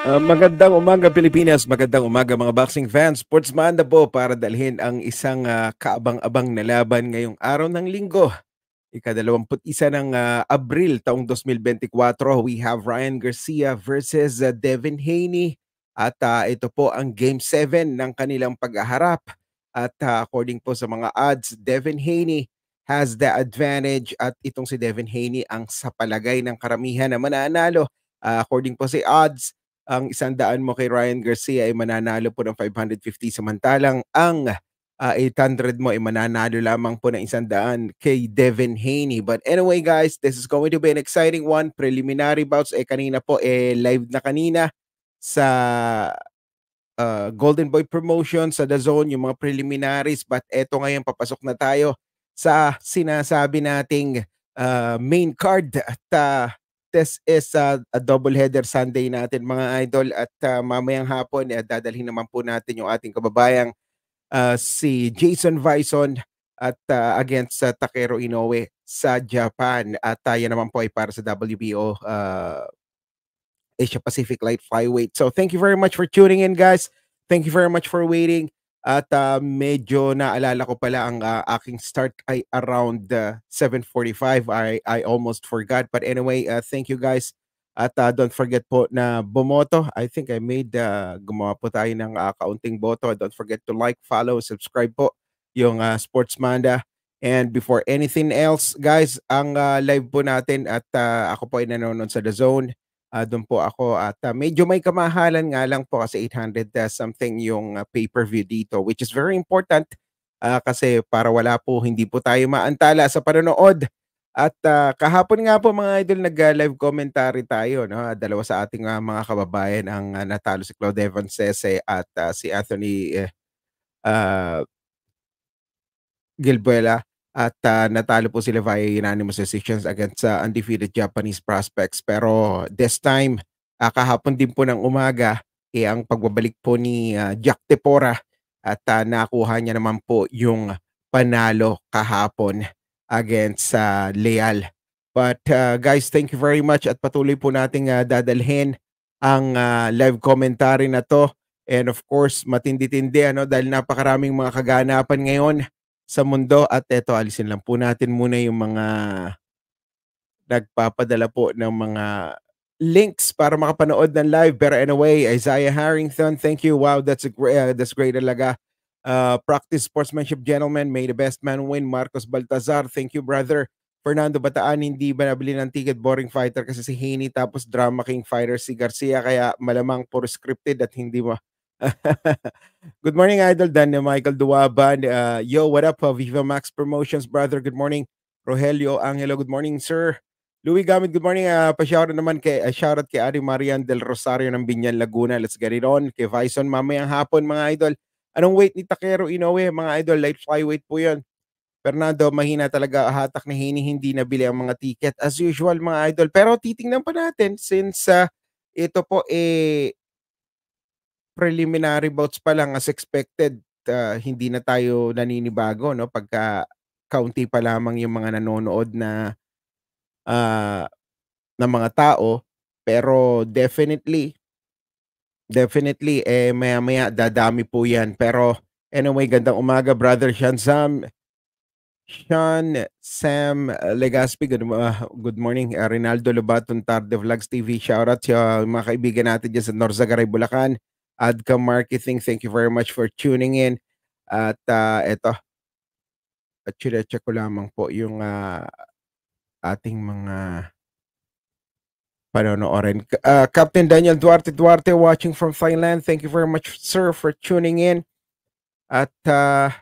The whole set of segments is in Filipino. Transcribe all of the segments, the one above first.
Uh, magandang umaga Pilipinas, magandang umaga mga boxing fans. Sports Maanda po para dalhin ang isang uh, kaabang-abang na laban ngayong araw ng linggo. Ika-21 ng uh, Abril taong 2024, we have Ryan Garcia versus uh, Devin Haney. At uh, ito po ang Game 7 ng kanilang paghaharap. At uh, according po sa mga odds, Devin Haney has the advantage at itong si Devin Haney ang sa palagay ng karamihan na mananalo. Uh, according po sa si odds, ang isang daan mo kay Ryan Garcia ay mananalo po ng 550 samantalang ang uh, ah, 800 mo ay mananalo lamang po ng isang daan kay Devin Haney. But anyway guys, this is going to be an exciting one. Preliminary bouts eh kanina po eh live na kanina sa uh, Golden Boy Promotion sa The Zone, yung mga preliminaries. But eto ngayon, papasok na tayo sa sinasabi nating uh, main card. At uh, this is uh, a double header Sunday natin mga idol at uh, mamayang hapon eh, dadalhin naman po natin yung ating kababayang uh, si Jason Vison at uh, against sa uh, Takero Inoue sa Japan at uh, yan naman po ay para sa WBO uh, Asia Pacific Light Flyweight. So thank you very much for tuning in guys. Thank you very much for waiting. At uh, medyo naalala ko pala ang uh, aking start ay around uh, ah, 7.45. I, I almost forgot. But anyway, uh, thank you guys. At uh, don't forget po na bumoto. I think I made, uh, gumawa po tayo ng uh, kaunting boto. Don't forget to like, follow, subscribe po yung uh, Manda. And before anything else, guys, ang uh, live po natin at uh, ako po ay nanonood sa The Zone. Uh, ah, doon po ako at uh, medyo may kamahalan nga lang po kasi 800 uh, ah, something yung uh, pay-per-view dito which is very important uh, kasi para wala po hindi po tayo maantala sa panonood. At uh, kahapon nga po mga idol nag-live commentary tayo no dalawa sa ating uh, mga kababayan ang uh, natalo si Claude Evansese at uh, si Anthony uh, Gilbuela at uh, natalo po sila via unanimous decisions against sa uh, undefeated Japanese prospects. Pero this time, uh, kahapon din po ng umaga, eh, ang pagbabalik po ni uh, Jack Tepora at uh, nakuha niya naman po yung panalo kahapon against sa uh, Leal. But uh, guys, thank you very much at patuloy po nating uh, dadalhin ang uh, live commentary na to. And of course, matindi-tindi ano dahil napakaraming mga kaganapan ngayon sa mundo at eto alisin lang po natin muna yung mga nagpapadala po ng mga links para makapanood ng live pero anyway Isaiah Harrington thank you wow that's a great uh, that's great talaga uh, practice sportsmanship gentlemen may the best man win Marcos Baltazar thank you brother Fernando Bataan hindi ba nabili ng ticket boring fighter kasi si Haney tapos drama king fighter si Garcia kaya malamang puro scripted at hindi ma good morning, Idol. Dan Michael Duaban. Uh, yo, what up? Uh, Viva Max Promotions, brother. Good morning. Rogelio Angelo, good morning, sir. Louis Gamit, good morning. Uh, pa-shoutout naman kay, uh, shoutout kay Ari Marian del Rosario ng Binyan, Laguna. Let's get it on. Kay Vison, mamayang hapon, mga idol. Anong weight ni Takero Inoue, mga idol? Light flyweight po yon. Fernando, mahina talaga hatak na hini hindi nabili ang mga ticket as usual mga idol. Pero titingnan pa natin since uh, ito po eh preliminary bouts pa lang as expected, uh, hindi na tayo naninibago no pagka county pa lamang yung mga nanonood na uh, na mga tao pero definitely definitely eh maya-maya dadami po yan pero anyway gandang umaga brother Sean Sam Sean Sam Legaspi good, uh, good morning uh, Rinaldo Lobaton Tarde Vlogs TV shout out sa uh, mga kaibigan natin diyan sa Norzagaray Bulacan Adka Marketing. Thank you very much for tuning in. At uh, ah, ito, at chinecheck ko lamang po yung uh, ating mga panonoorin. Uh, Captain Daniel Duarte Duarte watching from Thailand. Thank you very much, sir, for tuning in. At uh,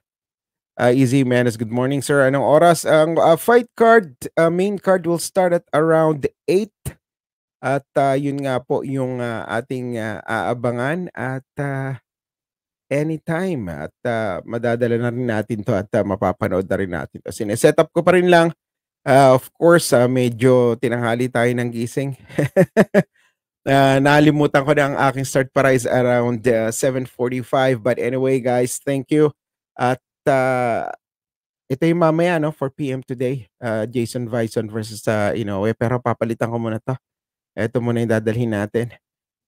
uh, Easy is good morning, sir. Anong oras? Ang uh, fight card, uh, main card will start at around 8 at, ah, yun nga po yung, ah, ating, ah, aabangan at, ah, anytime at, ah, madadala na rin natin 'to at, ah, mapapanood na rin natin 'to. sine up ko pa rin lang, ah, of course, ah, medyo tinanghali tayo ng gising. Ah, nalimutan ko na ang aking start para around, ah, 7:45 but anyway guys, thank you at, ah, ito yung mamaya 'no, 4 PM today, ah, Jason Bison versus, ah, Inoue pero papalitan ko muna 'to. Ito muna yung dadalhin natin.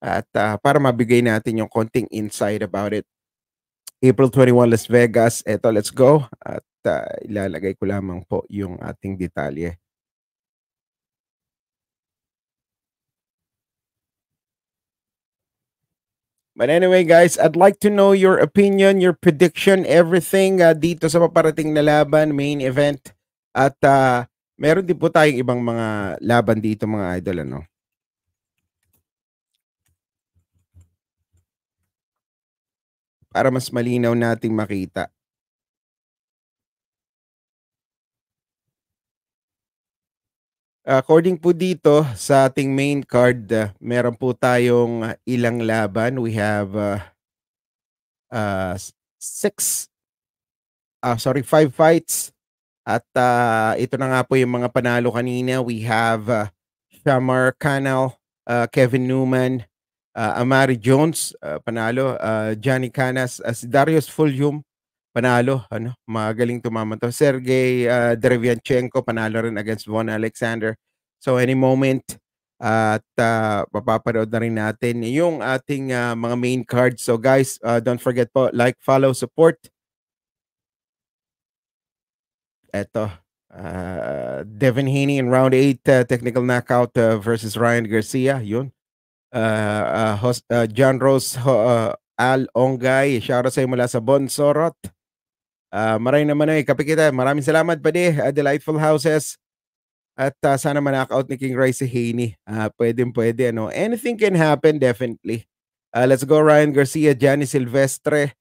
At uh, para mabigay natin yung konting insight about it. April 21, Las Vegas. Ito, let's go. At uh, ilalagay ko lamang po yung ating detalye. But anyway, guys, I'd like to know your opinion, your prediction, everything uh, dito sa paparating na laban, main event. At uh, meron din po tayong ibang mga laban dito, mga idol. Ano? para mas malinaw nating makita. According po dito sa ating main card, uh, meron po tayong ilang laban. We have uh, uh, six, uh, sorry, five fights. At uh, ito na nga po yung mga panalo kanina. We have uh, Shamar Canal, uh, Kevin Newman, uh, Amari Jones uh, panalo, uh, Johnny Canas, uh, si Darius Fulyum panalo, ano, magaling tumama to. Sergey uh, Derevyanchenko panalo rin against Von Alexander. So any moment at uh, mapapanood na rin natin yung ating uh, mga main card. So guys, uh, don't forget po, like, follow, support. Eto, uh, Devin Haney in round 8 uh, technical knockout uh, versus Ryan Garcia. Yun, uh, uh, host, uh, John Rose uh, Al Ongay. Shout out sa mula sa Bonsorot. Uh, maraming naman ay eh. kape kita. Maraming salamat pa di. Uh, Delightful Houses. At uh, sana manak ni King Ray si Haney. Uh, pwede, pwede. Ano? Anything can happen, definitely. Uh, let's go Ryan Garcia, Johnny Silvestre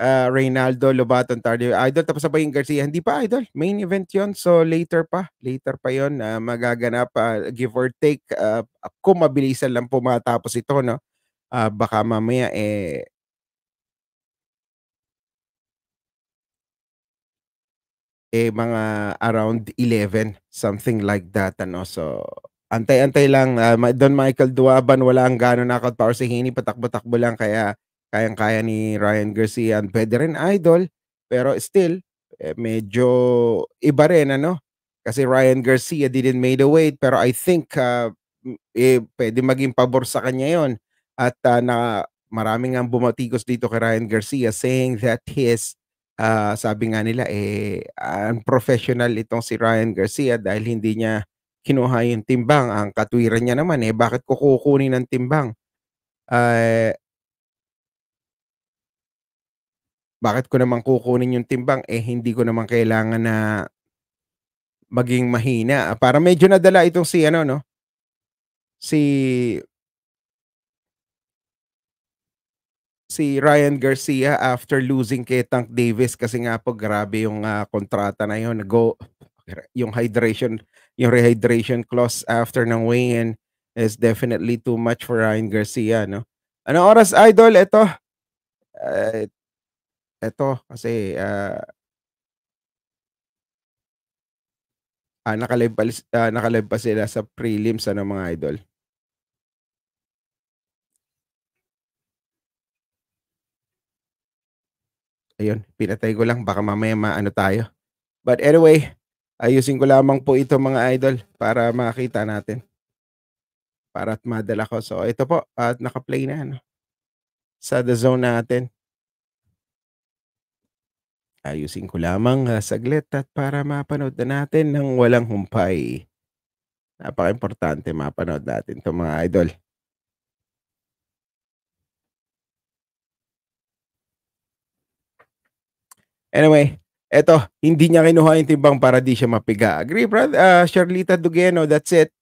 uh, Reynaldo Lobaton Tardio. Idol, tapos sabay yung Garcia. Hindi pa, Idol. Main event yon So, later pa. Later pa yon uh, ah, Magaganap, uh, give or take. Uh, kung mabilisan lang po matapos ito, no? Uh, baka mamaya, eh, eh mga around 11 something like that ano so antay-antay lang uh, Don Michael Duaban wala ang gano knockout power si Hini patakbo-takbo lang kaya kayang-kaya ni Ryan Garcia and pwede rin idol pero still eh, medyo iba rin ano kasi Ryan Garcia didn't made the weight pero I think uh, eh, pwede maging pabor sa kanya yon at uh, na maraming ang bumatikos dito kay Ryan Garcia saying that his uh, sabi nga nila eh unprofessional itong si Ryan Garcia dahil hindi niya kinuha yung timbang ang katwiran niya naman eh bakit kukukunin ng timbang uh, bakit ko naman kukunin yung timbang eh hindi ko naman kailangan na maging mahina. Para medyo nadala itong si ano no. Si si Ryan Garcia after losing kay Tank Davis kasi nga po grabe yung uh, kontrata na yun. Go, yung hydration, yung rehydration clause after ng weigh-in is definitely too much for Ryan Garcia. No? Ano oras, Idol? Ito, uh, Eto, kasi ah ah, nakalive pa, ah, nakalive pa sila sa prelims ano mga idol. Ayun, pinatay ko lang baka mamaya maano tayo. But anyway, ayusin ko lamang po ito mga idol para makita natin. Para at madala ko. So ito po, at naka-play na ano. Sa the zone natin. Ayusin ko lamang uh, saglit at para mapanood na natin ng walang humpay. Napaka-importante mapanood natin to mga idol. Anyway, eto, hindi niya kinuha yung timbang para di siya mapiga. Agree, brad? Uh, Charlita Dugeno, that's it.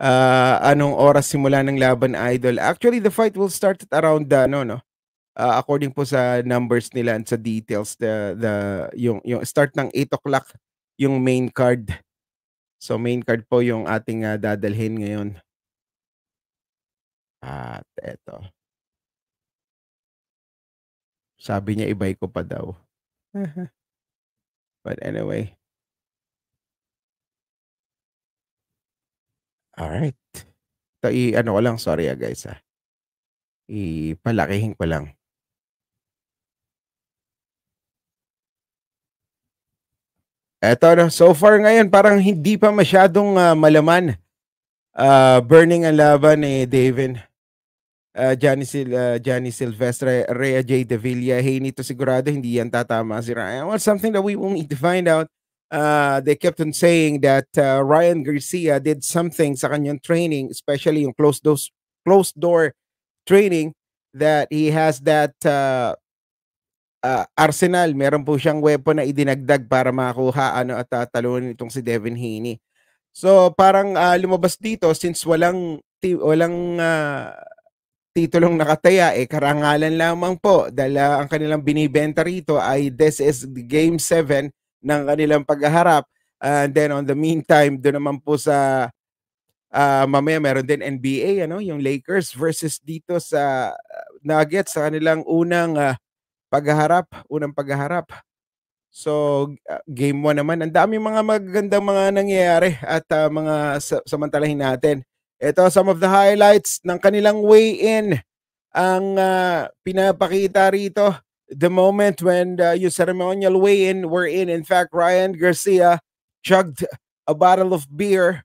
Uh, anong oras simula ng laban, idol? Actually, the fight will start at around, uh, no, no? uh, according po sa numbers nila and sa details the the yung yung start ng 8 o'clock yung main card. So main card po yung ating uh, dadalhin ngayon. At eto. Sabi niya ibay ko pa daw. But anyway. All right. Ito i ano ko lang, sorry ah guys ah. Ipalakihin ko lang. Eto, no, so far ngayon, parang hindi pa masyadong uh, malaman. Uh, burning ang laban ni eh, Davin. Uh, Johnny, Sil uh, Johnny Silvestre, Rhea J. De Villa. Hey, nito sigurado hindi yan tatama si Ryan. Well, something that we will need to find out. Uh, they kept on saying that uh, Ryan Garcia did something sa kanyang training, especially yung closed, dose, closed door training, that he has that uh, uh, Arsenal, meron po siyang weapon na idinagdag para makuha ano, at uh, talunin itong si Devin Haney. So parang uh, lumabas dito since walang walang uh, titulong nakataya eh karangalan lamang po dahil uh, ang kanilang binibenta rito ay this is game 7 ng kanilang pagharap and then on the meantime do naman po sa uh, mamaya meron din NBA ano yung Lakers versus dito sa Nuggets sa kanilang unang uh, pagharap, unang pagharap. So, ah, game 1 naman. Ang dami mga magagandang mga nangyayari at uh, mga sa- samantalahin natin. Ito, some of the highlights ng kanilang weigh-in. Ang uh, pinapakita rito, the moment when uh, yung ceremonial weigh-in were in. In fact, Ryan Garcia chugged a bottle of beer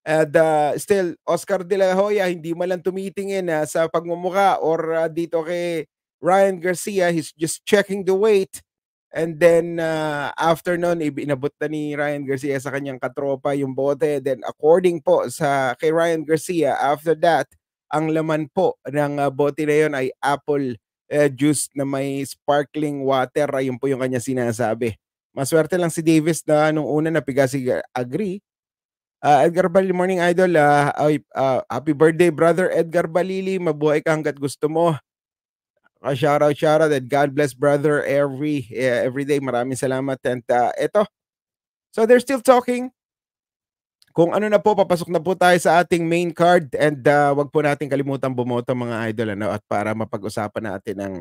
And uh, still, Oscar De La Hoya, hindi man lang tumitingin uh, sa pagmumuka or uh, dito kay Ryan Garcia, he's just checking the weight. And then uh, after nun, inabot na ni Ryan Garcia sa kanyang katropa yung bote. Then according po sa kay Ryan Garcia, after that, ang laman po ng uh, bote na yun ay apple uh, juice na may sparkling water. Ayun po yung kanya sinasabi. Maswerte lang si Davis na nung una napiga si Agree. Uh, ah, Edgar Balili, morning idol. Uh, uh, happy birthday, brother Edgar Balili. Mabuhay ka hanggat gusto mo. Uh, ah, shout out, shout out. And God bless brother every uh, every day. Maraming salamat. And uh, eto. So they're still talking. Kung ano na po, papasok na po tayo sa ating main card. And uh, wag po natin kalimutan bumoto mga idol. Ano? At para mapag-usapan natin ang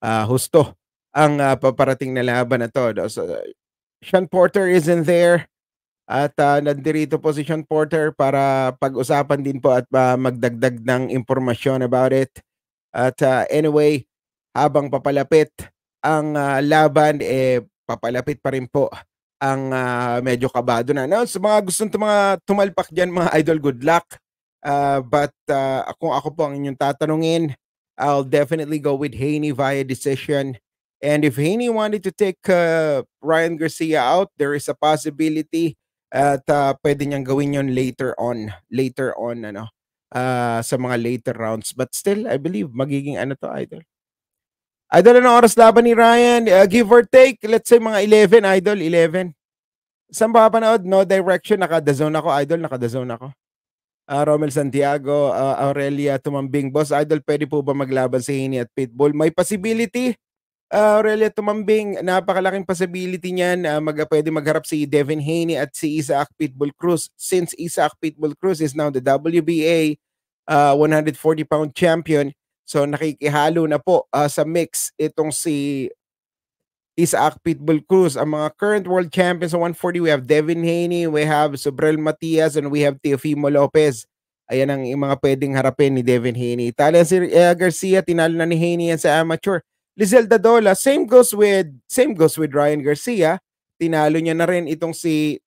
uh, husto ang uh, paparating na laban na to. No? So, uh, Sean Porter is in there. At uh, nandirito po si Sean Porter para pag-usapan din po at uh, magdagdag ng impormasyon about it. At uh, anyway, habang papalapit ang uh, laban, eh, papalapit pa rin po ang uh, medyo kabado na. Now, sa mga gustong mga tumalpak diyan mga idol, good luck. Uh, but uh, kung ako po ang inyong tatanungin, I'll definitely go with Haney via decision. And if Haney wanted to take uh, Ryan Garcia out, there is a possibility at uh, pwede niyang gawin yon later on. Later on, ano, uh, sa mga later rounds. But still, I believe magiging ano to, idol. Idol, ano oras laban ni Ryan? Uh, give or take, let's say mga 11, Idol, 11. Saan ba panood? No direction, naka nakadazone ako, Idol, naka nakadazone ako. Uh, Romel Santiago, uh, Aurelia Tumambing. Boss, Idol, pwede po ba maglaban si Hini at Pitbull? May possibility. Uh, Aurelia Tumambing, napakalaking possibility niyan. Uh, mag, pwede magharap si Devin Haney at si Isaac Pitbull Cruz. Since Isaac Pitbull Cruz is now the WBA uh, 140-pound champion, So nakikihalo na po uh, sa mix itong si Isaac Pitbull Cruz. Ang mga current world champions sa 140, we have Devin Haney, we have Sobrel Matias, and we have Teofimo Lopez. Ayan ang mga pwedeng harapin ni Devin Haney. Italian si uh, eh, Garcia, tinalo na ni Haney yan sa amateur. Lizel Dadola, same goes with same goes with Ryan Garcia. Tinalo niya na rin itong si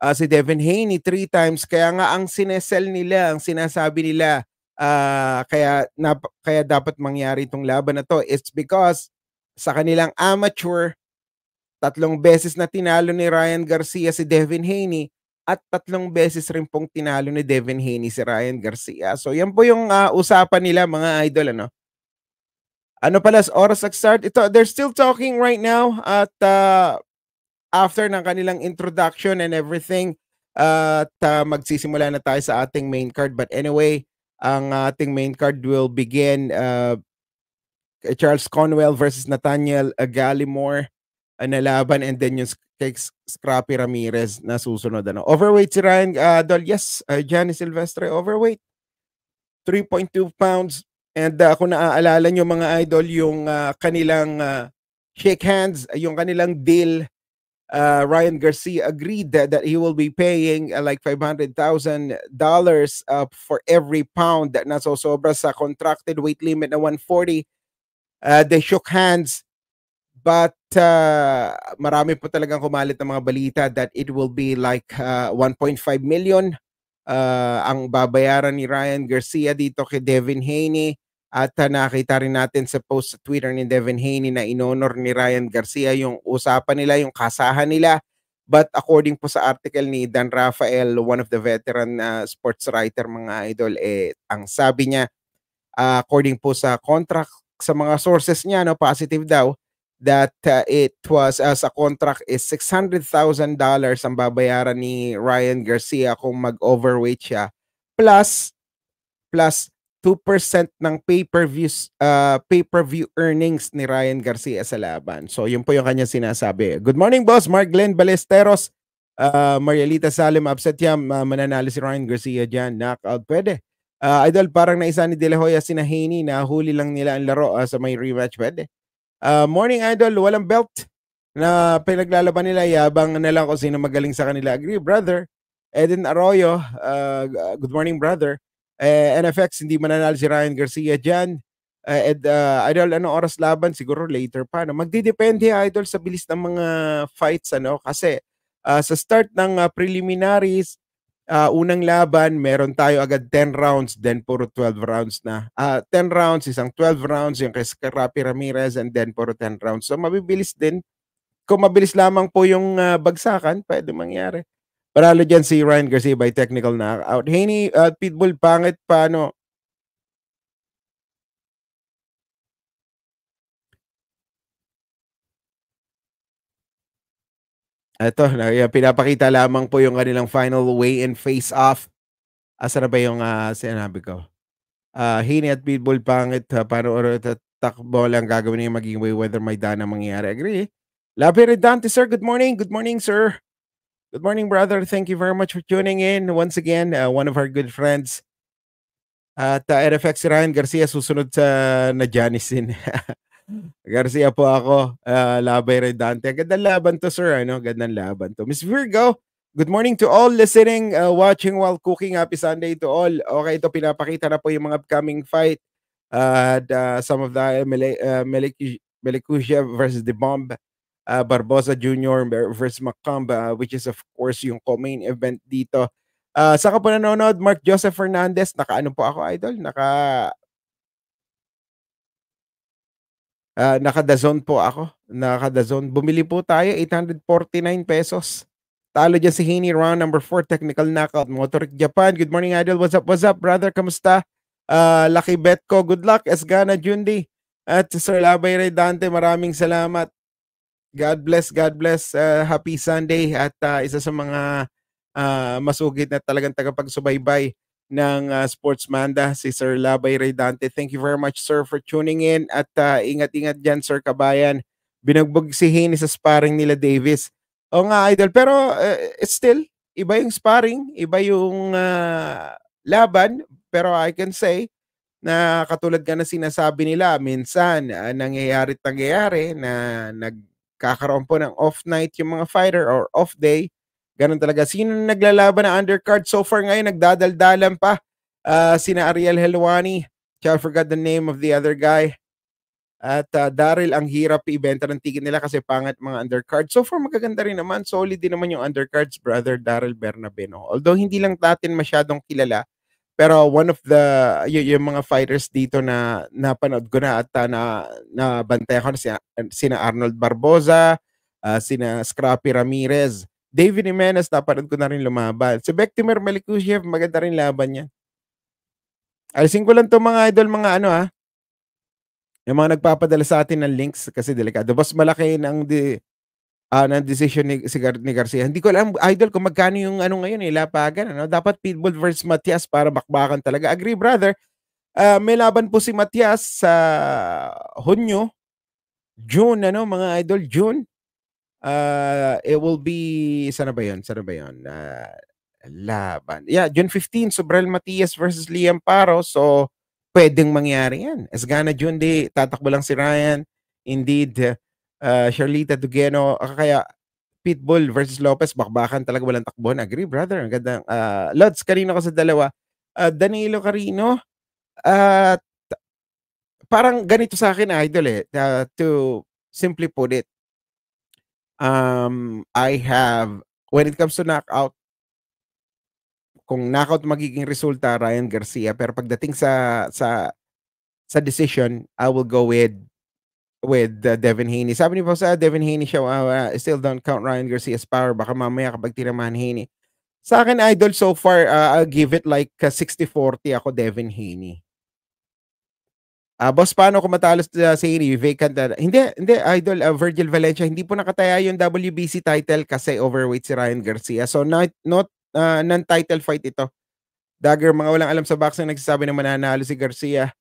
uh, si Devin Haney three times. Kaya nga ang sinesel nila, ang sinasabi nila uh, kaya na, kaya dapat mangyari itong laban na to it's because sa kanilang amateur tatlong beses na tinalo ni Ryan Garcia si Devin Haney at tatlong beses rin pong tinalo ni Devin Haney si Ryan Garcia. So yan po yung uh, usapan nila mga idol ano. Ano pala oras nag-start? Ito they're still talking right now at uh, after ng kanilang introduction and everything at uh, magsisimula na tayo sa ating main card. But anyway, ang ating main card will begin uh, Charles Conwell versus Nathaniel Gallimore uh, na laban and then yung kay Scrappy Ramirez na susunod. Ano. Overweight si Ryan uh, Dol. Yes, uh, Gianni Silvestre, overweight. 3.2 pounds. And uh, kung naaalala nyo mga idol, yung uh, kanilang uh, shake hands, yung kanilang deal uh, Ryan Garcia agreed that, that he will be paying uh, like $500,000 uh, for every pound that nasosobra sa contracted weight limit na 140. Uh, they shook hands but uh, marami po talagang kumalit ng mga balita that it will be like uh, 1.5 million uh, ang babayaran ni Ryan Garcia dito kay Devin Haney. At uh, nakita rin natin sa post sa Twitter ni Devin Haney na inonor ni Ryan Garcia yung usapan nila, yung kasahan nila. But according po sa article ni Dan Rafael, one of the veteran uh, sports writer mga idol, eh, ang sabi niya, uh, according po sa contract sa mga sources niya, no, positive daw, that uh, it was as uh, a contract is $600,000 ang babayaran ni Ryan Garcia kung mag-overweight siya plus plus 2% ng pay per view uh, ah, pay-per-view earnings ni Ryan Garcia sa laban. So yun po yung kanya sinasabi. Good morning boss, Mark Glenn Balesteros. Uh, ah, Marielita Salim upset yan. Uh, mananalo si Ryan Garcia diyan. Knockout pwede. Uh, idol parang naisa ni De La Hoya si Nahini na huli lang nila ang laro uh, sa may rematch pwede. Uh, morning idol, walang belt na pinaglalaban nila yabang na lang ko sino magaling sa kanila. Agree brother. Eden Arroyo, uh, good morning brother. Eh, NFX, hindi mananalo si Ryan Garcia dyan. Uh, and, uh, idol, ano oras laban? Siguro later pa. No? Magdidepende, idol, sa bilis ng mga fights. Ano? Kasi uh, sa start ng uh, preliminaries, uh, unang laban, meron tayo agad 10 rounds, then puro 12 rounds na. Uh, 10 rounds, isang 12 rounds, yung kay Scrappy Ramirez, and then puro 10 rounds. So, mabibilis din. Kung mabilis lamang po yung uh, bagsakan, pwede mangyari. Paralo dyan si Ryan Garcia by technical knockout. Haney, uh, Pitbull, pangit paano? Ito, na, pinapakita lamang po yung kanilang final weigh-in face-off. Asa na ba yung uh, sinabi ko? Uh, Haney at Pitbull, pangit. Uh, ah, paano uh, takbo lang gagawin niya maging way whether may dana mangyayari. Agree. Lapi Redante, sir. Good morning. Good morning, sir. Good morning, brother. Thank you very much for tuning in. Once again, uh, one of our good friends at uh, RFX Ryan Garcia susunod sa na Janisin. Garcia po ako. Uh, labay redante. Ganda laban to, sir. Ano? Gandang laban to. Miss Virgo, good morning to all listening, uh, watching while cooking. Happy Sunday to all. Okay, ito pinapakita na po yung mga upcoming fight. Uh, the, some of the uh, Mele, uh, versus The Bomb uh, Barbosa Jr. versus Macamba, ah, which is of course yung co-main event dito. Uh, ah, sa ka po nanonood, Mark Joseph Fernandez, nakaano po ako, idol? Naka... Uh, naka nakadazon po ako. naka Nakadazon. Bumili po tayo, 849 pesos. Talo dyan si Haney, round number 4, technical knockout. Motoric Japan, good morning, idol. What's up, what's up, brother? Kamusta? Uh, Lucky bet ko, good luck. Esgana Jundi. At Sir Labay Ray Dante, maraming salamat. God bless, God bless. Uh, happy Sunday at uh, isa sa mga uh, masugid na talagang tagapagsubaybay ng uh, Sports Manda, si Sir Labay Redante. Thank you very much, sir, for tuning in. At uh, ingat-ingat dyan, Sir Kabayan. Binagbog si Haney sa sparring nila Davis. O nga, idol. Pero uh, still, iba yung sparring, iba yung uh, laban. Pero I can say na katulad nga na sinasabi nila, minsan uh, nangyayari't nangyayari na nag Kakaroon po ng off night yung mga fighter or off day. Ganun talaga. Sino naglalaban na undercard so far ngayon? Nagdadaldalan pa. Uh, sina Ariel Helwani. I forgot the name of the other guy. At uh, Daryl, ang hirap i-benta ng ticket nila kasi pangat mga undercard. So far, magaganda rin naman. Solid din naman yung undercards, brother Daryl Bernabeno. Although hindi lang natin masyadong kilala pero one of the, y- yung mga fighters dito na napanood ko na at ah, na, na bantay ako, sina, sina Arnold Barboza, uh, sina Scrappy Ramirez, David Jimenez, napanood ko na rin lumaban. Si Bektimer Melikushev, maganda rin laban niya. Alisin ko lang to mga idol, mga ano ah. Yung mga nagpapadala sa atin ng links kasi delikado. Boss, malaki ng di, uh, ng decision ni, si Gar- ni Garcia. Hindi ko alam, idol, kung magkano yung ano ngayon, eh, lapagan. Ano? Dapat Pitbull versus Matias para bakbakan talaga. Agree, brother. Uh, may laban po si Matias sa uh, Hunyo. June, ano, mga idol, June. Uh, it will be, sana ba yun? Sana ba yun? Uh, laban. Yeah, June 15, Sobrel Matias versus Liam Paro. So, pwedeng mangyari yan. As gana June, di, tatakbo lang si Ryan. Indeed, uh, Charlita Dugeno, kaya Pitbull versus Lopez, bakbakan talaga walang takbo. Agree, brother. Ang ganda. uh, Lods, kanino ka sa dalawa? Uh, Danilo Carino, at uh, parang ganito sa akin, idol eh. Uh, to simply put it, um, I have, when it comes to knockout, kung knockout magiging resulta, Ryan Garcia. Pero pagdating sa, sa, sa decision, I will go with with uh, Devin Haney. Sabi ni Pausa, ah, Devin Haney siya, uh, still don't count Ryan Garcia's power. Baka mamaya kapag tinamaan Haney. Sa akin, idol, so far, uh, I'll give it like uh, 60-40 ako, Devin Haney. Uh, boss, paano kung matalo uh, si Haney? Vacant na. hindi, hindi, idol, uh, Virgil Valencia, hindi po nakataya yung WBC title kasi overweight si Ryan Garcia. So, not, not uh, non-title fight ito. Dagger, mga walang alam sa boxing, nagsasabi na mananalo si Garcia.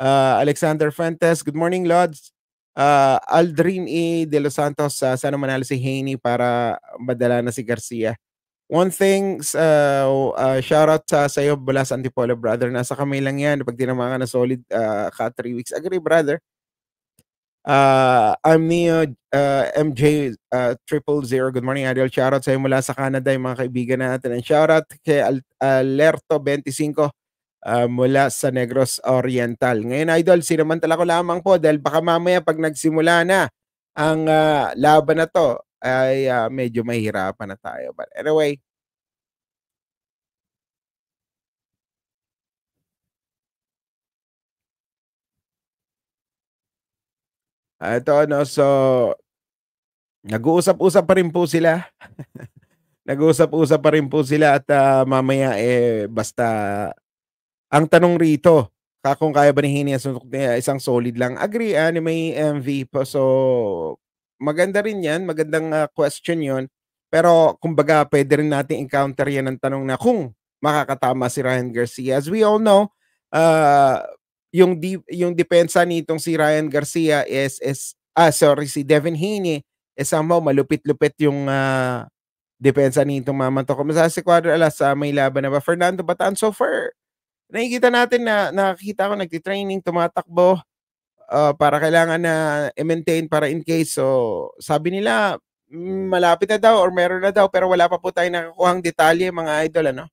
Uh, Alexander Fuentes, good morning, Lods uh, ah, Aldrin E. Eh, De Los Santos, uh, sana manalo si Haney para madala na si Garcia. One thing, uh, ah, uh, shout out sa sa'yo, Balas Antipolo, brother. Nasa kamay lang yan. Pag tinama ka na solid uh, ka three weeks. Agree, brother. Uh, I'm Neo uh, MJ uh, Triple Zero. Good morning, Ariel. Shoutout sa'yo mula sa Canada, yung mga kaibigan natin. And shoutout kay Al Alerto25 uh, mula sa Negros Oriental. Ngayon idol, sinamantala ko lamang po dahil baka mamaya pag nagsimula na ang uh, laban na to ay uh, medyo mahirapan na tayo. But anyway, ah, Ito, no? So, nag-uusap-usap pa rin po sila. nag-uusap-usap pa rin po sila at uh, mamaya, eh, basta ang tanong rito, kung kaya ba ni Hines eh, isang solid lang. Agree, anime ah, MV po. So, maganda rin yan. Magandang uh, question yon Pero, kumbaga, pwede rin natin encounter yan ng tanong na kung makakatama si Ryan Garcia. As we all know, uh, yung, di- yung depensa nitong si Ryan Garcia is, is ah, sorry, si Devin Haney is somehow malupit-lupit yung uh, depensa nitong mamantok. Kumusta si Cuadro Alas? Uh, may laban na ba? Fernando Bataan, so far, nakikita natin na nakakita ko nagti-training, tumatakbo uh, para kailangan na i-maintain para in case. So, sabi nila hmm, mm. malapit na daw or meron na daw pero wala pa po tayo nakakuhang detalye mga idol ano.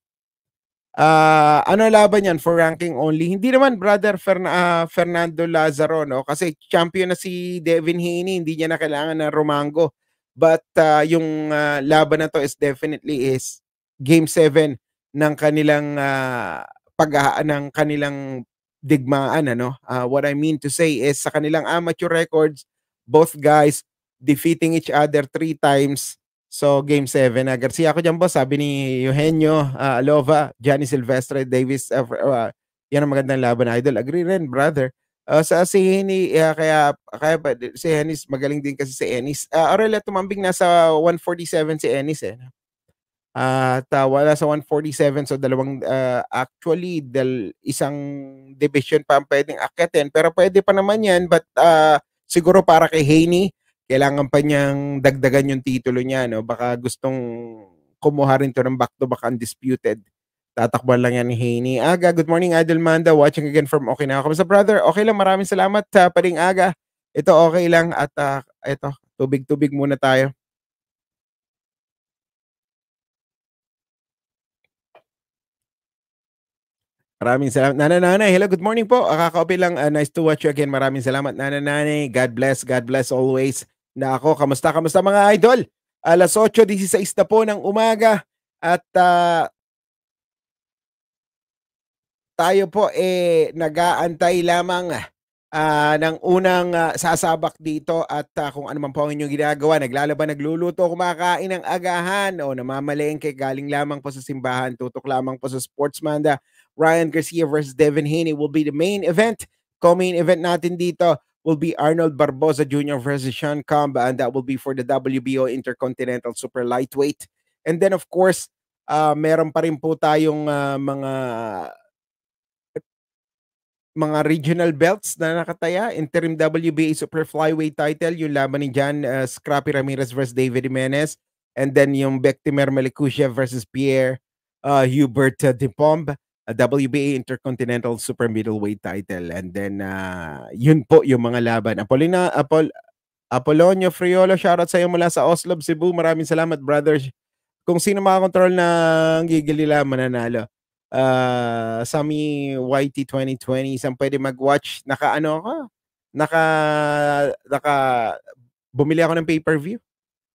Uh, ano laban yan for ranking only? Hindi naman brother Fern uh, ah, Fernando Lazaro no kasi champion na si Devin Haney, hindi niya na kailangan ng Romango. But uh, yung uh, laban na to is definitely is game 7 ng kanilang uh, pag uh, ng kanilang digmaan ano uh, what i mean to say is sa kanilang amateur records both guys defeating each other three times so game 7 na uh, Garcia ako diyan boss sabi ni Eugenio uh, Alova Johnny Silvestre Davis uh, uh, yan ang magandang laban idol agree rin brother uh, sa si Henny uh, kaya kaya pa si Hennis magaling din kasi si Ennis uh, Aurelia tumambing nasa 147 si Ennis eh at uh, wala sa 147 so dalawang uh, actually dal isang division pa ang pwedeng akyatin pero pwede pa naman 'yan but uh, siguro para kay Haney kailangan pa niyang dagdagan yung titulo niya no baka gustong kumuha rin to ng back to back undisputed Tatakbo lang yan ni Haney. Aga, good morning Idol Manda Watching again from Okinawa. Kamusta brother? Okay lang, maraming salamat. Uh, paring aga. Ito okay lang at uh, ito, tubig-tubig muna tayo. Maraming salamat. Nana, nana, hello, good morning po. Akakaopi ah, lang, uh, nice to watch you again. Maraming salamat, Nana, nanananay. God bless, God bless always. Na ako, kamusta, kamusta mga idol? Alas 8.16 na po ng umaga. At uh, tayo po eh nagaantay lamang uh, ng unang uh, sasabak dito at uh, kung ano man po ang inyong ginagawa, naglalaban, nagluluto, kumakain ng agahan o namamalengke, galing lamang po sa simbahan, tutok lamang po sa Sportsmanda Ryan Garcia versus Devin Haney will be the main event. Co-main event natin dito will be Arnold Barboza Jr. versus Sean Kamba, and that will be for the WBO Intercontinental Super Lightweight. And then, of course, uh, meron pa rin po tayong uh, mga mga regional belts na nakataya. Interim WBA Super Flyweight title, yung laban ni Jan uh, Scrappy Ramirez versus David Jimenez. And then yung Bektimer Melikushev versus Pierre uh, Hubert uh, Depombe a WBA Intercontinental Super Middleweight title. And then, uh, yun po yung mga laban. Apolina, Apol, Apolonio Friolo, shoutout sa iyo mula sa Oslo, Cebu. Maraming salamat, brother. Kung sino makakontrol na gigil nila, mananalo. Uh, Sami YT 2020, saan pwede mag-watch? Naka ano ako? Naka, naka, bumili ako ng pay-per-view.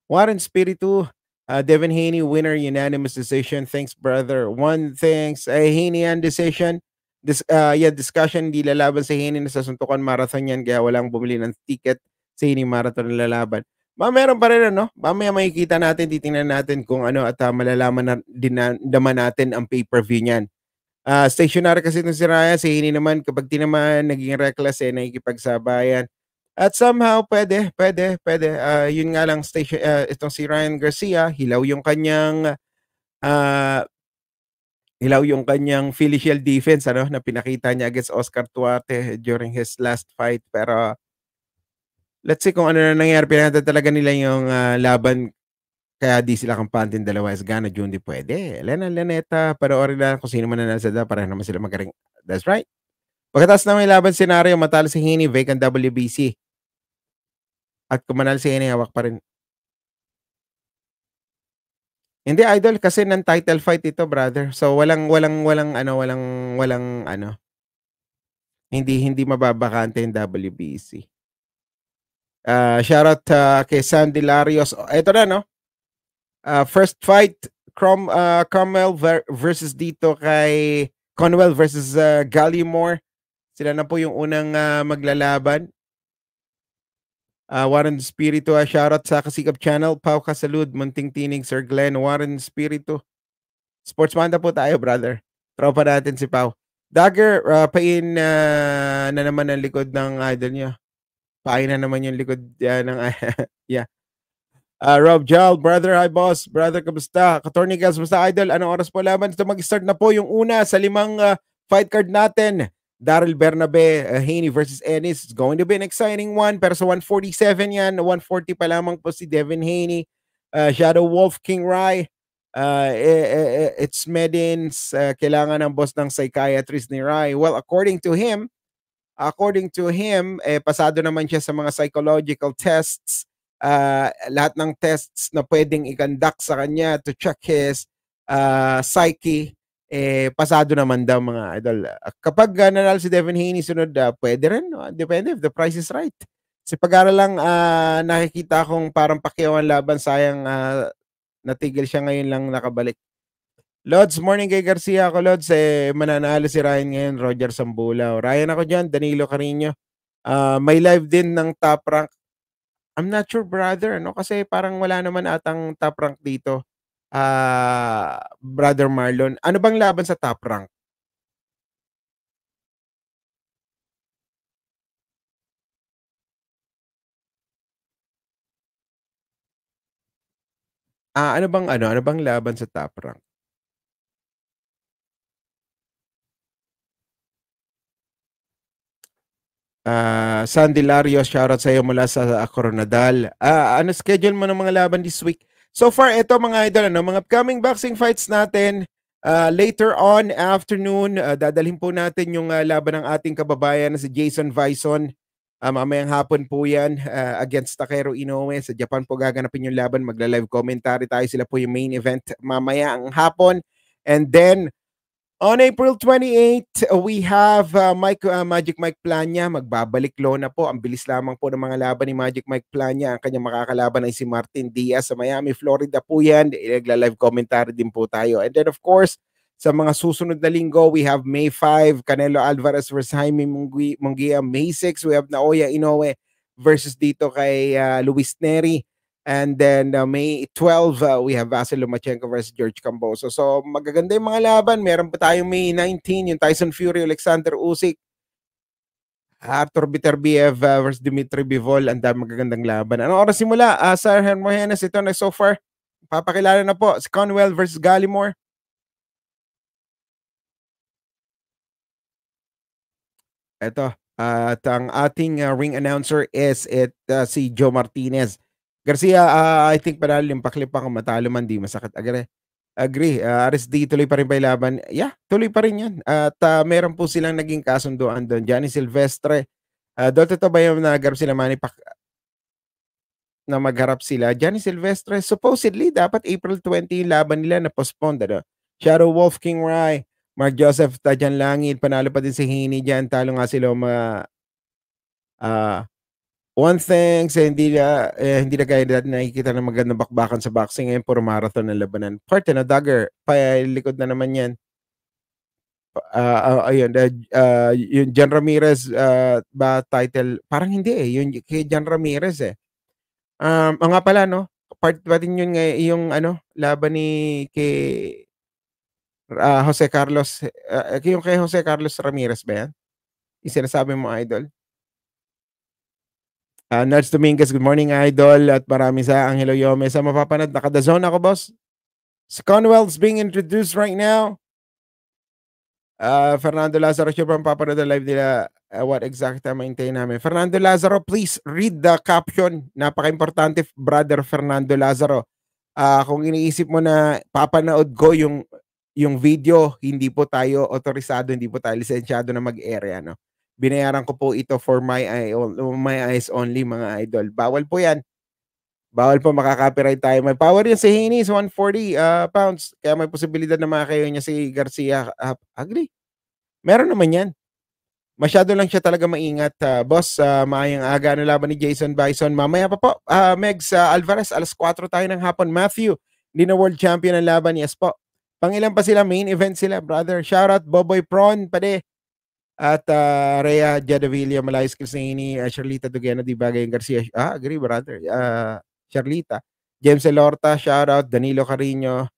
Warren Spiritu, Uh, Devin Haney, winner, unanimous decision. Thanks, brother. One, thanks. Uh, Haney yan, decision. Dis, uh, yeah, discussion, di lalaban si Haney. suntukan marathon yan, kaya walang bumili ng ticket sa Haney Marathon lalaban. Ma, meron pa rin, ano? Mamaya makikita natin, titingnan natin kung ano at uh, malalaman na dinadama natin ang pay-per-view niyan. Uh, stationary kasi itong si Raya, si Haney naman, kapag di naman naging reckless, eh, nakikipagsabayan. At somehow, pwede, pwede, pwede. Uh, yun nga lang, station, uh, itong si Ryan Garcia, hilaw yung kanyang uh, hilaw yung kanyang filial defense ano, na pinakita niya against Oscar Tuarte during his last fight. Pero let's see kung ano na nangyari. Pinakita talaga nila yung uh, laban kaya di sila kampante dalawa is Gana June di pwede. Elena Laneta, panoorin na kung sino man na nasada para naman sila magaling. That's right. Pagkatapos na may laban senaryo, matalo si Haney, vacant WBC at kumanal si Hawak pa rin. Hindi idol kasi nang title fight ito, brother. So walang walang walang ano, walang walang ano. Hindi hindi mababakante yung WBC. Uh, ah, shoutout uh, kay Sandy Larios. Ito na no. Uh, first fight Crom uh, Cromwell ver- versus dito kay Conwell versus uh, Gallimore. Sila na po yung unang uh, maglalaban. Uh, Warren Spirito, uh, shoutout sa Kasikap Channel. Pau Kasalud, Munting Tinig, Sir Glenn, Warren Spirito. Sportsman na po tayo, brother. Tropa natin si Pau. Dagger, uh, pain uh, na naman ang likod ng idol niya. Pain na naman yung likod uh, ng... yeah. Uh, Rob Jal, brother, hi boss. Brother, kamusta? Katornigas, basta idol. Anong oras po laban? Ito mag-start na po yung una sa limang uh, fight card natin. Daryl Bernabe, uh, Haney versus Ennis. It's going to be an exciting one. Pero sa 147 yan, 140 pa lamang po si Devin Haney. Uh, Shadow Wolf, King Rai. Uh, eh, eh, eh, it's Medins. Uh, kailangan ng boss ng psychiatrist ni Rai. Well, according to him, according to him, eh, pasado naman siya sa mga psychological tests. Uh, lahat ng tests na pwedeng i-conduct sa kanya to check his uh, psyche eh, pasado naman daw mga idol. Kapag uh, nanalo si Devin Haney sunod, uh, pwede rin. No? Depende if the price is right. Si Pagara lang, uh, nakikita kong parang pakiawan laban. Sayang uh, natigil siya ngayon lang nakabalik. Lods, morning kay Garcia ako, Lods. Eh, mananalo si Ryan ngayon, Roger Sambulao. Ryan ako dyan, Danilo Carino. Uh, may live din ng top rank. I'm not sure, brother, no? Kasi parang wala naman atang top rank dito uh, Brother Marlon, ano bang laban sa top rank? Ah, ano bang ano? Ano bang laban sa top rank? Uh, ah, Sandy Larios, shoutout sa iyo mula sa Coronadal. Ah, ano schedule mo ng mga laban this week? So far, ito mga idol, ano, mga upcoming boxing fights natin. Uh, later on afternoon, uh, dadalhin po natin yung uh, laban ng ating kababayan na si Jason Vison. Uh, mamayang hapon po yan uh, against Takeru Inoue. Sa Japan po gaganapin yung laban. Magla-live commentary tayo. Sila po yung main event mamaya ang hapon. And then, On April 28, uh, we have uh, Mike, uh, Magic Mike Plania. Magbabalik Lona po. Ang bilis lamang po ng mga laban ni Magic Mike Plania. Ang kanyang makakalaban ay si Martin Diaz sa Miami, Florida po yan. Nagla-live commentary din po tayo. And then of course, sa mga susunod na linggo, we have May 5, Canelo Alvarez versus Jaime Munguia. May 6, we have Naoya Inoue versus dito kay uh, Luis Neri. And then uh, May 12, uh, we have Vasyl Lomachenko versus George Camboso. So magaganda yung mga laban. Meron pa tayong May 19, yung Tyson Fury, Alexander Usyk, Arthur Biterbiev uh, versus Dimitri Bivol. Ang dami magagandang laban. Ano oras simula? Uh, ah, Sir Hermogenes, ito na so far. Papakilala na po. Si Conwell versus Gallimore. Ito. Uh, at ang ating uh, ring announcer is it, uh, si Joe Martinez. Garcia, uh, I think panalo yung paklipa kung matalo man, di masakit. Agree. Agree. Uh, ah, RSD, tuloy pa rin ba laban? Yeah, tuloy pa rin yan. At uh, meron po silang naging kasunduan doon. Johnny Silvestre. Uh, doon totoo ba yung nagharap sila Manny Pac na magharap sila? Johnny Silvestre, supposedly dapat April 20 yung laban nila na postponed. Ano? Shadow Wolf, King Rai, Mark Joseph, Tajan Langit, panalo pa din si Hini dyan. Talo nga sila mga um, uh, One thing sa hindi na, eh, hindi na kaya dati nakikita ng magandang bakbakan sa boxing ngayon, puro marathon ng labanan. Part na, Dagger, likod na naman yan. Uh, ayun, uh, uh, ah, yung John Ramirez uh, ba title, parang hindi eh, yung kay John Ramirez eh. Um, nga pala, no? Part pa din yun ngayon, yung ano, laban ni kay uh, Jose Carlos, uh, yung kay Jose Carlos Ramirez ba yan? Yung sinasabi mo, idol? Uh, ah, Nudge Dominguez, good morning idol at marami sa Angelo Yome sa mapapanood. Nakadazon ako boss. Si Conwell's being introduced right now. Uh, Fernando Lazaro, syempre ang papanood live nila uh, what exactly time maintain namin. Fernando Lazaro, please read the caption. Napaka-importante, brother Fernando Lazaro. Uh, kung iniisip mo na papanood ko yung yung video, hindi po tayo otorisado, hindi po tayo lisensyado na mag-air. Ano? Binayaran ko po ito for my, eye, my eyes only, mga idol. Bawal po yan. Bawal po makaka-copyright tayo. May power yun si Haney is 140 uh, pounds. Kaya may posibilidad na makakayo niya si Garcia. Uh, ah, agree. Meron naman yan. Masyado lang siya talaga maingat. Uh, boss, uh, maayang aga na ano laban ni Jason Bison. Mamaya pa po, uh, Megs uh, Alvarez, alas 4 tayo ng hapon. Matthew, hindi na world champion ang laban. Yes po. Pangilan pa sila, main event sila, brother. Shoutout, Boboy Prawn, pade at uh, Rhea Jadavilla, Malay Skilsini, uh, ah, Charlita Dugena, Dibagay Garcia. Ah, agree, brother. Uh, Charlita. James Elorta, shout out. Danilo Carino.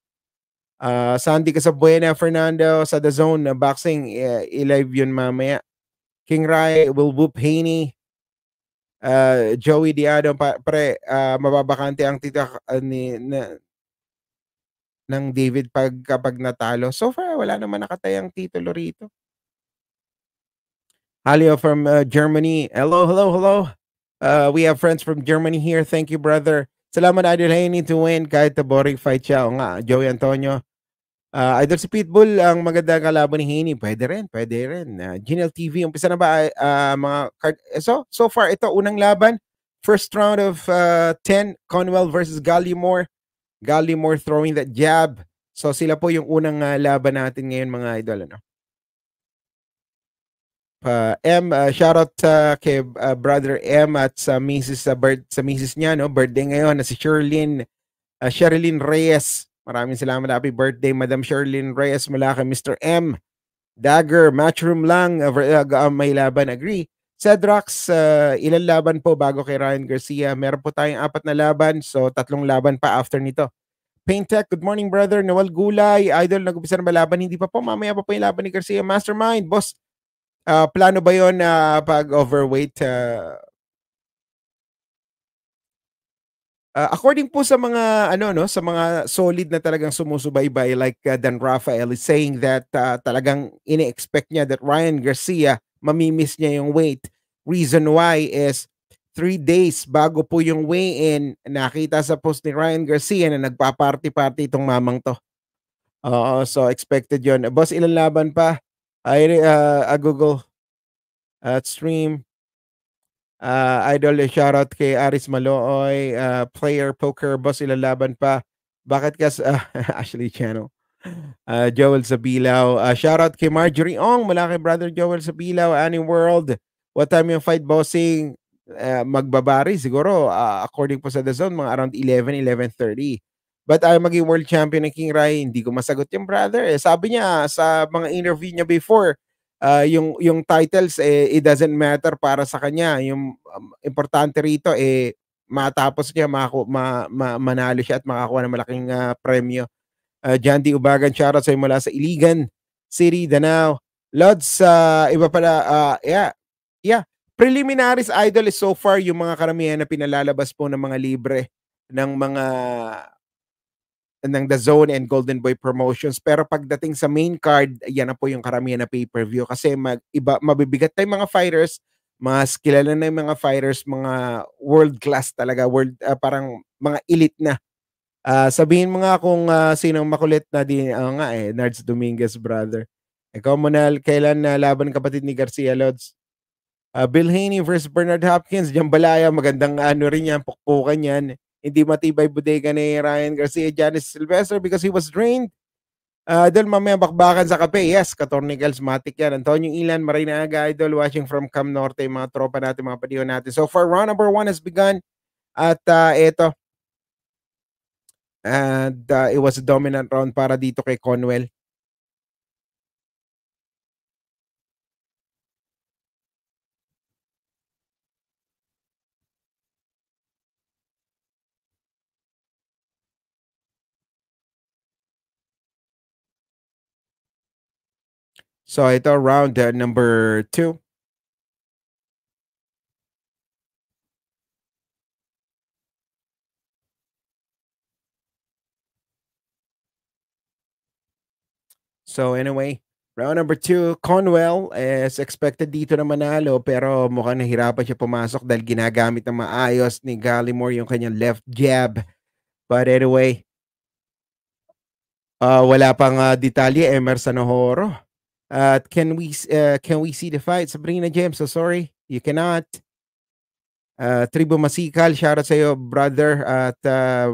Uh, Sandy Casabuena, Fernando, sa The Zone, uh, boxing, uh, i-live yun mamaya. King Rai, Will Boop Haney, uh, Joey Diado, pa, pre, uh, mababakante ang tita uh, ni, na, ng David pag, kapag natalo. So far, wala naman nakatayang titulo rito. Halio from uh, Germany. Hello, hello, hello. Uh, we have friends from Germany here. Thank you, brother. Salamat, Idol Haney, to win kahit the boring fight siya. O nga, Joey Antonio. Uh, Idol si Pitbull, ang maganda kalaban ni Haney. Pwede rin, pwede rin. Uh, Genial TV, umpisa na ba uh, mga card? Eh, so, so far, ito, unang laban. First round of uh, 10, Conwell versus Gallimore. Gallimore throwing that jab. So, sila po yung unang uh, laban natin ngayon, mga idol. Ano? uh, M uh, shout out uh, kay uh, brother M at sa Mrs. Uh, bird, sa Mrs. niya no birthday ngayon na si Sherlyn uh, Sherilyn Reyes maraming salamat happy birthday Madam Sherlyn Reyes mula kay Mr. M Dagger matchroom lang uh, uh, may laban agree Cedrox, uh, ilan laban po bago kay Ryan Garcia? Meron po tayong apat na laban, so tatlong laban pa after nito. Paintech, good morning brother. Noel Gulay, idol, nag-umpisa na ba laban? Hindi pa po, mamaya pa po yung laban ni Garcia. Mastermind, boss, Uh, plano ba yon na uh, pag overweight uh, ah? Uh, ah, according po sa mga ano no sa mga solid na talagang sumusubaybay like uh, Dan Rafael is saying that uh, talagang ini-expect niya that Ryan Garcia mamimiss niya yung weight. Reason why is three days bago po yung weigh-in, nakita sa post ni Ryan Garcia na nagpa-party-party itong mamang to. Oo, uh, so expected yon Boss, ilan laban pa? I uh, a Google at uh, stream. Uh, idol, eh, shout out kay Aris Maloy, uh, player poker, boss ilalaban pa. Bakit kas uh, Ashley Channel? Uh, Joel Sabilaw. Uh, shout out kay Marjorie Ong, mula kay brother Joel Sabilaw, Annie World. What time yung fight bossing? Uh, magbabari siguro uh, according po sa The Zone mga around 11, 11.30 But ayaw maging world champion ng King Rai, hindi ko masagot yung brother. Eh, sabi niya sa mga interview niya before, uh, yung yung titles eh it doesn't matter para sa kanya. Yung um, importante rito eh matapos niya mako, ma, ma, manalo siya at makakuha ng malaking uh, premyo. Uh, John D. Ubagan, shoutout sa'yo mula sa Iligan City, Danao. Lods, uh, iba pala, uh, yeah, yeah. Preliminaries idol is so far yung mga karamihan na pinalalabas po ng mga libre ng mga ng The Zone and Golden Boy Promotions. Pero pagdating sa main card, yan na po yung karamihan na pay-per-view kasi mag, iba, mabibigat tayong mga fighters, mas kilala na yung mga fighters, mga world class talaga, world uh, parang mga elite na. Uh, sabihin mo nga kung uh, sinong makulit na din uh, nga eh, Nards Dominguez brother. Ikaw Monal, kailan na laban kapatid ni Garcia Lods? Uh, Bill Haney versus Bernard Hopkins, Jambalaya, magandang ano rin yan, pukpukan yan hindi matibay bodega ni Ryan Garcia Janis Silvestre because he was drained. Uh, Idol, mamaya bakbakan sa kape. Yes, Katorni Girls, matik yan. Antonio Ilan, Marina Aga, Idol, watching from Cam Norte, yung mga tropa natin, mga padihon natin. So far, round number one has begun. At uh, eto, and uh, it was a dominant round para dito kay Conwell. So ito round uh, number 2. So anyway, round number 2, Conwell is expected dito na manalo pero mukhang nahirapan siya pumasok dahil ginagamit ng maayos ni Gallimore yung kanyang left jab. But anyway, uh, wala pang uh, detalye Emerson Ohoro. Uh, can we uh, can we see the fight? Sabrina James, so sorry, you cannot. Uh, Tribo Masikal, shout out sa iyo, brother. At uh,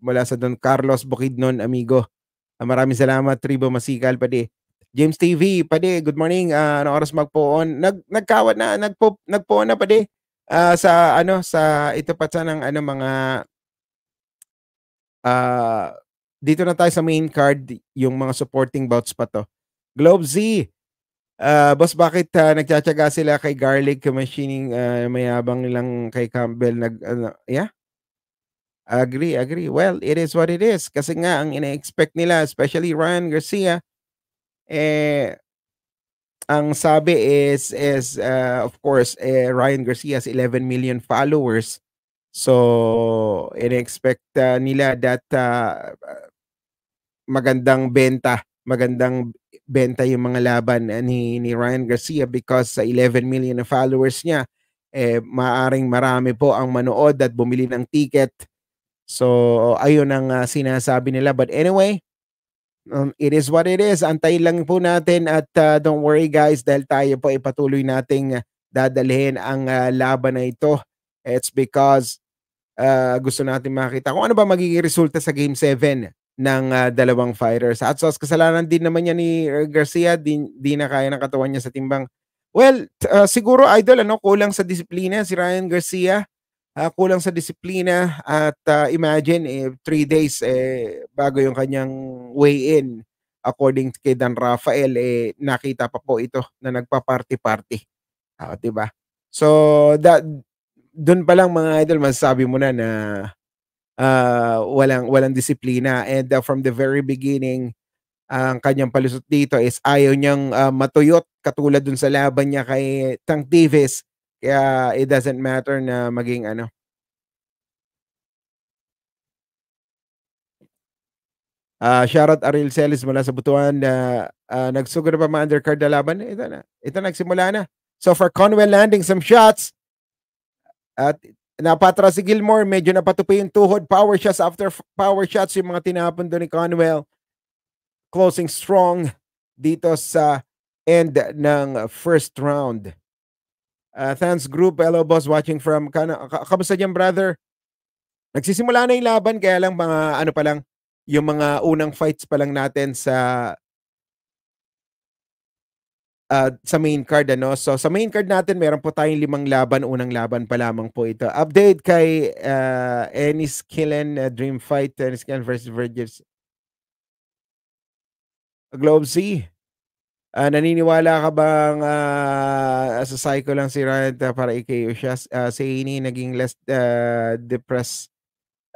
mula sa Don Carlos Bukidnon, amigo. Uh, maraming salamat, Tribo Masikal, pati. James TV, pati, good morning. Uh, ano oras magpo-on? Nag, nagkawat na, nagpo, nagpo-on na, pati. Uh, sa, ano, sa, ito pa sa ng, ano, mga, uh, dito na tayo sa main card, yung mga supporting bouts pa to. Globe Z, uh, boss, bakit uh, nagtsatsaga sila kay Garlic, kay machining, uh, mayabang lang kay Campbell? Nag, uh, yeah? Agree, agree. Well, it is what it is. Kasi nga, ang ina-expect nila, especially Ryan Garcia, eh, ang sabi is, is uh, of course, eh, Ryan Garcia has 11 million followers. So, in-expect uh, nila that uh, magandang benta, magandang benta yung mga laban eh, ni, ni Ryan Garcia because sa 11 million na followers niya, eh, maaring marami po ang manood at bumili ng ticket. So, ayun ang uh, sinasabi nila. But anyway, um, it is what it is. Antayin lang po natin at uh, don't worry guys dahil tayo po ipatuloy nating ah, dadalhin ang uh, laban na ito. It's because uh, gusto natin makita kung ano ba magiging resulta sa Game 7 ng uh, dalawang fighters. At so, kasalanan din naman niya ni Garcia, di, di na kaya ng katawan niya sa timbang. Well, uh, siguro idol ano kulang sa disiplina si Ryan Garcia. Uh, kulang sa disiplina at uh, imagine eh, three days eh, bago yung kanyang weigh in according kay Dan Rafael eh nakita pa po ito na nagpa-party-party. Ah, uh, 'di ba? So that doon pa lang mga idol masasabi mo na na uh, walang walang disiplina and uh, from the very beginning ang kanyang palusot dito is ayaw niyang uh, matuyot katulad dun sa laban niya kay Tank Davis kaya it doesn't matter na maging ano Uh, shoutout Ariel Celis mula sa Butuan na uh, uh, nagsugo na pa mga undercard na laban. Ito na. Ito nagsimula na. So for Conwell landing some shots. At napatra si Gilmore, medyo napatupo yung tuhod. Power shots after power shots yung mga tinapon doon ni Conwell. Closing strong dito sa end ng first round. Uh, thanks group, hello boss, watching from Kana. Kamusta dyan brother? Nagsisimula na yung laban, kaya lang mga ano pa lang, yung mga unang fights pa lang natin sa uh, sa main card ano. So sa main card natin meron po tayong limang laban, unang laban pa lamang po ito. Update kay uh, Ennis Killen uh, Dream Fight Ennis Killen versus Virgils Globe C. Uh, naniniwala ka bang uh, sa psycho lang si Ryan uh, para i-KO siya? Uh, si Ini naging less uh, depressed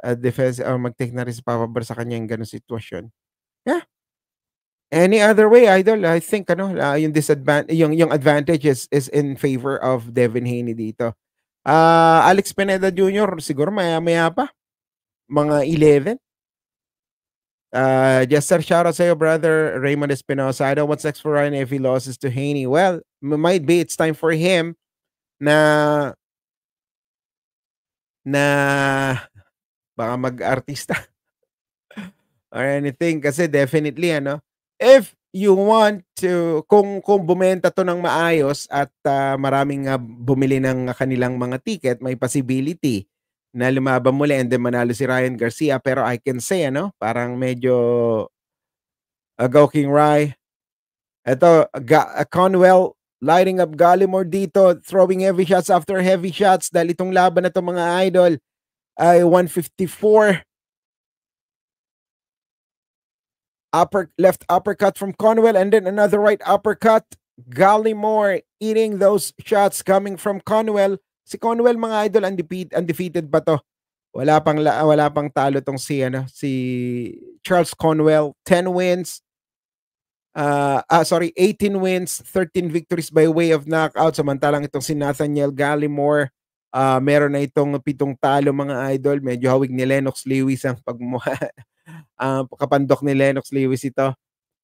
uh, defense or uh, mag-take na rin si Papa Bar sa kanya yung ganun sitwasyon. Yeah, Any other way, Idol, I think ano, uh, yung disadvantage yung yung advantage is, is in favor of Devin Haney dito. Uh, Alex Pineda Jr. siguro maya-maya pa. Mga 11. Uh, ah, yes, sir. Shout out sa'yo, brother Raymond Espinosa. I don't want sex for Ryan if he loses to Haney. Well, might be it's time for him na na baka mag-artista or anything. Kasi definitely, ano, if you want to kung kung bumenta to ng maayos at uh, maraming uh, bumili ng kanilang mga ticket, may possibility na lumaban muli and then manalo si Ryan Garcia pero I can say ano, parang medyo uh, go King Rai. Ito, Ga- uh, Conwell lighting up Gallimore dito, throwing heavy shots after heavy shots dahil itong laban na to mga idol ay 154 upper left uppercut from Conwell, and then another right uppercut. Gallimore eating those shots coming from Conwell. Si Conwell mga idol undefeated, undefeated pa to. Wala pang wala pang talo tong si ano si Charles Conwell, 10 wins. Uh, ah, sorry, 18 wins, 13 victories by way of knockout. Samantalang itong si Nathaniel Gallimore, uh, ah, meron na itong pitong talo mga idol. Medyo hawig ni Lennox Lewis ang pagmuha uh, kapandok ni Lennox Lewis ito.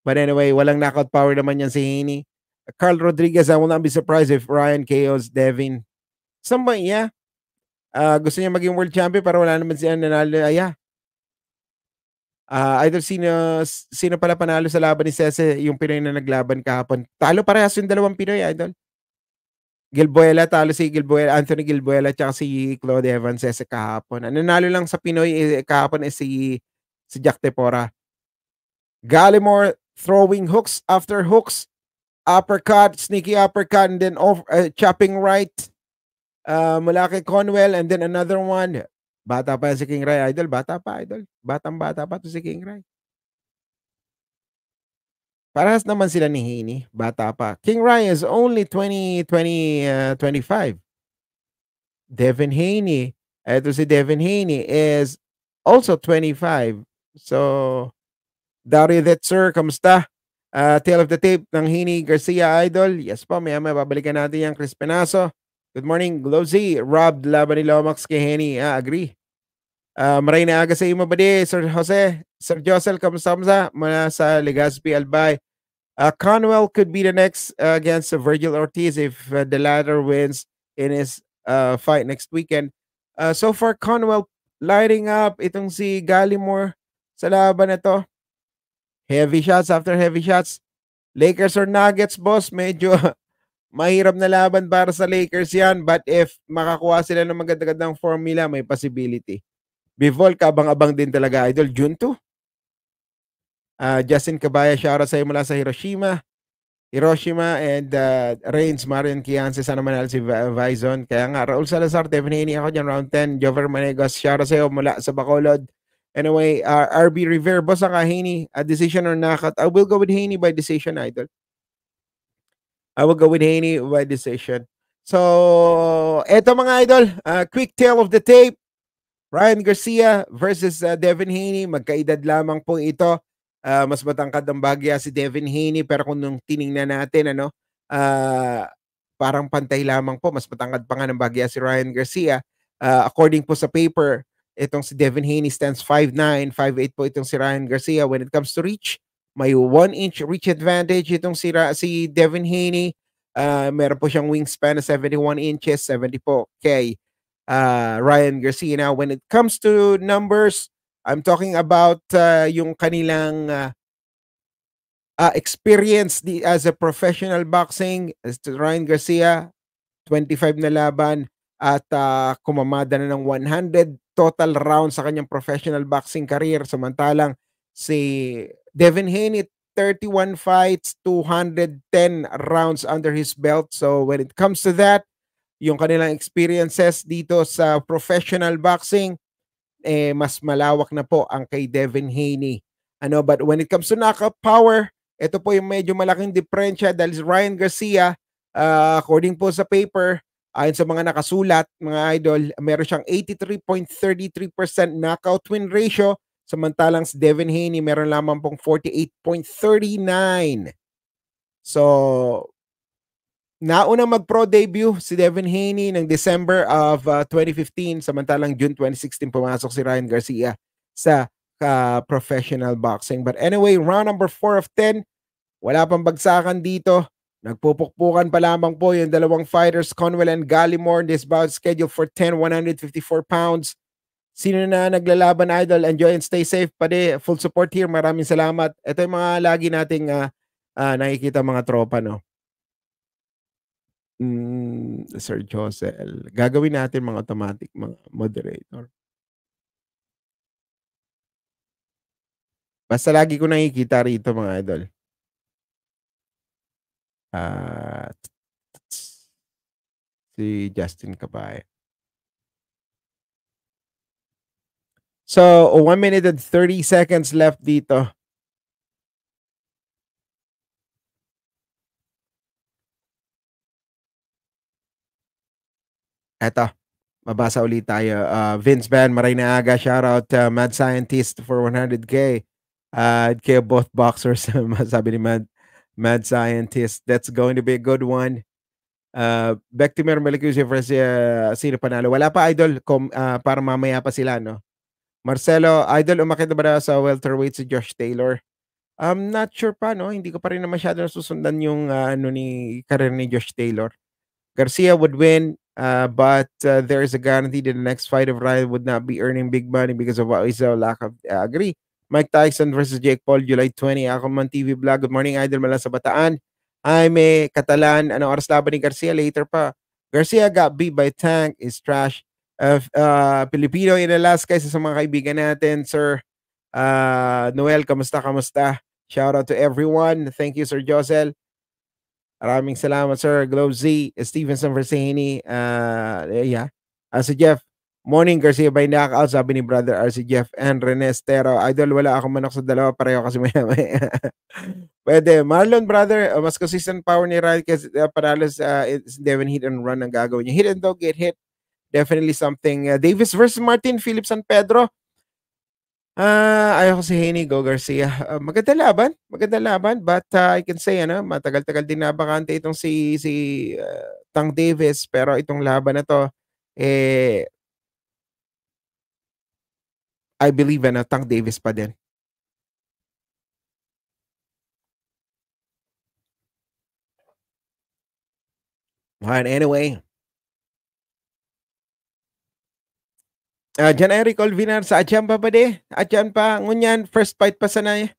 But anyway, walang knockout power naman yan si Haney. Carl Rodriguez, I will not be surprised if Ryan KO's Devin. Somebody, yeah. Uh, gusto niya maging world champion para wala naman siya nanalo. Uh, yeah. Uh, either sino, sino pala panalo sa laban ni Cese, yung Pinoy na naglaban kahapon. Talo parehas yung dalawang Pinoy, idol. Gilbuela, talo si Gilbuela, Anthony Gilbuela, tsaka si Claude Evans Cese kahapon. Ang nanalo lang sa Pinoy eh, kahapon eh, si si Jack Tepora. Gallimore throwing hooks after hooks, uppercut, sneaky uppercut, and then off, uh, chopping right uh, mula kay Conwell, and then another one. Bata pa si King Ray, idol. Bata pa, idol. Batang-bata pa to si King Ray. Parehas naman sila ni Haney. Bata pa. King Ray is only 20, 20, uh, 25. Devin Haney, ito si Devin Haney is also 25 So, Dario that sir, kamusta? Uh, Tale of the Tape ng Hini Garcia Idol. Yes po, maya maya babalikan natin yung Chris Penaso. Good morning, Glozy. Rob, laban ni Lomax kay Henny. Ah, agree. Uh, maray na aga sa iyo mabadi, Sir Jose. Sir Josel, kamusta kamusta? Mula sa Legazpi Albay. Uh, Conwell could be the next uh, against Virgil Ortiz if uh, the latter wins in his uh, fight next weekend. Uh, so far, Conwell lighting up itong si Gallimore sa laban na to. Heavy shots after heavy shots. Lakers or Nuggets, boss, medyo mahirap na laban para sa Lakers yan. But if makakuha sila ng magandang formula, may possibility. Bivol, kabang-abang din talaga, idol. June 2. Uh, ah, Justin Cabaya, shoutout sa'yo mula sa Hiroshima. Hiroshima and uh, Reigns, Marion Kianse, sana manal si Vizon. Kaya nga, Raul Salazar, definitely ako dyan, round 10. Jover Manegos, shoutout sa'yo mula sa Bacolod. Anyway, uh, RB Rivera, basta ka, Haney, a decision or knockout. I will go with Haney by decision, Idol. I will go with Haney by decision. So, eto mga Idol, uh, quick tale of the tape. Ryan Garcia versus uh, Devin Haney. Magkaedad lamang po ito. Uh, mas matangkad ang bagya si Devin Haney. Pero kung nung tiningnan natin, ano, uh, parang pantay lamang po. Mas matangkad pa nga ng bagya si Ryan Garcia. Uh, according po sa paper, Itong si Devin Haney stands 5'9", 5'8 po itong si Ryan Garcia. When it comes to reach, may 1-inch reach advantage itong si, si Devin Haney. Uh, meron po siyang wingspan na 71 inches, 70 po kay uh, ah, Ryan Garcia. Now, when it comes to numbers, I'm talking about uh, yung kanilang uh, uh, experience di, as a professional boxing. As to Ryan Garcia, 25 na laban at uh, kumamada na ng 100 total rounds sa kanyang professional boxing career. Samantalang si Devin Haney, 31 fights, 210 rounds under his belt. So when it comes to that, yung kanilang experiences dito sa professional boxing, eh, mas malawak na po ang kay Devin Haney. Ano, but when it comes to knockout power, ito po yung medyo malaking diferensya dahil si Ryan Garcia, uh, according po sa paper, Ayon sa mga nakasulat, mga idol, meron siyang 83.33% knockout win ratio, samantalang si Devin Haney meron lamang pong 48.39. So, nauna mag-pro debut si Devin Haney ng December of uh, 2015, samantalang June 2016 pumasok si Ryan Garcia sa uh, professional boxing. But anyway, round number 4 of 10, wala pang bagsakan dito. Nagpupukpukan pa lamang po yung dalawang fighters, Conwell and Gallimore. This bout scheduled for 10, 154 pounds. Sino na naglalaban, Idol? Enjoy and stay safe. Pade, full support here. Maraming salamat. Ito yung mga lagi nating uh, uh, nakikita mga tropa, no? Mm, Sir Josel. Gagawin natin mga automatic mga moderator. Basta lagi ko nakikita rito mga idol uh, si Justin Kabayan. So, 1 minute and 30 seconds left dito. Eto, mabasa ulit tayo. Uh, Vince Ben, maray na aga. Shout uh, Mad Scientist for 100K. Uh, kayo both boxers, masabi ni Mad. mad scientist. That's going to be a good one. Uh, Bektimer Melquius versus uh, sino panalo? Wala pa idol com, uh, ah, para mamaya pa sila no. Marcelo, idol umakit na ba sa welterweight si Josh Taylor? I'm not sure pa no, hindi ko pa rin na masyado nasusundan yung uh, ano ni career ni Josh Taylor. Garcia would win uh, but uh, there is a guarantee that the next fight of Ryan would not be earning big money because of his lack of uh, agree. Mike Tyson versus Jake Paul, July 20. Ako man TV Vlog. Good morning, Idol mula sa Bataan. Jaime Catalan, anong oras laban ni Garcia? Later pa. Garcia got beat by Tank, is trash. Uh, ah, uh, Filipino in Alaska, isa sa mga kaibigan natin, Sir uh, Noel, kamusta, kamusta? Shout out to everyone. Thank you, Sir Josel. Maraming salamat, Sir. Globe Z, Stevenson Versahini. Uh, yeah. Uh, si Jeff, Morning, Garcia by knockout, sabi ni Brother RC Jeff and Rene Estero. Idol, wala ako manok sa dalawa, pareho kasi may may. Pwede. Marlon, brother, uh, mas consistent power ni Ryan kasi uh, Parales, uh, it's Devin hit and run ang gagawin niya. Hit and dog, get hit. Definitely something. Uh, Davis versus Martin, Phillips and Pedro. Uh, ayoko si Haney, go Garcia. Uh, maganda laban, maganda laban. But uh, I can say, ano, matagal-tagal din nabakante itong si, si uh, Tang Davis. Pero itong laban na to, eh, I believe ano, Tank Davis pa din. And anyway, uh, Jan Eric Olvinar, sa Acham pa pa di? Acham pa, ngunyan, first fight pa sana na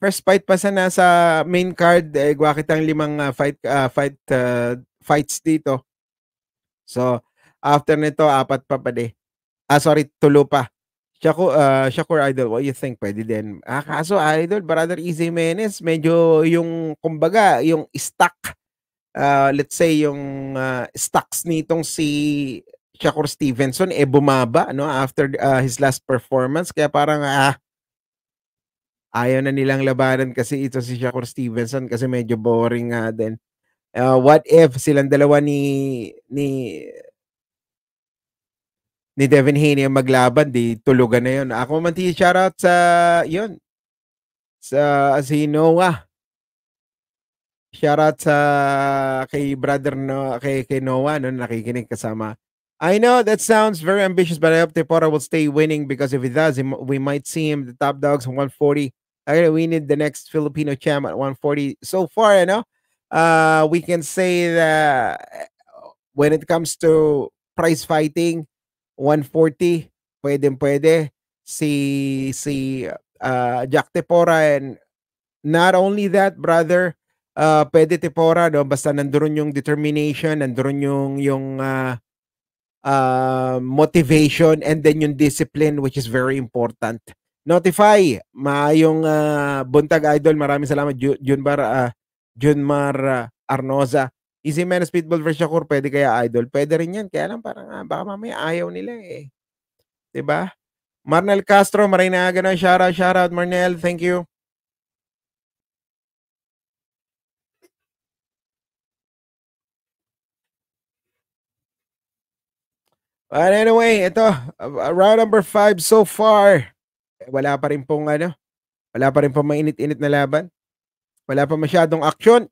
First fight pa sana sa main card, eh, gwa kitang limang uh, fight, uh, fight, uh, fights dito. So, after nito, apat pa pa di. Ah, sorry, tulo pa. Shakur, uh, ah, Shakur Idol, what you think? Pwede din. Ah, kaso Idol, Brother Easy Menes, medyo yung, kumbaga, yung stock, uh, let's say, yung uh, stocks nitong si Shakur Stevenson, eh bumaba, no? After uh, his last performance. Kaya parang, ah, ayaw na nilang labanan kasi ito si Shakur Stevenson kasi medyo boring nga din. Uh, what if silang dalawa ni ni ni Devin Haney ang maglaban, di tulugan na yun. Ako man ti shoutout sa, yun, sa si Noah. Shoutout sa kay brother no, kay, kay Noah no nakikinig kasama. I know that sounds very ambitious, but I hope Tepora will stay winning because if he does, we might see him the top dogs on 140. Okay, we need the next Filipino champ at 140. So far, you know, uh, we can say that when it comes to prize fighting, 140, pwedeng pwede. Si, si uh, Jack Tepora and not only that, brother, uh, pwede Tepora, no? basta nandoon yung determination, nandoon yung, yung uh, uh, motivation and then yung discipline which is very important. Notify, maayong uh, buntag idol. Maraming salamat Junbar uh, Junmar Arnoza. Easy Man, Speedball, Fresh Shakur, pwede kaya Idol. Pwede rin yan. Kaya lang parang ah, baka mamaya ayaw nila eh. ba? Diba? Marnel Castro, maray na aga na. Shoutout, shoutout Marnel. Thank you. But anyway, ito, ah, round number 5 so far. Eh, wala pa rin pong ano, wala pa rin pong mainit-init na laban. Wala pa masyadong action.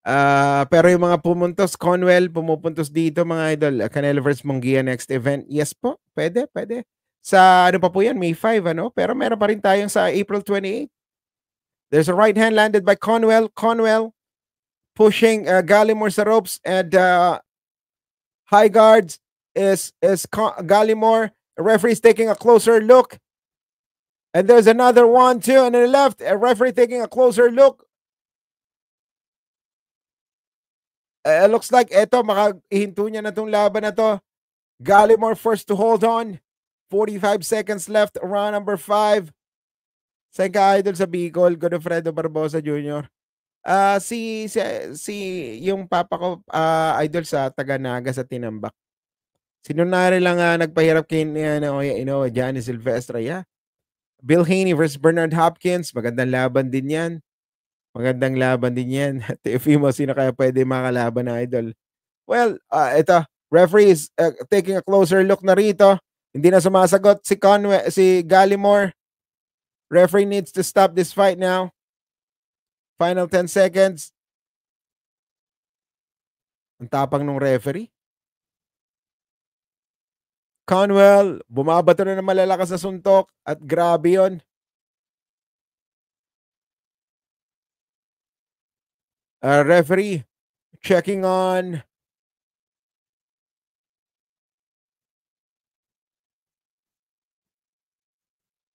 Uh, pero yung mga pumuntos, Conwell, pumupuntos dito mga idol, ah, Canelo versus Munguia next event. Yes po, pwede, pwede. Sa ano pa po yan, May 5, ano? Pero meron pa rin tayong sa April 28. There's a right hand landed by Conwell. Conwell pushing uh, Gallimore sa ropes and uh, high guards is, is Con Gallimore. referee's taking a closer look. And there's another one too on the left. A referee taking a closer look. Uh, looks like eto, makahinto niya na tong laban na to. Gallimore first to hold on. 45 seconds left, round number 5. Saan ka idol sa Bicol, Godofredo Barbosa Jr.? Uh, ah, si, si, si, yung papa ko, uh, idol sa Taganaga sa Tinambak. Sinunari lang uh, nagpahirap kay uh, no, oh, you know, Johnny Silvestre, yeah. Bill Haney versus Bernard Hopkins, magandang laban din yan. Magandang laban din yan. Teofimo, e sino kaya pwede makalaban na idol? Well, uh, ah, ito, referee is uh, taking a closer look na rito. Hindi na sumasagot si Conway, si Gallimore. Referee needs to stop this fight now. Final 10 seconds. Ang tapang ng referee. Conwell, bumabato na ng malalakas na suntok at grabe yon. Uh, referee checking on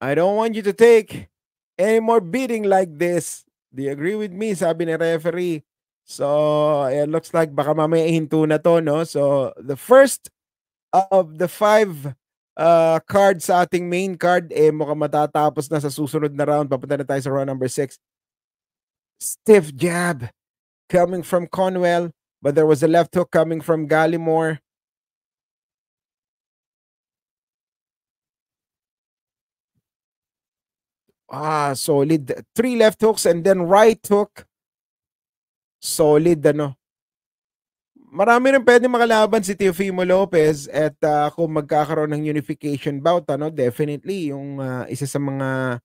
I don't want you to take any more beating like this. Do you agree with me? Sabi ni referee. So, it eh, looks like baka mamaya hinto na to, no? So, the first of the five uh, cards sa ating main card, eh, mukhang matatapos na sa susunod na round. Papunta na tayo sa round number six. Stiff jab coming from Conwell, but there was a left hook coming from Gallimore. Ah, solid. Three left hooks and then right hook. Solid, ano. Marami rin pwede makalaban si Teofimo Lopez at uh, kung magkakaroon ng unification bout, ano, definitely yung uh, isa sa mga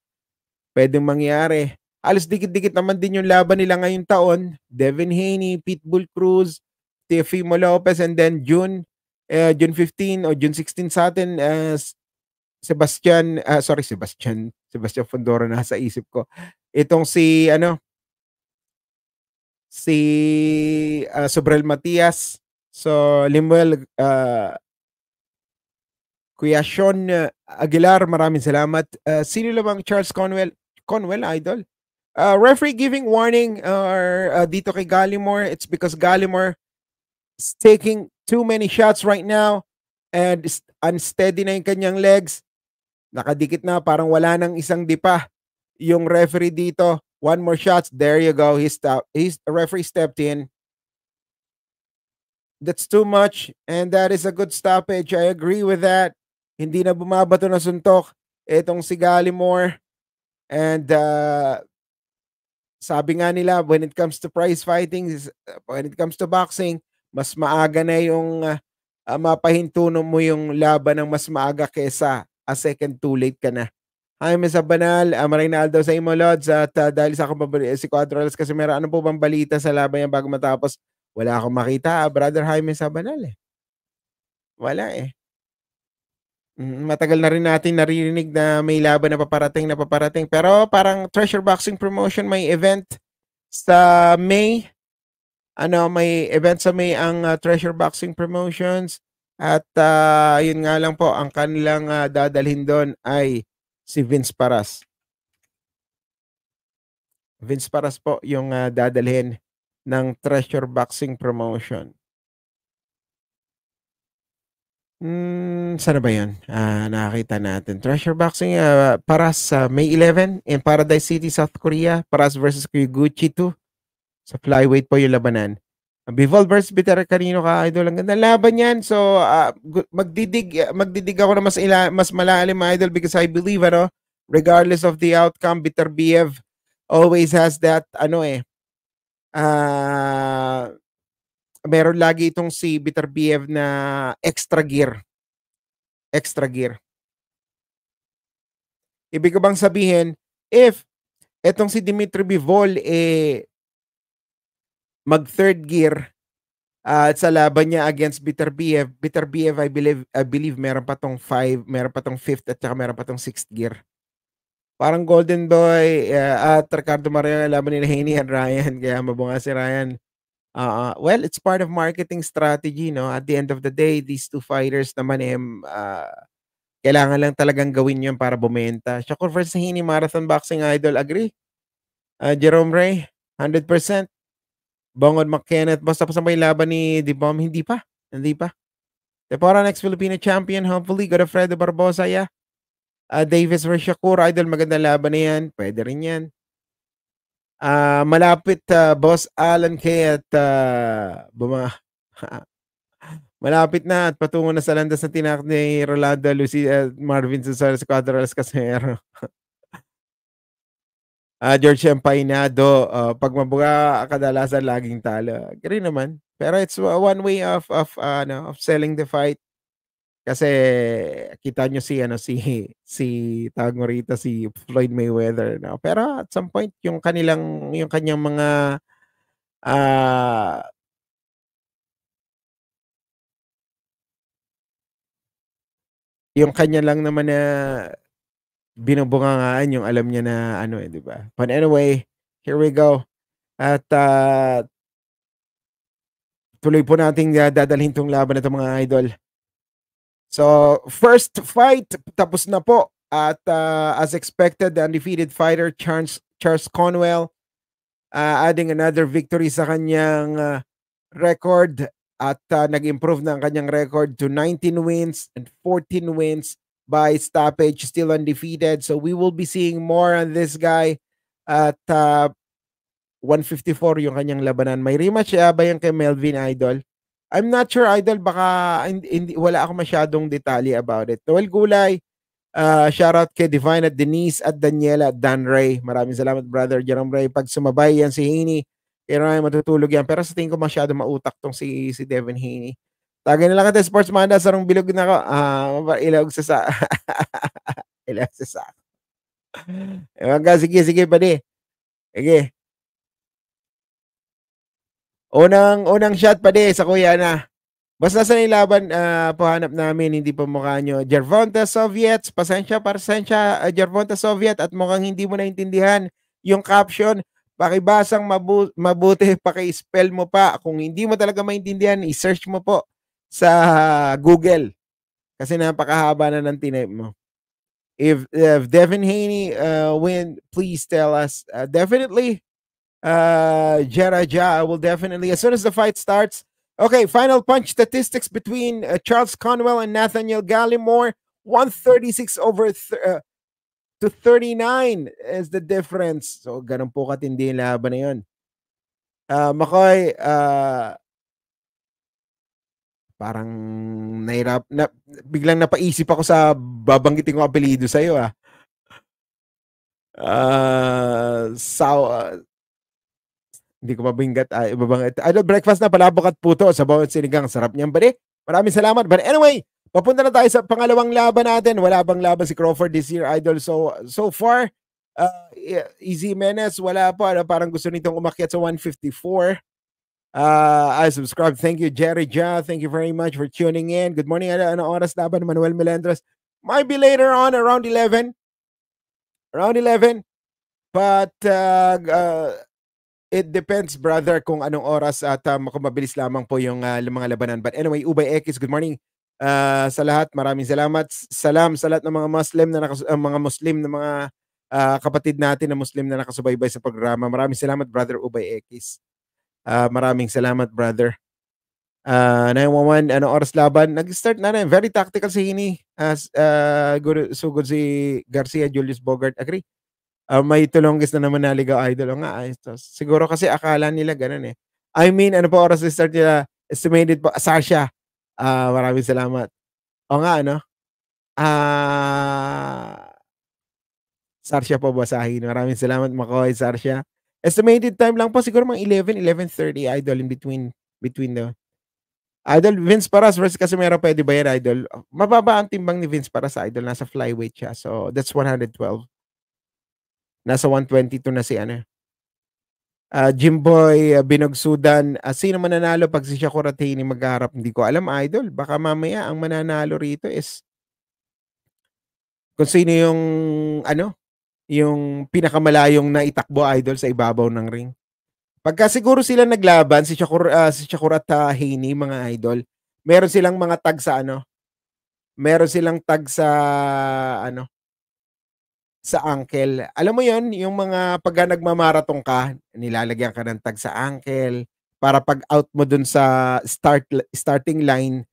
pwedeng mangyari. Alos dikit-dikit naman din yung laban nila ngayong taon. Devin Haney, Pitbull Cruz, Teofimo Lopez, and then June, uh, June 15 o June 16 sa atin, uh, Sebastian, uh, sorry Sebastian, Sebastian Fondoro na sa isip ko. Itong si, ano, si uh, Sobrel Matias, so Limuel uh, ah, Kuya Sean Aguilar, maraming salamat. Uh, sino lamang Charles Conwell? Conwell, idol. Uh, referee giving warning uh, or uh, dito kay Gallimore, it's because Gallimore is taking too many shots right now and unsteady na yung kanyang legs. Nakadikit na, parang wala nang isang dipa. Yung referee dito, one more shots, there you go. He stop, he's, referee stepped in. That's too much and that is a good stoppage. I agree with that. Hindi na bumabato na suntok itong si Gallimore. And uh, sabi nga nila, when it comes to prize fighting, when it comes to boxing, mas maaga na yung uh, uh, mapahinto mo yung laban ng mas maaga kesa a ah, second too late ka na. Hi, Ms. Abanal. Uh, ah, maraming naal daw sa imo, Lods. At uh, dahil sa akong eh, si Quadrolas kasi meron ano po bang balita sa laban yan bago matapos? Wala akong makita. brother, hi, Ms. Abanal. Eh. Wala eh. Mm, matagal na rin natin naririnig na may laban na paparating na paparating. Pero parang Treasure Boxing Promotion may event sa May. Ano, may event sa May ang uh, Treasure Boxing Promotions. At uh, yun nga lang po, ang kanilang uh, dadalhin doon ay si Vince Paras. Vince Paras po yung uh, dadalhin ng Treasure Boxing Promotion. Mm, sana ba yun? Ah, nakakita natin. Treasure boxing, ah, Paras sa ah, May 11 in Paradise City, South Korea. Paras versus Kyoguchi 2. Sa flyweight po yung labanan. Ah, Bivol versus Bitter kanino ka idol ang ganda laban yan. So uh, magdidig magdidig ako na mas ila, mas malalim idol because I believe ano regardless of the outcome Bitter BF always has that ano eh uh, meron lagi itong si Biterbiev na extra gear. Extra gear. Ibig ko bang sabihin, if itong si Dimitri Bivol eh mag third gear uh, sa laban niya against Biterbiev, Biterbiev I believe I believe meron pa tong 5, meron pa tong 5th at saka meron pa tong 6th gear. Parang Golden Boy uh, at Ricardo Mariano laban ni Haney and Ryan kaya mabunga si Ryan Uh, well, it's part of marketing strategy, no? At the end of the day, these two fighters naman eh, uh, kailangan lang talagang gawin yun para bumenta. Shakur versus Hini, Marathon Boxing Idol, agree? Uh, Jerome Ray, 100%. Bongod McKenneth, basta pa sa may laban ni Dibom, hindi pa. Hindi pa. Depora next Filipino champion, hopefully, Godofredo Barbosa, yeah. Uh, Davis versus Shakur, Idol, maganda laban na yan. Pwede rin yan. Uh, malapit uh, boss Alan Kay at uh, buma Malapit na at patungo na sa landas na tinak ni Rolando Lucia at Marvin Susares Cuadras Casero. uh, George Empainado, uh, pag mabuga, kadalasan laging talo. Ganun naman. Pero it's one way of of uh, no, of selling the fight. Kasi kita nyo si ano si si tawag mo rito si Floyd Mayweather no. Pero at some point yung kanilang yung kanyang mga uh, yung kanya lang naman na binubungangaan yung alam niya na ano eh, di ba? But anyway, here we go. At uh, tuloy po nating dadalhin tong laban na mga idol. So, first fight, tapos na po. At uh, as expected, the undefeated fighter Charles, Charles Conwell uh, adding another victory sa kanyang uh, record at uh, nag-improve na ang kanyang record to 19 wins and 14 wins by stoppage, still undefeated. So we will be seeing more on this guy at uh, 154 yung kanyang labanan. May rematch siya ba yan kay Melvin Idol? I'm not sure, Idol. Baka hindi, wala ako masyadong detalye about it. Noel Gulay, uh, ah, shout out kay Divine at Denise at Daniela at Dan Ray. Maraming salamat, brother Jerome Ray. Pag sumabay yan si Haney, pero ay matutulog yan. Pero sa tingin ko masyado mautak tong si, si Devin Haney. Tagay na lang kita, Sports Manda. Sarong bilog na ako. Uh, ah, ilog sa sa... ilog sa sa... Ewan ka, sige, sige, pwede. Sige. Unang, unang shot pa di sa kuya na. Basta sa nilaban, uh, ah, pahanap namin, hindi pa mukha nyo. Gervonta Soviets, pasensya, pasensya, uh, Gervonta Soviet, at mukhang hindi mo na intindihan yung caption. Pakibasang mabu- mabuti, paki-spell mo pa. Kung hindi mo talaga maintindihan, i-search mo po sa Google. Kasi napakahaba na ng tinaype mo. If, if Devin Haney uh, win, please tell us. Uh, definitely, uh Jaraja will definitely as soon as the fight starts. Okay, final punch statistics between uh, Charles Conwell and Nathaniel Gallimore 136 over th- uh, to 39 is the difference. So ganun po katindi yung laban na yun. Uh, Makoy, uh, parang nahirap, na, biglang napaisip ako sa babanggitin ko sa iyo ah. Uh, Saw, uh, Hindi ko mabingat. Uh, ah, ibabang, ano, breakfast na palabok at puto. Sa bawat sinigang. Sarap niyan, bari. Maraming salamat. But anyway, papunta na tayo sa pangalawang laban natin. Wala bang laban si Crawford this year, Idol? So, so far, uh, Easy Menes, wala pa. Ano, parang gusto nitong umakyat sa 154. Uh, ah, I subscribe. Thank you, Jerry Ja. Thank you very much for tuning in. Good morning. Ano, ano oras laban, Manuel Melendres? Might be later on, around 11. Around 11. But uh, uh, It depends, brother, kung anong oras at um, kung mabilis lamang po yung uh, mga labanan. But anyway, Ubay X, good morning uh, sa lahat. Maraming salamat. Salam sa lahat ng mga Muslim na nakas- uh, mga Muslim na mga uh, kapatid natin na Muslim na nakasubaybay sa programa. Maraming salamat, brother Ubay X. Uh, maraming salamat, brother. Uh, 911, ano oras laban? Nag-start na rin. Very tactical si Hini. As, uh, good, so good si Garcia Julius Bogart. Agree uh, may tulonggis na naman naligaw idol. O nga, ah, ito. siguro kasi akala nila ganun eh. I mean, ano po oras start nila? Estimated po. Sasha. Uh, maraming salamat. O nga, ano? Ah... Uh, Sarsha po basahin. Maraming salamat, Makoy, Sarsha. Estimated time lang po, siguro mga 11, 11.30, idol, in between, between the... Idol, Vince Paras versus Casimero, pwede ba yan, idol? Mababa ang timbang ni Vince Paras, idol. Nasa flyweight siya. So, that's 112. Nasa 122 na si ano. Uh, ah, Jimboy uh, ah, Binogsudan, uh, ah, sino mananalo pag si Shakur at Haney magkaharap? Hindi ko alam, idol. Baka mamaya ang mananalo rito is kung sino yung ano, yung pinakamalayong na itakbo idol sa ibabaw ng ring. Pagka siguro sila naglaban si Shakur uh, si Shakur at uh, Haney mga idol, meron silang mga tag sa ano. Meron silang tag sa ano, sa ankle. Alam mo yon yung mga pagka nagmamarathon ka, nilalagyan ka ng tag sa ankle para pag out mo dun sa start starting line,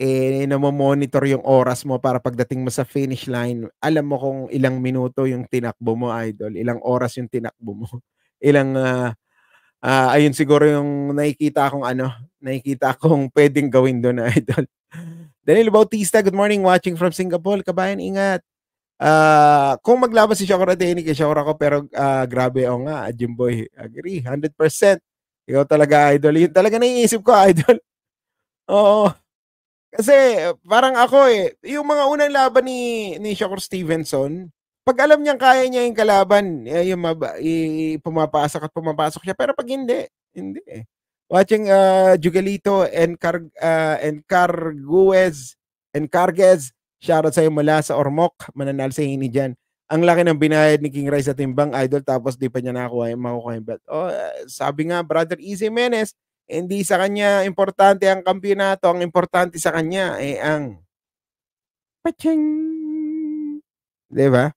eh, monitor yung oras mo para pagdating mo sa finish line, alam mo kung ilang minuto yung tinakbo mo, idol. Ilang oras yung tinakbo mo. Ilang, uh, uh, ayun siguro yung nakikita kong ano, nakikita kong pwedeng gawin doon, idol. Daniel Bautista, good morning, watching from Singapore. Kabayan, ingat. Uh, kung maglaban si Shokura Dehini kay Shokura ko, pero uh, grabe o oh nga, Jimboy, agree, 100%. Ikaw talaga, idol. Yun talaga naiisip ko, idol. Oo. Kasi parang ako eh, yung mga unang laban ni, ni Shakur Stevenson, pag alam niyang kaya niya yung kalaban, eh, yung mab- i- pumapasok at pumapasok siya. Pero pag hindi, hindi eh. Watching uh, ah, Jugalito and, Car- uh, and Carguez and Carguez Shoutout sa'yo mula sa Ormoc. Mananal sa hini dyan. Ang laki ng binayad ni King Rise sa timbang idol tapos di pa niya nakuha yung makukuha yung belt. Oh, sabi nga, brother Easy Menes, hindi sa kanya importante ang kampiyonato. Ang importante sa kanya ay eh, ang Paching! Di ba?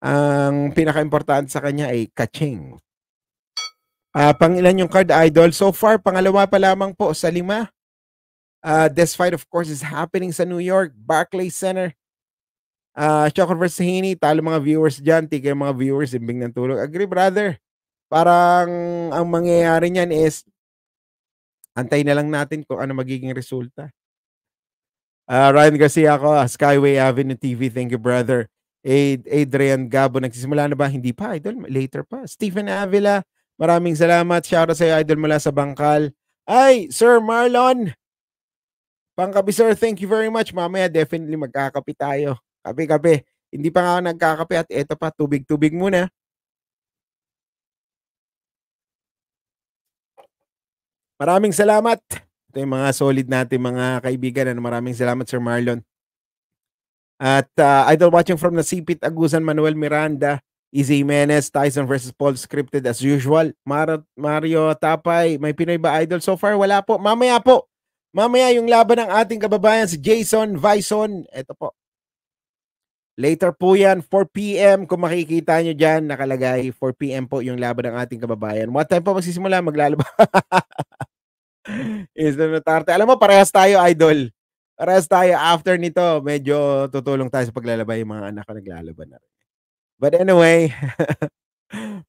Ang pinaka-importante sa kanya ay kaching. Uh, ah, pang ilan yung card idol? So far, pangalawa pa lamang po sa lima. Uh, this fight, of course, is happening sa New York, Barclays Center. Uh, Choco vs. Haney, talo mga viewers dyan, tigay mga viewers, imbing ng tulog. Agree, brother. Parang ang mangyayari niyan is antay na lang natin kung ano magiging resulta. Uh, Ryan Garcia ako, ah, Skyway Avenue TV. Thank you, brother. Ad Adrian Gabo, nagsisimula na ba? Hindi pa, idol. Later pa. Stephen Avila, maraming salamat. Shoutout sa iyo, idol, mula sa Bangkal. Ay, Sir Marlon, Pangkapi sir, thank you very much. Mamaya definitely magkakapi tayo. Kape-kape. Hindi pa nga ako nagkakape at eto pa, tubig-tubig muna. Maraming salamat. Ito yung mga solid natin mga kaibigan. Ano, maraming salamat Sir Marlon. At uh, idol watching from the Agusan, Manuel Miranda, Izzy e Jimenez, Tyson versus Paul scripted as usual. Mar Mario Tapay, may Pinoy ba idol so far? Wala po. Mamaya po, Mamaya yung laban ng ating kababayan si Jason Vison. Ito po. Later po yan, 4pm. Kung makikita nyo dyan, nakalagay 4pm po yung laban ng ating kababayan. What time po magsisimula? Maglalaba. Is na natarte. Alam mo, parehas tayo, idol. Parehas tayo. After nito, medyo tutulong tayo sa paglalaba yung mga anak ko naglalaba na. But anyway,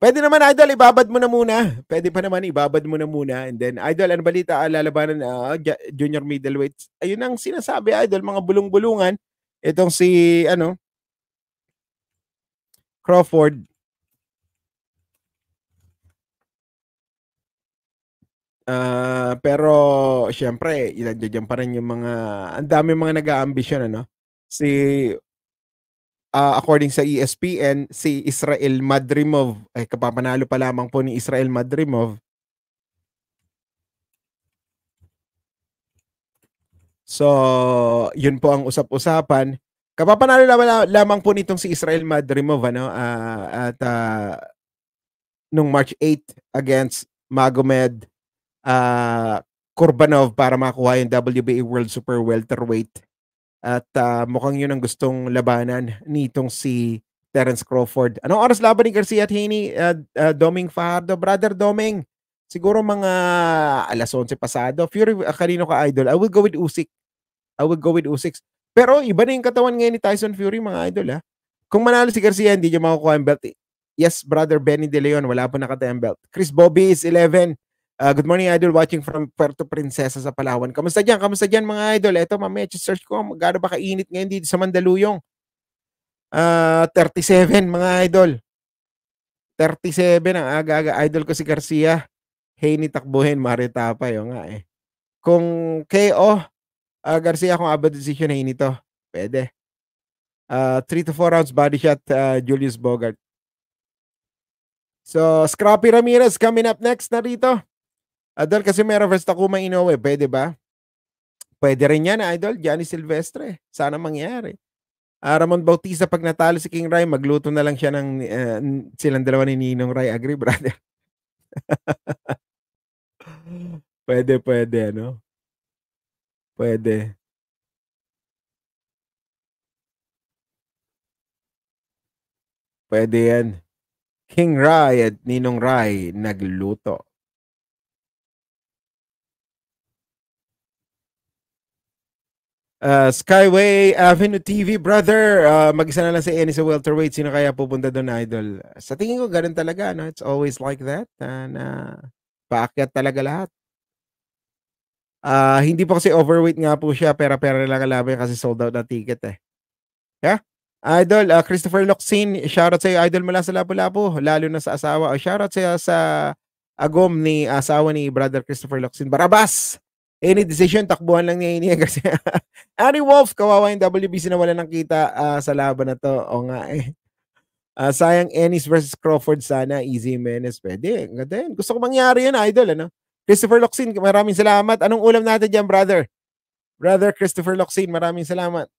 Pwede naman, Idol, ibabad mo na muna. Pwede pa naman, ibabad mo na muna. And then, Idol, ano balita? Ah, lalabanan uh, junior middleweight. Ayun ang sinasabi, Idol, mga bulong-bulungan. Itong si, ano, Crawford. Uh, pero, syempre, ilan dyan pa rin yung mga, ang dami mga nag-aambisyon, ano? Si uh, according sa ESPN, si Israel Madrimov, ay eh, kapapanalo pa lamang po ni Israel Madrimov. So, yun po ang usap-usapan. Kapapanalo lamang, lamang po nitong si Israel Madrimov ano uh, at uh, nung March 8 against Magomed uh, Kurbanov para makuha yung WBA World Super Welterweight at uh, mukhang yun ang gustong labanan nitong si Terence Crawford. Anong oras laban ni Garcia at Haney? Uh, uh, Doming Fajardo. Brother Doming, siguro mga alas 11 pasado. Fury, uh, kanino ka idol? I will go with Usyk. I will go with Usyk. Pero iba na yung katawan ngayon ni Tyson Fury, mga idol. Ha? Kung manalo si Garcia, hindi niya makukuha ang belt. Yes, brother Benny De Leon, wala po nakatayang belt. Chris Bobby is 11. Uh, good morning, Idol. Watching from Puerto Princesa sa Palawan. Kamusta dyan? Kamusta dyan, mga Idol? Eto, mamaya, search ko. Gaano ba kainit ngayon dito sa Mandaluyong? Uh, ah, 37, mga Idol. 37 ang aga-aga. Idol ko si Garcia. Hey, ni takbuhin. Maritapa, yun nga eh. Kung KO, uh, ah, Garcia, kung aba decision, hey, nito. Pwede. 3 uh, to 4 rounds body shot, uh, Julius Bogart. So, Scrappy Ramirez coming up next na rito. Ah, Idol, kasi meron Takuma Inoue, pwede ba? Pwede rin yan, Idol. Gianni Silvestre. Sana mangyari. Uh, Ramon Bautista, pag natalo si King Rai, magluto na lang siya ng uh, silang dalawa ni Ninong Rai. Agree, brother? pwede, pwede, ano? Pwede. Pwede yan. King Rai at Ninong Rai nagluto. Uh, Skyway Avenue TV, brother. Uh, mag-isa na lang si Eni sa welterweight. Sino kaya pupunta doon, idol? Sa tingin ko, ganun talaga. No? It's always like that. And, Uh, na paakyat talaga lahat. Uh, hindi pa kasi overweight nga po siya. Pera-pera lang kalaban kasi sold out na ticket eh. Yeah? Idol, uh, Christopher Loxin, shoutout sa iyo, Idol mula sa Lapu-Lapu, lalo na sa asawa. O shoutout sa iyo sa agom ni asawa ni Brother Christopher Loxin. Barabas! any eh, decision, takbuhan lang niya niya kasi Ari Wolf, kawawa yung WBC na wala nang kita uh, sa laban na to. O nga eh. Uh, sayang Ennis versus Crawford sana, easy Menes. Pwede, ganda yan. Gusto ko mangyari yan, idol. Ano? Christopher Loxin, maraming salamat. Anong ulam natin dyan, brother? Brother Christopher Loxin, maraming salamat.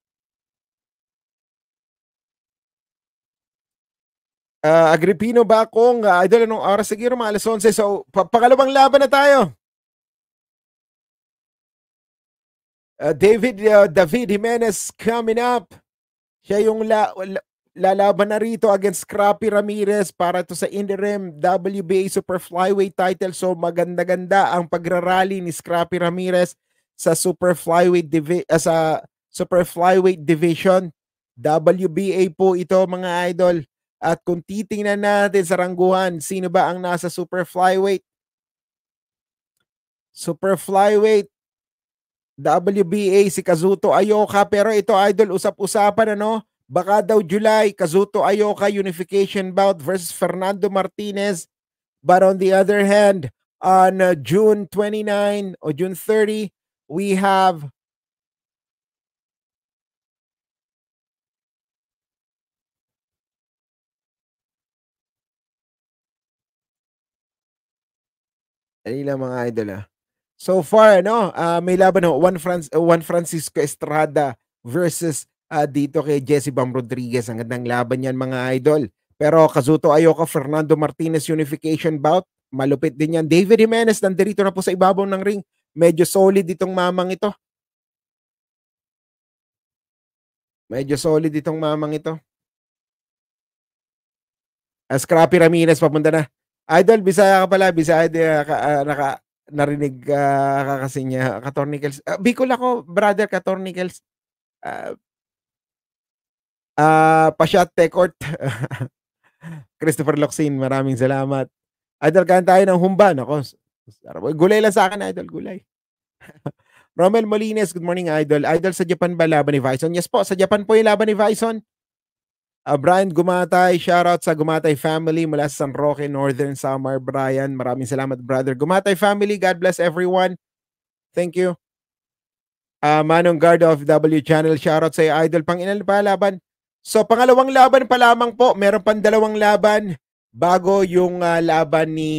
Uh, Agripino Bakong, uh, idol, anong oras? Siguro mga 11. So, pa- pangalawang laban na tayo. Uh, David uh, David Jimenez coming up. Siya yung la, la, lalaban na rito against Crappy Ramirez para to sa interim WBA Super Flyweight title. So maganda-ganda ang pagrarally ni Scrappy Ramirez sa Super Flyweight divi- uh, sa Super Flyweight division. WBA po ito mga idol. At kung titingnan natin sa rangguhan, sino ba ang nasa Super Flyweight? Super Flyweight WBA si Kazuto Ayoka pero ito idol usap-usapan ano baka daw July Kazuto Ayoka unification bout versus Fernando Martinez but on the other hand on uh, June 29 or June 30 we have Dali mga idol ah. So far, no, uh, ah, may laban no, oh, Juan, Fran- eh, Juan Francisco Estrada versus uh, dito kay Jesse Bam Rodriguez. Ang gandang laban niyan mga idol. Pero Kazuto Ayoka, Fernando Martinez unification bout. Malupit din yan. David Jimenez nandirito na po sa ibabaw ng ring. Medyo solid itong mamang ito. Medyo solid itong mamang ito. Uh, Scrappy Ramirez papunta na. Idol, Bisaya ka pala. Bisaya, uh, naka, narinig uh, kasi niya Katornicles. Uh, ah, Bicol ako, brother Katornicles. Uh, ah, uh, Pashat Tekort. Christopher Loxin, maraming salamat. Idol, kahan tayo ng humba. Nako, gulay lang sa akin, Idol. Gulay. Romel Molines, good morning, Idol. Idol, sa Japan ba laban ni Vison? Yes po, sa Japan po yung laban ni Vison. Uh, Brian Gumatay, shoutout sa Gumatay family mula sa San Roque, Northern Samar. Brian, maraming salamat brother. Gumatay family, God bless everyone. Thank you. Uh, Manong Guard of W Channel, shoutout sa Idol. Pangilan pa laban. So pangalawang laban pa lamang po. Meron pang dalawang laban bago yung uh, laban ni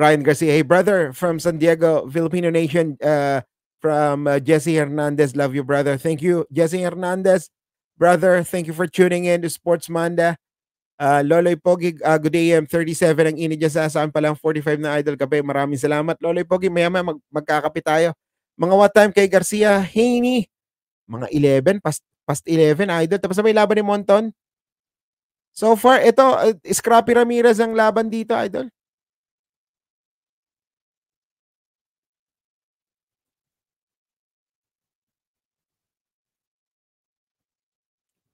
Ryan Garcia. Hey brother from San Diego, Filipino Nation, uh, from uh, Jesse Hernandez. Love you brother. Thank you, Jesse Hernandez. Brother, thank you for tuning in to Sports Manda. Uh, Loloy Pogi, uh, good AM 37 ang ini dyan sa saan pa lang 45 na idol kape. Maraming salamat. Loloy Pogi, maya maya mag magkakapi tayo. Mga what time kay Garcia, Haney, mga 11, past, past 11 idol. Tapos may laban ni Monton. So far, ito, uh, Scrappy Ramirez ang laban dito, idol.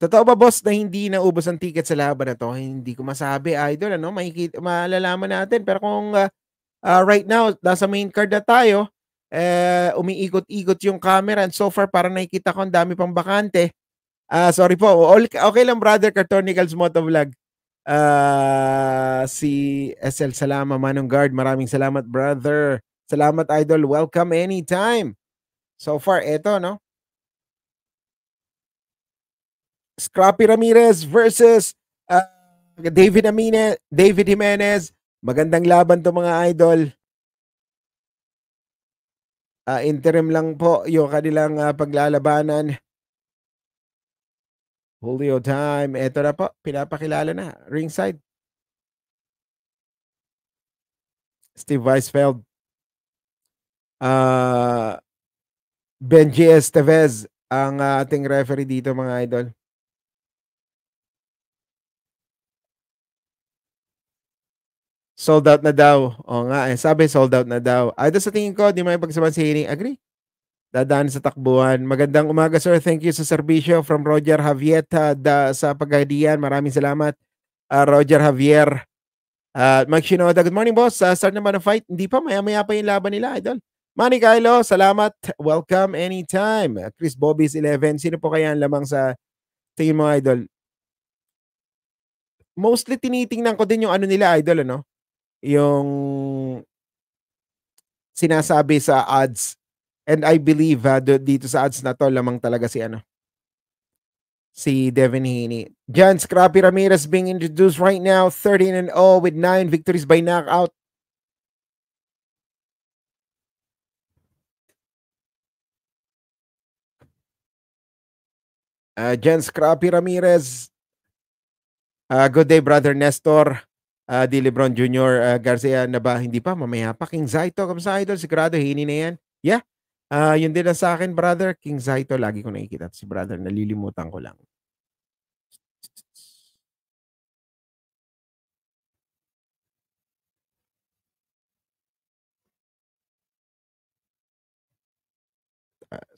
Totoo ba boss na hindi naubos ang ticket sa laban na to? Hindi ko masabi idol ano, makikita malalaman natin pero kung uh, uh, right now nasa main card na tayo, eh uh, umiikot-ikot yung camera and so far para nakikita ko ang dami pang bakante. uh, sorry po. All, okay lang brother Cartonicals Motovlog. Uh, si SL Salama Manong Guard, maraming salamat brother. Salamat idol. Welcome anytime. So far eto no. Scrappy Ramirez versus uh, David Amine, David Jimenez. Magandang laban to mga idol. Uh, interim lang po yung kanilang uh, paglalabanan. Julio time. Ito na po. Pinapakilala na. Ringside. Steve Weisfeld. Uh, Benji Estevez ang uh, ating referee dito mga idol. Sold out na daw. O nga, eh, sabi sold out na daw. Ay, ah, sa tingin ko, di may pagsaman si Hiling. Agree. Dadaan sa takbuhan. Magandang umaga, sir. Thank you sa serbisyo from Roger Javier ah, da, sa paghadian. Maraming salamat, uh, Roger Javier. At uh, Mike Shinoda, good morning, boss. Uh, start ba ng fight. Hindi pa, maya-maya pa yung laban nila, idol. Manny Kylo, salamat. Welcome anytime. Uh, Chris Bobby's 11. Sino po kaya ang lamang sa tingin mo, idol? Mostly tinitingnan ko din yung ano nila, idol, ano? yung sinasabi sa ads. And I believe ha, dito sa ads na to, lamang talaga si ano, si Devin Haney. John Scrappy Ramirez being introduced right now, 13 and 0 with 9 victories by knockout. Uh, Jens Scrappy Ramirez. Uh, good day, Brother Nestor uh, di Lebron Jr. Uh, ah, Garcia na ba? Hindi pa, mamaya pa. King Zaito, kamusta idol? Sigurado, hini na yan. Yeah, uh, yun din na sa akin, brother. King Zaito, lagi ko nakikita si brother. Nalilimutan ko lang.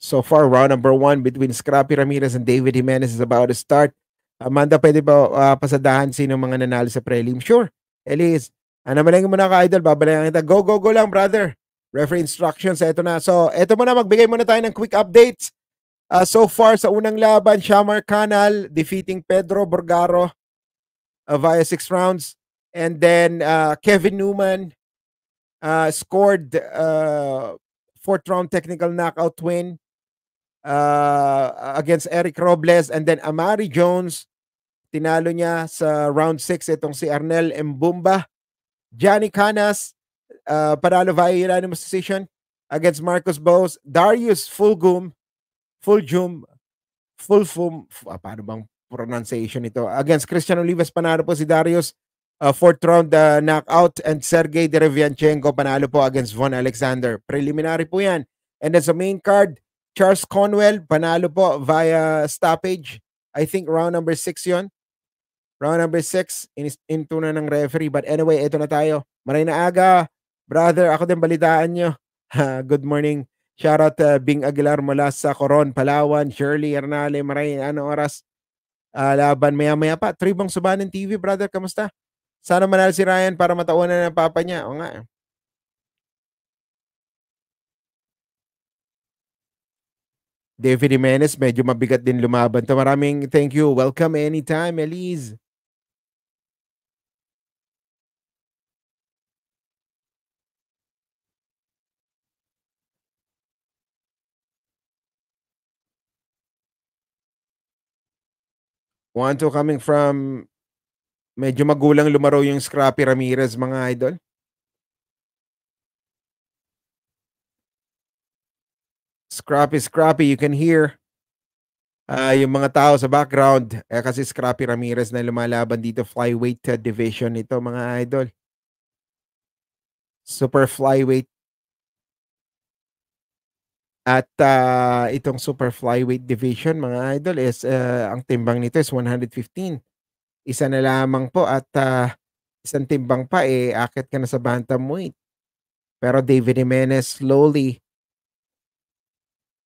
so far, round number one between Scrappy Ramirez and David Jimenez is about to start. Amanda, pwede ba uh, pasadahan sino mga nanalo sa prelim? Sure. Elise, ano malengke mo na ka-idol, babalayan kita. Go, go, go lang, brother. Referee instructions, eto na. So, eto muna, magbigay muna tayo ng quick updates. Uh, so far, sa unang laban, Shamar Canal defeating Pedro Borgaro uh, via six rounds. And then, uh, Kevin Newman uh, scored uh, fourth round technical knockout win uh, against Eric Robles. And then, Amari Jones Tinalo niya sa round 6 itong si Arnel Mbumba. Johnny Canas, uh, panalo via unanimous decision against Marcos Bowes. Darius Fulgum, Fulgum, Fulfum, ah, paano bang pronunciation ito? Against Christian Olives, panalo po si Darius. Uh, fourth round uh, knockout and Sergey Derevianchenko panalo po against Von Alexander. Preliminary po yan. And then sa main card, Charles Conwell panalo po via stoppage. I think round number 6 yon. Round number 6, in, into na ng referee. But anyway, ito na tayo. Maray na aga. Brother, ako din balitaan nyo. Good morning. Shout out uh, Bing Aguilar mula sa Coron, Palawan, Shirley Hernale, Maray, ano oras? Uh, laban maya-maya pa. Tribong Subanan TV, brother, kamusta? Sana manal si Ryan para mataunan ng papa niya. O nga. David Jimenez, medyo mabigat din lumaban. To maraming thank you. Welcome anytime, Elise. One, two coming from medyo magulang lumaro yung Scrappy Ramirez, mga idol. Scrappy, Scrappy, you can hear uh, yung mga tao sa background. Eh, kasi Scrappy Ramirez na lumalaban dito, flyweight uh, division ito, mga idol. Super flyweight at uh, itong super flyweight division mga idol is uh, ang timbang nito is 115. Isa na lamang po at uh, isang timbang pa eh akit ka na sa bantamweight. Pero David Jimenez slowly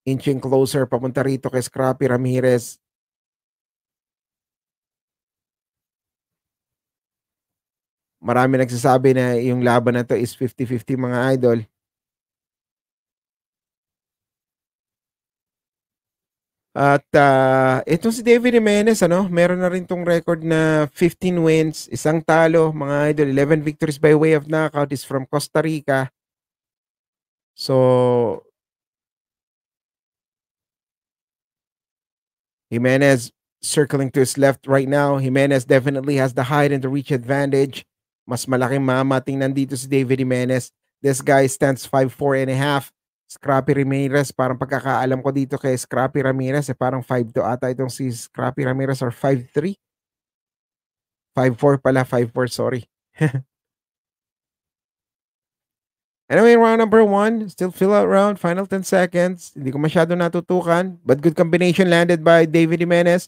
inching closer papunta rito kay Scrappy Ramirez. Marami nagsasabi na yung laban na to is 50-50 mga idol. At uh, itong si David Jimenez, ano, meron na rin tong record na 15 wins, isang talo, mga idol, 11 victories by way of knockout is from Costa Rica. So, Jimenez circling to his left right now. Jimenez definitely has the height and the reach advantage. Mas malaking mama. nandito si David Jimenez. This guy stands 5'4 and a half. Scrappy Ramirez, parang pagkakaalam ko dito kay Scrappy Ramirez, eh, parang 5'2 ata itong si Scrappy Ramirez or 5'3. 5'4 pala, 5'4, sorry. anyway, round number 1, still fill out round, final 10 seconds. Hindi ko masyado natutukan, but good combination landed by David Jimenez.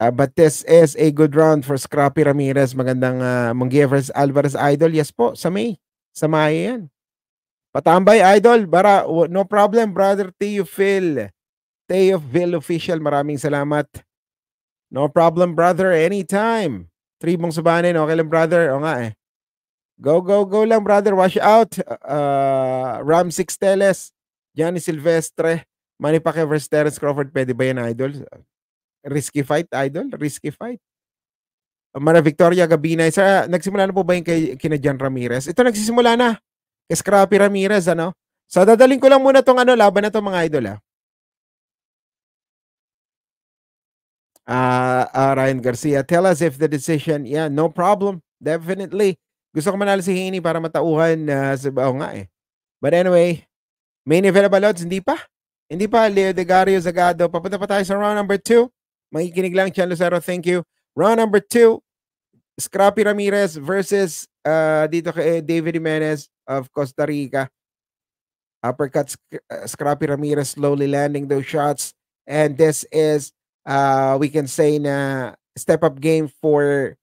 Uh, but this is a good round for Scrappy Ramirez. Magandang uh, ah, Munggi Alvarez Idol. Yes po, sa May sa yan. Patambay, idol. Bara, no problem, brother Tayo Phil. Tayo Phil official, maraming salamat. No problem, brother. Anytime. Tribong Sabanin, okay lang, brother. O nga eh. Go, go, go lang, brother. Wash out. Uh, uh, Ram Six Teles. Johnny Silvestre. Manny Pacquiao versus Terence Crawford. Pwede ba yan, idol? Risky fight, idol. Risky fight. Mara Victoria Gabinay. Sa, nagsimula na po ba yung kay, kina John Ramirez? Ito nagsisimula na. Kay Scrappy Ramirez, ano? So, dadaling ko lang muna tong ano, laban na to mga idol, ah. Uh, uh, Ryan Garcia, tell us if the decision, yeah, no problem. Definitely. Gusto ko manalo si Haney para matauhan uh, sa bao nga eh. But anyway, main event ba Lods? Hindi pa. Hindi pa, Leo Degario Zagado. Papunta pa tayo sa round number 2. Makikinig lang, Chan Lucero. Thank you. Round number two, Scrappy Ramirez versus uh, dito kay David Jimenez of Costa Rica. Uppercut uh, Scrappy Ramirez slowly landing those shots. And this is, uh, we can say na step up game for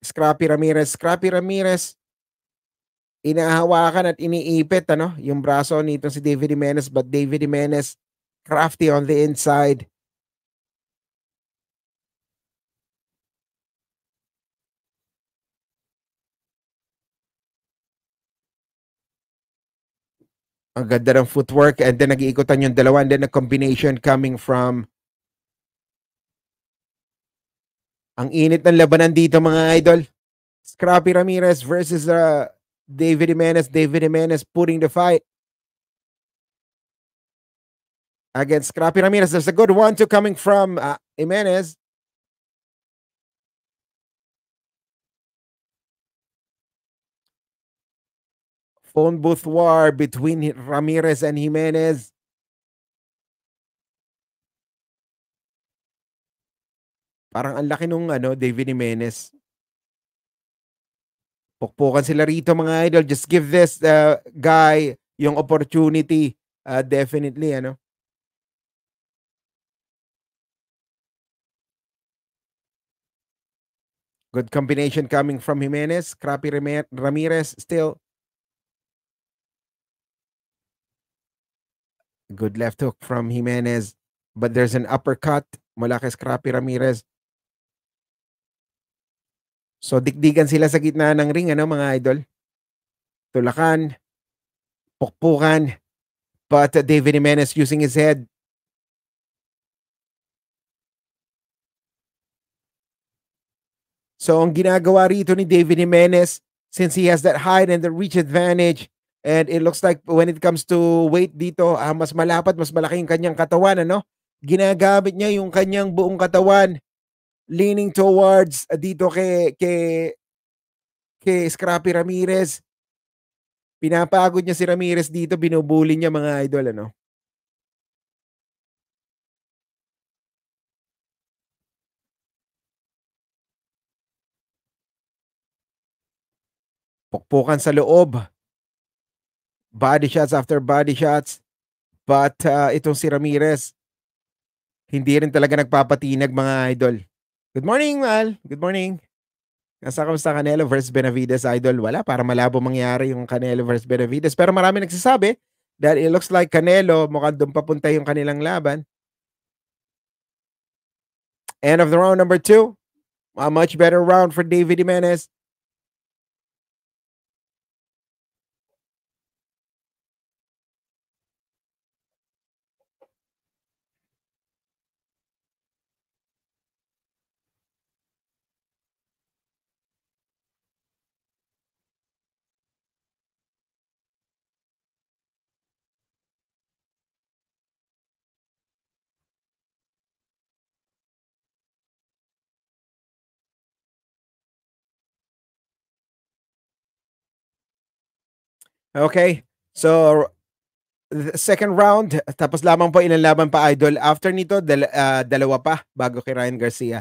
Scrappy Ramirez. Scrappy Ramirez, inahawakan at iniipit ano, yung braso nito si David Jimenez. But David Jimenez, crafty on the inside. Ang ganda ng footwork and then nag-iikutan yung dalawa and then a combination coming from Ang init ng labanan dito mga idol. Scrappy Ramirez versus uh, David Jimenez. David Jimenez putting the fight against Scrappy Ramirez. There's a good one to coming from uh, Jimenez. phone booth war between Ramirez and Jimenez. Parang ang laki nung ano, David Jimenez. Pukpukan sila rito mga idol. Just give this uh, guy yung opportunity. Uh, definitely, ano. Good combination coming from Jimenez. Crappy Ramirez still Good left hook from Jimenez. But there's an uppercut mula kay Scrappy Ramirez. So dikdikan sila sa gitna ng ring, ano mga idol? Tulakan, pukpukan, but uh, David Jimenez using his head. So ang ginagawa rito ni David Jimenez, since he has that height and the reach advantage, And it looks like when it comes to weight dito, ah, mas malapat, mas malaki yung kanyang katawan. Ano? Ginagamit niya yung kanyang buong katawan leaning towards uh, dito kay, kay, kay Scrappy Ramirez. Pinapagod niya si Ramirez dito, binubuli niya mga idol. Ano? Pukpukan sa loob body shots after body shots. But uh, itong si Ramirez, hindi rin talaga nagpapatinag mga idol. Good morning, Mal. Good morning. Nasa kamusta Canelo versus Benavides, idol? Wala, para malabo mangyari yung Canelo versus Benavides. Pero marami nagsasabi that it looks like Canelo, mukhang doon papunta yung kanilang laban. End of the round number two. A much better round for David Jimenez. Okay? So, the second round, tapos lamang po ilang laban pa idol. After nito, dal- uh, dalawa pa bago kay Ryan Garcia.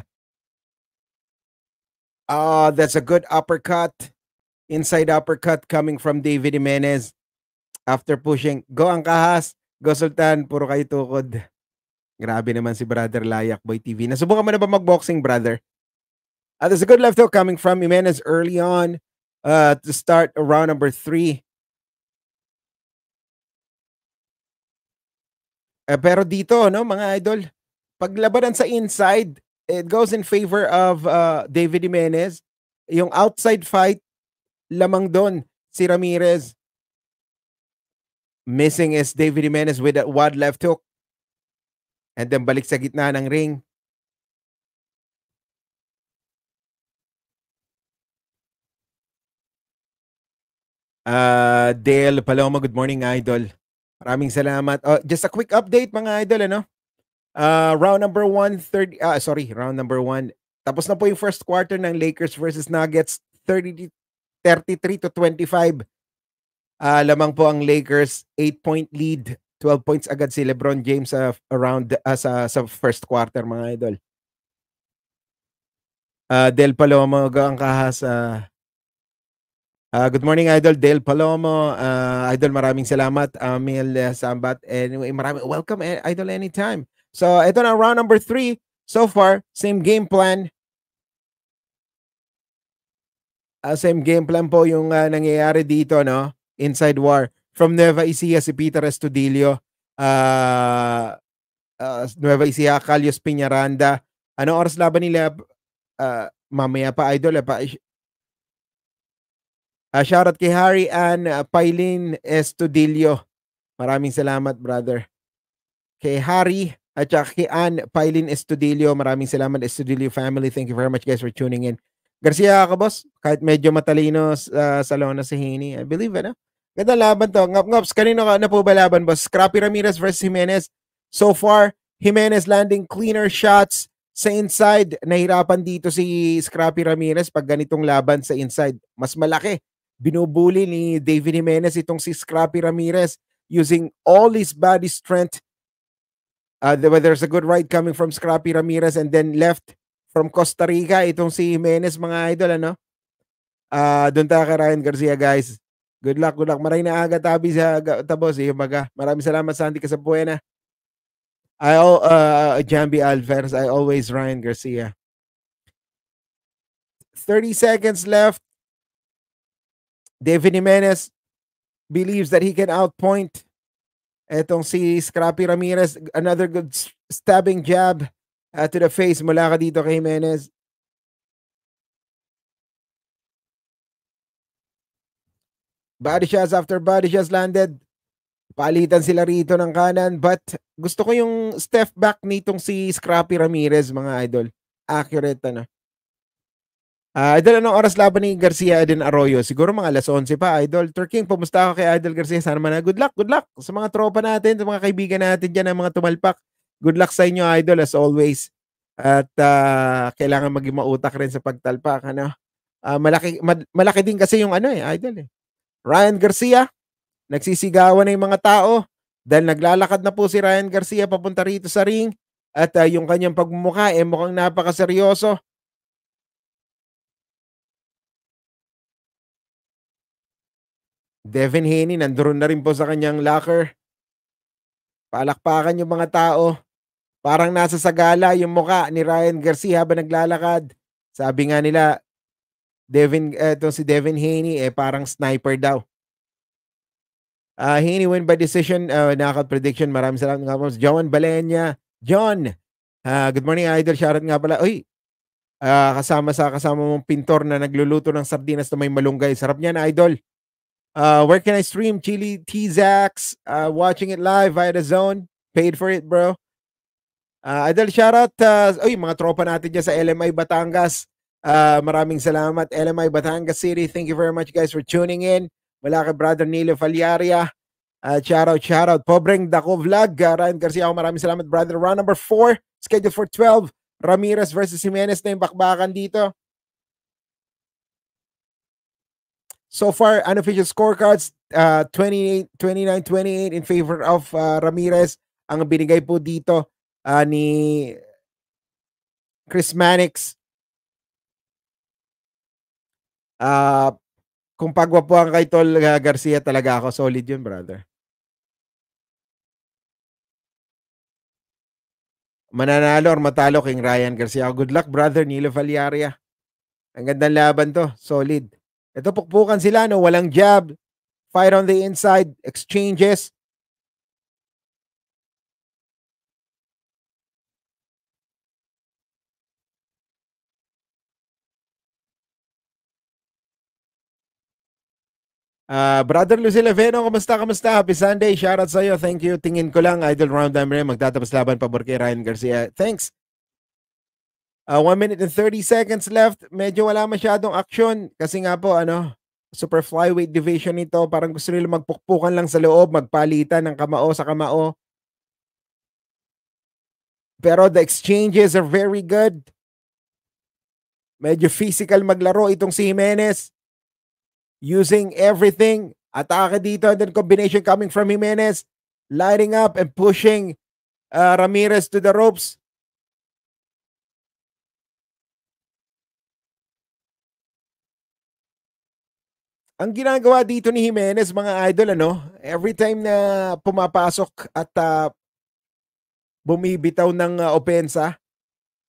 Ah, uh, that's a good uppercut. Inside uppercut coming from David Jimenez. After pushing, go ang kahas, go Sultan, puro kayo tukod. Grabe naman si Brother Layak Boy TV. Nasubukan mo na ba magboxing, brother? Uh, there's a good left hook coming from Jimenez early on uh, to start round number three. Eh, pero dito, no, mga idol, paglabanan sa inside, it goes in favor of uh, David Jimenez. Yung outside fight, lamang doon si Ramirez. Missing is David Jimenez with that wide left hook. And then balik sa gitna ng ring. Uh, Dale Paloma, good morning, idol. Maraming salamat. Oh, just a quick update mga idol ano. Uh, round number 1 30 ah, sorry, round number 1. Tapos na po yung first quarter ng Lakers versus Nuggets 30 33 to 25. Uh, ah, lamang po ang Lakers 8 point lead. 12 points agad si LeBron James uh, around uh, sa, sa first quarter mga idol. Uh, Del Palomo ang kahas uh, Uh, good morning, Idol Dale Palomo. Uh, Idol, maraming salamat. Amil ah, uh, Sambat. Anyway, maraming, welcome, eh, Idol, anytime. So, ito na, round number three. So far, same game plan. Uh, same game plan po yung uh, nangyayari dito, no? Inside War. From Nueva Ecija, si Peter Estudillo. Uh, uh, Nueva Ecija, Calios Piñaranda. Ano oras laban nila? Uh, mamaya pa, Idol. Eh, pa, Uh, shoutout kay Harry and uh, Pailin Estudillo. Maraming salamat, brother. Kay Harry at saka kay Ann Pailin Estudillo. Maraming salamat, Estudillo family. Thank you very much, guys, for tuning in. Garcia ka, boss. Kahit medyo matalino uh, sa lona si Haney. I believe, ano? Ganda laban to. Ngap ngaps, kanino ka na ano po ba laban, boss? Scrappy Ramirez versus Jimenez. So far, Jimenez landing cleaner shots sa inside. Nahirapan dito si Scrappy Ramirez pag ganitong laban sa inside. Mas malaki binubuli ni David Jimenez itong si Scrappy Ramirez using all his body strength. Uh, there's a good right coming from Scrappy Ramirez and then left from Costa Rica itong si Jimenez mga idol ano. Uh, ah, doon ta kay Ryan Garcia guys. Good luck, good luck. Maray na aga tabi sa tabos eh, maga. Maraming salamat sa Andy Kasabuena. I uh Jambi Alvarez, I always Ryan Garcia. 30 seconds left. Devin Jimenez believes that he can outpoint etong si Scrappy Ramirez. Another good stabbing jab uh, to the face mula ka dito kay Jimenez. Body shots after body shots landed. Palitan sila rito ng kanan. But gusto ko yung step back nitong si Scrappy Ramirez, mga idol. Accurate, ano. Uh, idol, anong oras laban ni Garcia Eden Arroyo? Siguro mga alas 11 pa, Idol. Turking, pumusta ako kay Idol Garcia. Sana man na good luck, good luck sa mga tropa natin, sa mga kaibigan natin dyan, ang mga tumalpak. Good luck sa inyo, Idol, as always. At uh, kailangan maging mautak rin sa pagtalpak. Ano? Uh, malaki, mad, malaki din kasi yung ano eh, Idol eh. Ryan Garcia, nagsisigawan na yung mga tao dahil naglalakad na po si Ryan Garcia papunta rito sa ring at uh, yung kanyang pagmumukha eh mukhang napakaseryoso Devin Haney, nandoon na rin po sa kanyang locker. Palakpakan yung mga tao. Parang nasa sagala yung muka ni Ryan Garcia habang naglalakad. Sabi nga nila, Devin, eto si Devin Haney, eh parang sniper daw. Uh, Haney win by decision, uh, knockout prediction. Maraming salamat nga po. John Balenya. John, uh, good morning idol. Shoutout nga pala. Uy, uh, kasama sa kasama mong pintor na nagluluto ng sardinas na may malunggay. Sarap niyan, idol. Uh, where can I stream Chili T Zax? Uh, watching it live via the zone. Paid for it, bro. Uh, Adel, shoutout. Uh, uy, mga tropa natin dyan sa LMI Batangas. Uh, maraming salamat, LMI Batangas City. Thank you very much, guys, for tuning in. Wala kay Brother Nilo Faliaria. Uh, shoutout, shoutout. Pobreng Dako Vlog. Uh, Ryan Garcia, maraming salamat, brother. Round number 4, scheduled for 12. Ramirez versus Jimenez na yung bakbakan dito. So far, unofficial scorecards, uh, 28, 29-28 in favor of uh, Ramirez. Ang binigay po dito uh, ni Chris Mannix. Uh, kung ang kay Tol uh, Garcia talaga ako, solid yun, brother. Mananalo or matalo King Ryan Garcia. Good luck, brother, Nilo Valiaria. Ang gandang laban to. Solid. Ito, pukpukan sila, no? Walang jab. Fire on the inside. Exchanges. Uh, Brother Lucille Aveno, kamusta, kamusta? Happy Sunday. Shoutout sa'yo. Thank you. Tingin ko lang, idol round time rin. Magtatapos laban pa Borke Ryan Garcia. Thanks. Uh, ah, 1 minute and 30 seconds left. Medyo wala masyadong action kasi nga po ano, super flyweight division ito. Parang gusto nila magpukpukan lang sa loob, magpalitan ng kamao sa kamao. Pero the exchanges are very good. Medyo physical maglaro itong si Jimenez. Using everything. Atake dito and then combination coming from Jimenez. Lighting up and pushing uh, Ramirez to the ropes. ang ginagawa dito ni Jimenez mga idol ano, every time na pumapasok at uh, bumibitaw ng uh, opensa,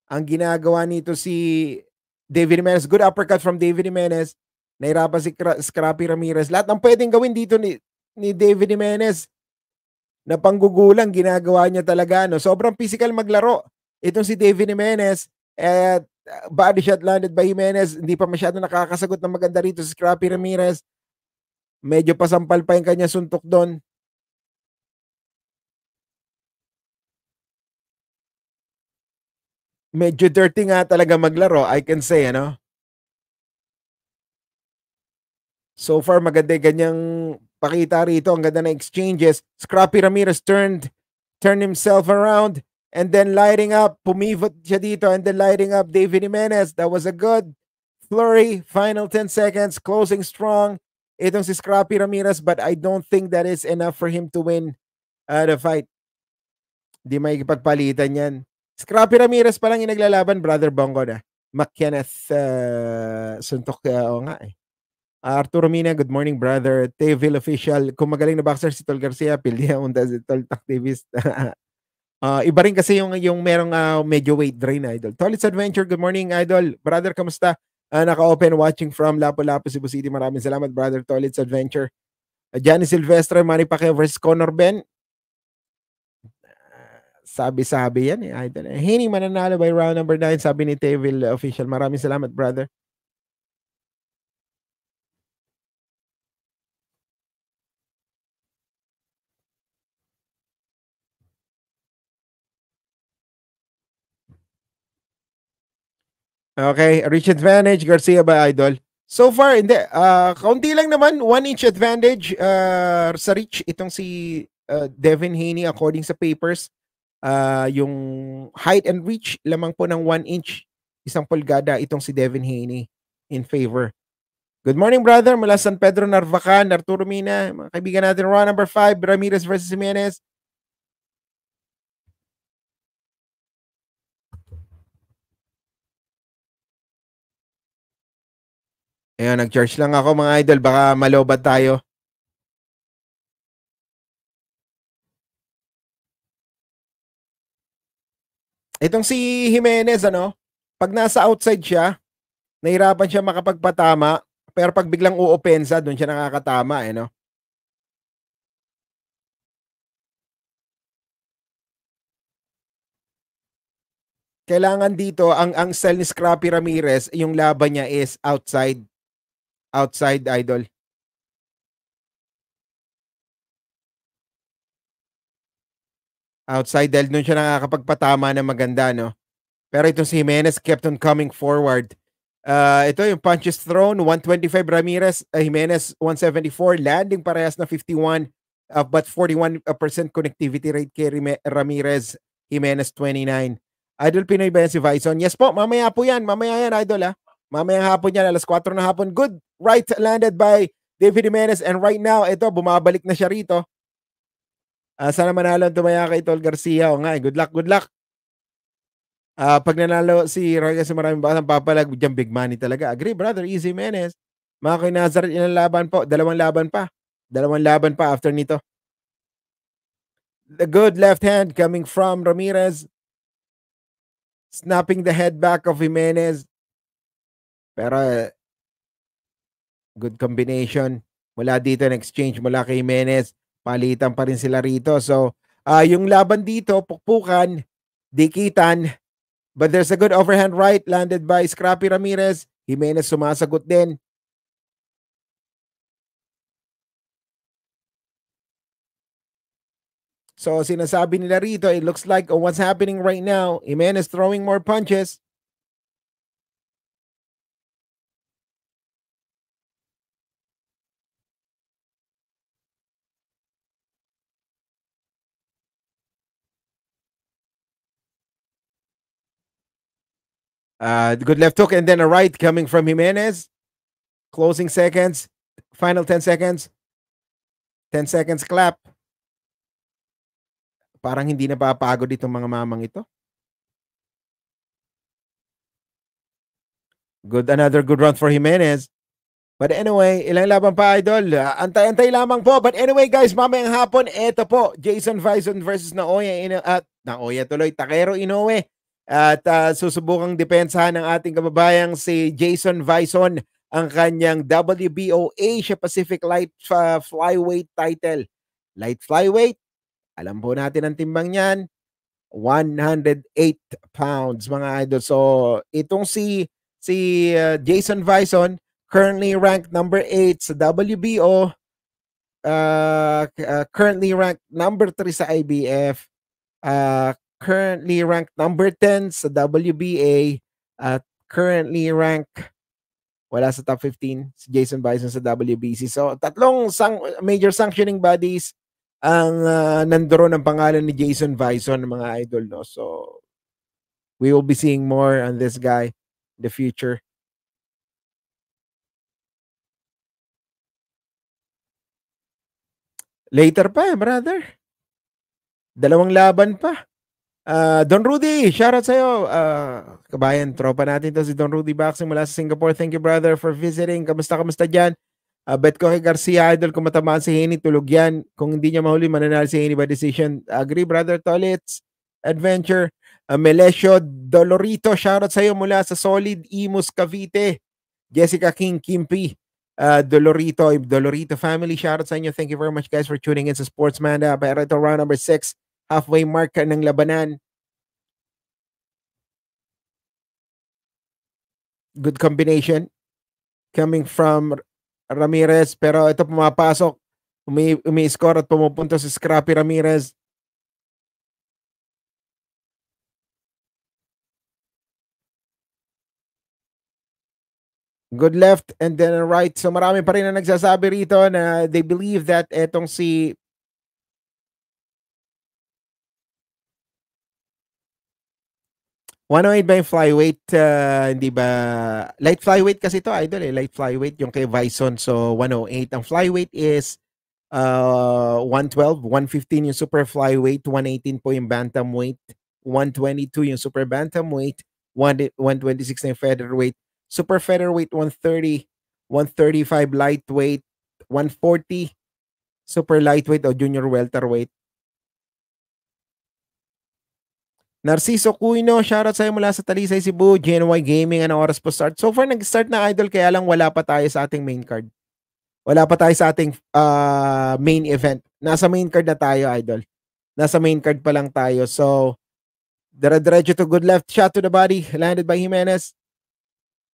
ang ginagawa nito si David Jimenez. Good uppercut from David Jimenez. Nahirapan si Cra- Scrappy Ramirez. Lahat ng pwedeng gawin dito ni, ni David Jimenez na panggugulang ginagawa niya talaga. No? Sobrang physical maglaro. Itong si David Jimenez at body shot landed by Jimenez. Hindi pa masyado nakakasagot ng maganda rito si Scrappy Ramirez. Medyo pasampal pa yung kanya suntok doon. Medyo dirty nga talaga maglaro, I can say, ano? So far, maganda ganyang pakita rito. Ang ganda ng exchanges. Scrappy Ramirez turned, turned himself around and then lighting up, pumivot siya dito, and then lighting up David Jimenez. That was a good flurry, final 10 seconds, closing strong. Itong si Scrappy Ramirez, but I don't think that is enough for him to win uh, the fight. Di may ipagpalitan yan. Scrappy Ramirez pa lang yung naglalaban, Brother Bongo na. McKenneth uh, Suntok, uh, o nga eh. Arturo Mina, good morning brother. Tevil official, kung magaling na boxer si Tol Garcia, pilya unta si Tol Tak Uh, iba rin kasi yung, yung merong uh, medyo weight drain, Idol. Toilets Adventure, good morning, Idol. Brother, kamusta? Uh, naka-open watching from Lapu-Lapu, Cebu City. Maraming salamat, Brother Toilets Adventure. Uh, Johnny Silvestre, Manny Pacquiao versus Conor Ben. sabi-sabi yan eh, Idol. Hining eh, mananalo by round number 9, sabi ni Tevil Official. Maraming salamat, brother. Okay, reach advantage, Garcia by Idol? So far, hindi. Uh, kaunti lang naman, one inch advantage uh, sa reach. Itong si uh, Devin Haney, according sa papers, uh, yung height and reach, lamang po ng one inch. Isang pulgada itong si Devin Haney in favor. Good morning, brother. Mula San Pedro, Narvacan, Arturo Mina, mga kaibigan natin, round number 5, Ramirez versus Jimenez. Ayun, nag church lang ako mga idol. Baka malobat tayo. Itong si Jimenez, ano? Pag nasa outside siya, nahirapan siya makapagpatama. Pero pag biglang uopensa, doon siya nakakatama, eh, no? kailangan dito ang ang sell ni Scrappy Ramirez, yung laban niya is outside outside idol? Outside dahil doon siya nakakapagpatama na maganda, no? Pero itong si Jimenez kept on coming forward. Uh, ito yung punches thrown, 125 Ramirez, uh, Jimenez 174, landing parehas na 51, uh, ah, but 41% connectivity rate kay Ramirez, Jimenez 29. Idol Pinoy ba yan si Vison? Yes po, mamaya po yan. Mamaya yan, Idol ha. Mamaya hapon yan, alas 4 na hapon. Good right landed by David Jimenez. And right now, ito, bumabalik na siya rito. Uh, sana manalo tumaya kay Tol Garcia. O nga, eh, good luck, good luck. Uh, pag nanalo si Roy kasi maraming bakasang papalag, dyan big money talaga. Agree, brother. Easy Menes. Mga kay Nazareth, ilang laban po? Dalawang laban pa. Dalawang laban pa after nito. The good left hand coming from Ramirez. Snapping the head back of Jimenez. Pero eh, Good combination. Mula dito ng exchange mula kay Jimenez. Palitan pa rin sila rito. So, uh, yung laban dito, pukpukan, dikitan. But there's a good overhand right landed by Scrappy Ramirez. Jimenez sumasagot din. So sinasabi nila rito, it looks like what's happening right now, Jimenez throwing more punches. Uh, good left hook and then a right coming from Jimenez. Closing seconds. Final 10 seconds. 10 seconds clap. Parang hindi na papagod itong mga mamang ito. Good another good run for Jimenez. But anyway, ilang laban pa idol. Uh, antay-antay lamang po. But anyway guys, mamayang hapon, eto po, Jason Vison versus Naoya Ino at ah, Naoya tuloy Takero Inoue at uh, susubukang depensahan ng ating kababayang si Jason Vison ang kanyang WBO Asia Pacific Light uh, Flyweight title. Light flyweight, alam po natin ang timbang niyan, 108 pounds mga idol. So itong si si uh, Jason Vison currently ranked number 8 sa WBO uh, uh, currently ranked number 3 sa IBF uh, currently ranked number 10 sa WBA at currently rank wala sa top 15 si Jason Bison sa WBC. So, tatlong sang- major sanctioning bodies ang uh, ah, nandoro ng pangalan ni Jason Bison ng mga idol. No? So, we will be seeing more on this guy in the future. Later pa, eh, brother. Dalawang laban pa. Uh, Don Rudy, shoutout sa'yo. Uh, kabayan, tropa natin to si Don Rudy Boxing mula sa Singapore. Thank you, brother, for visiting. Kamusta, kamusta dyan? Uh, bet ko kay Garcia, idol, kung matamaan si Haney, tulog yan. Kung hindi niya mahuli, mananalo si Haney by decision. Agree, brother Tolitz. Adventure. Uh, Melesio Dolorito, shoutout sa'yo mula sa Solid Imus Cavite. Jessica King Kimpi. Uh, Dolorito, Dolorito family, shoutout sa inyo. Thank you very much, guys, for tuning in sa Sportsman. Uh, Ito round number 6 halfway mark ka ng labanan. Good combination coming from Ramirez pero ito pumapasok. Umi umi-score at pumupunta si Scrappy Ramirez. good left and then right. So marami pa rin na nagsasabi rito na they believe that etong si 108 ba yung flyweight? Uh, hindi ba? Light flyweight kasi to idol eh. Light flyweight yung kay Bison. So, 108. Ang flyweight is uh, 112, 115 yung super flyweight, 118 po yung bantamweight, 122 yung super bantamweight, 126 na yung featherweight, super featherweight 130, 135 lightweight, 140 super lightweight o junior welterweight, Narciso Cuino, shoutout sa'yo mula sa Talisay Cebu, GNY Gaming, anong oras po start? So far, nag-start na idol, kaya lang wala pa tayo sa ating main card. Wala pa tayo sa ating uh, main event. Nasa main card na tayo, idol. Nasa main card pa lang tayo. So, dire-diretso to good left, shot to the body, landed by Jimenez.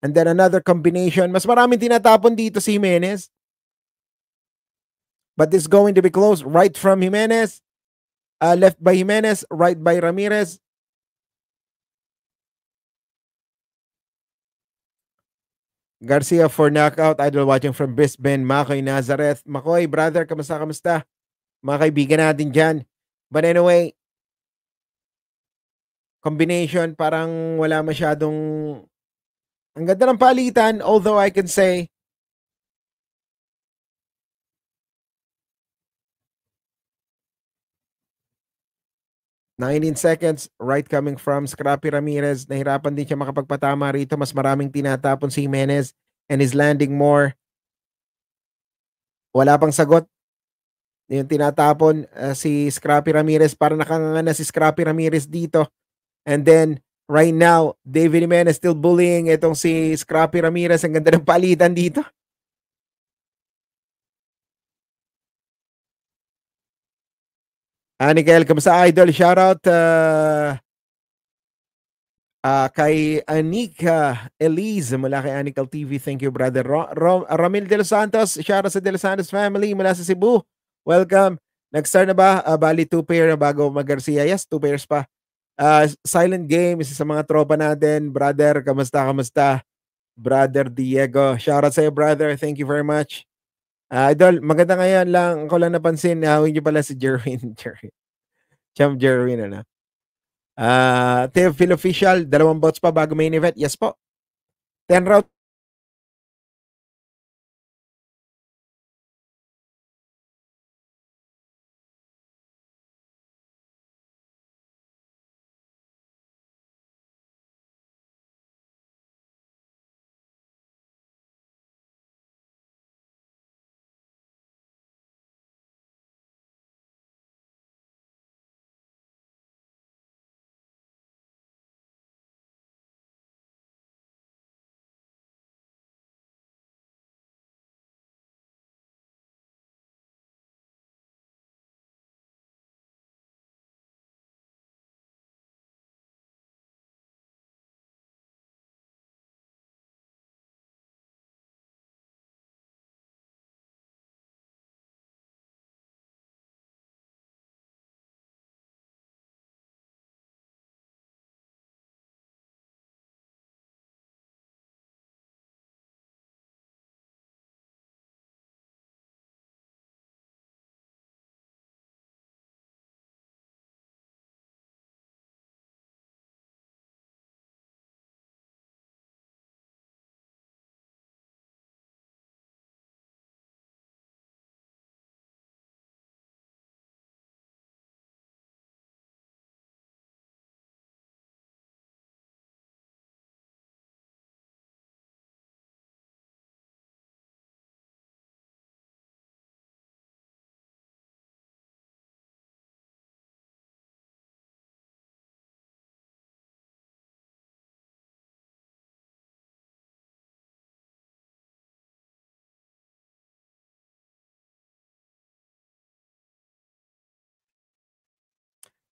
And then another combination. Mas maraming tinatapon dito si Jimenez. But this going to be close. Right from Jimenez. Uh, left by Jimenez. Right by Ramirez. Garcia for Knockout, Idol Watching from Brisbane, Makoy Nazareth. Makoy, brother, kamusta, kamusta? Mga kaibigan natin dyan. But anyway, combination, parang wala masyadong... Ang ganda ng palitan, although I can say 19 seconds, right coming from Scrappy Ramirez. Nahirapan din siya makapagpatama rito. Mas maraming tinatapon si Jimenez and is landing more. Wala pang sagot. Yung tinatapon uh, si Scrappy Ramirez para nakanganga na si Scrappy Ramirez dito. And then, right now, David Jimenez still bullying itong si Scrappy Ramirez. Ang ganda ng palitan dito. Anigael, kamusta idol? Shoutout uh, uh, kay Anika Elise mula kay Anical TV. Thank you, brother. Ro- Ro- Ramil De Los Santos, shoutout sa De Los Santos family mula sa Cebu. Welcome. Nag-start na ba? Uh, bali, two pair na bago mag-Garcia. Yes, two pairs pa. Uh, silent Game, isa sa mga tropa natin. Brother, kamusta, kamusta? Brother Diego. Shoutout sa'yo, brother. Thank you very much. Uh, idol, maganda ngayon lang. Ako lang napansin. Hawin uh, pala si Jerwin. Jerwin. Champ Jerwin, ano? Uh, ah, Tev Phil Official, dalawang bots pa bago main event. Yes po. 10 round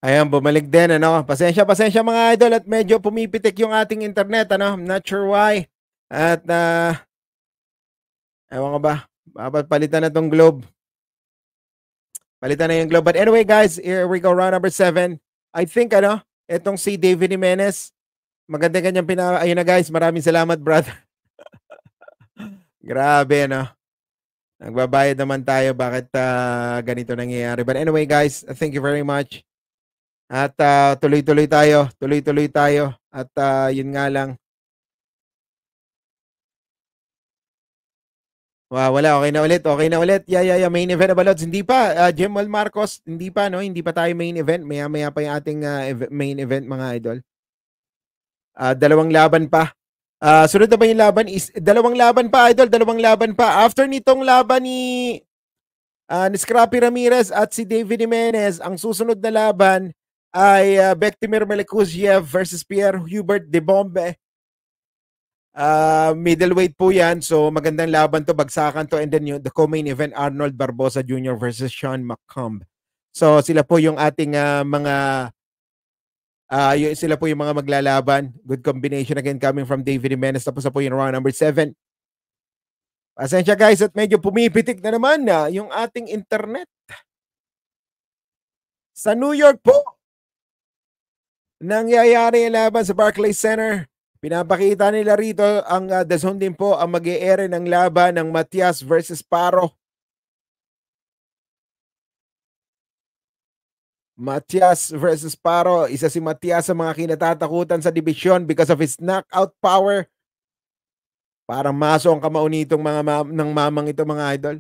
Ayan, bumalik din, ano? Pasensya, pasensya mga idol at medyo pumipitik yung ating internet, ano? I'm not sure why. At, uh, ewan ko ba, dapat palitan na tong globe. Palitan na yung globe. But anyway, guys, here we go, round number seven. I think, ano, itong si David Jimenez, maganda kanyang pina... Ayun na, guys, maraming salamat, brother. Grabe, ano? Nagbabayad naman tayo bakit uh, ganito nangyayari. But anyway, guys, thank you very much. At uh, tuloy-tuloy tayo, tuloy-tuloy tayo. At uh, yun nga lang. Wow, wala, okay na ulit, okay na ulit. Yeah, yeah, yeah, main event abalods. Hindi pa, uh, ah, Jim Wal Marcos, hindi pa, no? Hindi pa tayo main event. Maya-maya pa yung ating uh, ev- main event, mga idol. Uh, dalawang laban pa. Uh, sunod na ba yung laban? Is, dalawang laban pa, idol. Dalawang laban pa. After nitong laban ni, uh, ni Scrappy Ramirez at si David Jimenez, ang susunod na laban ay uh, ah, Bektimir Melikuziev versus Pierre Hubert de Bombe. Uh, middleweight po yan. So magandang laban to. Bagsakan to. And then yung, the co-main event, Arnold Barbosa Jr. versus Sean McComb. So sila po yung ating uh, mga uh, yung, sila po yung mga maglalaban. Good combination again coming from David Jimenez. Tapos na po yung round number 7. Pasensya guys at medyo pumipitik na naman uh, yung ating internet. Sa New York po, nangyayari laban sa Barclays Center. Pinapakita nila rito ang uh, Dazon din po ang mag -e ng laban ng Matias versus Paro. Matias versus Paro, isa si Matias sa mga kinatatakutan sa division because of his knockout power. Parang maso ang kamao mga ma- ng mamang ito mga idol.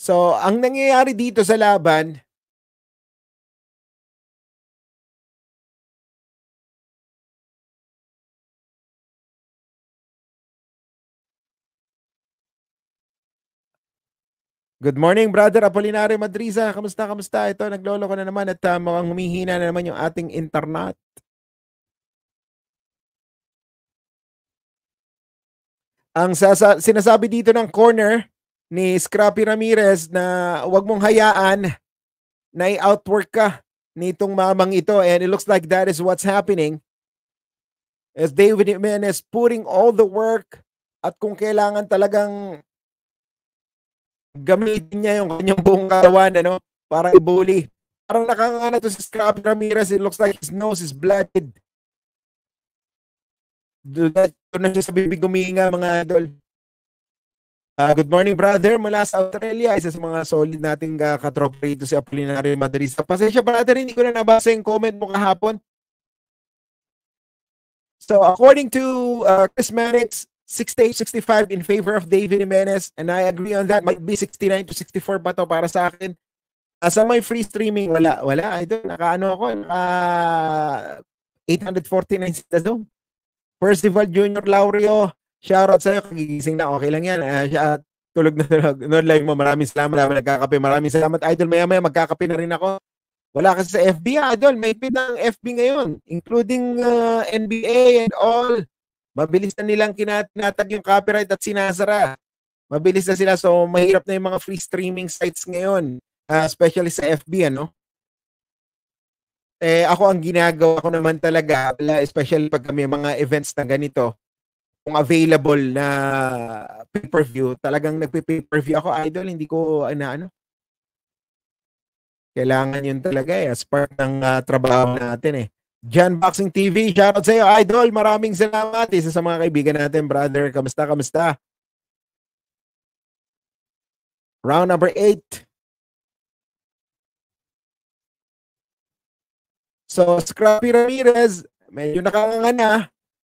So, ang nangyayari dito sa laban, Good morning, Brother Apolinare Madriza. Kamusta, kamusta? Ito, naglolo ko na naman at uh, mukhang humihina na naman yung ating internet. Ang sasa- sinasabi dito ng corner, ni Scrappy Ramirez na huwag mong hayaan na i-outwork ka nitong mamang ito. And it looks like that is what's happening. As David Jimenez putting all the work at kung kailangan talagang gamitin niya yung kanyang buong katawan ano, para i-bully. Parang nakangana to si Scrappy Ramirez. It looks like his nose is blooded. Doon na, doon na siya sa bibig gumihinga mga idol. Uh, good morning, brother. Mula sa Australia, isa sa mga solid nating uh, katropa rito si Apolinario Madrista. Pasensya, brother, hindi ko na nabasa yung comment mo kahapon. So, according to uh, Chris Mannix, 68-65 in favor of David Jimenez, and I agree on that. Might be 69 to 64 pa to para sa akin. Uh, my free streaming, wala. Wala. I Ito, nakaano ako, naka 849 sa Zoom. Percival Jr. Laurio, Shoutout sa'yo, kagigising na, okay lang yan. Uh, eh, shout, tulog na tulog. Noon live mo, maraming salamat, maraming ah, nagkakape, maraming salamat. Idol, maya maya magkakape na rin ako. Wala kasi sa FB, ah, Idol. May feed ng FB ngayon, including uh, ah, NBA and all. Mabilis na nilang kinatinatag yung copyright at sinasara. Mabilis na sila. So, mahirap na yung mga free streaming sites ngayon. Uh, especially sa FB, ano? Eh, ako ang ginagawa ko naman talaga, especially pag may mga events na ganito, kung available na pay-per-view, talagang nagpe-pay-per-view ako, idol, hindi ko ano, ano. Kailangan yun talaga eh, as part ng uh, trabaho natin eh. Jan Boxing TV, shoutout sa iyo, idol. Maraming salamat. Isa sa mga kaibigan natin, brother. Kamusta, kamusta? Round number 8. So, Scrappy Ramirez, medyo nakanganga na.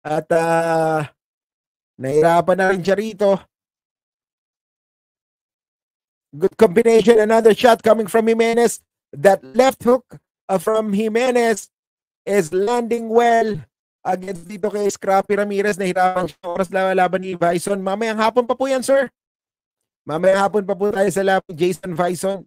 At uh, Nahirapan na rin siya rito. Good combination. Another shot coming from Jimenez. That left hook uh, from Jimenez is landing well against dito kay Scrappy Ramirez. Nahirapan siya oras laban ni Bison. Mamayang hapon pa po yan, sir. Mamayang hapon pa po tayo sa laban ni Jason Bison.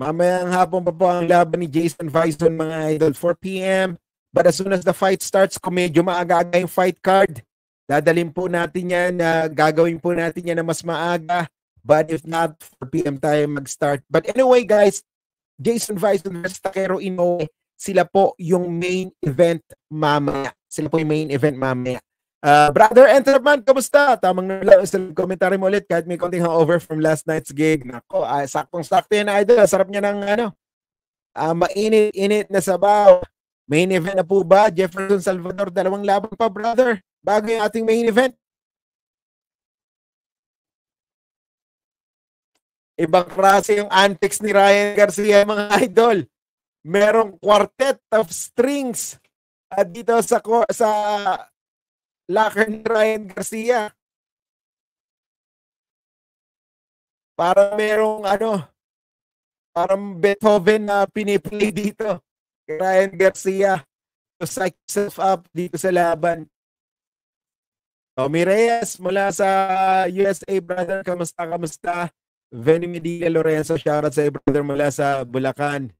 Mamayang hapon pa po ang laban ni Jason Bison, mga idol. 4 p.m. But as soon as the fight starts, kung medyo maaga-aga yung fight card, dadalhin po natin yan, uh, gagawin po natin yan na mas maaga. But if not, 4 p.m. tayo mag-start. But anyway, guys, Jason Vice versus Takero Inoue, sila po yung main event mamaya. Sila po yung main event mamaya. Uh, brother Enterman, kamusta? Tamang na sa commentary mo ulit kahit may konting hangover from last night's gig. Nako, uh, saktong-sakto yan, idol. Sarap niya ng ano, uh, mainit-init na sabaw. Main event na po ba? Jefferson Salvador, dalawang laban pa, brother. Bago yung ating main event. Ibang klase yung antics ni Ryan Garcia, mga idol. Merong quartet of strings uh, dito sa sa locker ni Ryan Garcia. Para merong ano, parang Beethoven na piniplay dito. Ryan Garcia to psych himself up dito sa laban. Tommy Reyes mula sa USA, brother. Kamusta, kamusta? Venny Medina Lorenzo, shoutout sa brother mula sa Bulacan.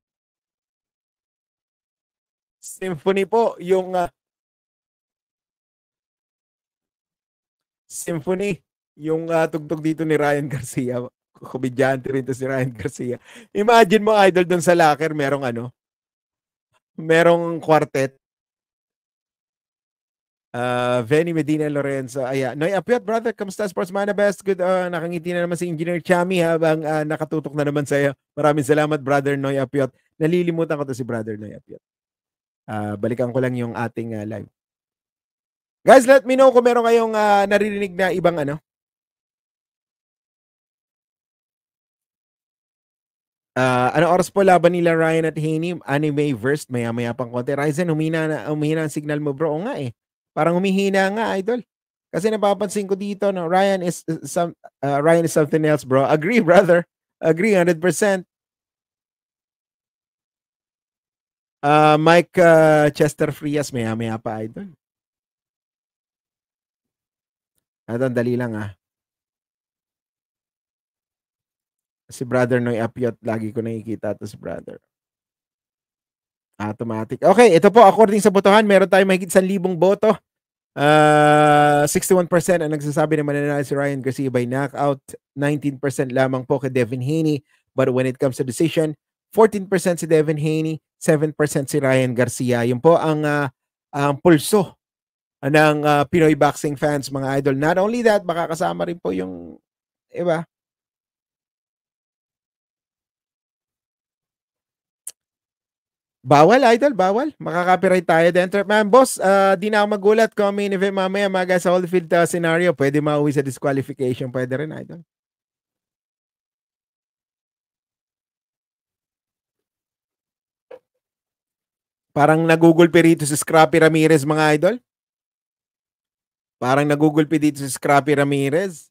Symphony po, yung uh, Symphony, yung uh, tugtog dito ni Ryan Garcia. Komedyante rin to si Ryan Garcia. Imagine mo, idol, dun sa locker, merong ano, merong quartet. Uh, ah, Venny Medina Lorenzo. Ayan. Ah, Noy Apiot, brother. Kamusta Sports Mana Best? Good. Uh, nakangiti na naman si Engineer Chami habang uh, nakatutok na naman sa'yo. Maraming salamat, brother Noy Apiot. Nalilimutan ko to si brother Noy Apiot. Uh, balikan ko lang yung ating uh, live. Guys, let me know kung meron kayong uh, naririnig na ibang ano, Uh, ano oras po laban nila Ryan at Haney? Anime verse, maya-maya pang konti. Ryzen, humina na, humina ang signal mo bro. O nga eh. Parang humihina nga, idol. Kasi napapansin ko dito, no, Ryan is some uh, Ryan is something else, bro. Agree, brother. Agree 100%. Uh, ah, Mike uh, Chester Frias, maya-maya pa, idol. At dali lang ah. Si brother Noy Apiot, lagi ko nakikita to si brother. Automatic. Okay, ito po, according sa botohan, meron tayong mahigit 1,000 boto. Uh, ah, 61% ang nagsasabi na mananalo si Ryan Garcia by knockout. 19% lamang po kay Devin Haney. But when it comes to decision, 14% si Devin Haney, 7% si Ryan Garcia. Yun po ang, uh, ang pulso ah, ng uh, Pinoy boxing fans, mga idol. Not only that, baka kasama rin po yung, iba, Bawal, idol. Bawal. Makaka-copyright tayo dentro. Man, boss, uh, di na ako magulat. Kung main event mamaya, maga sa whole field uh, scenario, pwede mauwi sa disqualification. Pwede rin, idol. Parang nagugulpi rito si Scrappy Ramirez, mga idol. Parang nagugulpi dito si Scrappy Ramirez.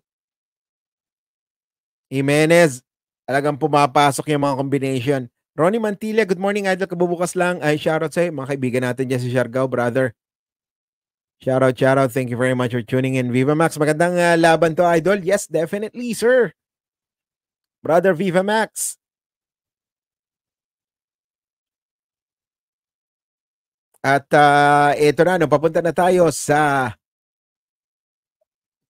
Jimenez, talagang pumapasok yung mga combination. Ronnie Mantilla, good morning idol. Kabubukas lang ay shoutout sa Mga kaibigan natin dyan si Siargao, brother. Shoutout, shoutout. Thank you very much for tuning in. Viva Max, magandang uh, laban to idol. Yes, definitely, sir. Brother Viva Max. At uh, ah, ito na, no, papunta na tayo sa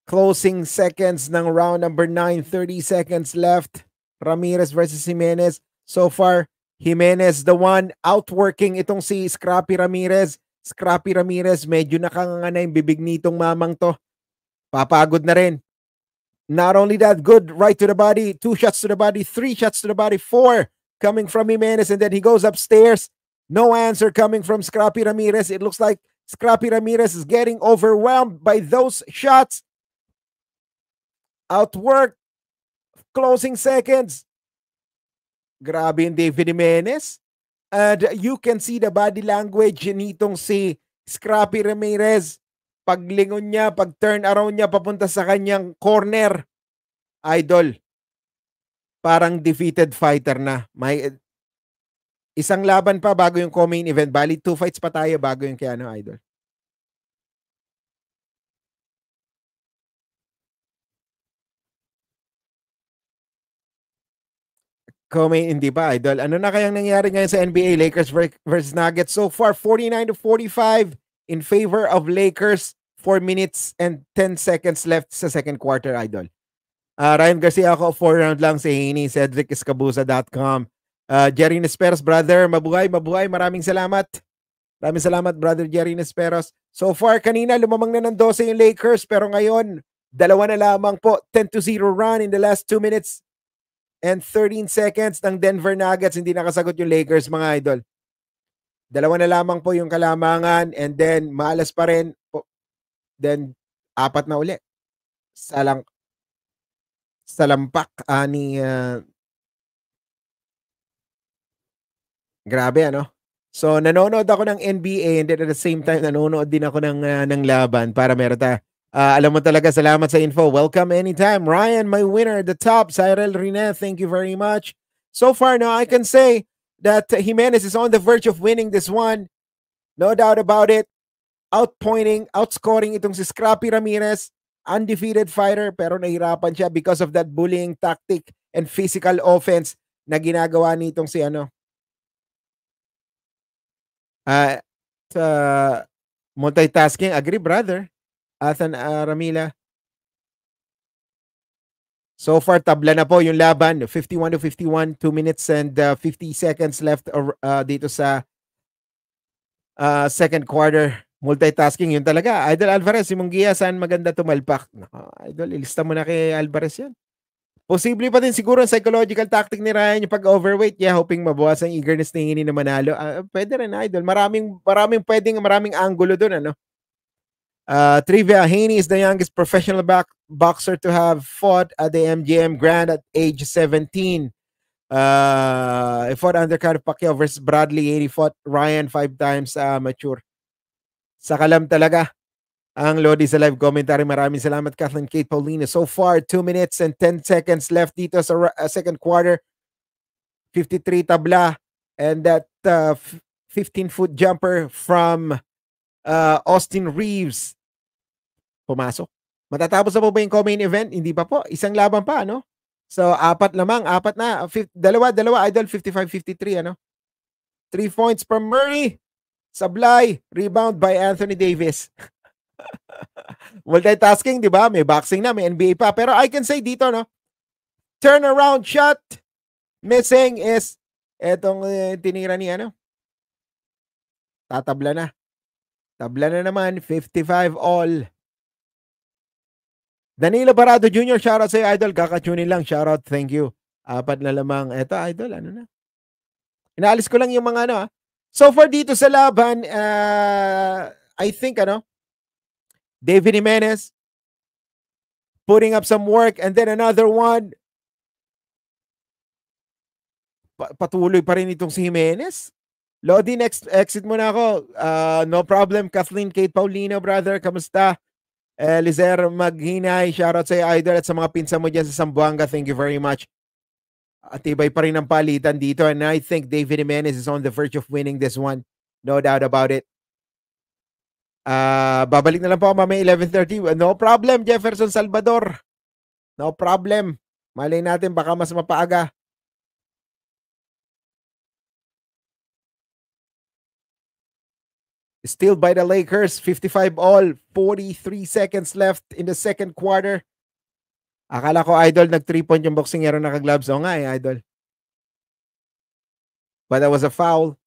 closing seconds ng round number 9. 30 seconds left. Ramirez versus Jimenez. So far, Jimenez the one outworking itong si Scrappy Ramirez. Scrappy Ramirez, medyo nakanganga na yung bibig nitong mamang to. Papagod na rin. Not only that, good right to the body, two shots to the body, three shots to the body, four coming from Jimenez, and then he goes upstairs. No answer coming from Scrappy Ramirez. It looks like Scrappy Ramirez is getting overwhelmed by those shots. Outwork, closing seconds. Grabe yung David Jimenez. And you can see the body language nitong si Scrappy Ramirez. Paglingon niya, pag turn around niya papunta sa kanyang corner. Idol, parang defeated fighter na. May isang laban pa bago yung co-main event. Bali, two fights pa tayo bago yung kay Idol. Comey, hindi ba, Idol? Ano na kayang nangyari ngayon sa NBA? Lakers versus Nuggets so far, 49 to 45 in favor of Lakers. 4 minutes and 10 seconds left sa second quarter, Idol. Uh, Ryan Garcia ako, 4 round lang si Haney, Cedric Escabusa.com. Uh, ah, Jerry Nesperos, brother, mabuhay, mabuhay. Maraming salamat. Maraming salamat, brother Jerry Nesperos. So far, kanina lumamang na ng 12 yung Lakers, pero ngayon, dalawa na lamang po. 10 to 0 run in the last 2 minutes and 13 seconds ng Denver Nuggets. Hindi nakasagot yung Lakers, mga idol. Dalawa na lamang po yung kalamangan and then maalas pa rin. Then, apat na uli. Salang, salampak uh, ni... Uh, grabe, ano? So, nanonood ako ng NBA and then at the same time, nanonood din ako ng, uh, ng laban para meron tayo Uh, alam mo talaga, salamat sa info. Welcome anytime. Ryan, my winner at the top. Cyril Rina, thank you very much. So far, now I can say that Jimenez is on the verge of winning this one. No doubt about it. Outpointing, outscoring itong si Scrappy Ramirez. Undefeated fighter, pero nahirapan siya because of that bullying tactic and physical offense na ginagawa nitong si ano. Uh, uh, multitasking, agree brother. Athan uh, ah, Ramila. So far, tabla na po yung laban. 51 to 51, 2 minutes and uh, ah, 50 seconds left uh, dito sa uh, second quarter. Multitasking yun talaga. Idol Alvarez, si Mungia, saan maganda tumalpak? Naka, Idol, ilista mo na kay Alvarez yan. Posible pa din siguro ang psychological tactic ni Ryan yung pag-overweight. Yeah, hoping mabawas ang eagerness na hingin na manalo. Uh, pwede rin, Idol. Maraming, maraming pwedeng, maraming angulo dun, ano? Uh, Trivia Haney is the youngest professional back, boxer to have fought at the MGM Grand at age 17. Uh, he fought undercard Pacquiao versus Bradley. He fought Ryan five times uh, mature. Sakalam talaga ang Lodi sa live commentary. Maraming salamat, Kathleen Kate Paulina. So far, 2 minutes and 10 seconds left dito sa uh, second quarter. 53 tabla. And that 15-foot uh, jumper from uh, Austin Reeves pumasok. Matatapos na po ba yung co-main event? Hindi pa po. Isang laban pa, ano? So, apat lamang. Apat na. Fif- dalawa, dalawa. Idol, 55-53, ano? Three points from Murray. Sablay. Rebound by Anthony Davis. Multitasking, di ba? May boxing na, may NBA pa. Pero I can say dito, no? Turnaround shot. Missing is etong uh, tinira ni ano? Tatabla na. Tabla na naman, 55 all. Danilo Parado Jr., shoutout sa'yo, Idol. Kakatunin lang, shoutout, thank you. Apat na lamang. Eto, Idol, ano na? Inaalis ko lang yung mga ano, ha? Ah. So far dito sa laban, uh, I think, ano, David Jimenez putting up some work and then another one. Pa- patuloy pa rin itong si Jimenez. Lodi, next exit muna ako. Uh, no problem. Kathleen Kate Paulino, brother. Kamusta? Eh, Lizer Maghinay, shoutout sa idol at sa mga pinsa mo dyan sa Sambuanga. Thank you very much. At ibay pa rin ang palitan dito. And I think David Jimenez is on the verge of winning this one. No doubt about it. Uh, babalik na lang po ako mamaya 11.30. No problem, Jefferson Salvador. No problem. Malay natin, baka mas mapaaga. Still by the Lakers, 55 all, 43 seconds left in the second quarter. Akala ko, Idol, nag-3-point yung boksingero na kaglabs. O nga eh, Idol. But that was a foul.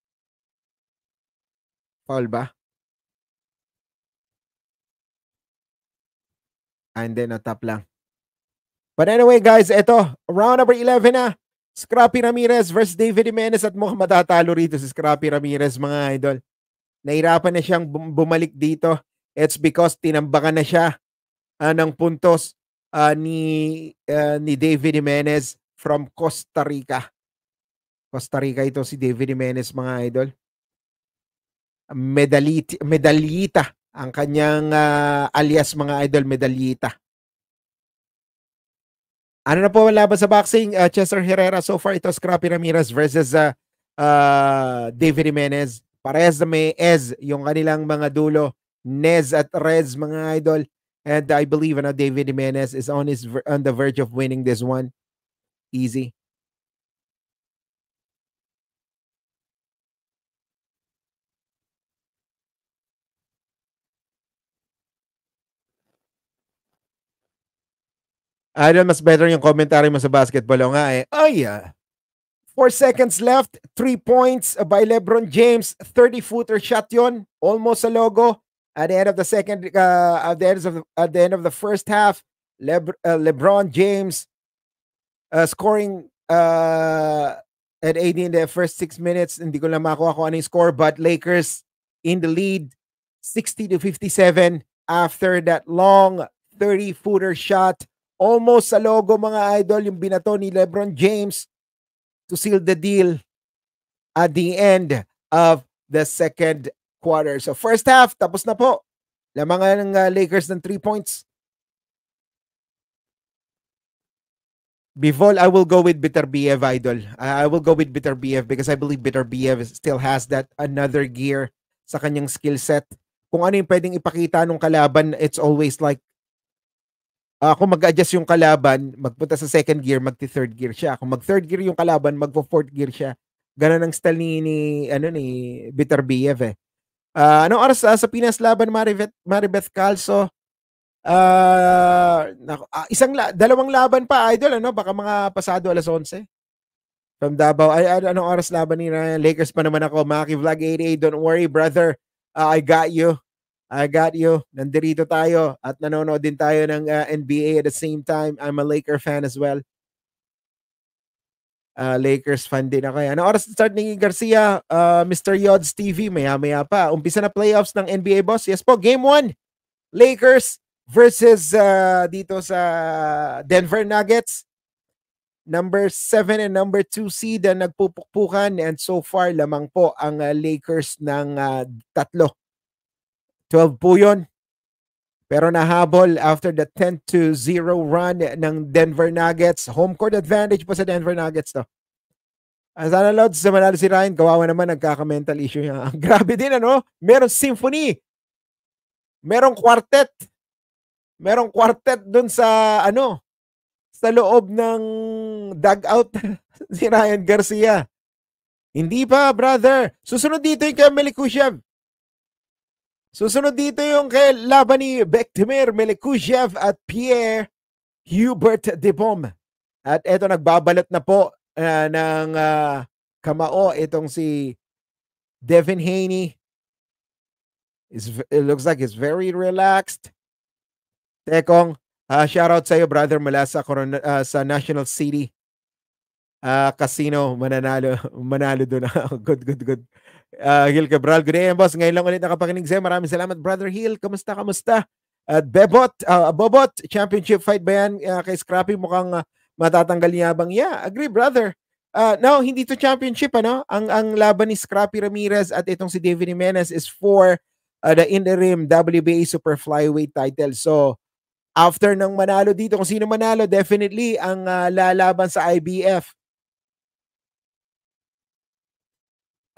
Foul ba? And ah, then, natap lang. But anyway, guys, eto, round number 11 na. Scrappy Ramirez versus David Jimenez at mukhang matatalo rito si Scrappy Ramirez, mga idol nahirapan na siyang bumalik dito. It's because tinambakan na siya uh, ng puntos uh, ni uh, ni David Jimenez from Costa Rica. Costa Rica ito si David Jimenez mga idol. Medalit medalyita ang kanyang uh, alias mga idol medalyita. Ano na po ang laban sa boxing? Uh, Chester Herrera so far ito Scrappy Ramirez versus uh, uh, David Jimenez. Parehas na may Ez, yung kanilang mga dulo. Nez at Rez, mga idol. And I believe ano, David Jimenez is on, his, on the verge of winning this one. Easy. Idol, mas better yung commentary mo sa basketball. O nga eh, oh yeah. Four seconds left, three points by LeBron James. 30-footer shot yon, almost a logo. At the end of the second, uh, at, the end of the, at the end of the first half, Lebr uh, LeBron James uh, scoring uh, at 80 in the first six minutes. Hindi ko lang makuha kung ano score, but Lakers in the lead, 60 to 57 after that long 30-footer shot. Almost a logo mga idol, yung binato ni LeBron James to seal the deal at the end of the second quarter. So first half, tapos na po. Lamangan ng uh, Lakers ng three points. Bivol, I will go with Bitter BF, Idol. I will go with Bitter BF because I believe Bitter BF still has that another gear sa kanyang skill set. Kung ano yung pwedeng ipakita nung kalaban, it's always like uh, kung mag-adjust yung kalaban, magpunta sa second gear, magti-third gear siya. Kung mag-third gear yung kalaban, magpo-fourth gear siya. Ganun ang style ni, ni ano ni Biterbiev eh. Uh, anong oras uh, sa Pinas laban Maribeth, Maribeth Calso? Uh, naku, uh, isang la, dalawang laban pa idol ano baka mga pasado alas 11 from Davao ay anong oras laban ni Ryan Lakers pa naman ako Maki Vlog 88 don't worry brother uh, I got you I got you. Nandirito tayo at nanonood din tayo ng uh, NBA at the same time. I'm a Laker fan as well. Uh, Lakers fan din ako. Eh. Ano oras na start ni Garcia? Uh, Mr. Yods TV, maya-maya pa. Umpisa na playoffs ng NBA boss. Yes po, game 1. Lakers versus uh, dito sa Denver Nuggets. Number 7 and number 2 seed na nagpupukpukan and so far lamang po ang uh, Lakers ng uh, tatlo 12 po yun. Pero nahabol after the 10 to 0 run ng Denver Nuggets. Home court advantage po sa Denver Nuggets to. Ang ah, sana Lods, sa manalo si Ryan, kawawa naman, nagkaka-mental issue niya. Grabe din, ano? Merong symphony. Merong quartet. Merong quartet dun sa, ano, sa loob ng dugout si Ryan Garcia. Hindi pa, brother. Susunod dito yung kay Melikushyev. Susunod dito yung kay laban ni Bektimir Melikushev at Pierre Hubert Debom. At eto nagbabalat na po uh, ng uh, kamao itong si Devin Haney. It's, it looks like it's very relaxed. Tekong, uh, ah, shout out sa iyo brother mula sa, Corona, uh, sa National City uh, Casino. Mananalo, manalo doon. good, good, good uh, Gil Cabral. Good day, boss. Ngayon lang ulit nakapakinig sa'yo. Maraming salamat, Brother Hill. Kamusta, kamusta? At Bebot, uh, Bobot, championship fight ba yan uh, kay Scrappy? Mukhang uh, matatanggal niya bang? Yeah, agree, brother. Uh, no, hindi to championship, ano? Ang, ang laban ni Scrappy Ramirez at itong si David Jimenez is for uh, the interim WBA Super Flyweight title. So, after nang manalo dito, kung sino manalo, definitely ang uh, lalaban sa IBF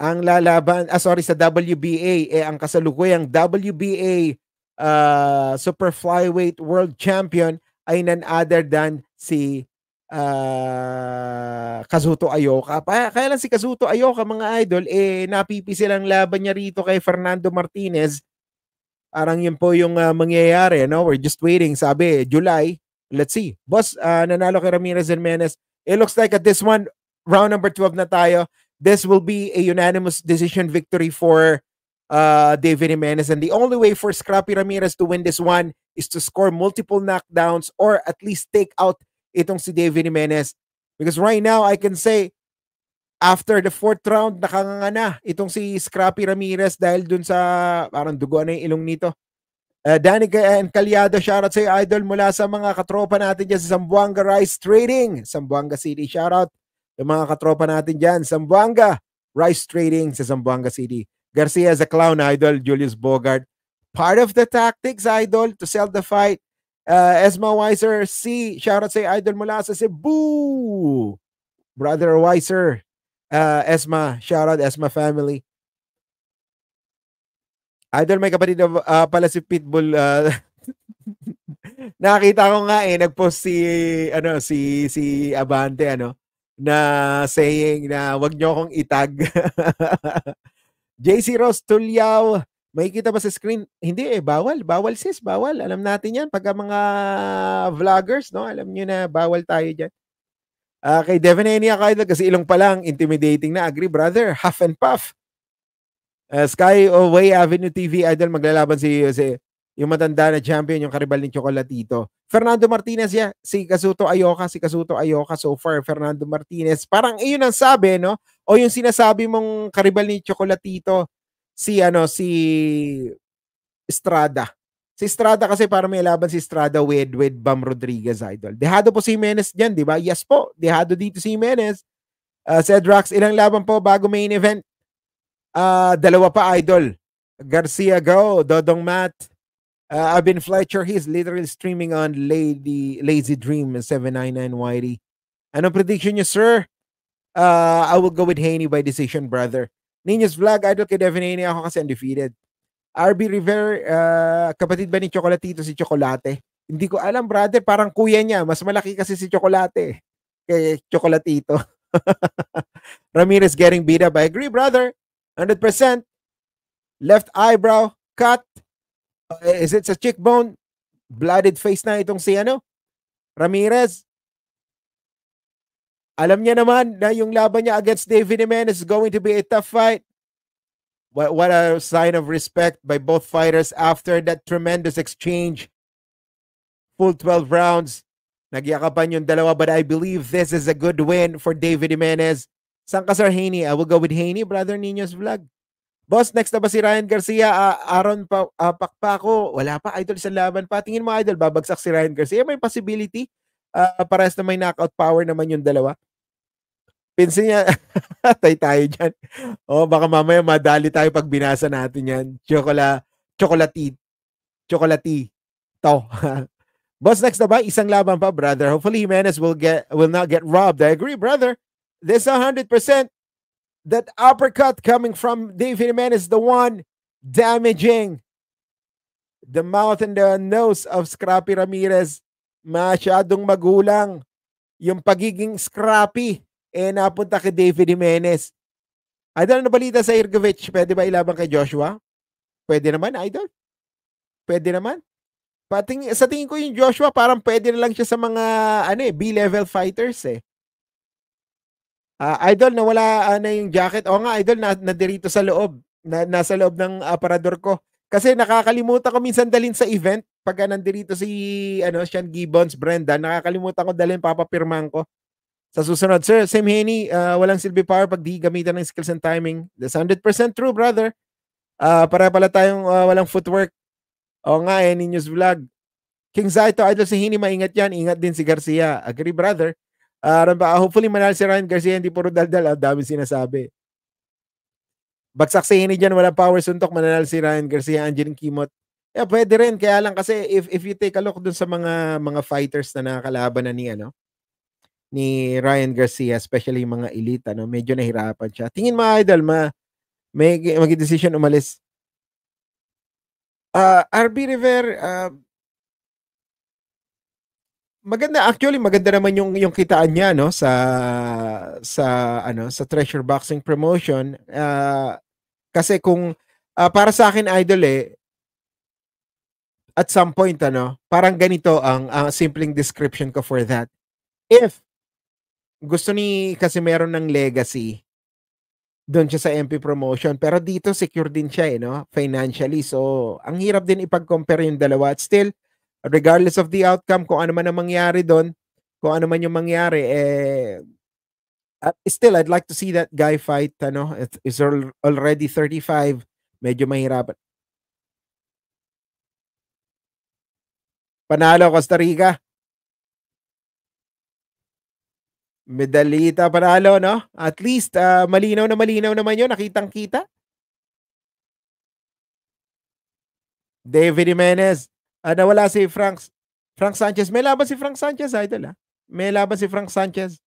ang lalaban, ah sorry, sa WBA, eh ang kasalukuyang WBA uh, ah, Super Flyweight World Champion ay none other than si uh, Kazuto Ayoka. kaya lang si Kazuto Ayoka, mga idol, eh napipi silang laban niya rito kay Fernando Martinez. Parang yun po yung uh, mangyayari, no? We're just waiting, sabi, July. Let's see. Boss, uh, nanalo kay Ramirez and Menes. It looks like at this one, round number 12 na tayo this will be a unanimous decision victory for uh, David Jimenez. And the only way for Scrappy Ramirez to win this one is to score multiple knockdowns or at least take out itong si David Jimenez. Because right now, I can say, after the fourth round, nakanganga na itong si Scrappy Ramirez dahil dun sa parang dugo na yung ilong nito. Uh, Danica and Calyado, shoutout sa Idol mula sa mga katropa natin dyan sa Zamboanga Rice Trading, Zamboanga City. Shoutout yung mga katropa natin dyan. Zamboanga, rice trading sa Zamboanga City. Garcia is a clown idol, Julius Bogart. Part of the tactics, idol, to sell the fight. Uh, Esma Weiser, C. Shoutout sa idol mula sa Cebu. Brother Weiser, uh, Esma, shoutout Esma family. Idol, may kapatid na uh, pala si Pitbull. Uh, nakita ko nga eh, nagpost si, ano, si, si Abante, ano na saying na wag nyo akong itag. JC Ross Tulyao, makikita ba sa screen? Hindi eh, bawal. Bawal sis, bawal. Alam natin yan. Pagka mga vloggers, no? alam nyo na bawal tayo dyan. Uh, kay Devin Enya Kaidal, kasi ilong pa lang, intimidating na. Agree, brother. Huff and puff. Uh, Sky Away Avenue TV, Idol, maglalaban si Jose yung matanda na champion, yung karibal ni Chocolatito. Fernando Martinez, yeah, si Kasuto Ayoka, si Kasuto Ayoka so far, Fernando Martinez. Parang iyon ang sabi, no? O yung sinasabi mong karibal ni Chocolatito, si ano, si Estrada. Si Estrada kasi para may laban si Estrada with, with Bam Rodriguez, idol. Dehado po si Jimenez dyan, di ba? Yes po, dehado dito si Jimenez. Uh, Cedrax, ilang laban po bago main event? Uh, dalawa pa, idol. Garcia Go, Dodong Matt, Uh, I've been Fletcher. He's literally streaming on Lady Lazy Dream 799 Whitey. Ano prediction nyo, sir? Uh, I will go with Haney by decision, brother. Ninyo's vlog, idol kay Devin Haney ako kasi undefeated. RB Rivera, uh, kapatid ba ni Chocolatito si Chocolate? Hindi ko alam, brother. Parang kuya niya. Mas malaki kasi si Chocolate. Kay Chocolatito. Ramirez getting beat up. I agree, brother. 100%. Left eyebrow cut. Eh, is it sa cheekbone? Blooded face na itong si ano? Ramirez. Alam niya naman na yung laban niya against David Jimenez is going to be a tough fight. What, what a sign of respect by both fighters after that tremendous exchange. Full 12 rounds. Nagyakapan yung dalawa but I believe this is a good win for David Jimenez. Saan ka, Haney? I will go with Haney, Brother Nino's vlog. Boss, next na ba si Ryan Garcia? Uh, Aaron pa, uh, ah, Pakpako? Wala pa. Idol, sa laban pa. Tingin mo, Idol, babagsak si Ryan Garcia. May possibility. Uh, parehas na may knockout power naman yung dalawa. Pinsin niya. Tay tayo dyan. O, oh, baka mamaya madali tayo pag binasa natin yan. Chocola, chocolati. Chocolati. To. Boss, next na ba? Isang laban pa, brother. Hopefully, Jimenez will get will not get robbed. I agree, brother. This 100% that uppercut coming from David Jimenez, the one damaging the mouth and the nose of Scrappy Ramirez. Masyadong magulang yung pagiging Scrappy eh napunta kay David Jimenez. Idol, na ano balita sa Irgovich? Pwede ba ilaban kay Joshua? Pwede naman, Idol. Pwede naman. Pating, sa tingin ko yung Joshua, parang pwede na lang siya sa mga ano eh, B-level fighters eh. Uh, idol, nawala uh, na yung jacket. O nga, idol, na, na dirito sa loob. Na, nasa loob ng aparador ko. Kasi nakakalimutan ko minsan dalhin sa event. Pagka nandirito si ano, Sean Gibbons, Brenda, nakakalimutan ko dalhin, papapirmahan ko. Sa susunod, sir, Sam Haney, uh, walang silbi power pag di gamitan ng skills and timing. That's 100% true, brother. Uh, para pala tayong uh, walang footwork. O nga, eh, Ninyos Vlog. King Zaito, idol si Hini, maingat yan. Ingat din si Garcia. Agree, brother. Uh, ba, ah, hopefully manal si Ryan Garcia, hindi puro daldal. Ang dami sinasabi. Bagsak si Hini dyan, wala power suntok, mananalo si Ryan Garcia, Angeline Kimot. Yeah, pwede rin. Kaya lang kasi if, if you take a look dun sa mga mga fighters na nakakalaban na ni, ano, ni Ryan Garcia, especially mga elite, ano, medyo nahirapan siya. Tingin mga idol, ma, may, mag-decision umalis. Uh, ah, RB River, uh, Maganda actually maganda naman yung yung kitaan niya no sa sa ano sa Treasure Boxing promotion uh, kasi kung uh, para sa akin idol eh at some point ano parang ganito ang uh, simpleng description ko for that if gusto ni kasi meron ng legacy doon siya sa MP promotion pero dito secure din siya eh no financially so ang hirap din ipag-compare yung dalawa at still regardless of the outcome, kung ano man ang mangyari doon, kung ano man yung mangyari, eh, uh, still, I'd like to see that guy fight, ano, is already 35, medyo mahirapan. Panalo, Costa Rica. Medalita, panalo, no? At least, uh, malinaw na malinaw naman yun, nakitang-kita. David Jimenez, Uh, nawala si Frank, Frank Sanchez. May laban si Frank Sanchez, idol. Ha? Ah. May laban si Frank Sanchez.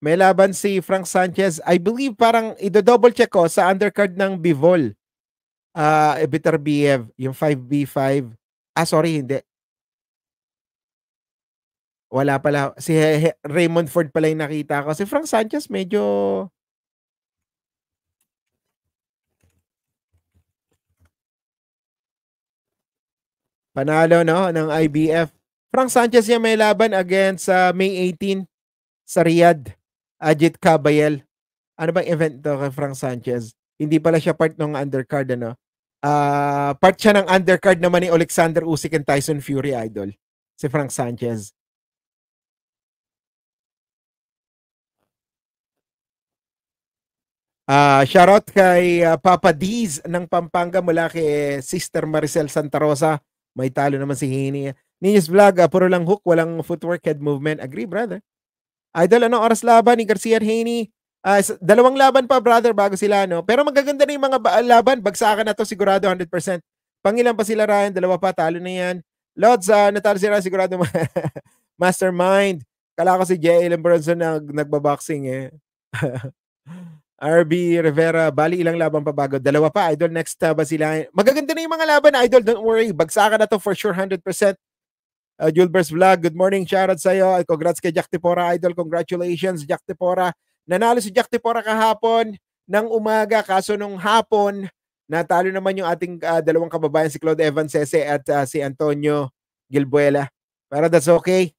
May laban si Frank Sanchez. I believe parang i-double check ko sa undercard ng Bivol. Uh, ah, Biev, yung 5B5. Ah, sorry, hindi. Wala pala. Si Raymond Ford pala yung nakita ko. Si Frank Sanchez medyo Panalo no ng IBF. Frank Sanchez niya may laban against sa uh, May 18 sa Riyadh. Ajit Kabayel. Ano bang event to kay Frank Sanchez? Hindi pala siya part ng undercard ano. Uh, part siya ng undercard naman ni Alexander Usyk and Tyson Fury idol. Si Frank Sanchez. Uh, shoutout kay uh, Papa D's ng Pampanga mula kay eh, Sister Maricel Santa Rosa. May talo naman si Hini. Nino's vlog, uh, puro lang hook, walang footwork, head movement. Agree, brother. Idol, ano oras laban ni Garcia at Haney? Uh, ah, dalawang laban pa, brother, bago sila, no? Pero magaganda na yung mga ba- laban. Bagsakan na to, sigurado 100%. Pangilan pa sila, Ryan. Dalawa pa, talo na yan. Lods, uh, ah, natalo sila, sigurado ma- mastermind. Kala ko si J.A. Bronson na nagbaboxing, eh. RB Rivera, bali ilang laban pa bago? Dalawa pa, idol. Next uh, ba sila? Magaganda na yung mga laban, idol. Don't worry. Bagsakan na to for sure, 100%. Uh, Julbers Vlog, good morning. Shoutout sa'yo. At congrats kay Jack Tipora, idol. Congratulations, Jack Tipora. Nanalo si Jack Tipora kahapon ng umaga. Kaso nung hapon, natalo naman yung ating uh, dalawang kababayan, si Claude Evans Sese at uh, si Antonio Gilbuela. Pero that's okay.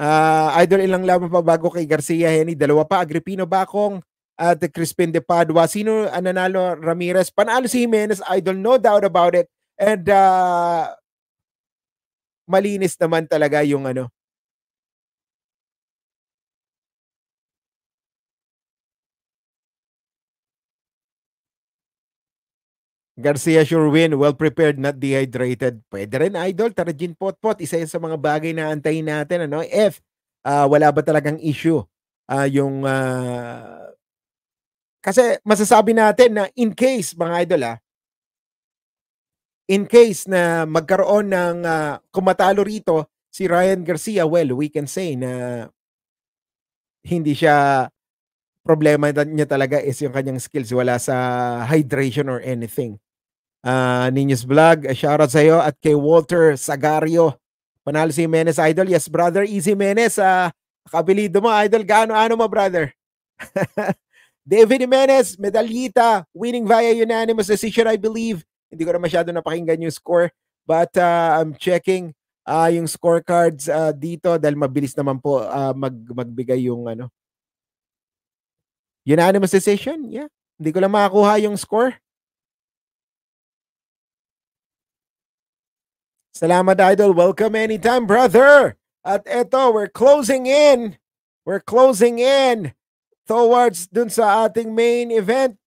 Uh, idol, ilang laban pa bago kay Garcia Henny. Dalawa pa, Agripino Bakong at Crispin de Padua. Sino ang nanalo? Ramirez. Panalo si Jimenez. Idol, no doubt about it. And uh, malinis naman talaga yung ano. Garcia sure win. Well prepared, not dehydrated. Pwede rin, idol. Tara, gin pot-pot. Isa yan sa mga bagay na antayin natin. Ano? If uh, wala ba talagang issue uh, yung uh, kasi masasabi natin na in case, mga idol ah, in case na magkaroon ng uh, kumatalo rito si Ryan Garcia, well, we can say na hindi siya problema niya talaga is yung kanyang skills wala sa hydration or anything. Uh, ah, Ninyos Vlog, shoutout sa iyo at kay Walter Sagario. Panalo si Menes Idol. Yes, brother, easy Menes. Uh, ah, kabilido mo, Idol. Gaano-ano mo, brother? David Jimenez, medalita, winning via unanimous decision, I believe. Hindi ko na masyado napakinggan yung score. But uh, I'm checking uh, yung scorecards uh, dito dahil mabilis naman po uh, mag magbigay yung ano. Unanimous decision, yeah. Hindi ko lang makakuha yung score. Salamat, Idol. Welcome anytime, brother. At eto, we're closing in. We're closing in towards dun sa ating main event.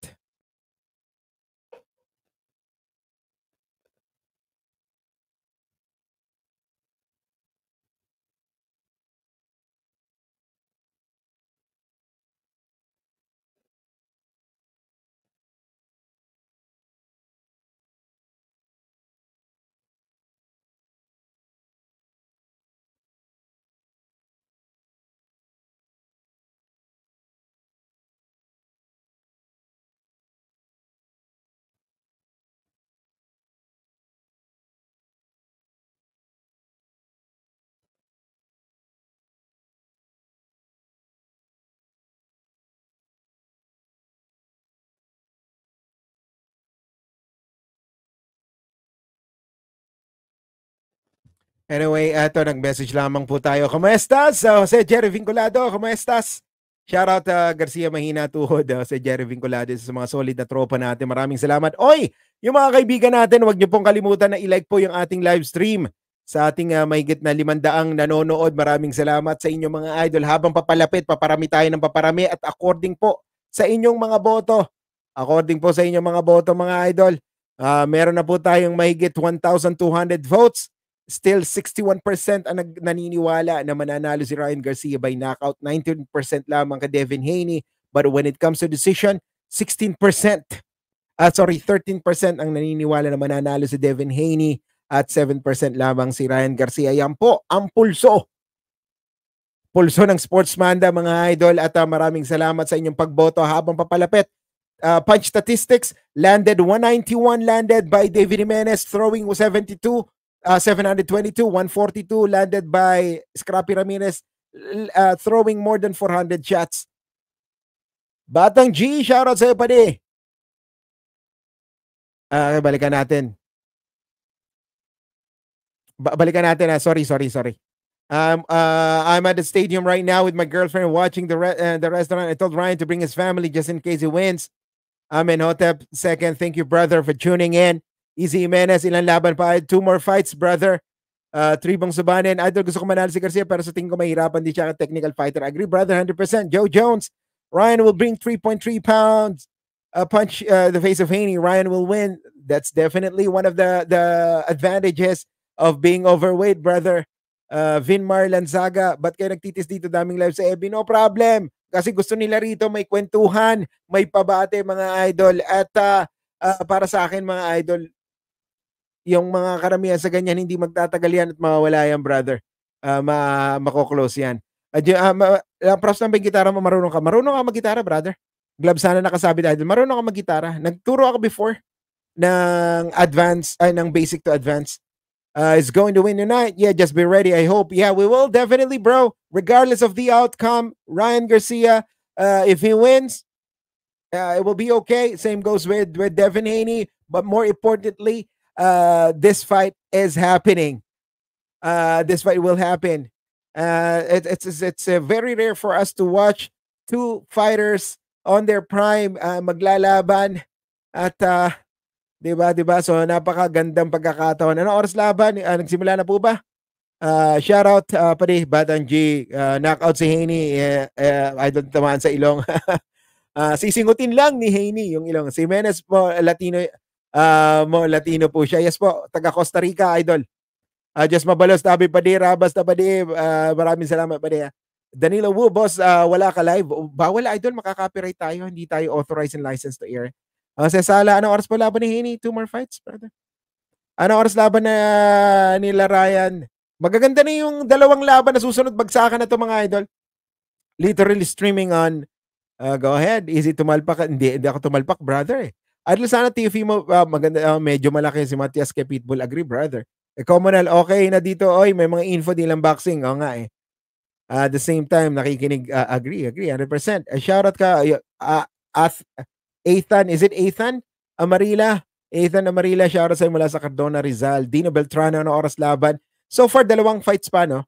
Anyway, ato, nag-message lamang po tayo. Kamuestas? Uh, Jose Jerry Vinculado, kamuestas? Shoutout uh, Garcia Mahina Tuhod, uh, Jose Jerry Vinculado sa mga solid na tropa natin. Maraming salamat. Oy, yung mga kaibigan natin, huwag niyo pong kalimutan na i-like po yung ating live stream sa ating uh, mahigit na limandaang nanonood. Maraming salamat sa inyong mga idol. Habang papalapit, paparami tayo ng paparami at according po sa inyong mga boto. According po sa inyong mga boto mga idol, uh, meron na po tayong mahigit 1,200 votes Still, 61% ang naniniwala na mananalo si Ryan Garcia by knockout. 19% lamang ka Devin Haney. But when it comes to decision, 16%. Uh, ah, sorry, 13% ang naniniwala na mananalo si Devin Haney at 7% lamang si Ryan Garcia. Yan po ang pulso. Pulso ng Sportsmanda mga idol at uh, maraming salamat sa inyong pagboto habang papalapit uh, punch statistics landed 191 landed by David Jimenez throwing 72 Uh, 722, 142 landed by Scrappy Ramirez, uh, throwing more than 400 shots. Batang G, shoutout sa'yo, pade. Uh, balikan natin. Ba balikan natin. Uh, sorry, sorry, sorry. Um, uh, I'm at the stadium right now with my girlfriend watching the, re- uh, the restaurant. I told Ryan to bring his family just in case he wins. I'm in Hotep second. Thank you, brother, for tuning in. Easy Jimenez, ilang laban pa. Two more fights, brother. Uh, ah, Tribong Subanen. Idol, gusto ko manalo si Garcia pero sa tingin ko mahirapan din siya technical fighter. Agree, brother, 100%. Joe Jones. Ryan will bring 3.3 pounds. A punch uh, the face of Haney. Ryan will win. That's definitely one of the, the advantages of being overweight, brother. Uh, ah, Vinmar Lanzaga, ba't kayo nagtitis dito daming lives sa EB? No problem. Kasi gusto nila rito may kwentuhan, may pabate mga idol. At uh, uh, para sa akin mga idol, yung mga karamihan sa ganyan, hindi magtatagal yan at mawawala yan, brother. Uh, ma mako-close yan. Uh, uh, ma- uh, lang ba yung gitara mo? Marunong ka? Marunong ka maggitara brother. Glove sana nakasabi dahil marunong ka maggitara Nagturo ako before ng advance, ay, ng basic to advance. Uh, it's going to win tonight. Yeah, just be ready. I hope. Yeah, we will definitely, bro. Regardless of the outcome, Ryan Garcia, uh, if he wins, uh, it will be okay. Same goes with with Devin Haney, but more importantly, uh, this fight is happening. Uh, this fight will happen. Uh, it, it's it's uh, very rare for us to watch two fighters on their prime uh, maglalaban at uh, 'di ba 'di ba so napakagandang pagkakataon. Ano oras laban? Uh, nagsimula na po ba? Uh, shout out uh, pare Batang G, uh, knockout si Haney. Uh, eh, uh, eh, I don't tamaan sa ilong. uh, sisingutin lang ni Haney yung ilong. Si Menes po Latino Uh, Latino po siya. Yes po, taga Costa Rica, idol. Uh, ah, just mabalos, tabi pa di, rabas na pa di. Uh, ah, maraming salamat pa Danilo Wu, boss, uh, wala ka live. Bawal, idol, makaka-copyright tayo. Hindi tayo authorized and licensed to air. Uh, Sala, anong oras po laban ni Hini? Two more fights, brother. Anong oras laban na nila Ryan? Magaganda na yung dalawang laban na susunod. Bagsakan na to mga idol. Literally streaming on. Uh, go ahead. Easy tumalpak. Hindi, hindi ako tumalpak, brother eh. At sana TV uh, ah, maganda, uh, medyo malaki si Matias kay Pitbull. Agree, brother. E, communal, okay na dito. Oy, may mga info din lang boxing. Oo nga eh. Uh, at the same time, nakikinig. Uh, agree, agree, 100%. Uh, eh, shoutout ka, uh, Ath, Ethan. Is it Ethan? Amarila? Ethan Amarila, shoutout sa'yo mula sa Cardona Rizal. Dino Beltrano, ano oras laban? So far, dalawang fights pa, no?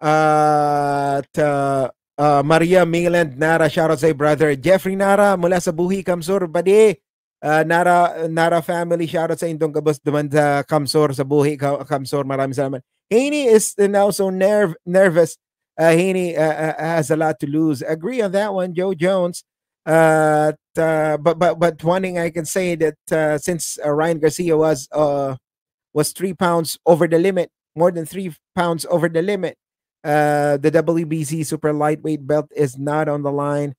At uh, uh, Maria Mainland Nara. Shout out sa'yo, brother. Jeffrey Nara mula sa Buhi, Kamsur. Badi, uh, Nara, Nara family. Shout out sa Indong Kabos duman sa Kamsur, sa Buhi, Kamsur. Maraming salamat. Haney is uh, now so nerv nervous. Ah, uh, Haney uh, has a lot to lose. Agree on that one, Joe Jones. Uh, but but but one thing I can say that uh, since uh, Ryan Garcia was was three pounds over the limit, more than three pounds over the limit, uh, the WBC super lightweight belt is not on the line.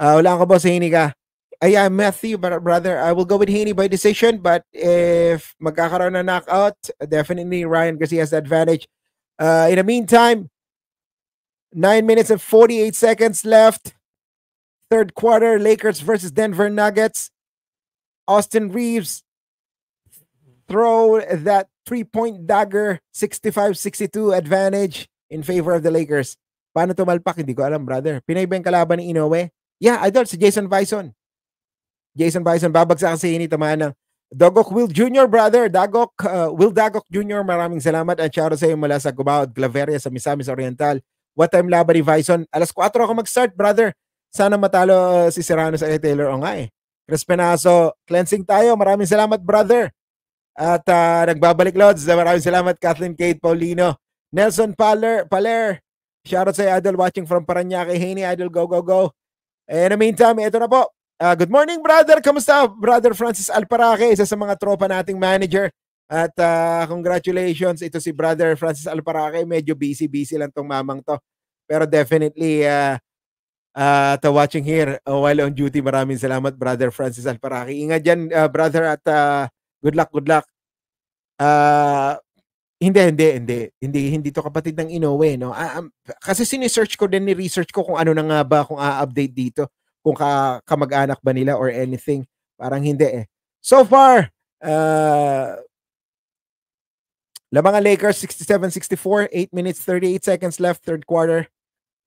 Uh, wala ako boss Haney ka. Ay, I'm Matthew, but brother, I will go with Haney by decision. But if magkakaroon na knockout, definitely Ryan he has the advantage. Uh, in the meantime, 9 minutes and 48 seconds left. Third quarter, Lakers versus Denver Nuggets. Austin Reeves throw that three-point dagger, 65-62 advantage. in favor of the Lakers. Paano tumalpak? Hindi ko alam, brother. Pinay ba yung kalaban ni Inoue? Yeah, idol, si Jason Bison. Jason Bison, babagsak kasi ini, tamaan ng Dagok Will Jr., brother. Dagok, uh, Will Dagok Jr., maraming salamat. At shoutout sa iyo mula sa Gubao at Claveria sa Misamis Oriental. What time laban ni Bison? Alas 4 ako mag-start, brother. Sana matalo uh, si Serrano sa Taylor. O nga eh. Chris Penaso, cleansing tayo. Maraming salamat, brother. At uh, nagbabalik, Lods. Maraming salamat, Kathleen Kate Paulino. Nelson Paler, Paler, shout out sa Idol watching from Paranaque. Haney, Idol, go, go, go. And eh, in the meantime, ito na po. Uh, good morning, brother. Kamusta, brother Francis Alparaque, isa sa mga tropa nating manager. At uh, congratulations, ito si brother Francis Alparaque. Medyo busy-busy lang tong mamang to. Pero definitely, uh, uh, to watching here uh, while on duty. Maraming salamat, Brother Francis Alparaque. Ingat dyan, uh, brother, at uh, good luck, good luck. Uh, hindi, hindi, hindi. Hindi, hindi to kapatid ng Inoue, no? Ah, um, kasi sinesearch ko din, ni-research ko kung ano na nga ba, kung a-update dito, kung ka, kamag-anak ba nila or anything. Parang hindi eh. So far, uh, ah, Lamang Lakers, 67-64, 8 minutes, 38 seconds left, third quarter.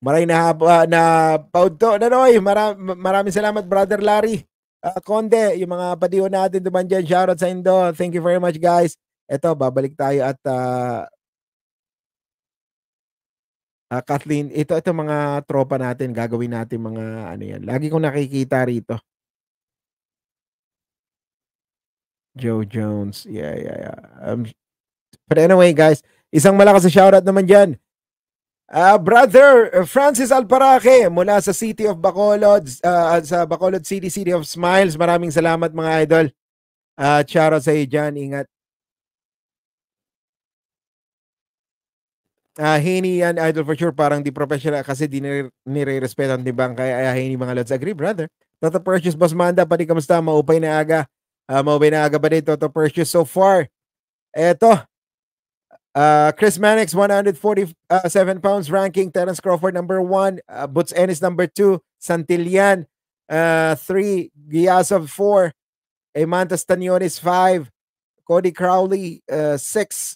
Maray na, uh, na paudo. Nanoy, ano, mara, maraming salamat, Brother Larry. Uh, ah, Konde, yung mga padiyo natin duman dyan. Shoutout sa Indo. Thank you very much, guys eto babalik tayo at uh, uh, Kathleen, ito ito mga tropa natin, gagawin natin mga ano yan. Lagi kong nakikita rito. Joe Jones. Yeah, yeah, yeah. Um, but anyway, guys, isang malakas na shoutout naman dyan. Uh, brother Francis Alparaque mula sa City of Bacolod, uh, sa Bacolod City, City of Smiles. Maraming salamat mga idol. Uh, charo sa iyo dyan. Ingat. uh, ah, hini yan, idol for sure, parang di professional kasi di nire-respetan ni Bang. Kaya ay, hini mga lads. Agree, brother. Toto Purchase, Boss Manda, pati kamusta? Maupay na aga. Uh, maupay na aga pa din, Toto Purchase. So far, eto, Uh, Chris Mannix, 147 pounds ranking. Terence Crawford, number 1 Uh, Butz Ennis, number 2 Santillan, 3 uh, three. 4 four. Amantas Tanionis, five. Cody Crowley, uh,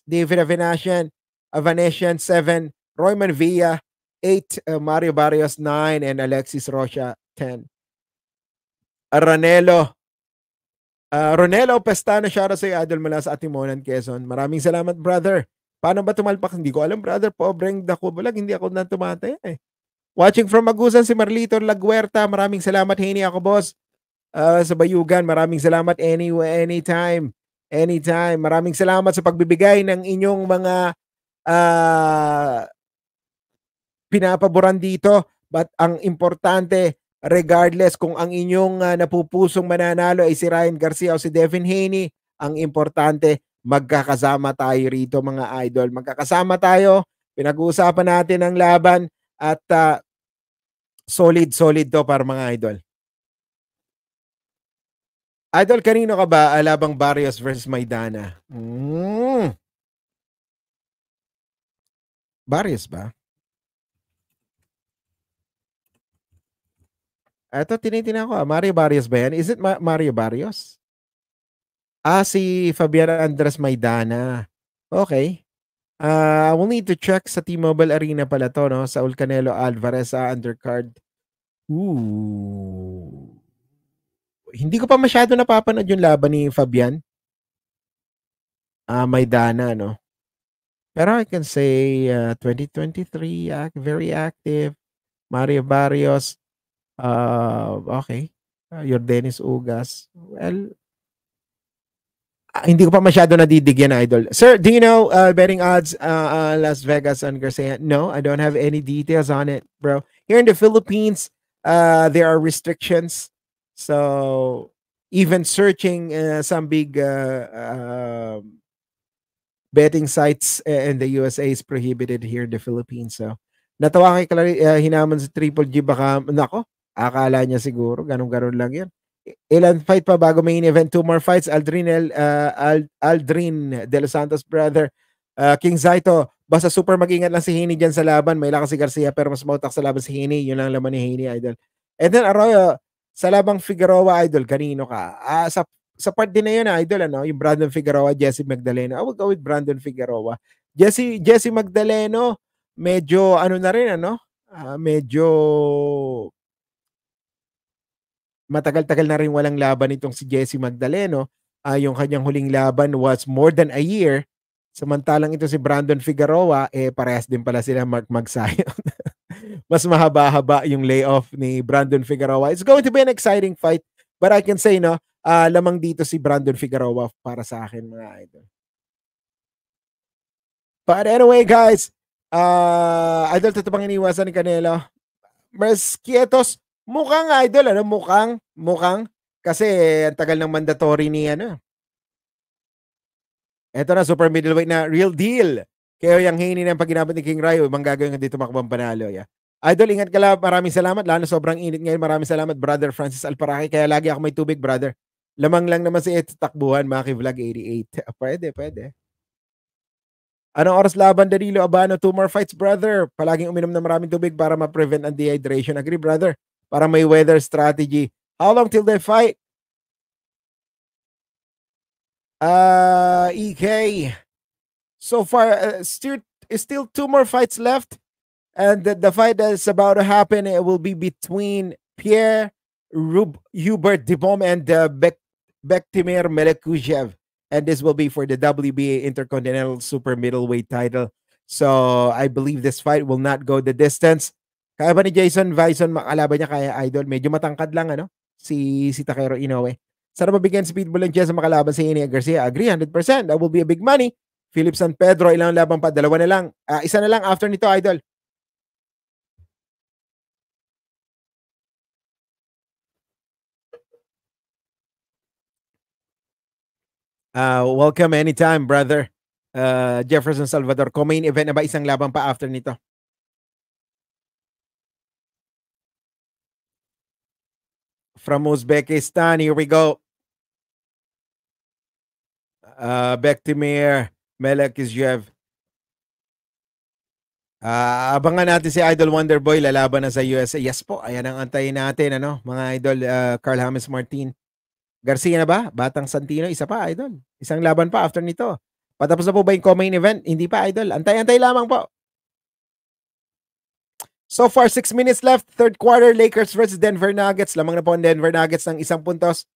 David Avenasian, Avanesian, uh, 7. Royman Villa, 8. Uh, Mario Barrios, 9. And Alexis Rocha, 10. Aranelo. Uh, Ronelo uh, Pestano, shout sa Idol, mula sa Atimonan, Quezon. Maraming salamat, brother. Paano ba tumalpak? Hindi ko alam, brother. Pobreng dakubulag. Hindi ako na tumataya eh. Watching from Magusan, si Marlito Laguerta. Maraming salamat, Henny. Ako, boss. Uh, sa Bayugan, maraming salamat. Anyway, anytime. Anytime. Maraming salamat sa pagbibigay ng inyong mga uh, pinapaboran dito. But ang importante, regardless kung ang inyong uh, napupusong mananalo ay si Ryan Garcia o si Devin Haney, ang importante, magkakasama tayo rito mga idol. Magkakasama tayo, pinag-uusapan natin ang laban at uh, solid, solid to para mga idol. Idol, kanino ka ba alabang Barrios versus Maidana? Mm. Various ba? Ito, tinitinan ko. Ah. Mario Barrios ba yan? Is it Ma- Mario Barrios? Ah, si Fabian Andres Maidana. Okay. Uh, we'll need to check sa T-Mobile Arena pala to, no? Sa Ulcanelo Alvarez sa ah, undercard. Ooh. Hindi ko pa masyado napapanood yung laban ni Fabian. Ah, Maidana, no? Pero I can say uh, 2023, act, very active. Mario Barrios. Uh, okay. Uh, your Dennis Ugas. Well, uh, hindi ko pa masyado nadidigyan, Idol. Sir, do you know uh, betting odds uh, uh, Las Vegas on Garcia? No, I don't have any details on it, bro. Here in the Philippines, uh, there are restrictions. So even searching uh, some big uh, uh, betting sites eh, in the USA is prohibited here in the Philippines. So, natawa kay Clary, uh, eh, hinaman si Triple G baka, nako, akala niya siguro, ganun-ganun lang yan. Ilan fight pa bago main event? Two more fights. Aldrin, El, uh, ah, Ald Aldrin De Los Santos brother. Uh, King Zaito, basta super mag-ingat lang si Hini dyan sa laban. May lakas si Garcia pero mas mautak sa laban si Hini. Yun lang laman ni Hini, idol. And then Arroyo, sa labang Figueroa, idol, kanino ka? Ah, sa sa part din na yun, ah, idol, ano? Yung Brandon Figueroa, Jesse Magdaleno. I will go with Brandon Figueroa. Jesse, Jesse Magdaleno, medyo ano na rin, ano? Uh, medyo matagal-tagal na rin walang laban itong si Jesse Magdaleno. Uh, yung kanyang huling laban was more than a year. Samantalang ito si Brandon Figueroa, eh parehas din pala sila Mark Magsayon. Mas mahaba-haba yung layoff ni Brandon Figueroa. It's going to be an exciting fight. But I can say, no, uh, lamang dito si Brandon Figueroa para sa akin mga idol. But anyway guys, uh, idol ito pang iniwasan ni Canelo. Merskietos, mukhang idol, ano? Mukhang, mukhang. Kasi ang tagal ng mandatory ni ano. Ito na, super middleweight na real deal. Kayo yung hini ng paginapat ni King Rayo, ibang gagawin dito makabang panalo. Yeah. Idol, ingat ka lang. Maraming salamat. Lalo sobrang init ngayon. Maraming salamat, Brother Francis Alparaki. Kaya lagi ako may tubig, brother. Lamang lang naman si Ed takbuhan, Maki Vlog 88. Ah, pwede, pwede. Anong oras laban, Danilo Abano? Two more fights, brother. Palaging uminom na maraming tubig para ma-prevent ang dehydration. Agree, brother? Para may weather strategy. How long till they fight? Uh, ah, EK. So far, uh, still, still two more fights left. And the, the fight is about to happen, it will be between Pierre Rub- Hubert Dibom and uh, Beck Bektimir Melekujev. And this will be for the WBA Intercontinental Super Middleweight title. So I believe this fight will not go the distance. Kaya ba ni Jason Vison makalaban niya kaya Idol? Medyo matangkad lang ano si si Takero Inoue. Sana mabigyan si Pitbull ng chance makalaban si Inia Garcia. Agree 100%. That will be a big money. Philip San Pedro, ilang laban pa? Dalawa na lang. Uh, isa na lang after nito, Idol. Uh, welcome anytime, brother. Uh, Jefferson Salvador, co-main event na ba isang laban pa after nito? From Uzbekistan, here we go. Uh, Bektimir Melekizjev. Uh, abangan natin si Idol Wonderboy lalaban na sa USA. Yes po, ayan ang antayin natin ano, mga idol uh, Carl Hamis Martin. Garcia na ba? Batang Santino, isa pa, idol. Isang laban pa after nito. Patapos na po ba yung co-main event? Hindi pa, idol. Antay-antay lamang po. So far, 6 minutes left. Third quarter, Lakers versus Denver Nuggets. Lamang na po ang Denver Nuggets ng isang puntos.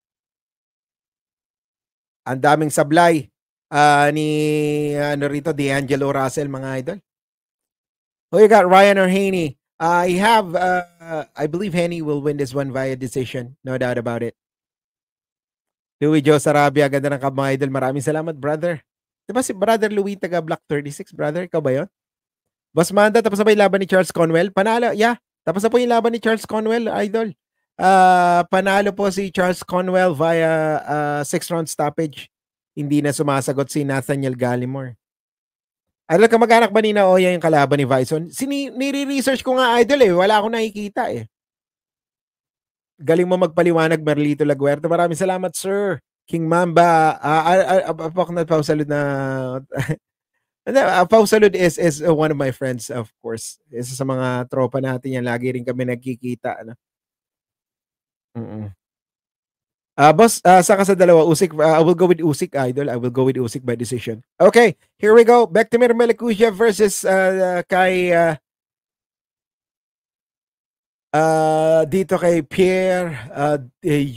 Ang daming sablay uh, ni ano rito, D'Angelo Russell, mga idol. Oh, you got Ryan or Haney. I uh, have, uh, I believe Haney will win this one via decision. No doubt about it. Louis Joe Sarabia, ganda ng kab mga idol. Maraming salamat, brother. Di ba si brother Louis taga Black 36, brother? Ikaw ba yun? Boss Manda, tapos na ba yung laban ni Charles Conwell? Panalo, yeah. Tapos na po yung laban ni Charles Conwell, idol. Uh, panalo po si Charles Conwell via uh, ah, six-round stoppage. Hindi na sumasagot si Nathaniel Gallimore. Idol, kamag-anak ba ni Naoya yung kalaban ni Vison? Sini, nire-research ko nga, idol eh. Wala akong nakikita eh. Galing mo magpaliwanag, Merlito Laguerta. Maraming salamat, sir. King Mamba, apak ah, ah, ah, na pausalud na pausalud is is one of my friends of course. Isa sa mga tropa natin yan, lagi rin kami nagkikita ano. Mm. Uh, boss, uh, saka sa dalawa, Usik, uh, I will go with Usik, Idol. I will go with Usik by decision. Okay, here we go. Back to Mirmel versus uh, uh, kay uh, Uh, dito kay Pierre uh,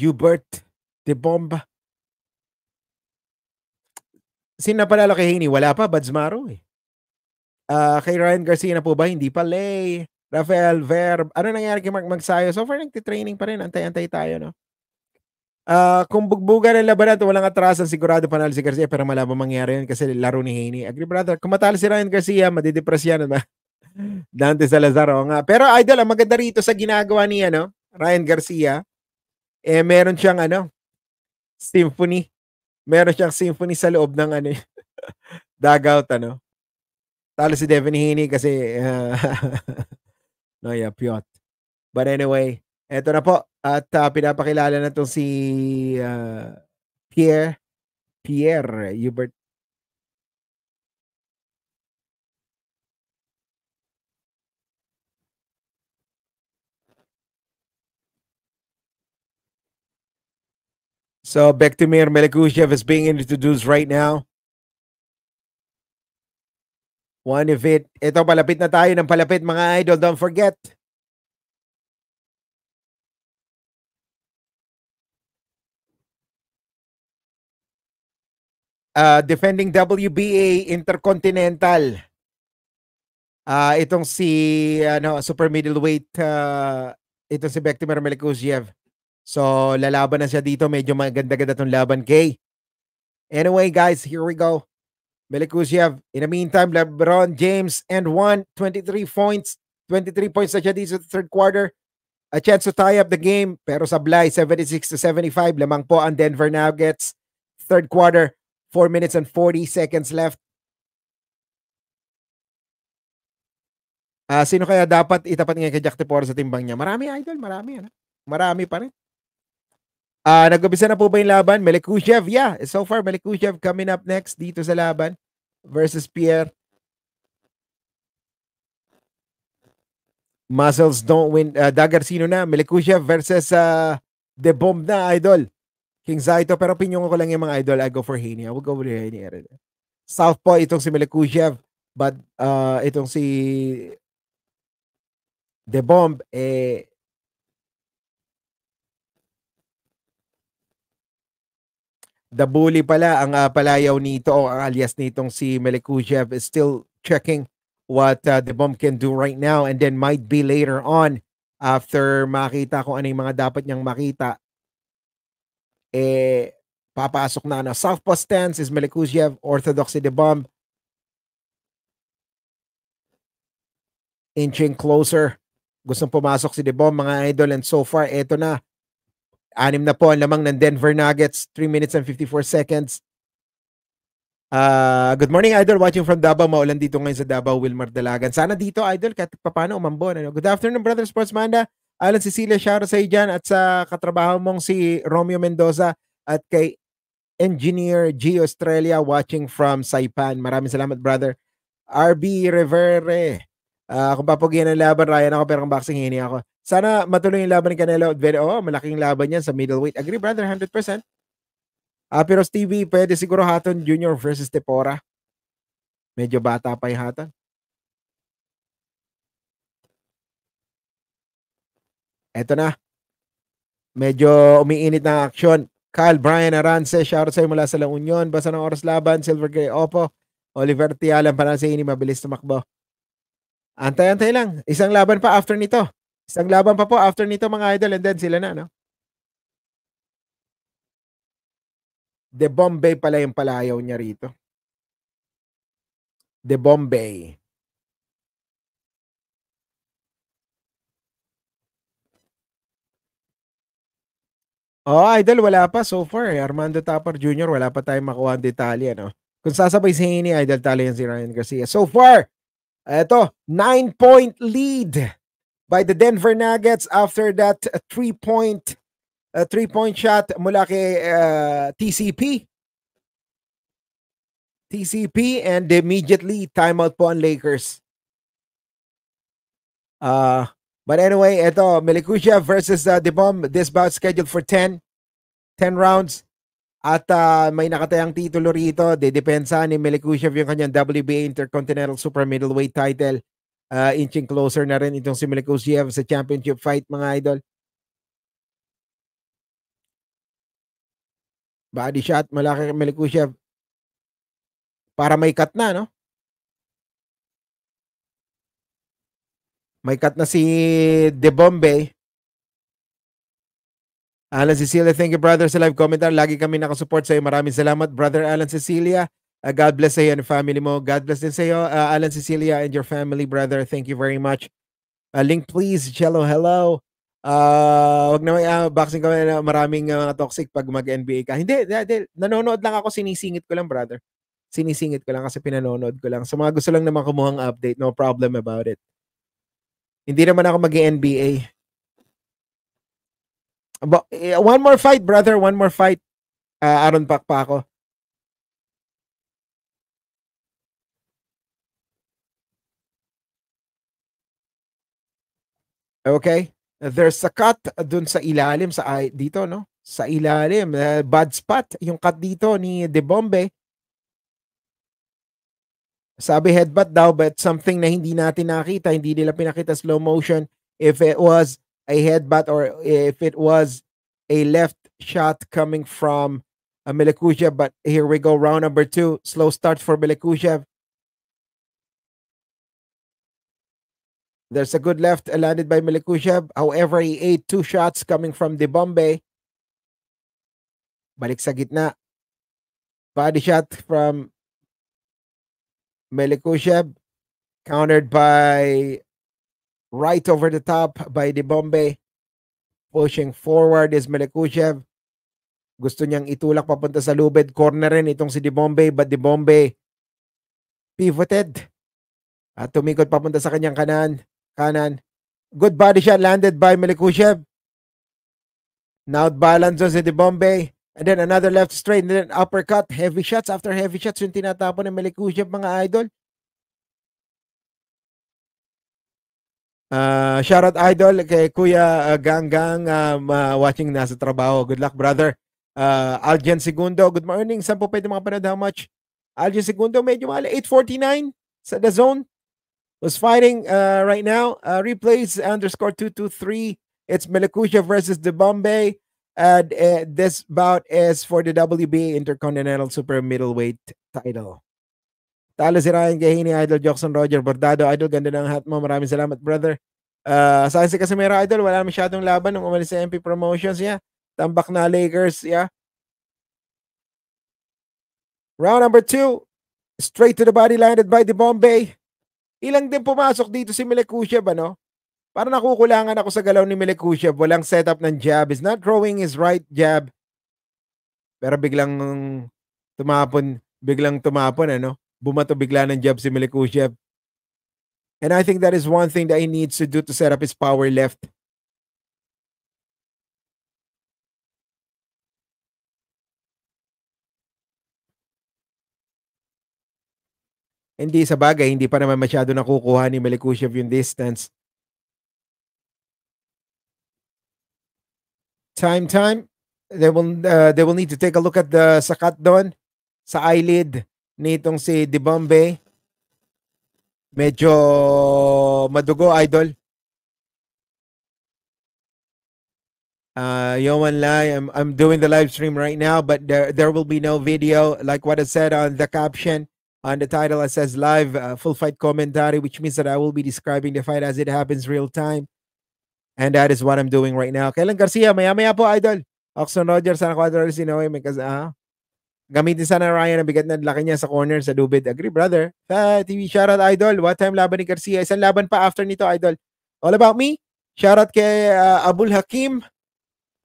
Hubert de Bomba. Sino palalo kay Haney? Wala pa, Bads Maro eh. Uh, kay Ryan Garcia na po ba? Hindi pa, Lay. Rafael Verb. Ano nangyari kay Mark Magsayo? So far, nagtitraining pa rin. Antay-antay tayo, no? Uh, kung bugbugan ang laban walang atrasan, sigurado panalo si Garcia pero malabo mangyari yun kasi laro ni Haney. Agree brother, kung matalo si Ryan Garcia, madidepress yan. Diba? Dante Salazar, o nga. Pero idol, ang maganda rito sa ginagawa ni ano, Ryan Garcia, eh meron siyang ano, symphony. Meron siyang symphony sa loob ng ano, dugout ano. Talo si Devin Haney kasi uh, no, yeah, piyot. But anyway, eto na po. At uh, pinapakilala na itong si uh, Pierre Pierre Hubert So Bektimir Melikushev is being introduced right now. One of it. Ito, palapit na tayo ng palapit mga idol. Don't forget. Uh, defending WBA Intercontinental. Uh, itong si ano, super middleweight, uh, itong si Bektimir Melikushev. So, lalaban na siya dito. Medyo maganda-ganda tong laban kay. Anyway, guys, here we go. Melikusiev, in the meantime, LeBron James and one, 23 points. 23 points na siya dito sa third quarter. A chance to tie up the game. Pero sablay, 76 to 75. Lamang po ang Denver Nuggets. Third quarter, 4 minutes and 40 seconds left. Uh, sino kaya dapat itapat ngayon kay Jack Teporo sa timbang niya? Marami, idol. Marami. Ano? Marami pa rin. Uh, nag-umpisa na po ba yung laban? Melikujev, yeah. So far, Melikujev coming up next dito sa laban versus Pierre. Muscles don't win. Uh, ah, Dagarcino na. Melikujev versus uh, ah, The Bomb na, idol. King Zaito. Pero pinyon ko lang yung mga idol. I go for Haney. I will go for Haney. Southpaw, itong si Melikujev. But uh, itong si The Bomb, eh, The bully pala, ang uh, palayaw nito o ang alias nitong si Melikujev is still checking what uh, the bomb can do right now and then might be later on after makita kung ano yung mga dapat niyang makita eh papasok na ano southpaw stance is Melikujev orthodoxy the bomb inching closer gustong pumasok si the bomb mga idol and so far eto na Anim na po ang lamang ng Denver Nuggets, 3 minutes and 54 seconds. Uh, good morning, Idol. Watching from Davao. Maulan dito ngayon sa Davao, Wilmar Dalagan. Sana dito, Idol, kahit paano umambon. Ano? Good afternoon, Brother Sports Manda. Alan Cecilia, shoutout sa iyo dyan at sa katrabaho mong si Romeo Mendoza at kay Engineer G Australia watching from Saipan. Maraming salamat, brother. RB Revere. Uh, kung papagihan ng laban, Ryan ako, pero kung boxing, hini ako. Sana matuloy yung laban ni Canelo. Very, oh, malaking laban yan sa middleweight. Agree, brother, 100%. Uh, ah, pero Stevie, pwede siguro Hatton Jr. versus Tepora. Medyo bata pa yung Hatton. Eto na. Medyo umiinit na aksyon. Kyle Bryan Arance, shoutout sa'yo mula sa La Union. Basa ng oras laban, Silver Grey Opo. Oliver Tialan, para sa ini, na tumakbo. Antay-antay lang. Isang laban pa after nito. Isang laban pa po after nito mga idol and then sila na, no? De Bombay pala yung palayaw niya rito. De Bombay. Oh, idol, wala pa so far. Eh. Armando Tapar Jr., wala pa tayong makuha ang detalye, no? Kung sasabay si Haney, idol talo yan si Ryan Garcia. So far, Ito, nine-point lead by the Denver Nuggets after that three-point uh, three-point shot mula kay uh, TCP. TCP and immediately timeout po ang Lakers. Uh, but anyway, ito, Melikusha versus uh, Debom. This bout scheduled for 10. 10 rounds. At uh, may nakatayang titulo rito, didepensa ni Melikushev yung kanyang WBA Intercontinental Super Middleweight title. Uh, inching closer na rin itong si Melikushev sa championship fight mga idol. Body shot mula kay Melikushev. Para may cut na, no? May cut na si De Bombay. Alan Cecilia, thank you brother sa live commentar. Lagi kami nakasupport sa iyo. Maraming salamat brother Alan Cecilia. Uh, God bless sa iyo and family mo. God bless din sa iyo uh, Alan Cecilia and your family brother. Thank you very much. Uh, link please, Jello, hello. Uh, wag naman uh, boxing kami na maraming uh, toxic pag mag-NBA ka. Hindi, dahil nanonood lang ako, sinisingit ko lang brother. Sinisingit ko lang kasi pinanonood ko lang. Sa so, mga gusto lang naman kumuha ng update, no problem about it. Hindi naman ako mag-NBA. Eh, one more fight, brother. One more fight. Uh, Aaron Pack Okay? There's a cut dun sa ilalim sa dito, no? Sa ilalim, uh, bad spot yung cut dito ni De Bombe. Sabi headbutt daw but something na hindi natin nakita, hindi nila pinakita slow motion if it was a headbutt or if it was a left shot coming from uh, Milikuzhev. But here we go, round number two. Slow start for Milikuzhev. There's a good left landed by Milikuzhev. However, he ate two shots coming from the Bombay. Balik sa gitna. Body shot from Melikushev, Countered by right over the top by the Bombay. Pushing forward is Melikuchev. Gusto niyang itulak papunta sa lubid. Corner rin itong si Dibombe, but Dibombe pivoted. At tumikot papunta sa kanyang kanan. kanan. Good body shot landed by Melikuchev. Now balance si Dibombe. And then another left straight. And then uppercut. Heavy shots after heavy shots yung tinatapon ni Melikuchev mga idol. Uh, idol kay Kuya ah, gang Gang um, uh, watching nasa trabaho. Good luck brother. Uh, Algen Segundo, good morning. Saan po pwede makapanood? How much? Algen Segundo, medyo mali. 849 sa The Zone. Was fighting uh, right now. Uh, replays underscore 223. It's Melikusha versus the Bombay. And uh, this bout is for the WBA Intercontinental Super Middleweight title. Talo si Ryan Gahini, Idol Jackson Roger Bordado. Idol, ganda ng hat mo. Maraming salamat, brother. Uh, sa akin si Casimero, Idol, wala masyadong laban nung umalis sa MP Promotions. Yeah. Tambak na Lakers. Yeah. Round number two. Straight to the body landed by the Bombay. Ilang din pumasok dito si Milekushev, ano? Para nakukulangan ako sa galaw ni Milekushev. Walang setup ng jab. is not throwing his right jab. Pero biglang tumapon, biglang tumapon, ano? bumato bigla ng job si Melikushyev. And I think that is one thing that he needs to do to set up his power left. Hindi sa bagay, hindi pa naman masyado nakukuha ni Melikushev yung distance. Time, time. They will, uh, they will need to take a look at the sakat doon sa eyelid. nitong si Dibombe. Medyo madugo, idol. Uh, Yoman Lai, I'm, I'm doing the live stream right now, but there, there will be no video. Like what I said on the caption, on the title, it says live uh, full fight commentary, which means that I will be describing the fight as it happens real time. And that is what I'm doing right now. Kailan Garcia, maya-maya po, idol. Oxon Rogers, San Juan may kasama. Ah. Gamitin sana Ryan ang bigat na laki niya sa corner sa Dubid. Agree, brother. Sa TV, shoutout Idol. What time laban ni Garcia? Isang laban pa after nito, Idol. All about me. Shoutout kay uh, Abul Hakim.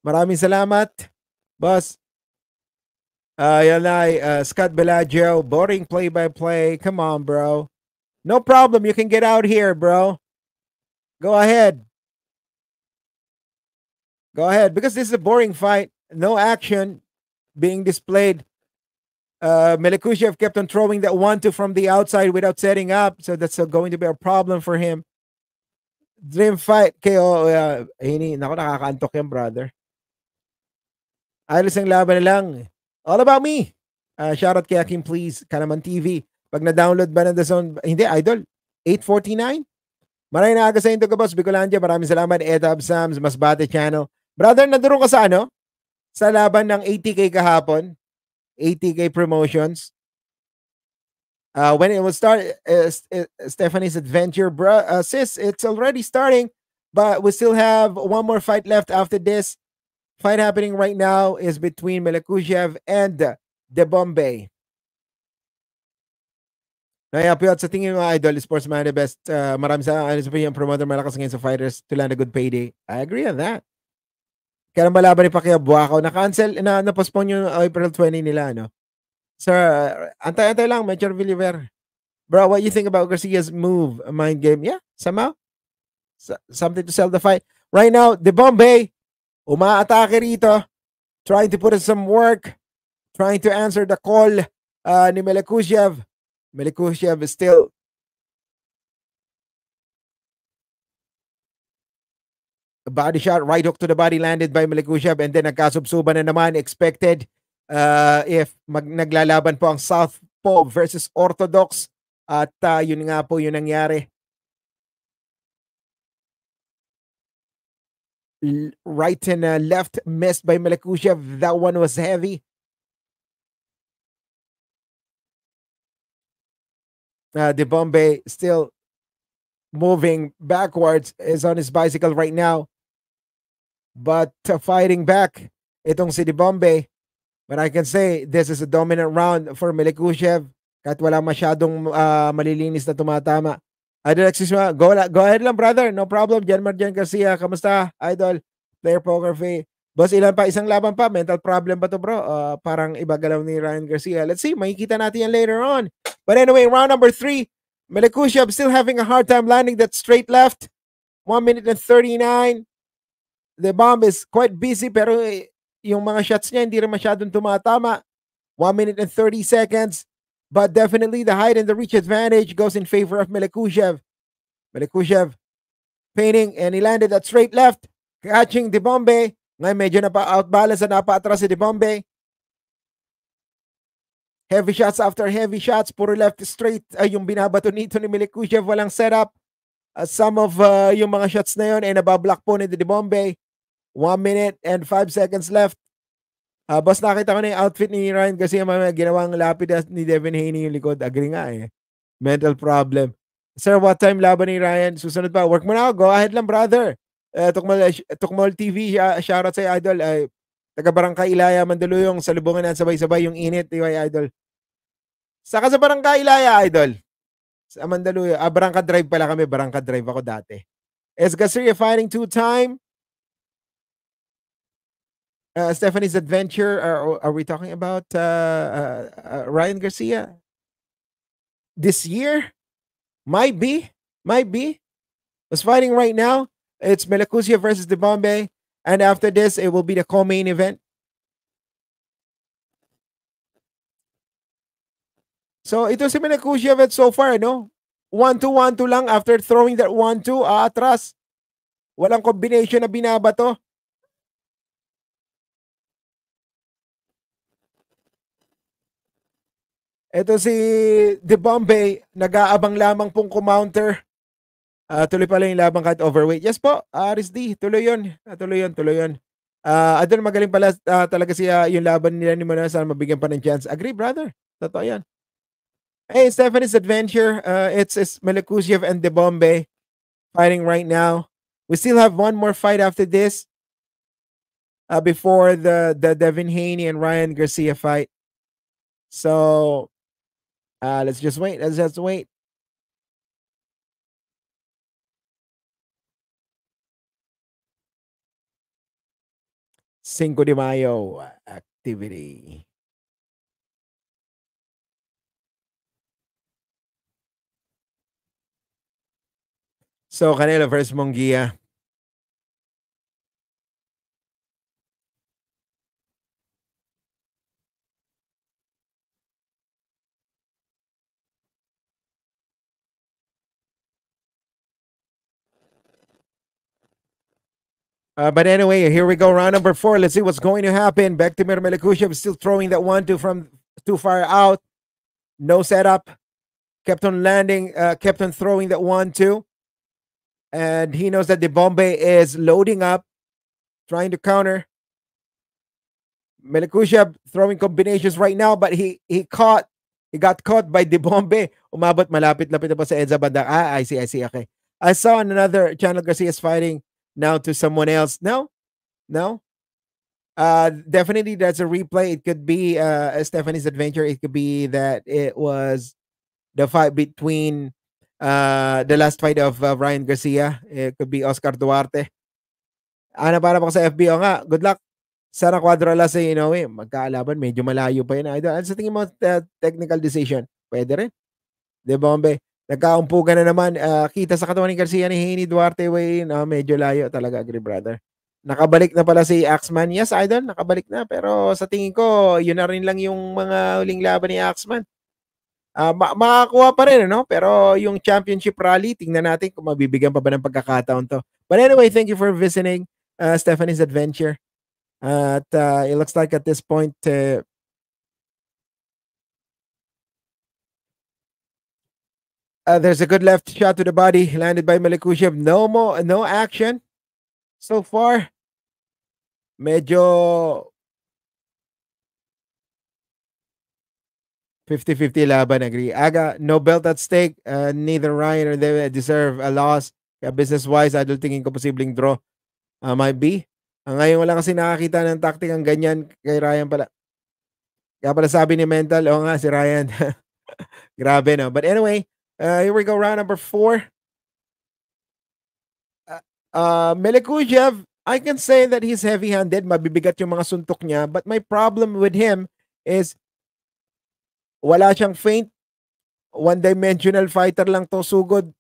Maraming salamat. Boss. Uh, yan na, uh, Scott Bellagio. Boring play by -play. Come on, bro. No problem. You can get out here, bro. Go ahead. Go ahead. Because this is a boring fight. No action being displayed. Uh, Melekushiev kept on throwing that one two from the outside without setting up, so that's uh, going to be a problem for him. Dream fight KO. Oh, uh, ini, nako nakakaantok yan, brother. Ayos ang laban lang. All about me. Uh, shout out kay Akim, please. Kanaman TV. Pag na-download ba ng The Zone? Hindi, Idol. 849? Maraming naaga sa inyo, Boss Bicolandia. Maraming salamat. Ed Absams, Masbate Channel. Brother, naduro ka sa ano? Sa laban ng 80K kahapon. ATK Promotions. Uh, when it will start, uh, uh, Stephanie's adventure, bro, uh, sis, it's already starting, but we still have one more fight left after this. Fight happening right now is between Melekujev and De Bombay. Nayapuyat sa tingin mga idol, sportsman the best. Uh, marami sa ano sa promoter malakas ngayon sa fighters to land a good payday. I agree on that. Kailan ba laban ni Pacquiao Buakaw? Na-cancel, na, na-postpone yung uh, April 20 nila, no? Sir, antay-antay lang, Major Villiver. Bro, what you think about Garcia's move, mind game? Yeah, somehow. S something to sell the fight. Right now, the Bombay, umaatake rito, trying to put in some work, trying to answer the call uh, ni Melikushev. Melikushev is still body shot, right hook to the body landed by Malikushab and then nagkasubsuban na naman expected uh, if mag naglalaban po ang Southpaw versus Orthodox at uh, yun nga po yun nangyari. Right and uh, left missed by Malikushab. That one was heavy. Uh, De Bombay still moving backwards is on his bicycle right now. but uh, fighting back itong si Dibombe. But I can say this is a dominant round for Melikushev kahit wala masyadong uh, malilinis na tumatama. Idol Exisma, go, go ahead lang brother, no problem. Jan Marjan Garcia, kamusta? Idol, player poker fee. Boss, ilan pa? Isang laban pa? Mental problem ba to bro? Uh, parang iba galaw ni Ryan Garcia. Let's see, makikita natin yan later on. But anyway, round number three, Melikushev still having a hard time landing that straight left. 1 minute and 39 the bomb is quite busy pero eh, yung mga shots niya hindi rin masyadong tumatama. 1 minute and 30 seconds. But definitely the height and the reach advantage goes in favor of Melikushev. Melikushev painting and he landed that straight left catching the Bombay. Ngayon medyo na pa-outbalance na napaatras si De Bombay. Heavy shots after heavy shots. Puro left straight ay yung binabato nito ni Melikushev. Walang setup. Uh, some of uh, yung mga shots na yun ay eh, nabablock po ni De Bombay. 1 minute and 5 seconds left. Uh, boss, nakita ko na yung outfit ni Ryan kasi yung mga ginawang lapid ni Devin Haney yung likod. Agree nga eh. Mental problem. Sir, what time laban ni Ryan? Susunod pa. Work mo na ako. Go ahead lang, brother. Uh, eh, Tukmal, eh, Tukmal TV, uh, shoutout sa idol. Uh, taga barangka Ilaya, Mandaluyong. Salubungan na sabay-sabay yung init. Iway, idol. Saka sa barangka Ilaya, idol. Sa Mandaluyong. Ah, Barangka Drive pala kami. Barangka Drive ako dati. Esgasir, you're fighting two-time. uh, Stephanie's adventure? Are, are we talking about uh, uh, uh Ryan Garcia this year? Might be, might be. Was fighting right now? It's Melacusia versus the Bombay, and after this, it will be the co-main event. So it was si event so far, no? one-two-one-two 2 lang after throwing that 1-2, aatras. Ah, Walang combination na binabato. Ito si De Bombay, nag-aabang lamang pong kumounter. Uh, ah, tuloy pala yung labang kahit overweight. Yes po, Aris D, tuloy yun. Uh, tuloy yun, tuloy yun. Uh, ah, Adon, magaling pala uh, talaga siya yung laban nila ni Manuel. Sana mabigyan pa ng chance. Agree, brother. Totoo yan. Hey, Stephanie's Adventure. Uh, it's, it's Melikushev and De Bombay fighting right now. We still have one more fight after this. Uh, before the the Devin Haney and Ryan Garcia fight. So Uh, let's just wait. Let's just wait. Cinco de Mayo activity. So, kanila versus Mongia. Uh, but anyway, here we go, round number four. Let's see what's going to happen. Back Bektimir Melikushev still throwing that one two from too far out. No setup. Kept on landing, uh, kept on throwing that one two. And he knows that the Bombay is loading up, trying to counter. Melikushev throwing combinations right now, but he he caught, he got caught by the Bombay. Umabot malapit-lapit pa sa Edza Ah, I see, I see, okay. I saw another Channel Garcia's fighting now to someone else. No, no. Uh, definitely, that's a replay. It could be uh, Stephanie's adventure. It could be that it was the fight between uh, the last fight of uh, Ryan Garcia. It could be Oscar Duarte. Ano para pa sa FBO nga? Good luck. Sana quadra la sa Inoue. Magkaalaban, medyo malayo pa yun. I don't, sa tingin mo, uh, technical decision, pwede rin. De Bombe. Nagkaumpugan na naman. Uh, kita sa katawan ni Garcia ni Haney Duarte way. No, ah, medyo layo talaga, agree brother. Nakabalik na pala si Axman. Yes, Idol, nakabalik na. Pero sa tingin ko, yun na rin lang yung mga huling laban ni Axman. Uh, ah, ma- makakuha pa rin, no? Pero yung championship rally, tingnan natin kung mabibigyan pa ba ng pagkakataon to. But anyway, thank you for visiting uh, Stephanie's Adventure. Uh, at uh, it looks like at this point, uh, Uh, there's a good left shot to the body landed by Malikushev. No mo, no action so far. Medyo 50-50 laban agree. Aga, no belt at stake. Uh, neither Ryan or they deserve a loss. Kaya business-wise, I don't think ko posibleng draw uh, might be. Ang ah, ngayon wala kasi nakakita ng tactic ang ganyan kay Ryan pala. Kaya pala sabi ni Mental, o nga si Ryan. Grabe no. But anyway, Uh, here we go, round number four. Uh, uh Melikujev, I can say that he's heavy-handed, mabibigat yung mga suntok niya, but my problem with him is wala siyang feint, one-dimensional fighter lang to, sugod,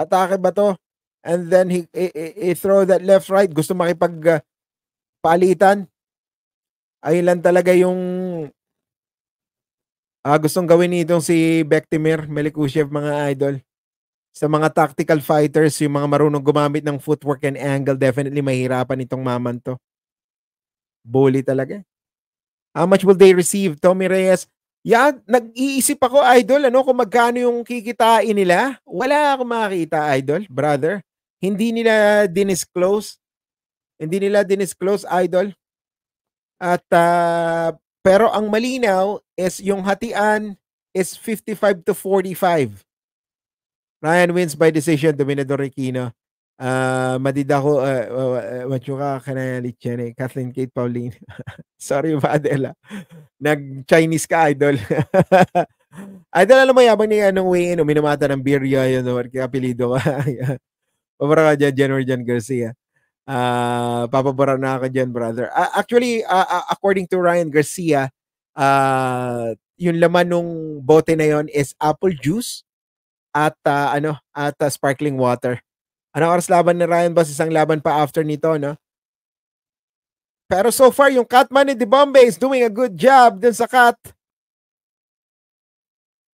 atake ba to? And then he, he, he throw that left-right, gusto makipag uh, palitan. Ayun lang talaga yung Uh, gustong gawin nitong si Bektimir Melikushev mga idol. Sa mga tactical fighters, yung mga marunong gumamit ng footwork and angle, definitely mahirapan itong maman to. Bully talaga. How much will they receive? Tommy Reyes, yan, yeah, nag-iisip ako, idol, ano, kung magkano yung kikitain nila. Wala akong makakita, idol, brother. Hindi nila dinisclose. Hindi nila dinisclose, idol. At uh, pero ang malinaw is yung hatian is 55 to 45. Ryan wins by decision, Dominador Aquino. Uh, madida ko, uh, ah, uh, ah, Machuka, Kanayali Chene, Kathleen Kate Pauline. Sorry ba, Adela? Nag-Chinese ka, idol. idol, alam mo, yabang niya anong weigh-in, uminumata ano, ng beer yun, yun, kaya apelido ka. Pabara ka dyan, January John Garcia. Uh, ah, papabura na ako dyan, brother. Uh, actually, uh, according to Ryan Garcia, uh, yung laman nung bote na yon is apple juice at uh, ano at uh, sparkling water. Ano oras laban ni Ryan Boss? Isang laban pa after nito, no? Pero so far, yung Catman ni De Bombay is doing a good job dun sa cut.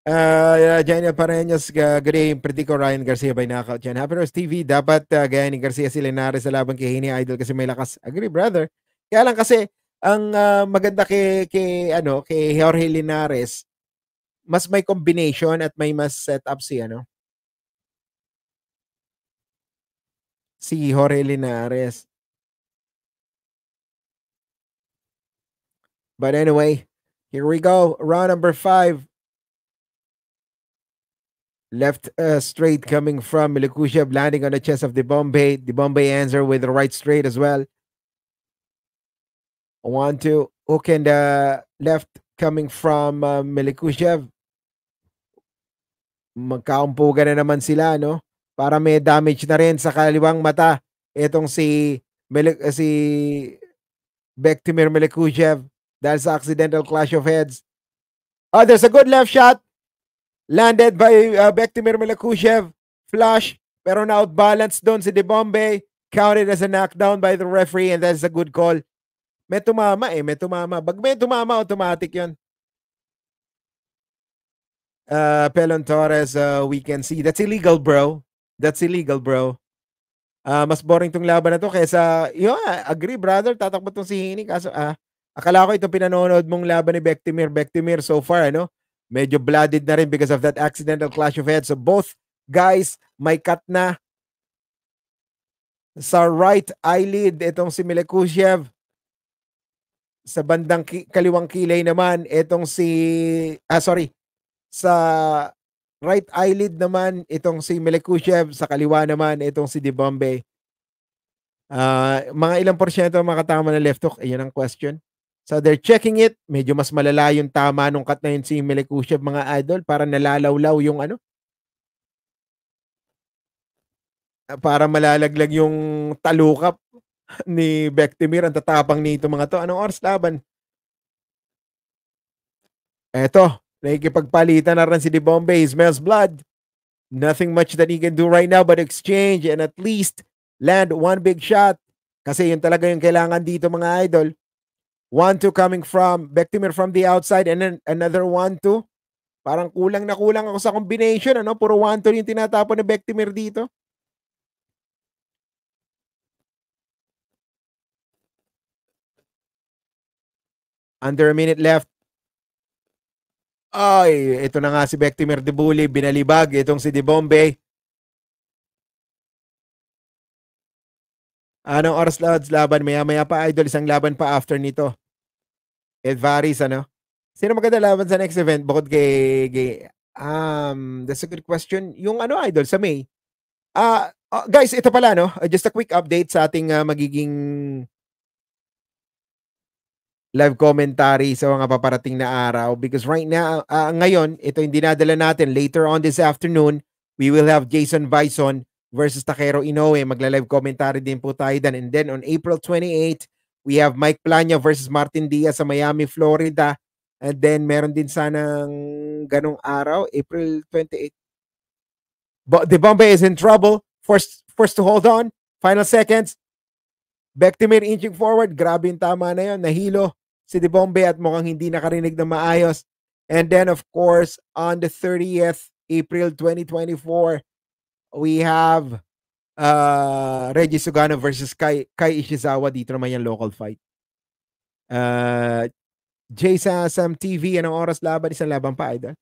Uh, ah, dyan yung Pareños, uh, good day, Predico Ryan Garcia by Knockout yan. Happy Rose TV, dapat uh, gaya ni Garcia si Linares sa laban kay Hini Idol kasi may lakas. Agree, brother. Kaya lang kasi, ang uh, maganda kay, kay, ano, kay Jorge Linares, mas may combination at may mas set up si, ano, si Jorge Linares. But anyway, here we go. Round number five. Left uh, straight coming from Milikhushchev, landing on the chest of the Bombay. The Bombay answer with the right straight as well. One, two. Hook and uh, left coming from uh, Milikhushchev. Magkaumpuga na naman sila, no? Para may damage na rin sa kaliwang mata. Itong si, Melik uh, si Bektimir Milikhushchev dahil sa accidental clash of heads. Oh, there's a good left shot. Landed by uh, Bektimir Melakushev. Flush, pero na-outbalance doon si Debombe. Counted as a knockdown by the referee and that's a good call. May tumama eh, may tumama. Pag may tumama, automatic yun. Uh, Pelon Torres, uh, we can see. That's illegal, bro. That's illegal, bro. Uh, mas boring tong laban na to kaysa, yun, agree, brother. Tatakbo tong si Hini. Kaso, ah, akala ko itong pinanonood mong laban ni Bektimir. Bektimir so far, ano? medyo blooded na rin because of that accidental clash of heads. So both guys, may cut na. Sa right eyelid, itong si Milekushev. Sa bandang ki- kaliwang kilay naman, itong si... Ah, sorry. Sa right eyelid naman, itong si Milekushev. Sa kaliwa naman, itong si Dibombe. Uh, mga ilang porsyento makatama na left hook? Iyan ang question. So they're checking it. Medyo mas malala yung tama nung cut na yun si Melikushev mga idol para nalalawlaw yung ano. Ah, para malalaglag yung talukap ni Bektimir. Ang tatapang nito mga to. Anong oras laban? Eto, nakikipagpalitan na rin si De Bombay. Smells blood. Nothing much that he can do right now but exchange and at least land one big shot. Kasi yun talaga yung kailangan dito mga idol One, two coming from Bektimir from the outside and then another one, two. Parang kulang na kulang ako sa combination. Ano? Puro one, two yung tinatapon ni Bektimir dito. Under a minute left. Ay, ito na nga si Bektimer de Bully, binalibag. Itong si De Bombay. Anong oras lads? Laban maya-maya pa idol. Isang laban pa after nito. It varies ano. Sino maganda laban sa next event bukod kay, kay um that's a good question. Yung ano idol sa May. Ah uh, guys, ito pala no. Ah, just a quick update sa ating uh, magiging live commentary sa mga paparating na araw because right now uh, ngayon ito yung dinadala natin later on this afternoon we will have Jason Bison versus Takero Inoue. Magla-live commentary din po tayo dan. And then on April 28, we have Mike Plano versus Martin Diaz sa Miami, Florida. And then meron din sanang ganong araw, April 28. But the Bombay is in trouble. First, first to hold on. Final seconds. Bektimir inching forward. Grabe yung tama na yun. Nahilo si De Bombe at mukhang hindi nakarinig na maayos. And then, of course, on the 30th, April 2024, we have uh, Reggie Sugano versus Kai, Kai Ishizawa dito naman yung local fight. Uh, Jay sa Sam TV, anong oras laban? Isang laban pa, idol.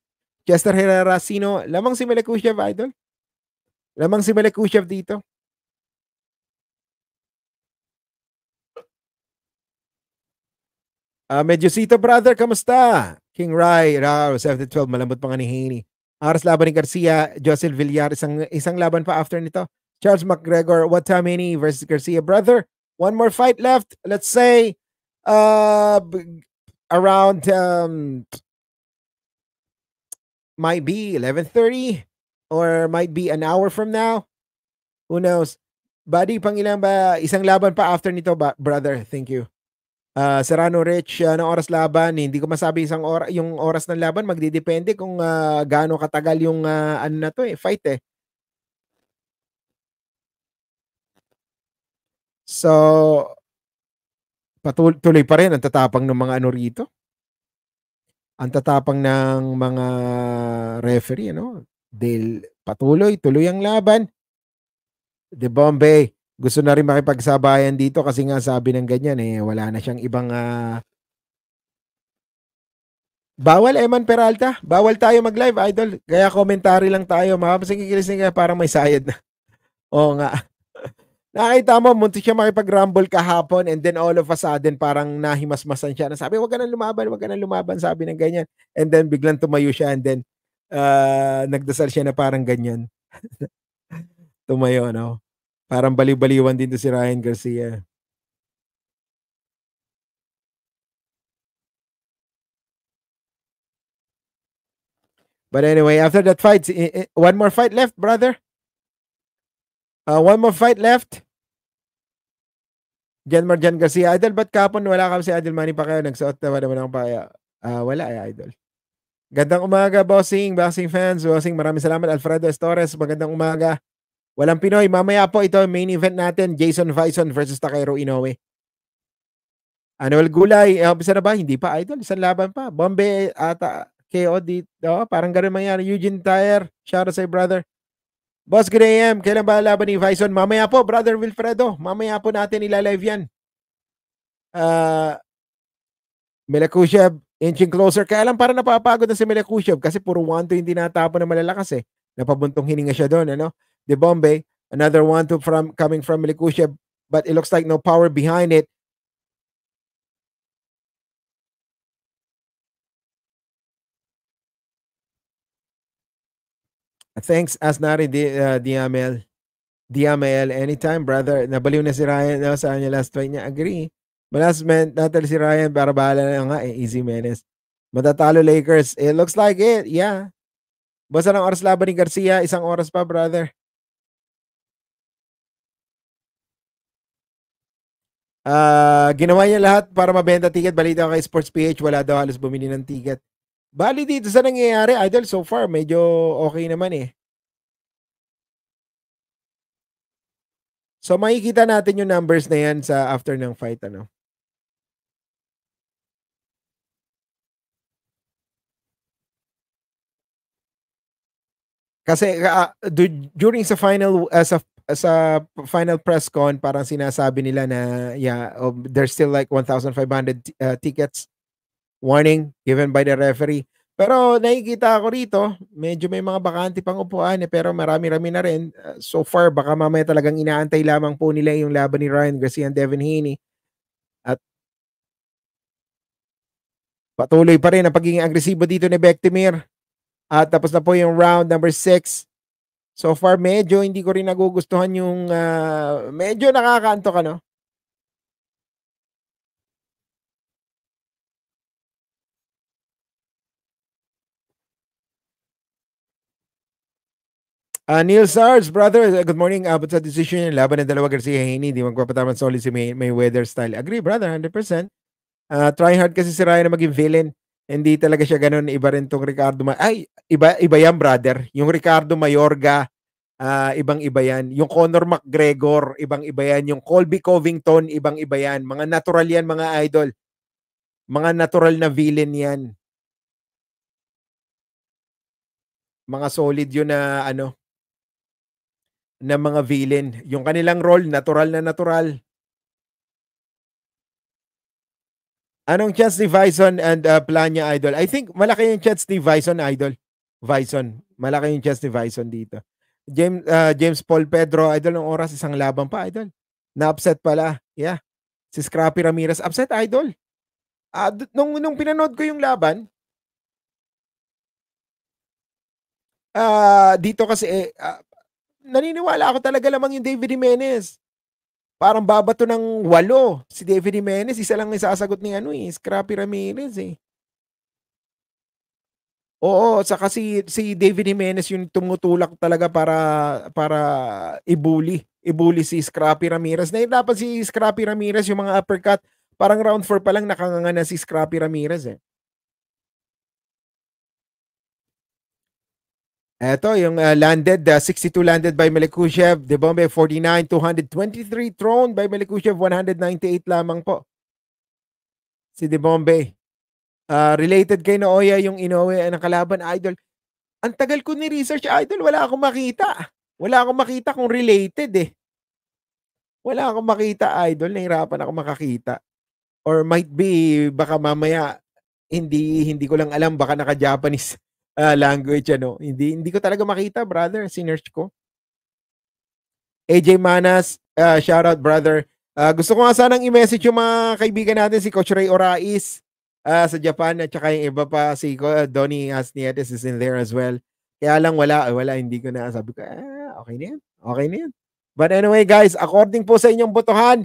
Chester Herrera, sino? Lamang si Melekushev, idol. Lamang si Melekushev dito. Uh, Medjusito brother, kamusta? King Rai, Rao, 7 malambot pa nga ni Haney. Oras laban ni Garcia, Josel Villar, isang, isang laban pa after nito. Charles McGregor, Watamini versus Garcia. Brother, one more fight left. Let's say uh, around um, might be 11.30 or might be an hour from now. Who knows? Buddy, pangilang ba? Isang laban pa after nito, ba, brother. Thank you. Uh, ah, Serrano Rich, uh, ah, ng oras laban, hindi ko masabi isang or- yung oras ng laban, magdidepende kung uh, gaano katagal yung uh, ano na to eh, fight eh. So, patuloy pa rin ang tatapang ng mga ano rito. Ang tatapang ng mga referee, ano? Del, patuloy, tuloy ang laban. De Bombay, gusto na rin makipagsabayan dito kasi nga sabi ng ganyan eh, wala na siyang ibang uh... Bawal Eman Peralta, bawal tayo mag-live idol. Kaya commentary lang tayo. Makapasigkilis niya parang may sayad na. Oo nga. Nakita mo, munti siya makipag-rumble kahapon and then all of a sudden parang nahimasmasan siya. Na sabi, wag ka nang lumaban, wag ka nang lumaban, sabi ng ganyan. And then biglang tumayo siya and then uh, nagdasal siya na parang ganyan. tumayo, no? Parang balibaliwan din to si Ryan Garcia. But anyway, after that fight, eh, eh, one more fight left, brother. Uh, one more fight left. Jan Marjan Garcia. Idol, ba't kapon wala kami si Idol Manny pa kayo? Nagsuot na naman ako pa kayo. Uh, ah, wala eh, Idol. Gandang umaga, bossing, boxing fans, bossing. Maraming salamat, Alfredo Estores. Magandang umaga. Walang Pinoy. Mamaya po ito, main event natin, Jason Vison versus Takero Inoue. Anuel Gulay, eh, na ba? Hindi pa, idol. Isang laban pa. Bombay ata, KO dito. Oh, parang ganun mangyari. Eugene Tire. shout out sa brother. Boss Graham, kailan ba laban ni Vison? Mamaya po, brother Wilfredo. Mamaya po natin ilalive yan. Uh, ah, Melakushev, inching closer. Kaya lang parang napapagod na si Melakushev kasi puro 1-2 hindi natapon na malalakas eh. Napabuntong hininga siya doon, ano? The Bombay. Another one to from coming from Melikusia, but it looks like no power behind it. Thanks, Asnari Di, uh, Diamel. Diamel, anytime, brother. Nabaliw na si Ryan no, sa kanya last fight niya. Agree. Malas, man. Natalo si Ryan. Para bahala na nga. Eh, easy, menes. Matatalo Lakers. It looks like it. Yeah. Basta ng oras laban ni Garcia. Isang oras pa, brother. Uh, ginawa niya lahat para mabenta ticket. Balita ko kay Sports PH, wala daw halos bumili ng ticket. Bali dito sa nangyayari, Idol, so far, medyo okay naman eh. So makikita natin yung numbers na yan sa after ng fight. Ano? Kasi uh, during sa final uh, sa Uh, sa final press con, parang sinasabi nila na, yeah, oh, there's still like 1,500 uh, tickets warning given by the referee. Pero nakikita ako rito, medyo may mga bakante pang upuan eh, pero marami-rami na rin. Uh, so far, baka mamaya talagang inaantay lamang po nila yung laban ni Ryan Garcia and Devin Haney. At patuloy pa rin ang pagiging agresibo dito ni Bektimir. At tapos na po yung round number 6 So far, medyo hindi ko rin nagugustuhan yung, uh, medyo nakakanto ka, no? Uh, ah, Neil Sars, brother, good morning. Abot sa decision yung laban ng dalawa Garcia Haney, hindi magpapataman solid si May Mayweather style. Agree, brother, 100%. Uh, ah, try hard kasi si Ryan na maging villain. Hindi talaga siya ganun. Iba rin tong Ricardo. Ma- Ay, iba, iba yan, brother. Yung Ricardo Mayorga, uh, ibang-iba yan. Yung Conor McGregor, ibang-iba yan. Yung Colby Covington, ibang-iba yan. Mga natural yan, mga idol. Mga natural na villain yan. Mga solid yun na ano na mga villain. Yung kanilang role, natural na natural. Anong chance ni Vison and uh, Planya Idol? I think malaki yung chance ni Vison Idol. Vison. Malaki yung chance ni Vison dito. James uh, James Paul Pedro, Idol ng oras, isang laban pa, Idol. Na-upset pala. Yeah. Si Scrappy Ramirez, upset, Idol. Uh, nung, nung pinanood ko yung laban, uh, dito kasi, eh, uh, naniniwala ako talaga lamang yung David Jimenez. Parang babato ng walo. Si David Jimenez, isa lang isasagot ni ano eh, Scrappy Ramirez eh. Oo, saka si, si David Jimenez yung tumutulak talaga para para ibuli. Ibuli si Scrappy Ramirez. Na dapat si Scrappy Ramirez yung mga uppercut. Parang round 4 pa lang nakanganga na si Scrappy Ramirez eh. Eto, yung uh, landed, uh, 62 landed by Melikushev, De Bombe 49, 223 thrown by Melikushev, 198 lamang po. Si De Bombe. Uh, related kay Nooya yung Inoue ang kalaban idol. Ang tagal ko ni research idol, wala akong makita. Wala akong makita kung related eh. Wala akong makita idol, nahirapan ako makakita. Or might be baka mamaya hindi hindi ko lang alam baka naka-Japanese uh, language ano. Hindi hindi ko talaga makita, brother. Sinerch ko. AJ Manas, uh, ah, shout out brother. Uh, gusto ko nga sanang i-message yung mga kaibigan natin si Coach Ray Orais uh, sa Japan at saka yung iba pa si uh, Donny Asnietes is in there as well. Kaya lang wala, wala, hindi ko na sabi ko, ah, okay na yan, okay na yan. But anyway guys, according po sa inyong botohan,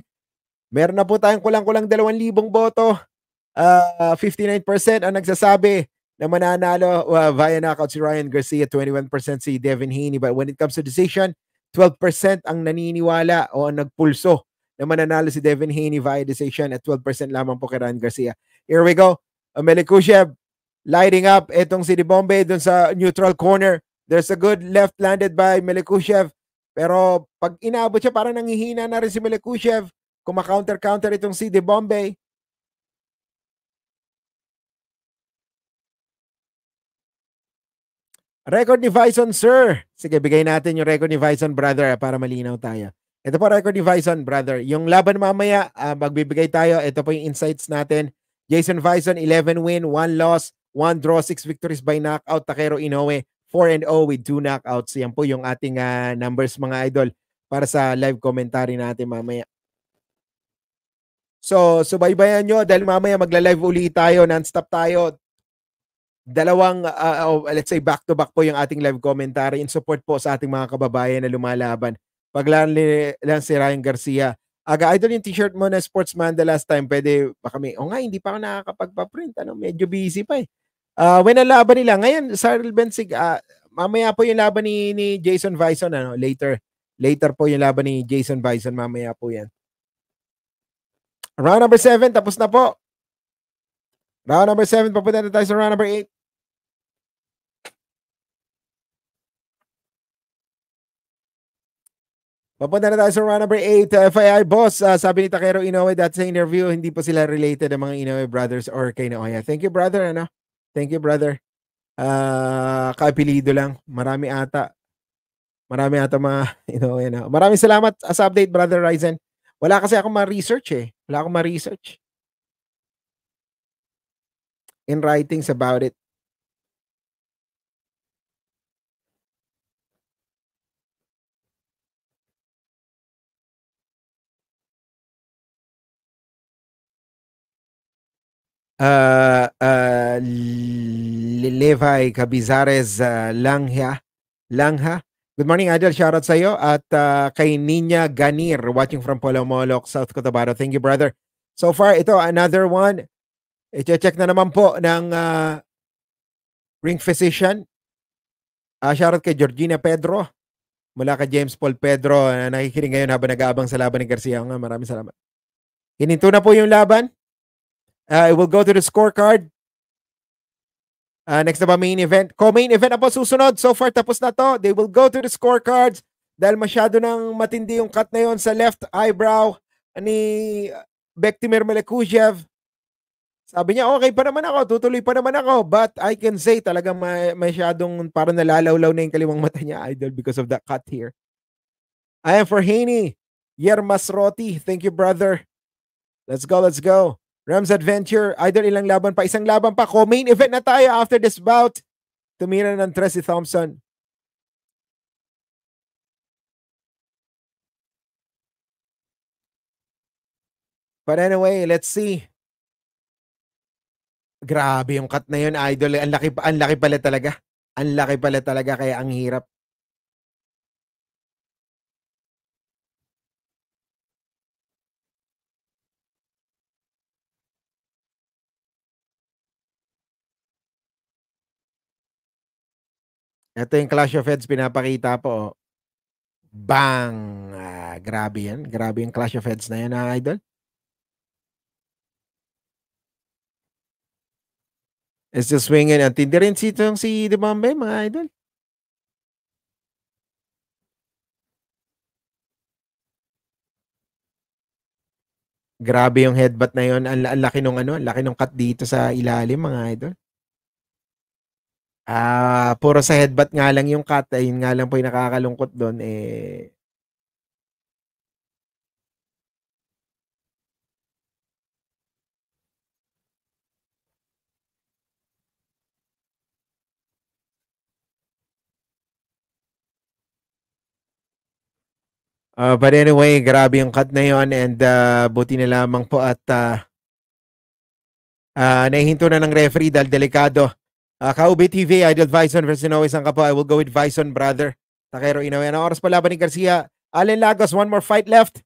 meron na po tayong kulang-kulang dalawang libong boto. Uh, 59% ang nagsasabi na mananalo uh, via knockout si Ryan Garcia, 21% si Devin Haney. But when it comes to decision, 12% ang naniniwala o ang nagpulso na mananalo si Devin Haney via decision at 12% lamang po kay Ryan Garcia. Here we go. Amelie lighting up itong si Bombe dun sa neutral corner. There's a good left landed by Melikushev. Pero pag inabot siya, parang nangihina na rin si Melikushev. kumakounter counter itong si Bombe. Record ni Vison, sir. Sige, bigay natin yung record ni Vison, brother, ah, para malinaw tayo. Ito po record ni Vison, brother. Yung laban mamaya, uh, magbibigay tayo. Ito po yung insights natin. Jason Vison, 11 win, 1 loss, 1 draw, 6 victories by knockout. Takero Inoue, 4 and 0 with 2 knockouts. Yan po yung ating uh, numbers mga idol para sa live commentary natin mamaya. So, subaybayan nyo dahil mamaya magla-live uli tayo, non-stop tayo dalawang, uh, oh, let's say back-to-back po yung ating live commentary in support po sa ating mga kababayan na lumalaban. Paglaan lang si Ryan Garcia. Aga idol yung t-shirt mo na sportsman the last time. Pwede baka may, o oh nga, hindi pa ako nakakapagpa-print. Ano, medyo busy pa eh. Uh, when ang laban nila, ngayon, Cyril Bensig, uh, ah, mamaya po yung laban ni, ni Jason Bison, ano, later. Later po yung laban ni Jason Bison, mamaya po yan. Round number 7, tapos na po. Round number 7, papunta na tayo sa round number 8. Papunta na tayo sa round number 8. Uh, FII boss, uh, sabi ni Takero Inoue that sa interview, hindi po sila related ng mga Inoue brothers or kay Naoya. Thank you brother, ano? Thank you brother. Uh, ah, kaapilido lang. Marami ata. Marami ata mga Inoue na. Ano? Maraming salamat as update brother Ryzen. Wala kasi akong ma-research eh. Wala akong ma-research. in writings about it. Uh, uh, Levi Cabizares uh, Langha. Langha. Good morning, Adel. sa sa'yo. At uh, kay Nina Ganir, watching from Polomolok, South Cotabato. Thank you, brother. So far, ito, another one. I-check na naman po ng uh, ring physician. Uh, shoutout kay Georgina Pedro mula kay James Paul Pedro na ah, nakikinig ngayon habang nag-aabang sa laban ni Garcia. Nga, maraming salamat. Hininto na po yung laban. Uh, will go to the scorecard. Uh, next na ba main event? Co-main event na po susunod. So far, tapos na to. They will go to the scorecards dahil masyado nang matindi yung cut na yon sa left eyebrow ni Bektimir Melekujev. Sabi niya, okay pa naman ako, tutuloy pa naman ako. But I can say talaga may, masyadong parang nalalawlaw na yung kaliwang mata niya, idol, because of that cut here. I am for Haney. Yermas Roti. Thank you, brother. Let's go, let's go. Rams Adventure. Idol, ilang laban pa? Isang laban pa. Co-main event na tayo after this bout. Tumira ng Tracy Thompson. But anyway, let's see. Grabe yung cut na yun, idol. Eh. Ang laki, ang laki pala talaga. Ang laki pala talaga, kaya ang hirap. Ito yung Clash of Heads, pinapakita po. Oh. Bang! Ah, grabe yan. Grabe yung Clash of Heads na yan, ha, ah, idol. And still swinging. Ang tindi rin si, De Dibambe, mga idol. Grabe yung headbutt na yon. Ang, laki nung ano, ang laki nung cut dito sa ilalim mga idol. Ah, puro sa headbutt nga lang yung cut, ayun nga lang po yung nakakalungkot doon eh Uh, but anyway, grabe yung cut na yon and uh, buti na lamang po at uh, uh, nahihinto na ng referee dahil delikado. Uh, Kaube TV, Idol Vison versus Inoue Sangkapo. I will go with Vison, brother. Takero Inoue. Anong oras pa laban ni Garcia? Allen Lagos, one more fight left.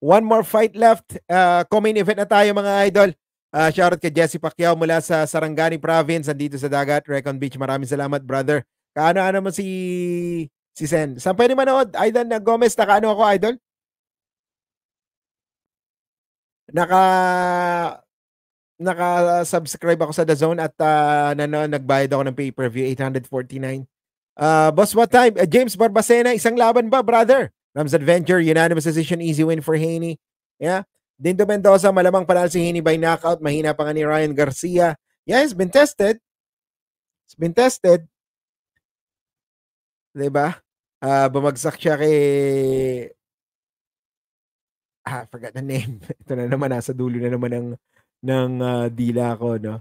One more fight left. Uh, Common event na tayo mga idol. Uh, shoutout kay Jesse Pacquiao mula sa Sarangani Province, andito sa Dagat, Recon Beach. Maraming salamat, brother. Kaano-ano mo si si Sen. Saan pwede manood? Aidan na Gomez, nakaano ako, Idol? Naka naka-subscribe ako sa The Zone at uh, ah, nano, nagbayad ako ng pay-per-view, 849. Uh, ah, boss, what time? Uh, James Barbacena, isang laban ba, brother? Rams Adventure, unanimous decision, easy win for Haney. Yeah. Dindo Mendoza, malamang panalo si Haney by knockout. Mahina pa nga ni Ryan Garcia. Yeah, it's been tested. It's been tested. Diba? Uh, bumagsak siya kay... Ah, forgot the name. Ito na naman, nasa dulo na naman ng, ng uh, dila ko, no?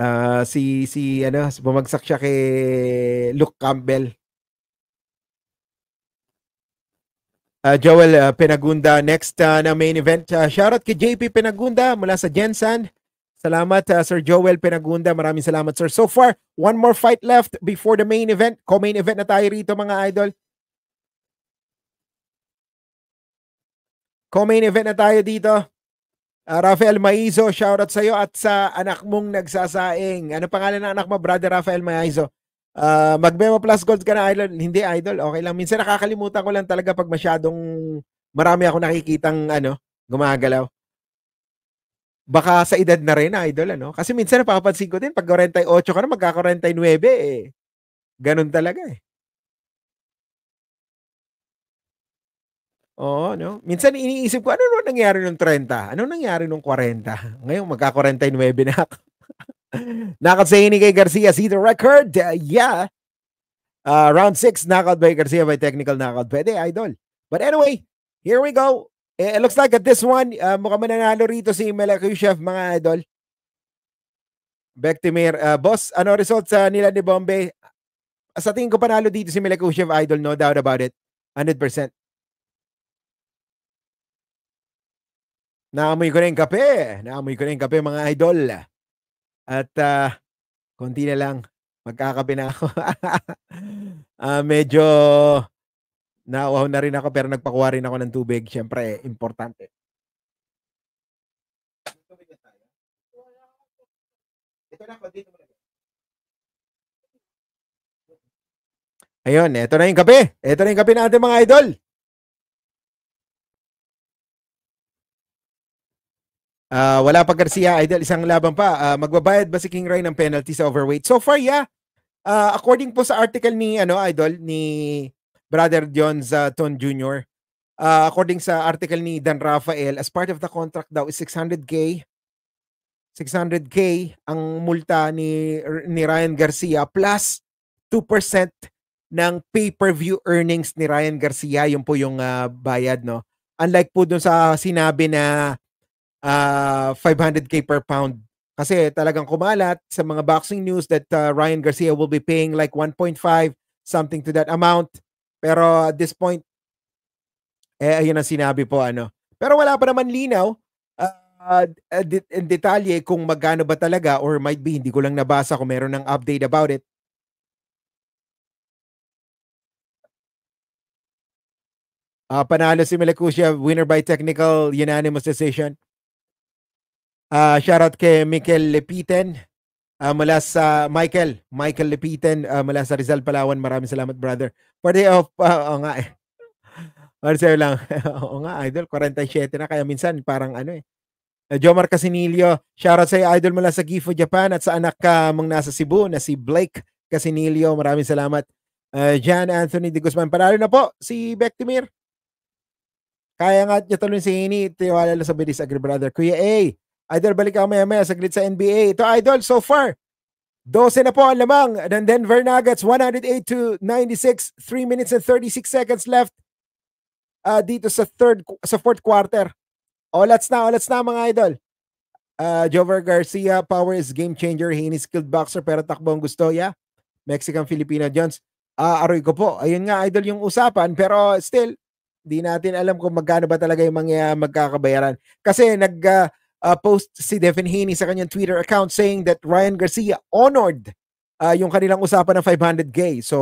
Uh, si si ano bumagsak siya kay Luke Campbell Uh, Joel uh, Penagunda, next uh, na main event. Uh, shoutout kay JP Penagunda mula sa Gensan. Salamat, uh, Sir Joel Penagunda. Maraming salamat, sir. So far, one more fight left before the main event. Co-main event na tayo rito, mga idol. Co-main event na tayo dito. Uh, Rafael Maizo, shoutout sa'yo at sa anak mong nagsasaing. Ano pangalan ng anak mo, brother Rafael Maizo? Uh, Magbema Plus Gold ka na, idol? Hindi, idol. Okay lang. Minsan nakakalimutan ko lang talaga pag masyadong marami ako nakikitang ano, gumagalaw baka sa edad na rin na idol ano. Kasi minsan napapansin ko din pag 48 ka na magka-49 eh. Ganun talaga eh. Oo, no? Minsan iniisip ko, ano naman nangyari nung 30? Ano nangyari nung 40? Ngayon, magka-49 na ako. knockout sa ni kay Garcia, see the record? Uh, yeah. Uh, round 6, knockout by Garcia by technical knockout. Pwede, idol. But anyway, here we go. Eh, it looks like at this one, uh, mukhang mananalo rito si Malakushev, mga idol. Back to Bektimir. Uh, boss, ano results sa uh, nila ni Bombay? Sa tingin ko panalo dito si Milakushev Idol, no doubt about it. 100%. Naamoy ko na yung kape. Naamoy ko na yung kape, mga idol. At uh, konti na lang, magkakape na ako. uh, medyo Nauhaw na rin ako pero nagpakuha rin ako ng tubig. Siyempre, importante. Ito na Ayun, ito na yung kape. Ito na yung kape natin mga idol. Uh, wala pa Garcia, idol. Isang laban pa. Uh, magbabayad ba si King Ray ng penalty sa overweight? So far, yeah. Uh, according po sa article ni ano idol ni brother John Zaton Jr. Uh, ah, according sa article ni Dan Rafael, as part of the contract daw is 600k 600k ang multa ni ni Ryan Garcia plus 2% ng pay-per-view earnings ni Ryan Garcia, yung po yung uh, bayad no. Unlike po dun sa sinabi na uh, ah, 500k per pound kasi talagang kumalat sa mga boxing news that uh, Ryan Garcia will be paying like 1.5 something to that amount pero at this point, eh, ayun ang sinabi po. ano Pero wala pa naman linaw uh, de- detalye kung magkano ba talaga or might be, hindi ko lang nabasa kung meron ng update about it. Uh, panalo si Melecusia, winner by technical unanimous decision. Uh, shoutout kay Mikel Lepiten. Uh, mula sa Michael, Michael Lepitan, uh, ah, mula sa Rizal Palawan. Maraming salamat, brother. Party of, uh, oo nga eh. Or sa'yo lang. oo nga, idol. 47 na. Kaya minsan, parang ano eh. Uh, Jomar Casinilio, shoutout sa iyo, idol mula sa Gifu, Japan at sa anak ka mong nasa Cebu na si Blake Casinilio. Maraming salamat. Uh, Jan Anthony de Guzman. Panalo na po si Bektimir. Kaya nga niya tuloy si Hini. Tiwala lang sa Bilis Agri Brother. Kuya A, Idol, balik ako maya-maya saglit sa NBA. Ito, Idol, so far, 12 na po ang lamang ng Denver Nuggets. 108 to 96, 3 minutes and 36 seconds left uh, dito sa third sa fourth quarter. Olats na, olats na mga idol. Uh, Jover Garcia, power is game changer. He is skilled boxer pero takbo ang gusto. Yeah. Mexican-Filipino Jones. Uh, aroy ko po. Ayun nga, idol yung usapan. Pero still, di natin alam kung magkano ba talaga yung mga magkakabayaran. Kasi nag, uh, uh, post si Devin Haney sa kanyang Twitter account saying that Ryan Garcia honored uh, yung kanilang usapan ng 500 gay. So,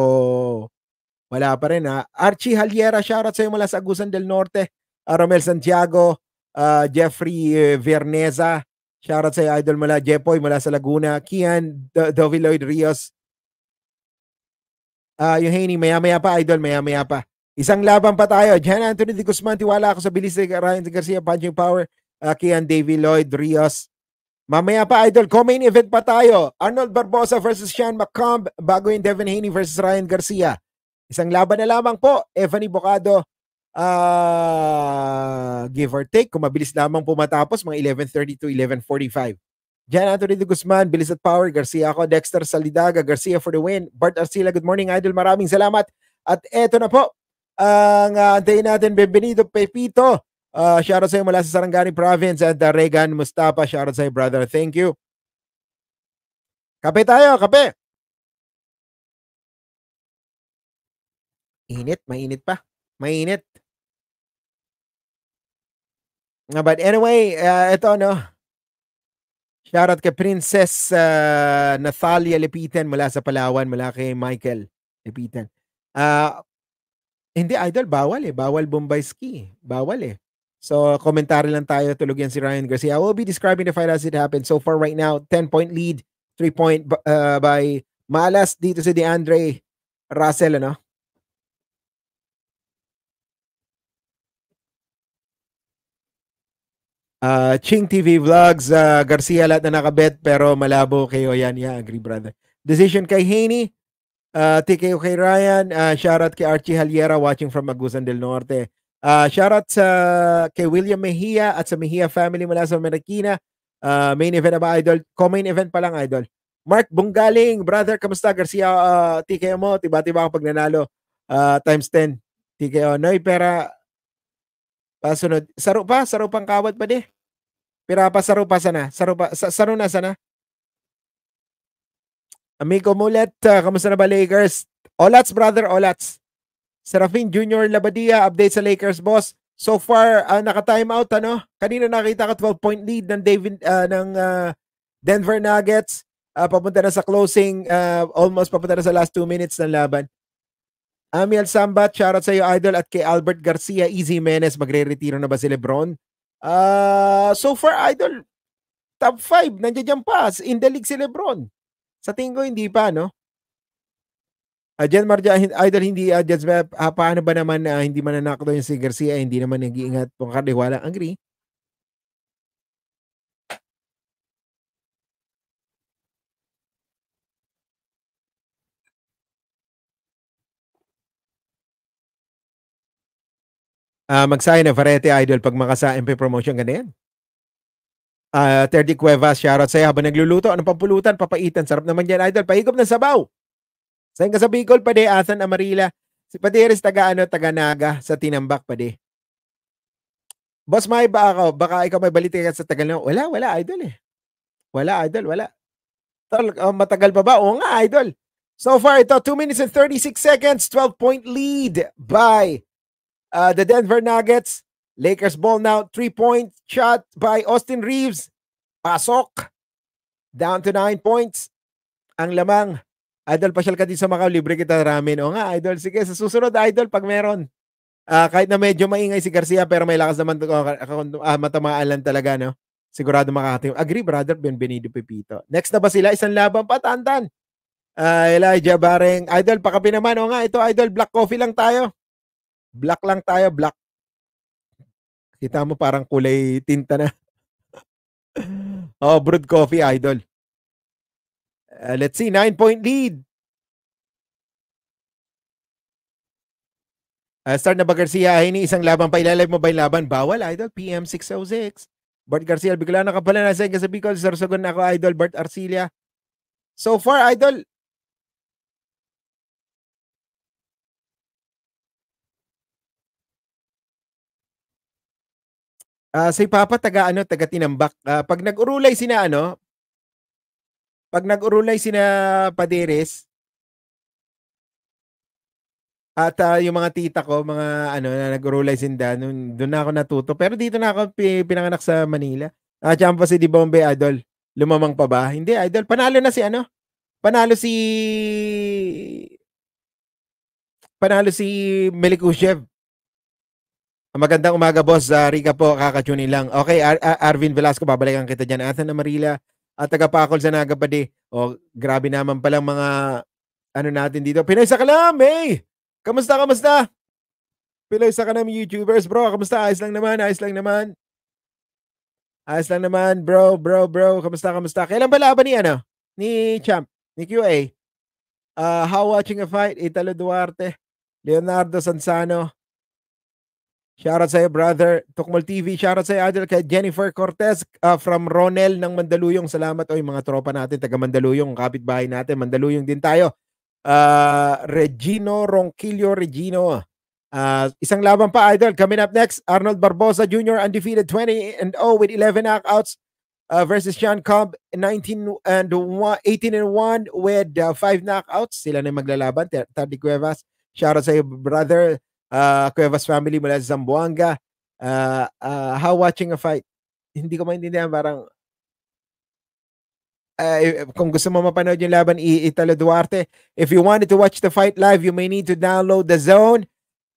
wala pa rin ha. Archie Haliera, shoutout sa'yo mula sa Agusan del Norte. Uh, Romel Santiago, uh, Jeffrey uh, Verneza, shoutout sa'yo Idol mula Jepoy mula sa Laguna. Kian, Dovi Lloyd Rios. Uh, yung Haney, maya-maya pa Idol, maya-maya pa. Isang laban pa tayo. Jan Anthony de Guzman, tiwala ako sa bilis ni Ryan Garcia, punching power uh, Kian Davy Lloyd, Rios. Mamaya pa, Idol, co-main event pa tayo. Arnold Barbosa versus Sean McComb bago yung Devin Haney versus Ryan Garcia. Isang laban na lamang po, Evany Bocado, uh, give or take, kung mabilis lamang po matapos, mga 11.30 to 11.45. Jan Anthony de Guzman, Bilis at Power, Garcia ako, Dexter Salidaga, Garcia for the win. Bart Arcila, good morning, Idol. Maraming salamat. At eto na po, ang uh, antayin natin, Benvenido Pepito Uh, ah, shout shoutout sa'yo mula sa Sarangani Province at uh, Regan Mustafa. Shoutout sa'yo, brother. Thank you. Kape tayo, kape. Init, mainit pa. Mainit. Ah, but anyway, uh, ito no. Shoutout kay Princess uh, Nathalia Lipitan mula sa Palawan, mula kay Michael Lipitan. Uh, hindi, idol, bawal eh. Bawal Bombay ski. Bawal eh. So, commentary lang tayo. Tulog yan si Ryan Garcia. I will be describing the fight as it happened. So far right now, 10-point lead, 3-point uh, by Malas dito si DeAndre Russell, ano? Uh, Ching TV Vlogs, uh, Garcia lahat na nakabet pero malabo kayo yan. Yeah, agree brother. Decision kay Haney, uh, ah, TKO kay Ryan, uh, shoutout kay Archie Haliera watching from Agusan del Norte. Uh, shoutout sa kay William Mejia at sa Mejia family mula sa Marikina. Uh, main event na ba, Idol? Co-main event pa lang, Idol. Mark Bungaling, brother, kamusta? Garcia, uh, ah, TKO mo. Tiba-tiba ako pag nanalo. Uh, times 10. TKO. Noy, pera. Pasunod. Saro pa? Saro pang kawat pa di? Pira pa, saro pa sana. Saro, pa, sa, saro na sana. Amigo Mulet, uh, kamusta na ba Lakers? Olats, brother, olats. Serafin Jr. Labadia, update sa Lakers boss. So far, uh, ah, naka timeout ano. Kanina nakita ko 12 point lead ng David uh, ng uh, Denver Nuggets. Uh, papunta na sa closing, uh, almost papunta na sa last 2 minutes ng laban. Amiel Sambat, shoutout sa iyo idol at kay Albert Garcia, Easy Menes, magre-retiro na ba si LeBron? Uh, so far idol, top 5, nandiyan pa in the league si LeBron. Sa tingin ko hindi pa no. Uh, ah, Jan Marja, idol, hindi, uh, ah, Jan, uh, ah, paano ba naman uh, hindi mananak daw yung si Garcia, hindi naman nag-iingat kardi, kaliwala. Agree. Uh, magsahin na Varete Idol pag makasa MP promotion, ganda yan. Uh, Terdy Cuevas, shoutout sa'yo habang nagluluto. Anong pampulutan? Papaitan. Sarap naman yan, Idol. Pahigop ng sabaw. Saan ka sa Bicol, pade? Asan, ah, Amarila? Si Patiris, taga ano, taga Naga, sa Tinambak, pade. Boss, may ba ako? Baka ikaw may balita ka sa tagal na. Wala, wala, idol eh. Wala, idol, wala. Tol, oh, matagal pa ba? Oo nga, idol. So far, ito, 2 minutes and 36 seconds, 12-point lead by uh, the Denver Nuggets. Lakers ball now, 3 point shot by Austin Reeves. Pasok. Down to 9 points. Ang lamang, Idol, pasyal ka din sa Macau, libre kita ramen. O nga, Idol, sige, sa susunod, Idol, pag meron. Uh, kahit na medyo maingay si Garcia, pero may lakas naman, uh, uh, matamaan lang talaga, no? Sigurado makakating. Agree, brother, Benvenido Pepito. Next na ba sila? Isang laban pa, tantan. Uh, Elijah Baring. Idol, pakapi naman. O nga, ito, Idol, black coffee lang tayo. Black lang tayo, black. Kita mo parang kulay tinta na. oh, brewed coffee, Idol. Uh, let's see, nine-point lead. Uh, start na ba Garcia? Hini isang laban pa. Ilalive mo ba yung laban? Bawal, idol. PM 606. Bart Garcia, na ka pala. Nasa ka sa Bicol. Sarsagon na ako, idol. Bart Arcilia. So far, idol, Uh, si Papa taga ano, taga Tinambak. Uh, pag nag-urulay sina ano, pag nag-urulay sina Paderes, at uh, yung mga tita ko, mga ano, na nag-urulay sinda, doon na ako natuto. Pero dito na ako pinanganak sa Manila. At uh, pa si Di Idol. Lumamang pa ba? Hindi, Idol. Panalo na si ano? Panalo si... Panalo si Melikushev. Magandang umaga, boss. Uh, Riga po, kakatunin lang. Okay, Ar- Ar- Arvin Velasco, babalikan kita dyan. Athan Amarila, at ah, tagapakol sa Nagabadi. O, oh, grabe naman palang mga ano natin dito. Pinay sa kalam, hey! Kamusta, kamusta? Pinay sa kalam YouTubers, bro. Kamusta? Ayos lang naman, ayos lang naman. Ayos lang naman, bro, bro, bro. Kamusta, kamusta? Kailan ba laban ni ano? Ni Champ, ni QA. Uh, ah, how watching a fight, Italo Duarte, Leonardo Sansano, Shoutout sa'yo, brother. Tukmol TV. Shoutout sa'yo, Adel. Kay Jennifer Cortez uh, from Ronel ng Mandaluyong. Salamat oy, mga tropa natin, taga Mandaluyong, kapitbahay natin. Mandaluyong din tayo. Uh, Regino Ronquillo Regino. Uh, isang laban pa, Idol. Coming up next, Arnold Barbosa Jr. undefeated 20 and 0 with 11 knockouts uh, versus Sean Cobb 19 and 1, 18 and 1 with uh, 5 knockouts. Sila na maglalaban. Tardy Cuevas. Shoutout sa'yo, brother. uh, Cuevas family mula sa Zamboanga. Uh, uh, how watching a fight? Hindi ko maintindihan. Parang, uh, kung gusto mo mapanood yung laban, Italo Duarte. If you wanted to watch the fight live, you may need to download the zone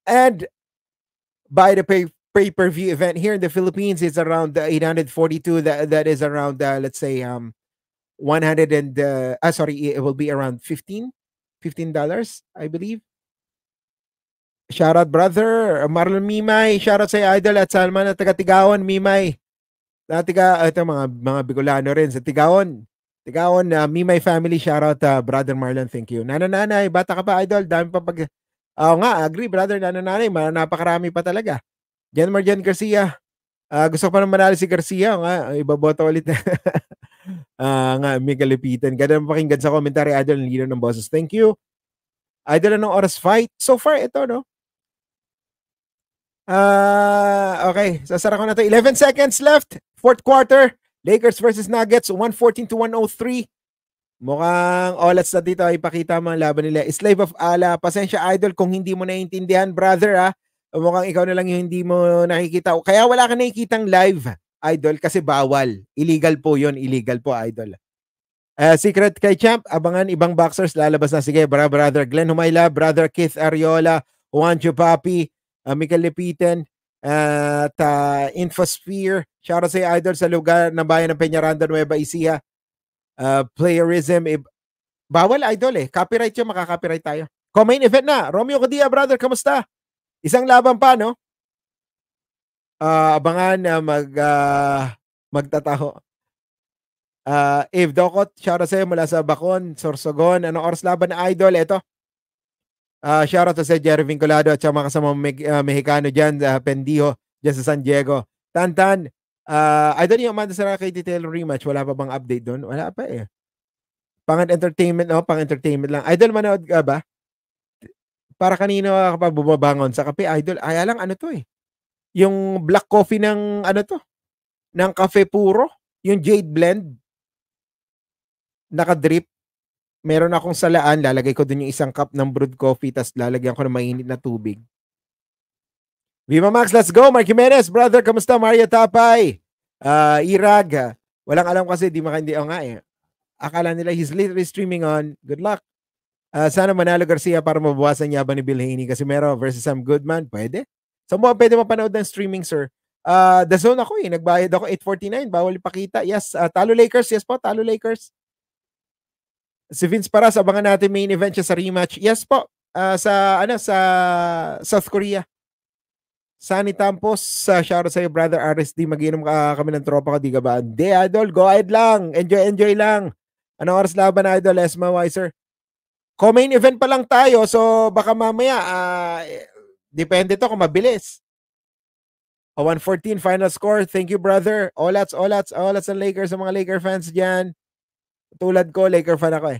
and buy the pay pay-per-view event here in the Philippines it's around 842 that that is around uh, let's say um 100 and uh, ah, sorry it will be around 15 15 dollars I believe Shoutout brother, Marlon Mimay. Shoutout sa Idol at Salman at taga Tigawan, Mimay. Na ah, ito mga, mga Bicolano rin sa Tigawan. Tigawan, uh, ah, Mimay family. Shoutout uh, brother Marlon, thank you. Nana nanay, bata ka pa Idol, dami pa pag... Oo oh, nga, agree brother, nana nanananay. Napakarami pa talaga. Jan Marjan Garcia. Uh, gusto ko pa naman manalo si Garcia. Nga, ibaboto ulit. uh, nga, may kalipitan. Ganda pakinggan sa commentary, Idol, ang lino ng bosses, Thank you. Idol, anong oras fight? So far, ito, no? Uh, okay, sasara ko na to. 11 seconds left. Fourth quarter. Lakers versus Nuggets. 114 to 103. Mukhang all at na dito ay pakita mga laban nila. Slave of Ala. Pasensya, idol, kung hindi mo naiintindihan, brother, ah. Mukhang ikaw na lang yung hindi mo nakikita. Kaya wala ka nakikitang live, idol, kasi bawal. Illegal po yon Illegal po, idol. Uh, secret kay Champ, abangan ibang boxers lalabas na. Sige, bra brother Glenn Humayla, brother Keith Ariola, Juancho Papi, uh, Michael Lepitan, at uh, Infosphere. Shout out sa Idol sa lugar ng bayan ng Peñaranda Nueva Ecija. Uh, playerism. Eh, bawal Idol eh. Copyright yung makaka tayo. Co-main event na. Romeo Codia, brother, kamusta? Isang laban pa, no? Uh, abangan uh, mag, uh, magtataho. Uh, Eve Docot, shout out sa'yo mula sa Bacon, Sorsogon. Anong oras laban na Idol? Ito, Uh, ah, shout out to Sir Jerry Vinculado at sa mga kasama Me- uh, ah, Mexicano dyan, uh, ah, Pendijo, dyan sa San Diego. Tantan, uh, I don't know, Amanda Sara kay detail rematch, wala pa bang update doon? Wala pa eh. Pang entertainment, no? pang entertainment lang. Idol, manood ka ba? Para kanino ka pa bumabangon sa kape? Idol, ay lang ano to eh. Yung black coffee ng ano to? Ng cafe puro? Yung jade blend? Naka-drip? meron akong salaan, lalagay ko dun yung isang cup ng brewed coffee, tapos lalagyan ko ng mainit na tubig. Viva Max, let's go! Mark Jimenez, brother, kamusta? Maria Tapay, uh, Irag. Ah, walang alam kasi, di makindi. O oh, nga eh. Akala nila he's literally streaming on. Good luck. Uh, sana Manalo Garcia para mabawasan yaban ni Bill Haney kasi meron versus Sam Goodman. Pwede. Sa so, mga pwede mapanood ng streaming, sir. Uh, the zone ako eh. Nagbayad ako 849. Bawal ipakita. Yes. Uh, talo Lakers. Yes po. Talo Lakers. Si Vince Paras, abangan natin main event siya sa rematch. Yes po, uh, sa ano sa South Korea. Sunny Tampos, uh, shout out sa iyo brother RSD, magiinom ka ah, kami ng tropa ko, di ka ba? Hindi, idol, go ahead lang. Enjoy, enjoy lang. Anong oras laban idol, Esma Weiser? Co-main event pa lang tayo, so baka mamaya, uh, depende to kung mabilis. O 114 final score. Thank you, brother. Olats, olats, olats ang Lakers sa mga Lakers fans dyan. Tulad ko, Laker fan ako eh.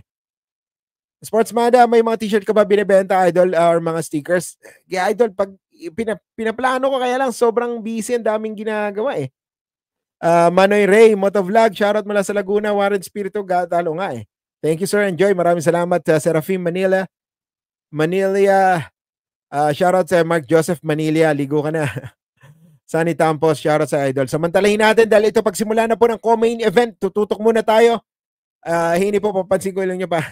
Sports Sportsmada, may mga t-shirt ka ba binibenta, Idol, or mga stickers? Kaya, Idol, pag pina, pinaplano ko kaya lang, sobrang busy, ang daming ginagawa eh. Uh, Manoy Ray, Motovlog, shoutout mula sa Laguna, Warren Spirito, talo nga eh. Thank you, sir. Enjoy. Maraming salamat sa uh, Serafim Manila. Manila, uh, shoutout sa Mark Joseph Manila, ligo ka na. Sunny Tampos, shoutout sa Idol. Samantalahin natin dahil ito pagsimula na po ng co-main event, tututok muna tayo uh, hindi po papansin ko lang niya pa.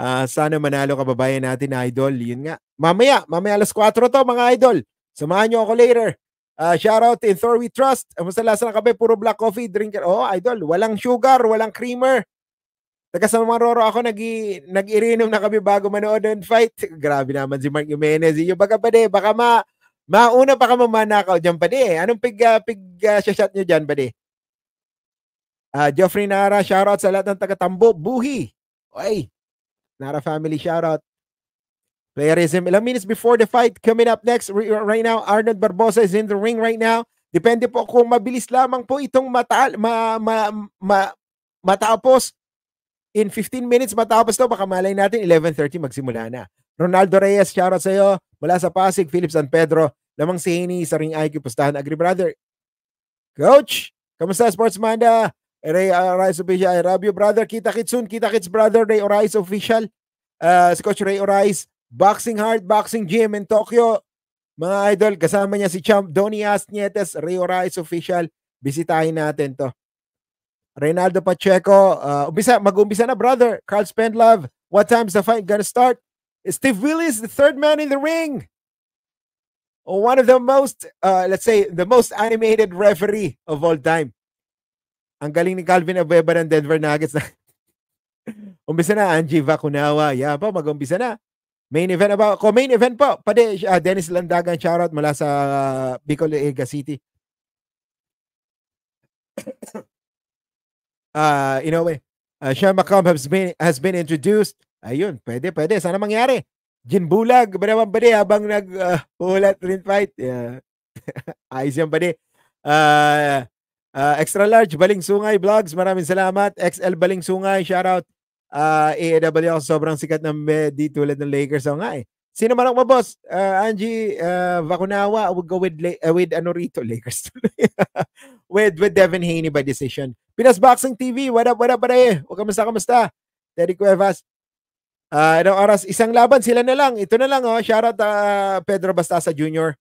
uh, sana manalo kababayan natin na idol. Yun nga. Mamaya, mamaya alas 4 to mga idol. Samahan nyo ako later. Uh, ah, shout out in Thor We Trust. Ang masalasa ng kape, puro black coffee, drinker. Oh, idol, walang sugar, walang creamer. Taga sa mga roro ako, nag-i- na kami bago manood and fight. Grabe naman si Mark Jimenez. Yung baga pa de, baka ma, mauna pa ka mamanakaw dyan pa de. Anong pig, uh, pig uh, shot nyo dyan pa de? Uh, Geoffrey Nara, shoutout sa lahat ng taga-Tambo. Buhi! Oy! Nara family, shoutout. Playerism. Ilang minutes before the fight, coming up next right now, Arnold Barbosa is in the ring right now. Depende po kung mabilis lamang po itong mataal, ma, ma, ma, matapos. In 15 minutes matapos to, baka malay natin 11.30 magsimula na. Ronaldo Reyes, shoutout sa iyo. Mula sa Pasig, Philip San Pedro. Lamang si Hini sa Ring IQ Pustahan Agri Brother. Coach, kamusta Sports Manda? Uh, Ray Orais Official. I love you, brother. Kita kits soon. Kita kits, brother. Ray Orais Official. Uh, si Coach Ray Orais. Boxing Heart, Boxing Gym in Tokyo. Mga idol, kasama niya si Champ Donny Asnietes, Ray Orais Official. Bisitahin natin to. Reynaldo Pacheco. Uh, umpisa, mag umbisa na, brother. Carl Spendlove. What time's the fight gonna start? Steve Willis, the third man in the ring. One of the most, uh, let's say, the most animated referee of all time. Ang galing ni Calvin Abueva ng Denver Nuggets na umbisa na Angie Vacunawa. Yeah po, mag-umbisa na. Main event ba? Ko main event po. Pade uh, ah, Dennis Landagan shoutout mula sa uh, Bicol Ega City. uh, you know, uh, Sean McComb has been, has been introduced. Ayun, pwede, pwede. Sana mangyari. Ginbulag, ba naman ba habang nag-ulat ah, uh, rin fight? Yeah. Ayos yan ba Uh, Uh, extra large, Baling Sungay Vlogs, maraming salamat. XL Baling Sungay, shoutout. Uh, ah, AAW sobrang sikat ng Medi tulad ng Lakers. So nga eh. Sino man ako boss? Uh, ah, Angie uh, Vacunawa, would go with, uh, with ano rito, Lakers with, with Devin Haney by decision. Pinas Boxing TV, what up, what up, pare? O kamusta, kamusta? Terry Cuevas. Uh, anong oras? Isang laban, sila na lang. Ito na lang, oh. Shoutout uh, Pedro Bastasa Jr.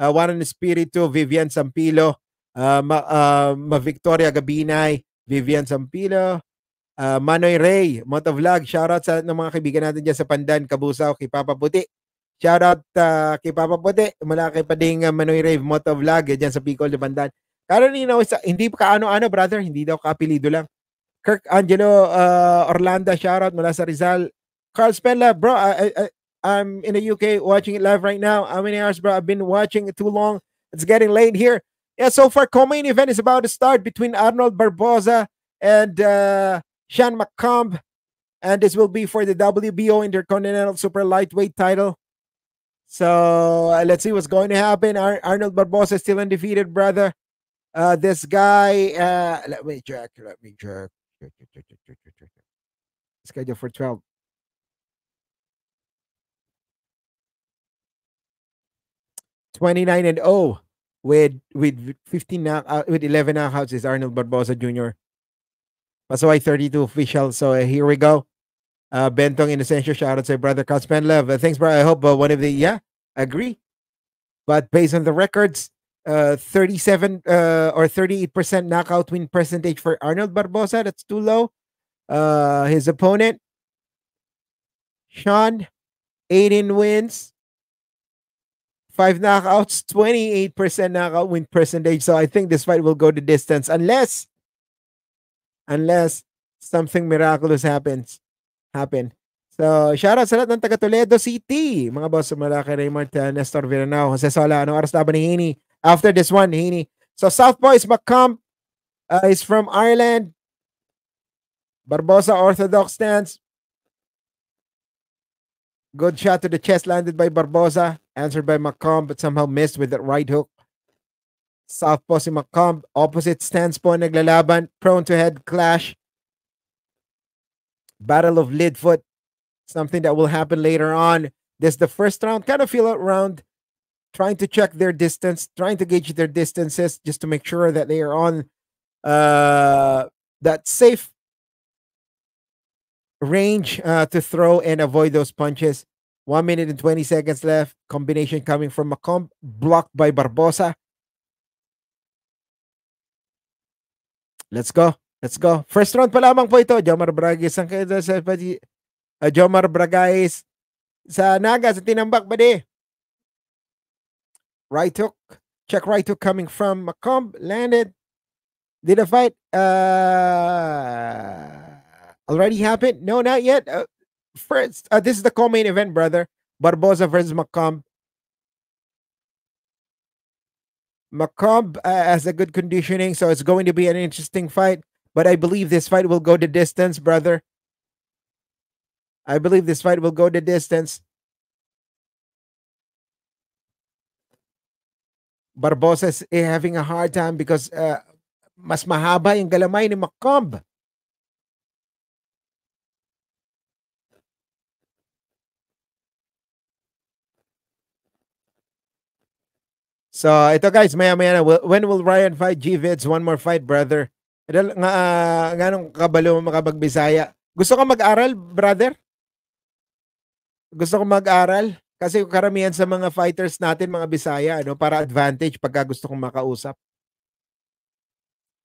Uh, Juan Espiritu, Vivian Sampilo, uh, ma, uh, ma Victoria Gabinay, Vivian Sampilo, uh, Manoy Ray, Motovlog, shoutout sa ng mga kaibigan natin diyan sa Pandan, Kabusaw, kay Papa Puti. Shoutout uh, kay Papa Puti, mula kay Pading uh, Manoy Ray, Motovlog, eh, diyan sa Bicol de Pandan. Carolina, isa, hindi pa kaano-ano brother, hindi daw kapilido lang. Kirk Angelo uh, Orlando, shoutout mula sa Rizal. Carl Spella, bro, I, I, I'm in the UK watching it live right now. How many hours, bro? I've been watching it too long. It's getting late here. Yeah, so far, co-main event is about to start between Arnold Barboza and uh, Sean McComb. And this will be for the WBO Intercontinental Super Lightweight title. So uh, let's see what's going to happen. Ar Arnold is still undefeated, brother. Uh, this guy, uh, let me check. Let me check. Scheduled for 12. Twenty nine and 0 with with 15 uh, with 11 knockouts is Arnold Barbosa Jr. Pasaway 32 official. So uh, here we go. Uh, Bentong Innocencio, shout out to brother Cosman Love. Uh, thanks, bro. I hope uh, one of the, yeah, agree. But based on the records, uh, 37 uh, or 38% knockout win percentage for Arnold Barbosa. That's too low. his opponent, Sean, 18 wins. Five knockouts, 28% knockout win percentage. So I think this fight will go the distance unless unless something miraculous happens. Happen. So, shout out sa lahat ng taga Toledo City. Mga boss, Malaki Raymond, uh, Nestor Villanao, Jose Sola. Anong oras laban ni Haney? After this one, Haney. So, Southboys McComp uh, is from Ireland. Barbosa Orthodox stance. Good shot to the chest landed by Barbosa answered by McComb, but somehow missed with that right hook. Southpaw si McComb, opposite stance point, naglalaban, prone to head clash. Battle of Lidfoot, something that will happen later on. This is the first round, kind of feel out round, trying to check their distance, trying to gauge their distances just to make sure that they are on uh, that safe range uh, to throw and avoid those punches. One minute and 20 seconds left. Combination coming from Macomb, blocked by Barbosa. Let's go. Let's go. First round pa lamang po ito. Jomar Bragais ang kaya sa uh, Jomar Bragais sa Naga, sa Tinambak, buddy. Right hook. Check right hook coming from Macomb. Landed. Did a fight uh, already happen? No, not yet. Uh, first, uh, this is the co-main event, brother. Barbosa versus McComb. McComb uh, has a good conditioning, so it's going to be an interesting fight. But I believe this fight will go the distance, brother. I believe this fight will go the distance. Barbosa is eh, having a hard time because uh, mas mahaba yung galamay ni McComb. So, ito guys, maya-maya na. When will Ryan fight G-Vids? One more fight, brother. Ito, nga, uh, nga nung kabalo mo makapagbisaya. Gusto ka mag-aral, brother? Gusto ko mag-aral? Kasi karamihan sa mga fighters natin, mga Bisaya, ano, para advantage pagka gusto kong makausap.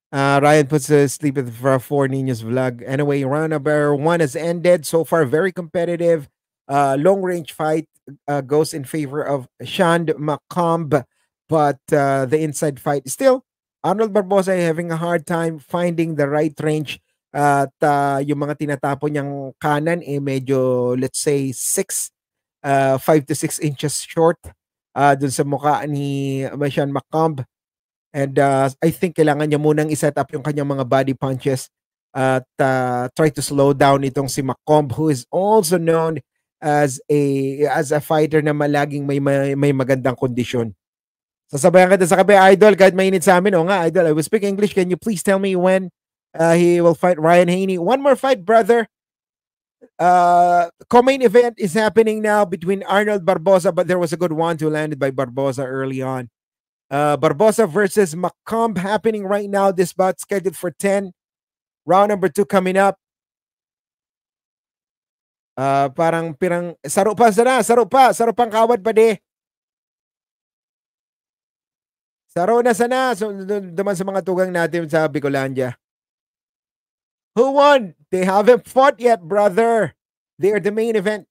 Uh, Ryan puts to sleep with for four Ninos vlog. Anyway, round number one has ended. So far, very competitive. Uh, long range fight uh, goes in favor of Shand Macomb but uh, the inside fight still Arnold Barbosa having a hard time finding the right range at uh, yung mga tinatapon niyang kanan eh medyo let's say 6 uh, 5 to 6 inches short uh, dun sa mukha ni Sean McComb and uh, I think kailangan niya munang iset up yung kanyang mga body punches at uh, try to slow down itong si McComb who is also known as a as a fighter na malaging may may, may magandang kondisyon Sasabayan kita sa kape, Idol, kahit mainit sa amin. O nga, Idol, I will speak English. Can you please tell me when uh, he will fight Ryan Haney? One more fight, brother. Uh, co-main event is happening now between Arnold Barbosa, but there was a good one to landed by Barbosa early on. Uh, Barbosa versus Macomb happening right now. This bout scheduled for 10. Round number 2 coming up. Uh, parang pirang saro pa sana, saro pa, saro pang kawad pa de. Sarona sana so, naman sa mga tugang natin sa Bicolandia. Who won? They haven't fought yet, brother. They are the main event.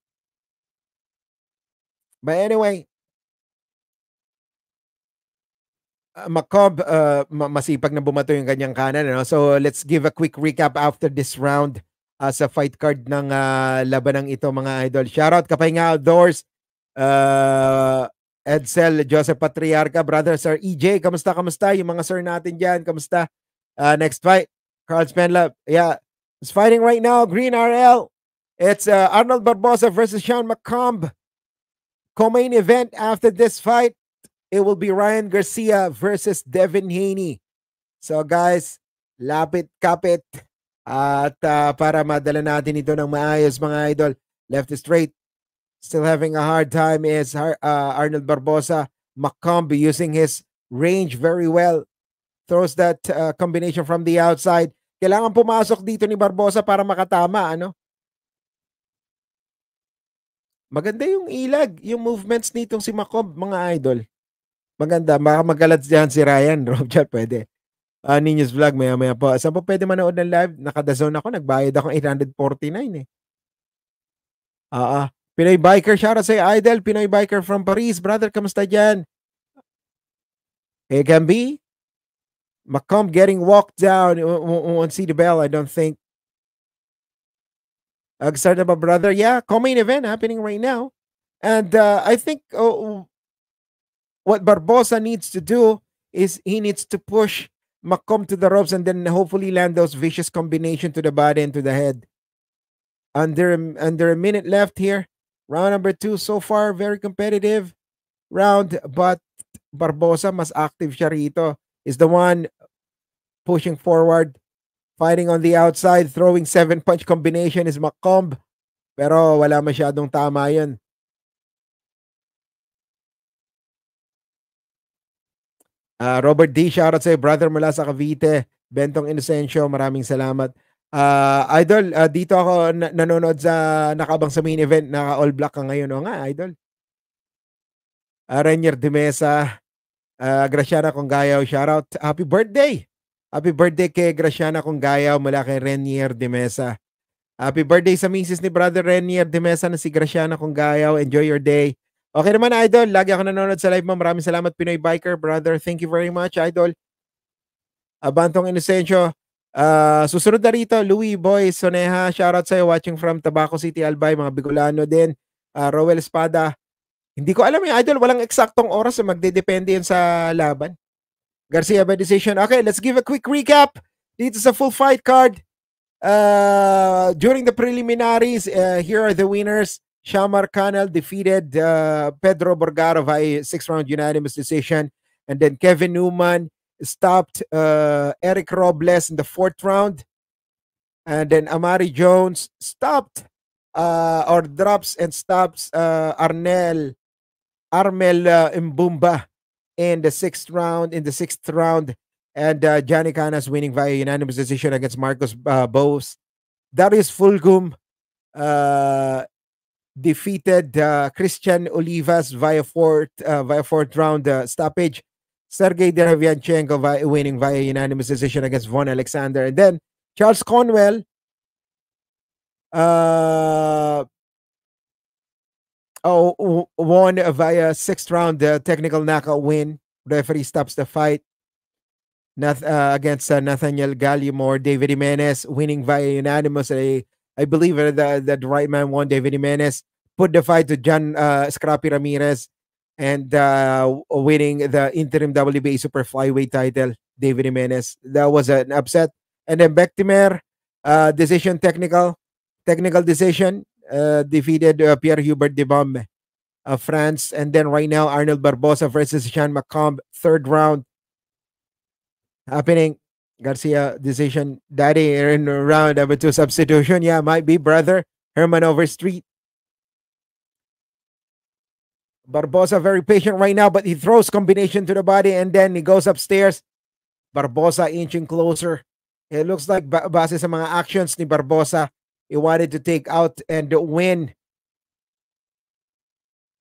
But anyway, uh, Makob, uh, masipag na bumato yung kanyang kanan. Ano? So let's give a quick recap after this round as uh, a fight card ng uh, labanang ito mga idol. Shoutout Kapahinga Outdoors. Uh, Edsel Joseph Patriarca, brother Sir EJ, kamusta kamusta yung mga sir natin diyan? Kamusta? Uh, next fight, Carl Spenlab. Yeah, is fighting right now Green RL. It's uh, Arnold Barbosa versus Sean McComb. Co-main event after this fight, it will be Ryan Garcia versus Devin Haney. So guys, lapit kapit at uh, para madala natin ito ng maayos mga idol. Left is straight, still having a hard time is uh, Arnold Barbosa. McCombie using his range very well. Throws that uh, combination from the outside. Kailangan pumasok dito ni Barbosa para makatama, ano? Maganda yung ilag, yung movements nitong si Macob, mga idol. Maganda. Baka magalat dyan si Ryan. Robjal, pwede. Uh, ah, Ninyo's Vlog, maya-maya po. Saan po pwede manood ng live? Nakadazone ako. Nagbayad ako 849 eh. Ah, uh, ah. Uh. Pinoy Biker, out sa Idol, Pinoy Biker from Paris. Brother, kamusta dyan? Hey, Gambi? Macomb getting walked down. Won't see the bell, I don't think. Excited about brother. Yeah, coming event happening right now. And uh, I think oh, what Barbosa needs to do is he needs to push Macomb to the ropes and then hopefully land those vicious combination to the body and to the head. Under, under a minute left here. Round number two, so far, very competitive round, but Barbosa, mas active siya rito, is the one pushing forward, fighting on the outside, throwing seven-punch combination is Macomb, pero wala masyadong tama yun. Uh, Robert D, shoutout sa'yo, brother mula sa Cavite. Bentong Inocencio, maraming salamat. Uh, idol, uh, dito ako na- nanonood sa nakabang sa main event na all black ka ngayon. O nga, idol. Uh, ah, Renier de Mesa, uh, Graciana Congayaw, shoutout. Happy birthday! Happy birthday kay Graciana Congayaw mula kay Renier de Mesa. Happy birthday sa misis ni Brother Renier de Mesa na si Graciana Congayaw. Enjoy your day. Okay naman, Idol. Lagi ako nanonood sa live mo. Maraming salamat, Pinoy Biker. Brother, thank you very much, Idol. Abantong Inocencio. Uh, susunod na rito, Louis Boy Soneha, shoutout sa'yo watching from Tabaco City, Albay, mga Bigolano din. Uh, ah, Roel Espada, hindi ko alam yung eh, idol, walang eksaktong oras, eh, magdedepende yan sa laban. Garcia by decision. Okay, let's give a quick recap dito sa full fight card. Uh, during the preliminaries, uh, here are the winners. Shamar Canal defeated uh, Pedro Borgaro by six-round unanimous decision. And then Kevin Newman stopped uh, Eric Robles in the fourth round. And then Amari Jones stopped uh, or drops and stops uh, Arnel Armel uh, Mbumba in the sixth round. In the sixth round, and uh, Johnny Canas winning via unanimous decision against Marcos uh, Bose. Darius Fulgum uh, defeated uh, Christian Olivas via fourth uh, via fourth round uh, stoppage. Sergey Derevyanchenko winning via unanimous decision against Von Alexander. And then Charles Conwell. Uh, oh, won via sixth round uh, technical knockout win. Referee stops the fight. Nath- uh, against uh, Nathaniel Gallimore, David Jimenez winning via unanimous. I, I believe that the, the right man won. David Jimenez put the fight to John uh, Scrappy Ramirez and uh, winning the interim WBA super flyweight title, David Jimenez. That was an upset. And then Bektimer, uh, decision technical, technical decision, uh, defeated uh, Pierre Hubert Debam of France. And then right now, Arnold Barbosa versus Sean McComb, third round happening. Garcia decision, daddy in round number two substitution. Yeah, might be brother Herman Overstreet Barbosa very patient right now, but he throws combination to the body and then he goes upstairs. Barbosa inching closer. It looks like based base sa mga actions ni Barbosa, he wanted to take out and win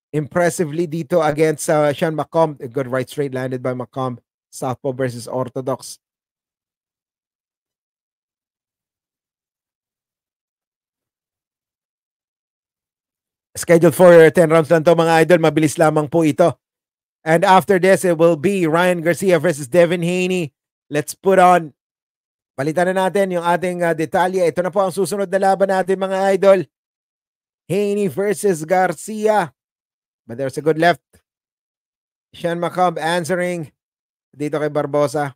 impressively dito against uh, Sean Macomb. A good right straight landed by Macomb. Southpaw versus Orthodox. scheduled for 10 rounds lang to mga idol. Mabilis lamang po ito. And after this, it will be Ryan Garcia versus Devin Haney. Let's put on, palitan na natin yung ating uh, detalye. Ito na po ang susunod na laban natin mga idol. Haney versus Garcia. But there's a good left. Sean McComb answering dito kay Barbosa.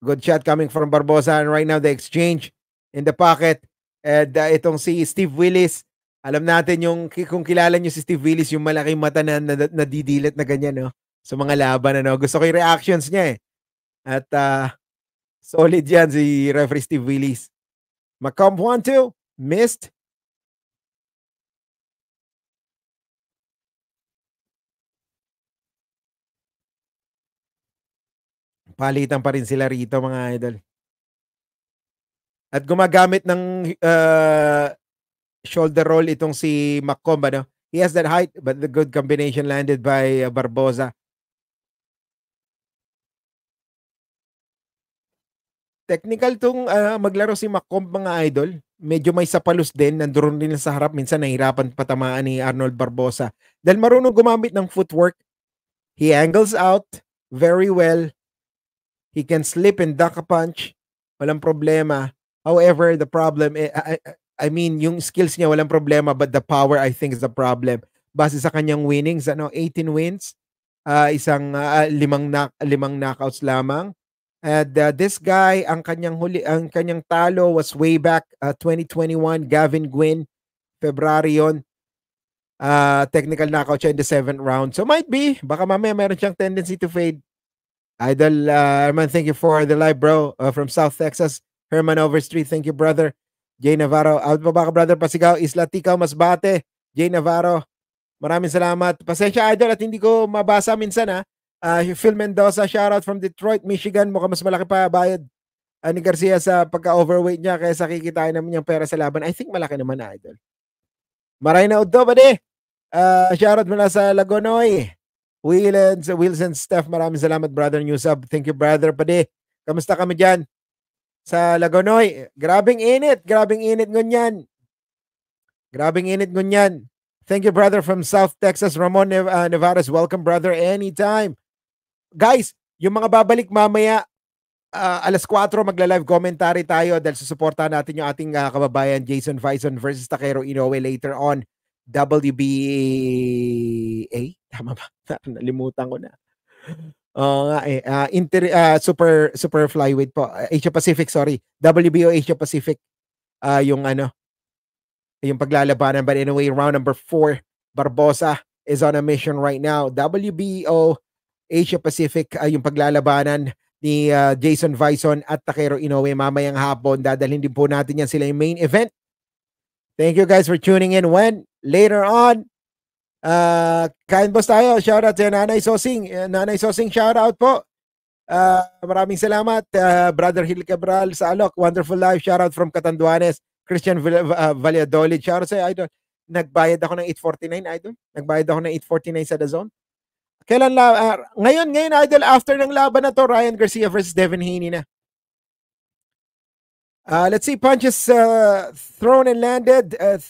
Good shot coming from Barbosa. And right now, the exchange in the pocket. And uh, itong si Steve Willis alam natin yung, kung kilala nyo si Steve Willis, yung malaking mata na nadidilat na, na ganyan, no? Sa mga laban, ano? Gusto ko yung reactions niya, eh. At, uh, solid yan si referee Steve Willis. Macomb 1-2, missed. Palitan pa rin sila rito, mga idol. At gumagamit ng uh, shoulder roll itong si McComb, ano? He has that height, but the good combination landed by uh, Barboza. Technical tong uh, maglaro si McComb, mga idol. Medyo may sapalos din, nandoon din sa harap. Minsan nahirapan patamaan ni Arnold Barboza. Dahil marunong gumamit ng footwork, he angles out very well. He can slip and duck a punch. Walang problema. However, the problem, is, uh, uh, I mean, yung skills niya walang problema but the power I think is the problem. Base sa kanyang winnings, ano, 18 wins, uh, isang uh, limang na, limang knockouts lamang. And uh, this guy, ang kanyang huli, ang kanyang talo was way back uh, 2021, Gavin Gwyn, February yon. Uh, technical knockout siya in the seventh round. So might be, baka mamaya meron siyang tendency to fade. Idol, uh, Herman, thank you for the live, bro, uh, from South Texas. Herman Overstreet, thank you, brother. Jay Navarro, out pa ba ka brother Pasigaw? Isla Tikaw, Masbate. Jay Navarro, maraming salamat. Pasensya idol at hindi ko mabasa minsan ha. Uh, Phil Mendoza, shoutout from Detroit, Michigan. Mukhang mas malaki pa bayad uh, ni Garcia sa pagka-overweight niya kaysa kikitain naman yung pera sa laban. I think malaki naman idol. Maray na udto, bade. Uh, ah, shoutout mula sa Lagonoy. Wilson, Wilson Steph, maraming salamat brother New Sub. Thank you brother, bade. Kamusta kami dyan? sa Lagonoy. Grabing init, grabing init ngunyan. Grabing init ngunyan. Thank you, brother, from South Texas. Ramon Nev- uh, ah, Nevares, welcome, brother, anytime. Guys, yung mga babalik mamaya, uh, alas 4, magla-live commentary tayo dahil susuportahan natin yung ating uh, kababayan Jason Faison versus Takero Inoue later on. WBA? Tama ba? Nalimutan ko na. Oo nga eh. Uh, ah, inter, uh, ah, super, super flyweight po. Asia Pacific, sorry. WBO Asia Pacific. Uh, yung ano, yung paglalabanan. But anyway, round number four, Barbosa is on a mission right now. WBO Asia Pacific, uh, yung paglalabanan ni uh, Jason Vison at Takero Inoue mamayang hapon. Dadalhin din po natin yan sila yung main event. Thank you guys for tuning in. When? Later on, Uh, kain boss tayo. Shoutout out sa Nanay Sosing. Eh, Nanay Sosing, shoutout po. Uh, maraming salamat, uh, Brother Hil Cabral sa Alok. Wonderful live. Shoutout from Catanduanes. Christian Vill- uh, Valladolid. Shout sa Idol. Nagbayad ako ng 849, Idol. Nagbayad ako ng 849 sa Dazon. Kailan la uh, ngayon, ngayon, Idol, after ng laban na to, Ryan Garcia versus Devin Haney na. Uh, let's see, punches uh, thrown and landed. Uh,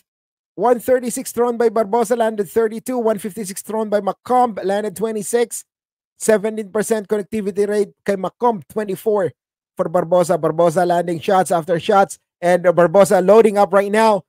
136 thrown by Barbosa, landed 32. 156 thrown by Macomb, landed 26. 17% connectivity rate kay Macomb, 24 for Barbosa. Barbosa landing shots after shots. And Barbosa loading up right now.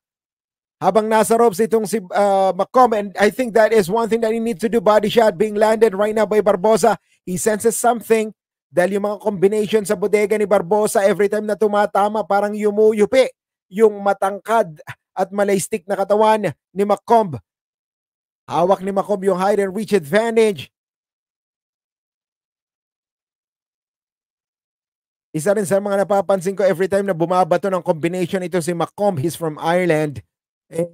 Habang nasa ropes itong si uh, Macomb. And I think that is one thing that he needs to do. Body shot being landed right now by Barbosa. He senses something. Dahil yung mga combination sa bodega ni Barbosa, every time na tumatama, parang yumuyupi yung matangkad at malaistik na katawan ni Macomb. Hawak ni Macomb yung high and reach advantage. Isa rin sa mga napapansin ko every time na bumabato ng combination ito si Macomb, he's from Ireland. Eh,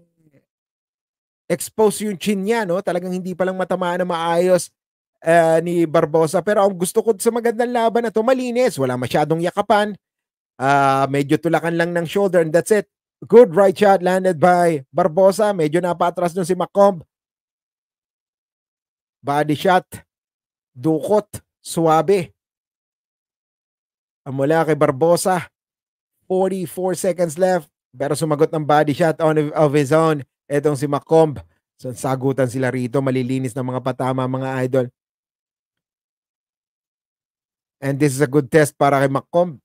expose yung chin niya, no? Talagang hindi pa lang matamaan na maayos uh, ni Barbosa. Pero ang gusto ko sa magandang laban na to, malinis, wala masyadong yakapan. Uh, medyo tulakan lang ng shoulder and that's it. Good right shot landed by Barbosa. Medyo napatras nun si Macomb. Body shot. Dukot. Suwabe. Mula kay Barbosa. 44 seconds left. Pero sumagot ng body shot on of his own. Itong si Macomb. So, sagutan sila rito. Malilinis ng mga patama, mga idol. And this is a good test para kay Macomb.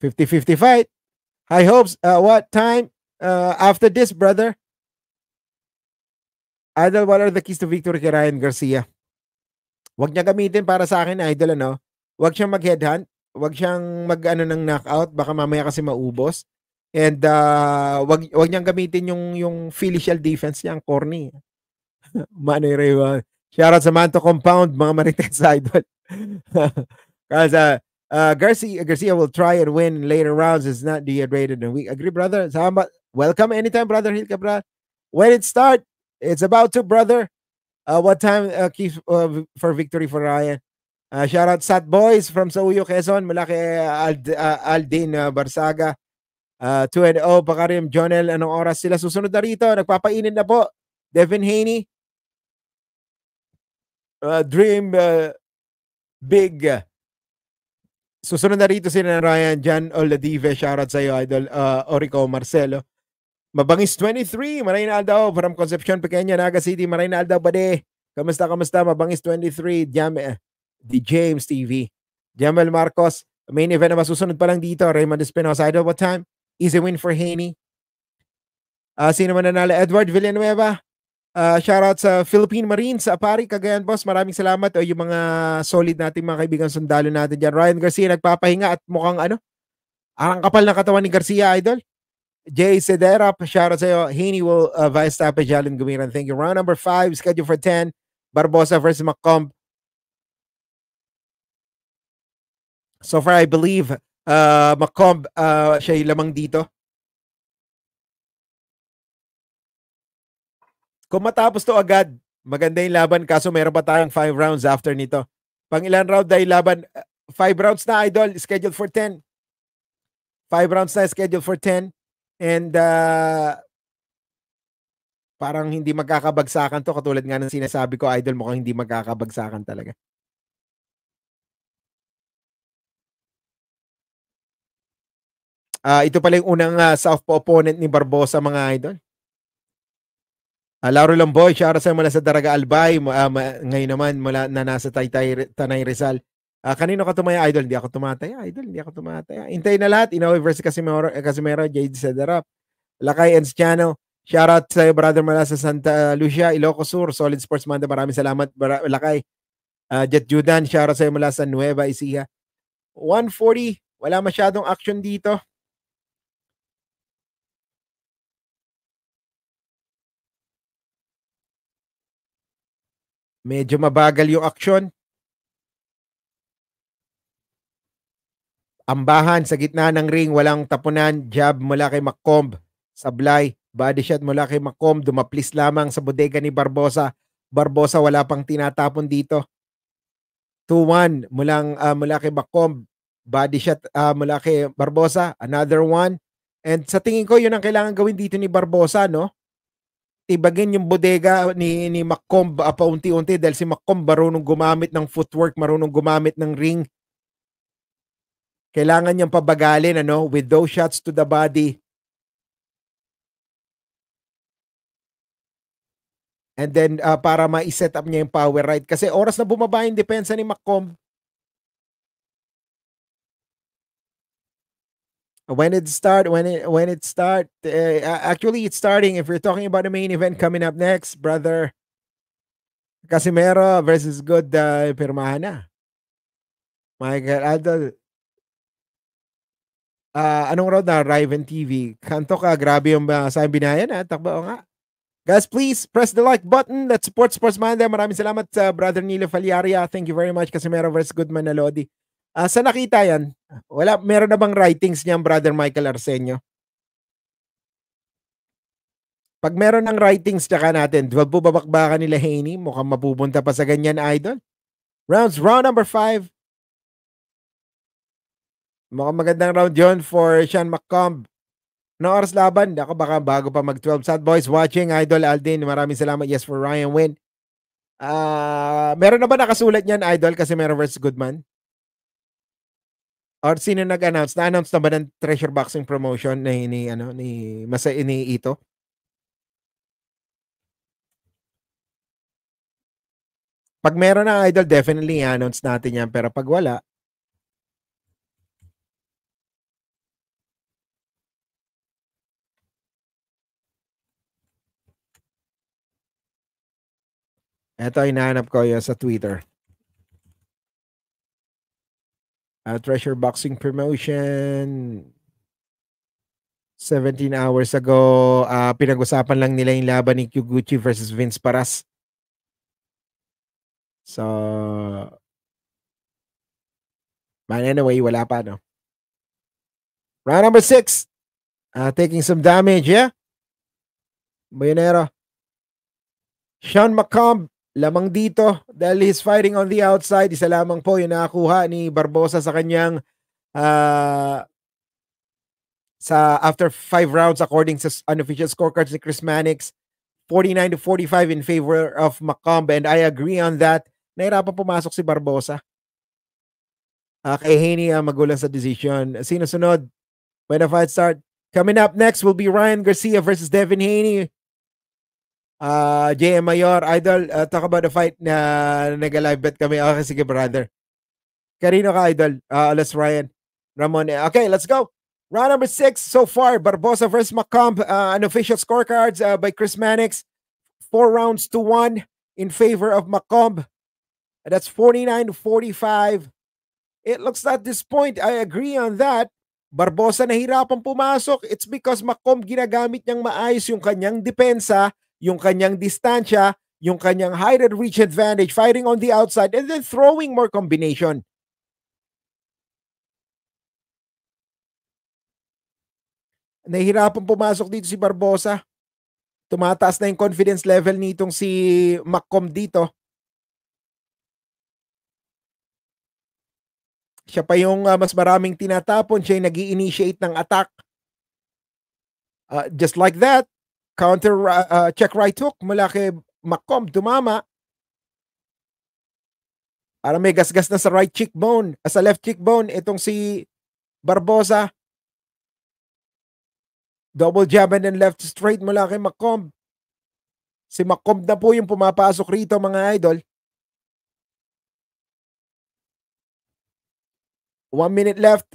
50-50 fight. I hopes. Uh, what time uh, after this, brother? Idol, what are the keys to victory kay Ryan Garcia? Huwag niya gamitin para sa akin, idol, ano? Huwag siyang mag-headhunt. Huwag siyang mag-ano ng knockout. Baka mamaya kasi maubos. And uh, wag wag niyang gamitin yung yung filial defense niya, ang corny. Manny Ray. Shout sa Manto Compound, mga Marites idol. Kasi Uh, Garcia Garcia will try and win later rounds. It's not dehydrated and we Agree, brother? welcome anytime, brother Hil When it start, it's about to, brother. Uh, what time uh, keeps uh, for victory for Ryan? Uh, shout out Sat Boys from Sauyo, Quezon. Mula kay Ald, uh, Aldin uh, Barsaga. Uh, 2-0 oh, Jonel, anong oras sila? Susunod na rito. Nagpapainit na po. Devin Haney. Uh, dream uh, big. Susunod na rito sila na Ryan, Jan Oladive, shoutout sa iyo, Idol, uh, Orico Marcelo. Mabangis 23, Maray na from Concepcion, Pequeño, Naga City, Maray na bade. Kamusta, kamusta, Mabangis 23, Jam, eh, di James TV. Jamel Marcos, main event na masusunod pa lang dito, Raymond Espinosa, Idol, what time? Easy win for Haney. Uh, sino man nanalo? Edward Villanueva, Uh, ah, shout out sa Philippine Marines, sa Cagayan Boss. Maraming salamat. O oh, yung mga solid nating mga kaibigan sundalo natin dyan. Ryan Garcia nagpapahinga at mukhang ano, ang kapal na katawan ni Garcia, idol. Jay Cedera, shout out sa'yo. Haney will uh, vice tapa Jalen Gumiran. Thank you. Round number 5, schedule for 10. Barbosa versus Macomb. So far, I believe uh, Macomb, uh, siya lamang dito. Kung matapos to agad, maganda yung laban kaso meron pa tayong 5 rounds after nito. Pang ilan round na laban? 5 uh, rounds na, Idol. Scheduled for 10. 5 rounds na scheduled for 10. And uh, parang hindi magkakabagsakan to. Katulad nga ng sinasabi ko, Idol, mukhang hindi magkakabagsakan talaga. Uh, ito pala yung unang uh, ah, southpaw opponent ni Barbosa, mga Idol. Alaro ah, lang boy, shout sa mula sa Daraga Albay. Uh, ngayon naman mula na nasa Taytay Tanay Rizal. Uh, kanino ka tumaya, idol? Hindi ako tumataya, idol. Hindi ako tumataya. Intay na lahat. Inawi versus Casimero, eh, Casimero Jade Sedarap. Lakay Enciano. Shout out sa brother mula sa Santa Lucia, Ilocos Sur. Solid Sports Manda. Maraming salamat, bar- Lakay. Uh, Jet Judan, shout out sa'yo mula sa Nueva Ecija. 140. Wala masyadong action dito. Medyo mabagal yung aksyon. Ambahan sa gitna ng ring, walang tapunan, jab mula kay Macomb. sablay, body shot mula kay Macomb. dumaplis lamang sa bodega ni Barbosa. Barbosa wala pang tinatapon dito. 2-1 mula, uh, mula kay McComb, body shot uh, mula kay Barbosa, another one. And sa tingin ko, yun ang kailangan gawin dito ni Barbosa, no? tibagin yung bodega ni, ni Macomb uh, paunti-unti dahil si Macomb marunong gumamit ng footwork, marunong gumamit ng ring. Kailangan niyang pabagalin ano, with those shots to the body. And then uh, para ma-set up niya yung power right. Kasi oras na bumaba yung depensa ni Macomb, when it start when it when it start uh, actually it's starting if we're talking about the main event coming up next brother Casimero versus Good uh, my god I Adol uh, ah, anong road na Riven TV kanto ka grabe yung uh, ah, sa binayan ha ah, takbo nga Guys, please press the like button that supports Sportsman. Monday. Maraming salamat sa uh, Brother Nilo Faliaria. Thank you very much, Casimero versus Goodman Alodi. Uh, sa nakita yan, wala, meron na bang writings niya Brother Michael Arsenio? Pag meron ng writings, tsaka natin, huwag po babakbakan nila Haney. Mukhang mapupunta pa sa ganyan, idol. Rounds, round number five. Mukhang magandang round yon for Sean McComb. No oras laban. Ako baka bago pa mag-12. Sad boys watching, Idol Aldin. Maraming salamat. Yes, for Ryan Win. Uh, ah, meron na ba nakasulat niyan, Idol? Kasi meron versus Goodman. Or sino nag-announce? Na-announce na ba ng treasure boxing promotion ni, ni ano ni Masa ni Ito? Pag meron na idol, definitely i-announce natin yan. Pero pag wala, Ito, hinahanap ko yun sa Twitter. uh, Treasure Boxing Promotion. 17 hours ago, uh, pinag-usapan lang nila yung laban ni Kyoguchi versus Vince Paras. So, man anyway, wala pa, no? Round number 6 Uh, ah, taking some damage, yeah? Bayonero. Sean McComb lamang dito dahil he's firing on the outside. Isa lamang po yung nakakuha ni Barbosa sa kanyang uh, sa after five rounds according sa unofficial scorecards ni Chris Mannix. 49 to 45 in favor of Macomb and I agree on that. Nahirapan pumasok si Barbosa. Uh, kay Haney ang uh, magulang sa decision. Sino sunod? When the fight start? Coming up next will be Ryan Garcia versus Devin Haney. Uh, ah, JM Mayor, Idol, uh, talk about the fight na nag-live bet kami. Okay, sige brother. Karino ka, Idol. Uh, alas Ryan. Ramon. Eh, okay, let's go. Round number six so far. Barbosa versus McComb. Uh, an official scorecards uh, by Chris Mannix. Four rounds to one in favor of McComb. That's 49 to 45. It looks at this point, I agree on that. Barbosa nahirapan pumasok. It's because Macomb ginagamit niyang maayos yung kanyang depensa yung kanyang distansya, yung kanyang higher reach advantage, firing on the outside, and then throwing more combination. Nahihirapan pumasok dito si Barbosa. Tumataas na yung confidence level nitong si Maccom dito. Siya pa yung uh, mas maraming tinatapon. Siya yung nag initiate ng attack. Uh, just like that, counter uh, check right hook mula kay Macom tumama. Para may gasgas na sa right cheekbone, uh, sa left cheekbone itong si Barbosa. Double jab and then left straight mula kay Macomb. Si Macomb na po yung pumapasok rito mga idol. One minute left.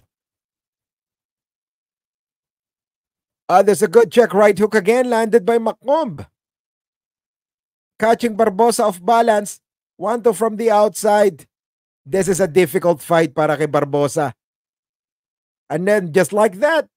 Uh, there's a good check right hook again, landed by Macomb. Catching Barbosa off balance. Wanto from the outside. This is a difficult fight para kay Barbosa. And then just like that,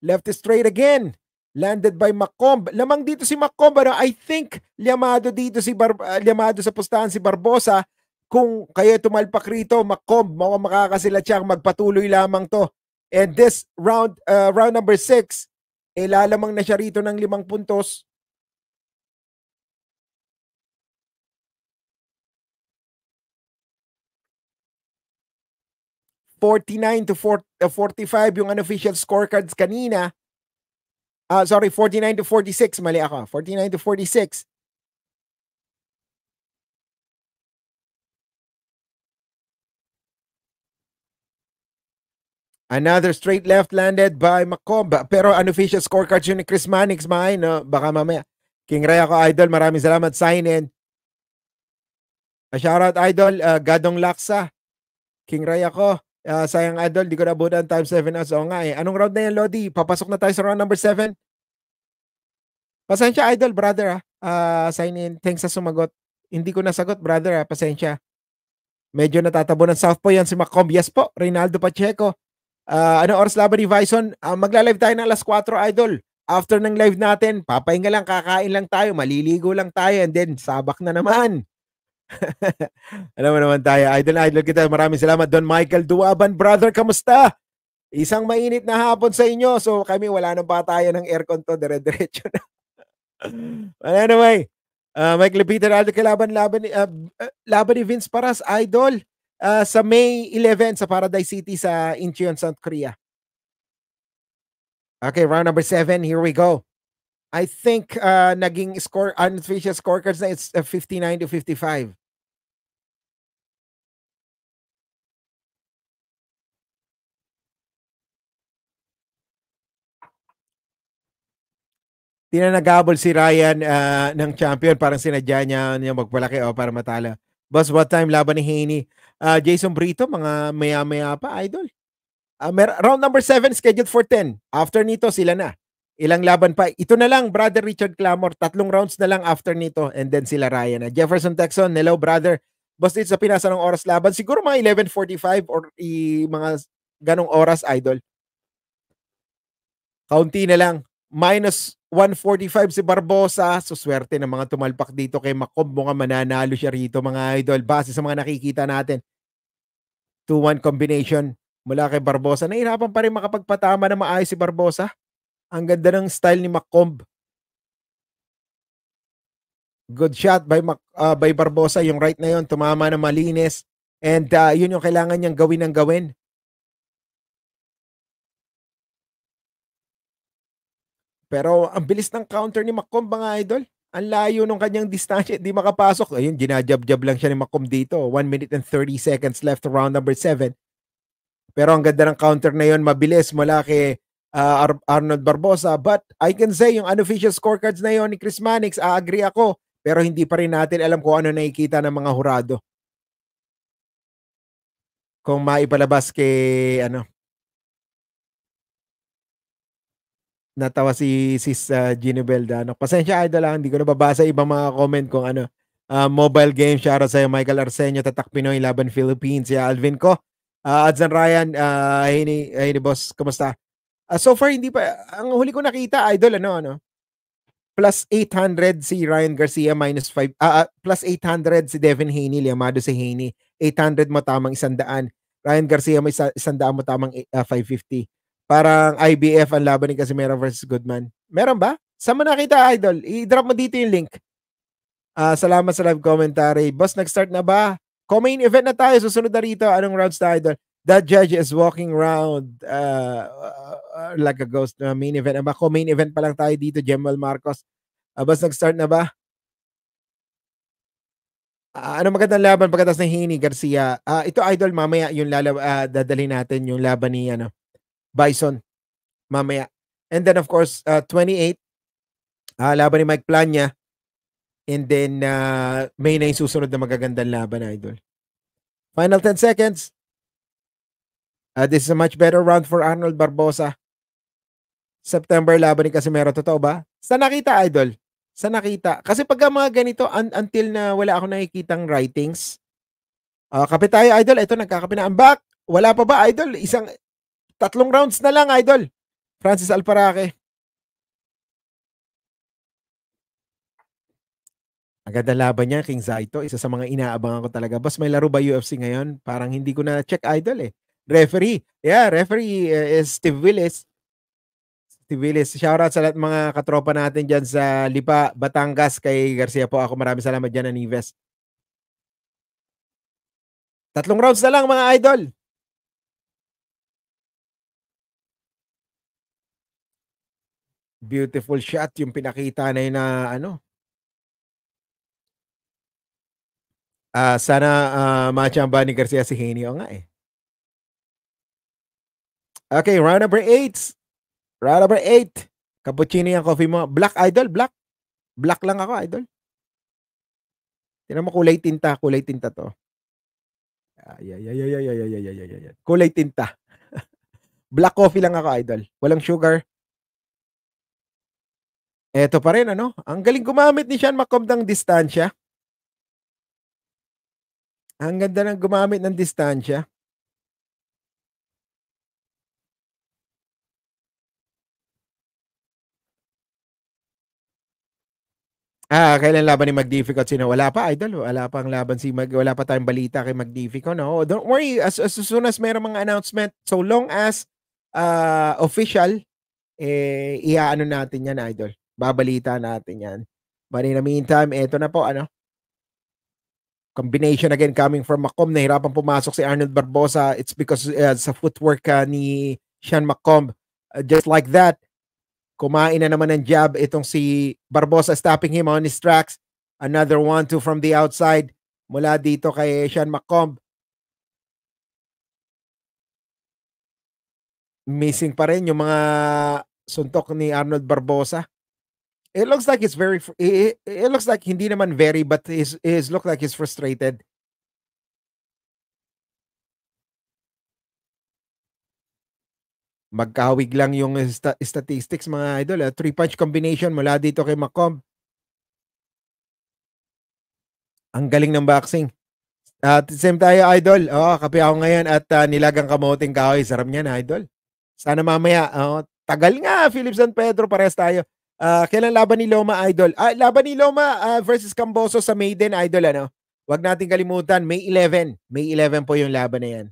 left straight again. Landed by Macomb. Lamang dito si Macomb. Ano? I think liamado dito si Bar uh, ah, liamado sa pustahan si Barbosa. Kung kayo tumalpak rito, Macomb, makakasila siyang magpatuloy lamang to. And this round, uh, round number 6, eh lalamang na siya rito ng limang puntos. Forty-nine to 40, uh, 45 yung unofficial scorecards kanina. Uh, sorry, 49 to 46. Mali ako. 49 to 46. Another straight left landed by Macomba. Pero unofficial scorecard yun ni Chris Mannix, maay, eh, no? Baka mamaya. King Ray ako, Idol. Maraming salamat. Sign in. Shoutout, Idol. Uh, Gadong Laksa. King Ray ako. Uh, sayang, Idol. Di ko nabutan time 7 hours. Oo nga eh. Anong round na yan, Lodi? Papasok na tayo sa round number 7? Pasensya, Idol, brother. Ah. Uh, sign in. Thanks sa sumagot. Hindi ko nasagot, brother. Ah. Pasensya. Medyo natatabunan South po yan si Macomb. Yes po, Reynaldo Pacheco. Uh, ano oras laban ni Bison? Uh, ah, magla-live tayo ng alas 4, Idol. After ng live natin, papahinga lang, kakain lang tayo, maliligo lang tayo, and then sabak na naman. Alam mo naman tayo, idol idol kita. Maraming salamat, Don Michael Duaban. Brother, kamusta? Isang mainit na hapon sa inyo. So kami, wala nang patayan ng aircon to. Dire-diretso na. But anyway, uh, ah, Mike Lepiter, idol kalaban laban, uh, laban ni Vince Paras, idol uh, sa May 11 sa Paradise City sa Incheon, South Korea. Okay, round number 7, here we go. I think uh, naging score unofficial scorecards na it's uh, 59 to 55. Tinanagabol si Ryan uh, ng champion. Parang sinadya niya, niya magpalaki o oh, para matalo. Boss, what time laban ni Haney? uh, Jason Brito, mga maya-maya pa, idol. Uh, mer- round number 7 scheduled for 10. After nito, sila na. Ilang laban pa. Ito na lang, brother Richard Clamor. Tatlong rounds na lang after nito. And then sila Ryan. Uh, Jefferson Texon, hello brother. Basta sa pinasa ng oras laban. Siguro mga 11.45 or i- mga ganong oras, idol. Kaunti na lang. Minus 145 si Barbosa. So swerte ng mga tumalpak dito kay Macomb. Mukhang mananalo siya rito mga idol. Base sa mga nakikita natin. 2-1 combination mula kay Barbosa. Nahirapan pa rin makapagpatama na maayos si Barbosa. Ang ganda ng style ni Macomb. Good shot by, Mac, uh, by Barbosa. Yung right na yon tumama na malinis. And uh, yun yung kailangan niyang gawin ng gawin. Pero ang bilis ng counter ni Macom, mga idol. Ang layo ng kanyang distansya, di makapasok. Ayun, ginajab-jab lang siya ni Macom dito. 1 minute and 30 seconds left to round number 7. Pero ang ganda ng counter na yon mabilis mula kay uh, Ar- Arnold Barbosa. But I can say, yung unofficial scorecards na yon ni Chris Mannix, agree ako. Pero hindi pa rin natin alam kung ano nakikita ng mga hurado. Kung maipalabas kay, ano, natawa si Sis uh, Gino Beldano. Pasensya idol lang, ah. hindi ko nababasa ibang mga comment kung ano. Uh, mobile game, shoutout sa'yo Michael Arsenio, Tatak Pinoy, Laban Philippines, si Alvin ko. Uh, ah, Adzan Ryan, uh, hey, ni, hey ni boss, kumusta? Uh, so far, hindi pa, ang huli ko nakita, idol, ano, ano? Plus 800 si Ryan Garcia, minus 5, uh, uh, plus 800 si Devin Haney, liamado si Haney. 800 mo tamang isandaan. Ryan Garcia may isandaan mo tamang uh, 550. Parang IBF ang laban ni Casimero versus Goodman. Meron ba? Saan mo nakita, Idol? I-drop mo dito yung link. Uh, salamat sa live commentary. Boss, nag-start na ba? Co-main event na tayo. Susunod na rito. Anong rounds na, Idol? That judge is walking around uh, ah, uh, ah, like a ghost na uh, main event. Aba, co-main event pa lang tayo dito, Jemuel Marcos. Uh, boss, nag-start na ba? Uh, ano magandang laban pagkatapos ng Hini Garcia? Uh, ito idol mamaya yung lalaw uh, dadalhin natin yung laban ni ano Bison mamaya. And then of course, uh, 28, uh, ah, laban ni Mike Plania. And then, uh, may na yung susunod na magagandang laban, idol. Final 10 seconds. Uh, this is a much better round for Arnold Barbosa. September laban ni Casimero. Totoo ba? Sa nakita, idol? Sa nakita. Kasi pagka mga ganito, un- until na wala ako nakikitang writings, uh, kape tayo, idol. Ito, nagkakape na. I'm back. Wala pa ba, idol? Isang Tatlong rounds na lang, idol. Francis Alparake. Agad ang laban niya, King Zaito. Isa sa mga inaabangan ko talaga. Boss, may laro ba UFC ngayon? Parang hindi ko na check idol eh. Referee. Yeah, referee uh, is Steve Willis. Steve Willis. Shoutout sa lahat mga katropa natin dyan sa Lipa, Batangas. Kay Garcia po ako. Maraming salamat dyan, Anives. Tatlong rounds na lang mga idol. beautiful shot yung pinakita na yun na ano. Uh, sana uh, ah, machamba ni Garcia si Haney o nga eh. Okay, round number 8. Round number 8. Cappuccino yung coffee mo. Black idol, black. Black lang ako, idol. Tinan mo kulay tinta, kulay tinta to. Ay, ay, ay, ay, ay, ay, ay, ay, ay, ay, ay. Kulay tinta. black coffee lang ako, idol. Walang sugar, ito pa rin, ano? Ang galing gumamit ni Sean McComb ng distansya. Ang ganda ng gumamit ng distansya. Ah, kailan laban ni Magdifico sino? Wala pa idol, wala pa ang laban si Mag wala pa tayong balita kay Magdifico, no. Don't worry, as, as soon as mayroong mga announcement, so long as uh, official eh iaano natin 'yan idol. Babalita natin yan. But in the meantime, eto na po, ano? Combination again coming from Macomb. Nahirapan pumasok si Arnold Barbosa. It's because uh, sa footwork uh, ni Sean Macomb. Uh, just like that, kumain na naman ng jab itong si Barbosa stopping him on his tracks. Another one, to from the outside mula dito kay Sean Macomb. Missing pa rin yung mga suntok ni Arnold Barbosa it looks like it's very it, it looks like hindi naman very but is is look like he's frustrated magkawig lang yung st- statistics mga idol eh. three punch combination mula dito kay Macomb ang galing ng boxing at uh, same tayo idol oh kape ako ngayon at uh, nilagang kamoting kahoy sarap niyan idol sana mamaya oh, tagal nga Philip San Pedro pares tayo Uh, kailan laban ni Loma Idol? Ah, laban ni Loma uh, versus Camboso sa Maiden Idol ano. Huwag nating kalimutan May 11. May 11 po yung laban na yan.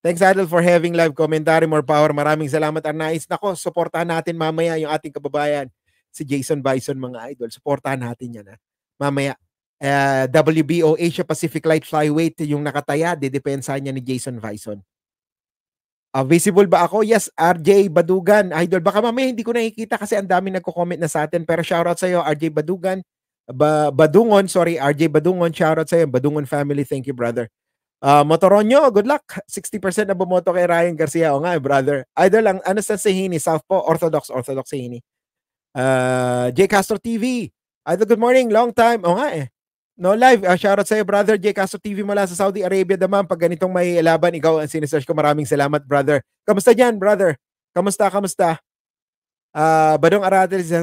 Thanks Idol for having live commentary more power. Maraming salamat Arnais. Nako, suportahan natin mamaya yung ating kababayan si Jason Bison mga idol. Suportahan natin yan ha. Mamaya uh, ah, WBO Asia Pacific Light Flyweight yung nakataya, didepensa niya ni Jason Bison. Uh, visible ba ako? Yes, RJ Badugan. Ah, Idol, baka mamaya hindi ko nakikita kasi ang dami nagko-comment na sa atin. Pero shoutout sa iyo, RJ Badugan. Ba Badungon, sorry, RJ Badungon. Shoutout sa iyo, Badungon family. Thank you, brother. Uh, Motoronyo, good luck. 60% na bumoto kay Ryan Garcia. O nga, eh, brother. Idol, lang, ano sa Sihini? South po, Orthodox, Orthodox Sihini. Uh, J. Castro TV. Idol, good morning. Long time. O nga eh. No, live. Uh, ah, out sa'yo, brother. J. Castro TV mula sa Saudi Arabia naman. Pag ganitong may laban, ikaw ang sinisearch ko. Maraming salamat, brother. Kamusta diyan brother? Kamusta, kamusta? Uh, Badong Aratel, si... uh,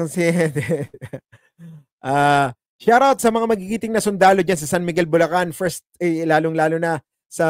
ah, out sa mga magigiting na sundalo diyan sa San Miguel, Bulacan. First, eh, lalong-lalo na sa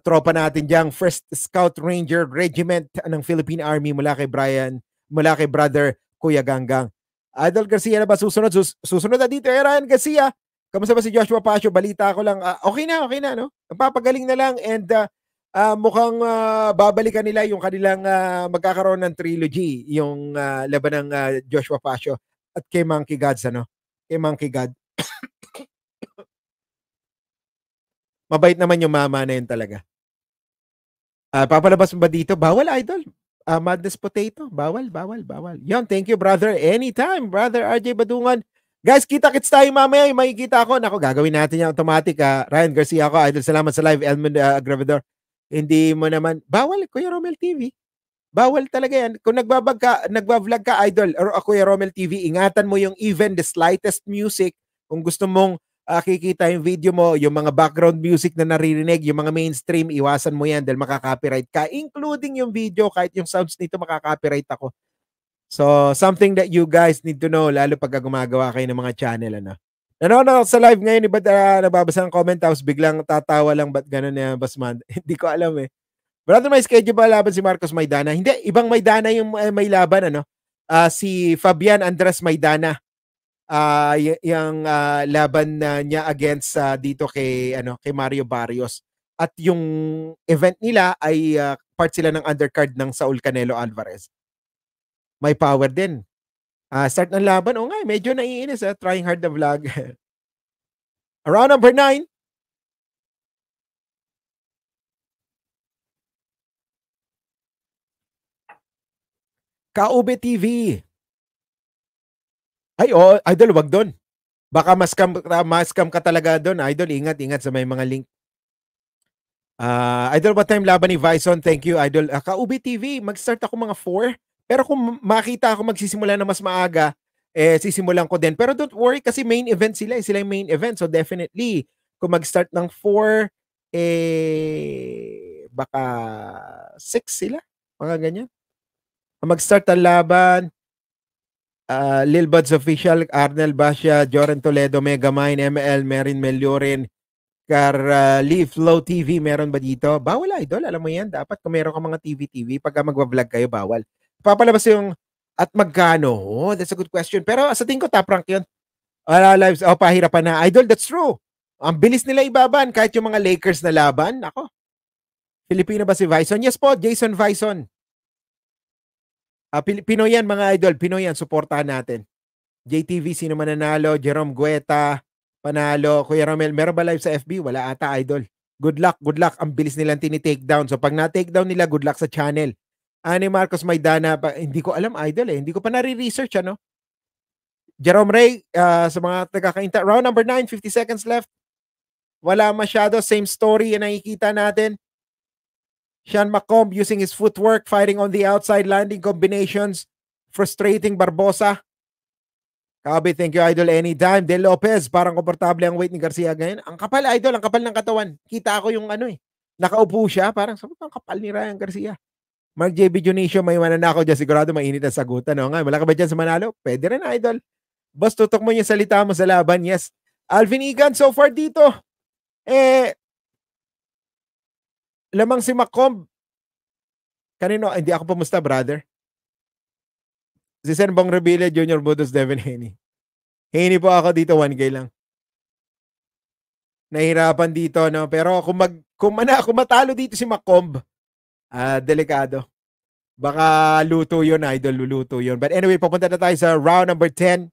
tropa natin diyan First Scout Ranger Regiment ng Philippine Army mula kay Brian, mula kay brother Kuya Ganggang. Idol Garcia na ba susunod? Sus susunod na dito, eh, Ryan Garcia. Kamusta ba si Joshua Pacho? Balita ko lang. Uh, okay na, okay na, no? Papagaling na lang and uh, uh, mukhang uh, babalikan nila yung kanilang uh, magkakaroon ng trilogy, yung uh, laban ng uh, Joshua Pacho at kay Monkey Gods, ano? Kay Monkey God. Mabait naman yung mama na yun talaga. Uh, papalabas mo ba dito? Bawal, idol. Uh, madness potato. Bawal, bawal, bawal. Yon, thank you, brother. Anytime, brother RJ Badungan. Guys, kita-kits tayo mamaya. May makikita ako. Nako, gagawin natin yung automatic. Ha? Ah. Ryan Garcia ako. Idol, salamat sa live. Elmond uh, ah, Gravedor. Hindi mo naman. Bawal, Kuya Romel TV. Bawal talaga yan. Kung nagbabag ka, nagbablog ka, Idol, or uh, Kuya Romel TV, ingatan mo yung even the slightest music. Kung gusto mong uh, kikita yung video mo, yung mga background music na naririnig, yung mga mainstream, iwasan mo yan dahil makaka-copyright ka, including yung video, kahit yung sounds nito makaka-copyright ako. So, something that you guys need to know, lalo pag gumagawa kayo ng mga channel, ano. Nanonood ako sa live ngayon, iba't eh, uh, ah, nababasa ng comment tapos biglang tatawa lang, ba't ganun na eh, basman? Hindi ko alam eh. Brother, may schedule ba laban si Marcos Maidana? Hindi, ibang Maidana yung uh, may laban, ano. Uh, si Fabian Andres Maidana uh, y- yung uh, laban uh, niya against uh, dito kay ano kay Mario Barrios at yung event nila ay uh, part sila ng undercard ng Saul Canelo Alvarez may power din. Uh, start ng laban, o nga, medyo naiinis eh, trying hard the vlog. Around number 9, Kaube TV. Ay, oh, idol, wag doon. Baka mascam, mascam ka talaga doon. Idol, ingat, ingat sa may mga link. Uh, idol, what time laban ni Vison? Thank you, idol. Uh, Kaube TV, mag-start ako mga 4. Pero kung makita ako magsisimula na mas maaga, eh, sisimulan ko din. Pero don't worry kasi main event sila. Eh, sila yung main event. So definitely, kung mag-start ng 4, eh, baka 6 sila. Mga ganyan. Kung mag-start ang laban, uh, Lil Buds Official, Arnel Basya, Joren Toledo, Mega Mine, ML, Merin Meliorin, Car uh, Leaf, Flow TV, meron ba dito? Bawal idol, alam mo yan. Dapat kung meron ka mga TV-TV, pag mag vlog kayo, bawal papalabas yung at magkano? Oh, that's a good question. Pero sa tingin ko top rank 'yun. Wala lives. Oh, pahirapan na. Idol, that's true. Ang bilis nila ibaban kahit yung mga Lakers na laban. Ako. Filipino ba si Vison? Yes po, Jason Vison. Uh, Pinoy yan mga idol, Pinoy yan, suportahan natin. JTV, sino man nanalo, Jerome Gueta, panalo, Kuya Romel, meron ba live sa FB? Wala ata idol. Good luck, good luck. Ang bilis nilang tinitake down. So pag na-take down nila, good luck sa channel. Ani Marcos Maidana, pa, hindi ko alam idol eh. Hindi ko pa nare-research ano. Jerome Ray, uh, sa mga taga-kainta, round number 9, 50 seconds left. Wala masyado, same story yung nakikita natin. Sean Macomb using his footwork, fighting on the outside, landing combinations, frustrating Barbosa. Kabi, thank you, Idol. Anytime. De Lopez, parang komportable ang weight ni Garcia ngayon. Ang kapal, Idol. Ang kapal ng katawan. Kita ako yung ano eh. Nakaupo siya. Parang, sabi ang kapal ni Ryan Garcia. Mark JB Junicio, may mananakaw dyan. Sigurado mainit ang sagutan. No? Nga, wala ka ba dyan sa Manalo? Pwede rin, idol. Boss, tutok mo yung salita mo sa laban. Yes. Alvin Egan, so far dito, eh, lamang si Macomb. Kanino? Hindi ako pamusta, brother. Si Senbong Rebilla, Junior Budos, Devin Haney. Haney po ako dito, 1K lang. Nahirapan dito, no? Pero kung, mag, kung, mana, kung matalo dito si Macomb, uh, delikado. Baka luto yun, idol, luluto yun. But anyway, papunta na tayo sa round number 10.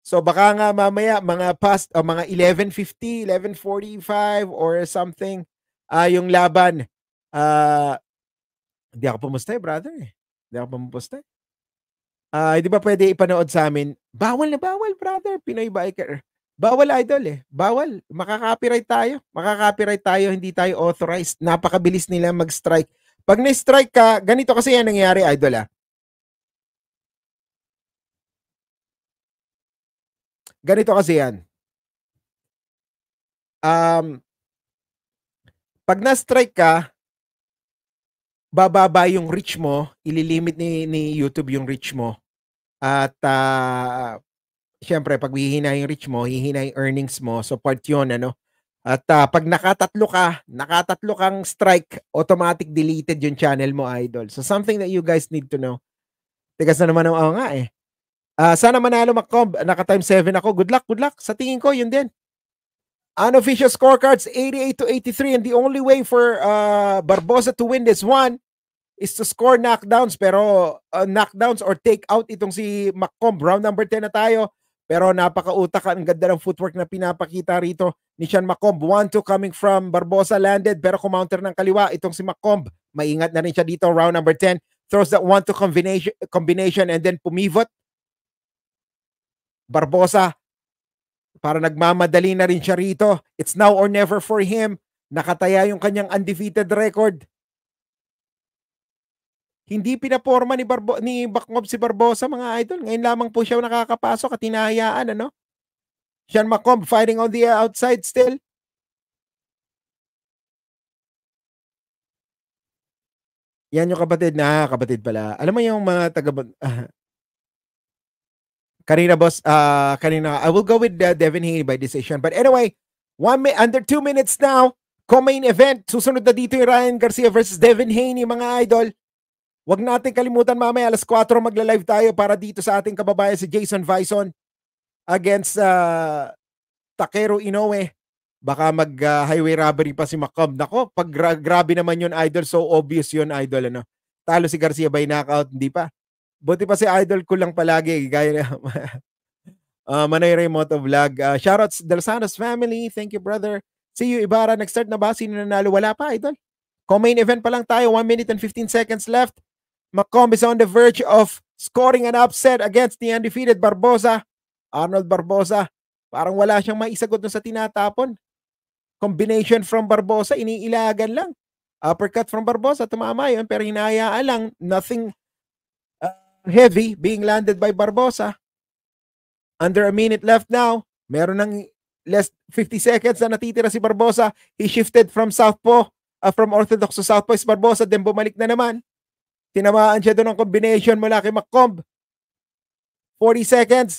So baka nga mamaya, mga past, o uh, ah, mga 11.50, 11.45 or something, uh, yung laban. Uh, hindi ako pumusta eh, brother. Hindi eh. ako pumusta eh. Uh, di ba pwede ipanood sa amin? Bawal na bawal, brother. Pinoy Biker. Bawal idol eh. Bawal. Makaka-copyright tayo. Makaka-copyright tayo, hindi tayo authorized. Napakabilis nila mag-strike. Pag na-strike ka, ganito kasi yan nangyayari idol ah. Ganito kasi yan. Um, pag na-strike ka, bababa yung reach mo, ililimit ni, ni YouTube yung reach mo. At uh, syempre, pag hihina yung reach mo, hihina yung earnings mo. support part yun, ano? At uh, pag nakatatlo ka, nakatatlo kang strike, automatic deleted yung channel mo, idol. So, something that you guys need to know. Tigas na naman ang oh, nga eh. Uh, sana manalo, Macomb. Naka-time 7 ako. Good luck, good luck. Sa tingin ko, yun din. Unofficial scorecards, 88 to 83. And the only way for uh, Barbosa to win this one is to score knockdowns. Pero uh, knockdowns or take out itong si Macomb. Round number 10 na tayo. Pero napakautak ang ganda ng footwork na pinapakita rito ni Sean Macomb. 1-2 coming from Barbosa landed pero kumounter ng kaliwa. Itong si Macomb, maingat na rin siya dito. Round number 10 throws that 1-2 combination, combination and then pumivot. Barbosa, para nagmamadali na rin siya rito. It's now or never for him. Nakataya yung kanyang undefeated record. Hindi pinaporma ni, Barbo, ni Bakmob si Barbosa mga idol. Ngayon lamang po siya nakakapasok at hinahayaan. Ano? Sean Macomb fighting on the outside still. Yan yung kapatid na kapatid pala. Alam mo yung mga taga uh, ah. Karina boss, uh, ah, Karina, I will go with uh, Devin Haney by decision. But anyway, one mi- under two minutes now, co-main event. Susunod na dito yung Ryan Garcia versus Devin Haney, mga idol. Huwag natin kalimutan mamaya alas 4 magla-live tayo para dito sa ating kababayan si Jason Vison against uh, Takeru Inoue. Baka mag-highway ah, uh, robbery pa si Macab. Nako, pag grabe naman yun, idol. So obvious yun, idol. Ano? Talo si Garcia by knockout, hindi pa. Buti pa si idol ko lang palagi. Gaya na, uh, ah, Manay Remoto Vlog. Uh, shoutouts Del Santos family. Thank you, brother. See you, Ibarra. Nag-start na ba? Sino nanalo? Wala pa, idol. Co-main event pa lang tayo. 1 minute and 15 seconds left. Macomb is on the verge of scoring an upset against the undefeated Barbosa. Arnold Barbosa, parang wala siyang maisagot dun sa tinatapon. Combination from Barbosa, iniilagan lang. Uppercut from Barbosa, tumama yun, pero hinayaan lang. Nothing uh, heavy being landed by Barbosa. Under a minute left now. Meron ng less 50 seconds na natitira si Barbosa. He shifted from southpaw, uh, from orthodox to southpaw is Barbosa, then bumalik na naman. Tinamaan siya doon ng combination mula kay McComb. 40 seconds.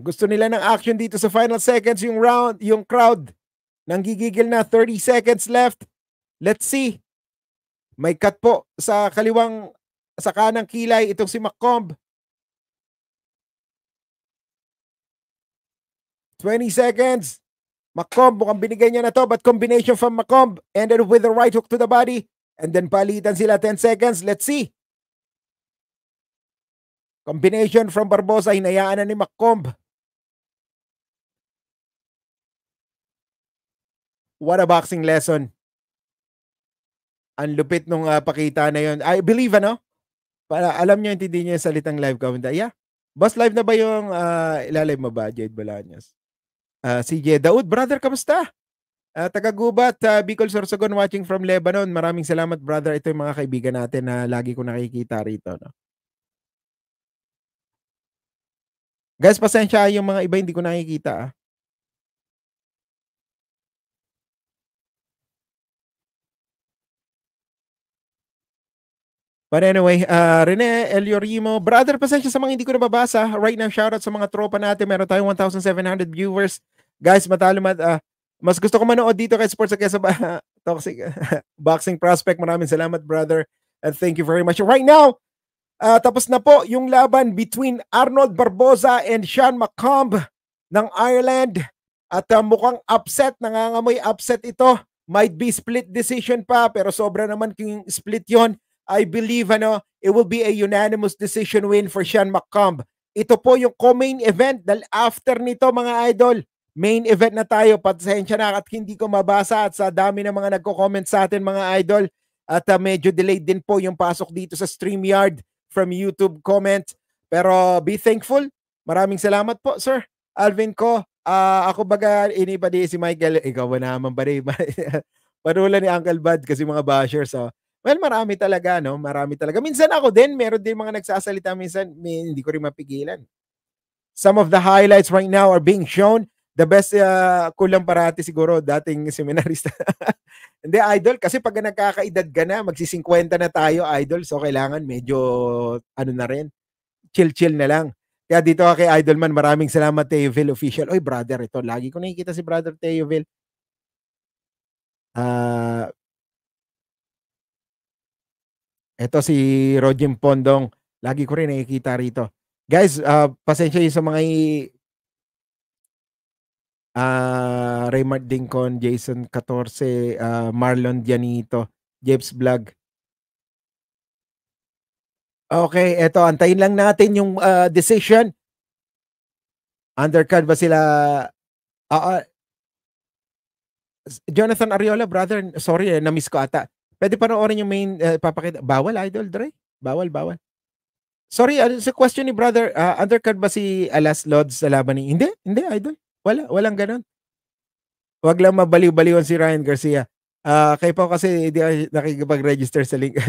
Gusto nila ng action dito sa final seconds yung round, yung crowd. Nanggigigil na 30 seconds left. Let's see. May cut po sa kaliwang sa kanang kilay itong si McComb. 20 seconds. Macomb, mukhang binigay niya na to, but combination from Makob. Ended with the right hook to the body. And then palitan sila 10 seconds. Let's see. Combination from Barbosa, hinayaan na ni Macomb. What a boxing lesson. Ang lupit nung uh, pakita na yon. I believe, ano? Para alam niyo, intindi niyo yung salitang live commentary. Yeah. Boss live na ba yung uh, ah, ilalive mo ba, Jade Bolaños? si ah, sige, Daud, brother, kamusta? Uh, taga-gubat, uh, Bicol Sorsogon watching from Lebanon. Maraming salamat, brother. Ito yung mga kaibigan natin na lagi ko nakikita rito. No? Guys, pasensya yung mga iba hindi ko nakikita. Ah. But anyway, uh, Rene Eliorimo, brother, pasensya sa mga hindi ko nababasa. Right now, shoutout sa mga tropa natin. Meron tayong 1,700 viewers. Guys, matalo mat... Uh, ah, mas gusto ko manood dito kay Sports kaysa ba, Toxic Boxing Prospect. Maraming salamat, brother. And thank you very much. Right now, uh, tapos na po yung laban between Arnold Barboza and Sean McComb ng Ireland. At uh, mukhang upset, nangangamoy upset ito. Might be split decision pa, pero sobra naman king split yon I believe ano, it will be a unanimous decision win for Sean McComb. Ito po yung co-main event dahil after nito mga idol, main event na tayo. Pasensya na at hindi ko mabasa at sa dami ng mga nagko-comment sa atin mga idol. At uh, medyo delayed din po yung pasok dito sa StreamYard from YouTube comment. Pero be thankful. Maraming salamat po, sir. Alvin ko, uh, ako baga inipa di si Michael. Ikaw ba naman ba rin? Panula ni Uncle Bad kasi mga bashers. Oh. Well, marami talaga, no? Marami talaga. Minsan ako din, meron din mga nagsasalita minsan, may, hindi ko rin mapigilan. Some of the highlights right now are being shown. The best, uh, kulang parati siguro, dating seminarista. hindi, idol, kasi pag nagkakaedad ka na, magsi-50 na tayo, idol, so kailangan medyo, ano na rin, chill-chill na lang. Kaya dito kay Idolman, maraming salamat Teoville Official. Oy brother, ito lagi ko nakikita si brother Teoville. Ah, uh, ito si Roger Pondong. Lagi ko rin nakikita rito. Guys, uh, pasensya sa mga i- uh, ah, Raymond Dincon, Jason 14, uh, ah, Marlon Dianito, Jeps Vlog. Okay, eto, antayin lang natin yung uh, decision. Undercard ba sila? Uh, uh, Jonathan Ariola, brother, sorry eh, na-miss ko ata. Pwede panoorin yung main, uh, papakita. Bawal, Idol Dre? Bawal, bawal. Sorry, uh, sa question ni brother, uh, undercut ba si Alas Lodge sa laban ni... Hindi, hindi, Idol. Wala, walang ganon. Huwag lang mabaliw-baliwan si Ryan Garcia. Uh, kayo pa kasi hindi nakikipag-register sa link.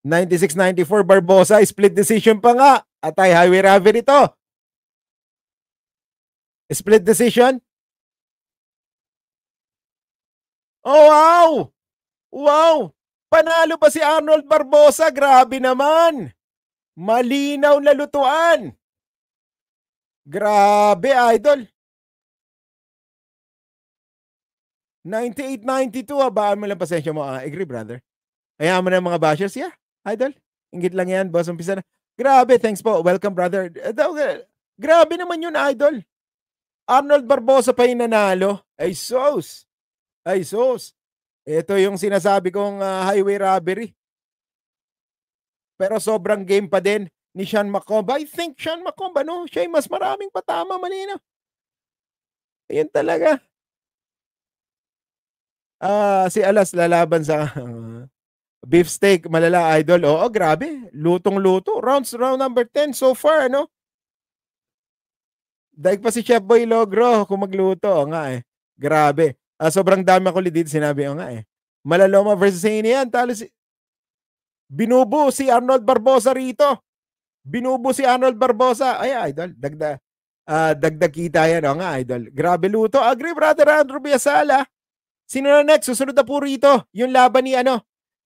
Ninety-six, ninety-four, Barbosa, split decision pa nga. Atay, highway robbery ito. Split decision? Oh, wow! Wow! Panalo ba si Arnold Barbosa? Grabe naman! Malinaw na lutuan! Grabe, idol! 98-92, habaan ah. mo lang pasensya mo. Ah, agree, brother. Hayaan mo na mga bashers. Yeah, idol. Ingit lang yan, boss. Umpisa na. Grabe, thanks po. Welcome, brother. Eh, eh, grabe naman yun, idol. Arnold Barbosa pa yung nanalo. Ay, sos! Ay sus, ito yung sinasabi kong uh, highway robbery. Pero sobrang game pa din ni Sean Macomba. I think Sean Macomba, no? Siya mas maraming patama, Manino. Ayun talaga. Ah, uh, si Alas lalaban sa uh, beef steak, malala idol. Oo, grabe. Lutong-luto. Rounds round number 10 so far, no? Daig pa si Chef Boy Logro kung magluto nga eh. Grabe. Uh, sobrang dami ako lidid, sinabi ko nga eh. Malaloma versus Hania, talo si... Binubo si Arnold Barbosa rito. Binubo si Arnold Barbosa. Ay, idol, dagda, uh, dagdag kita yan. O nga, idol. Grabe luto. Agree, brother Andrew Biasala. Sino na next? Susunod na po rito. Yung laban ni ano,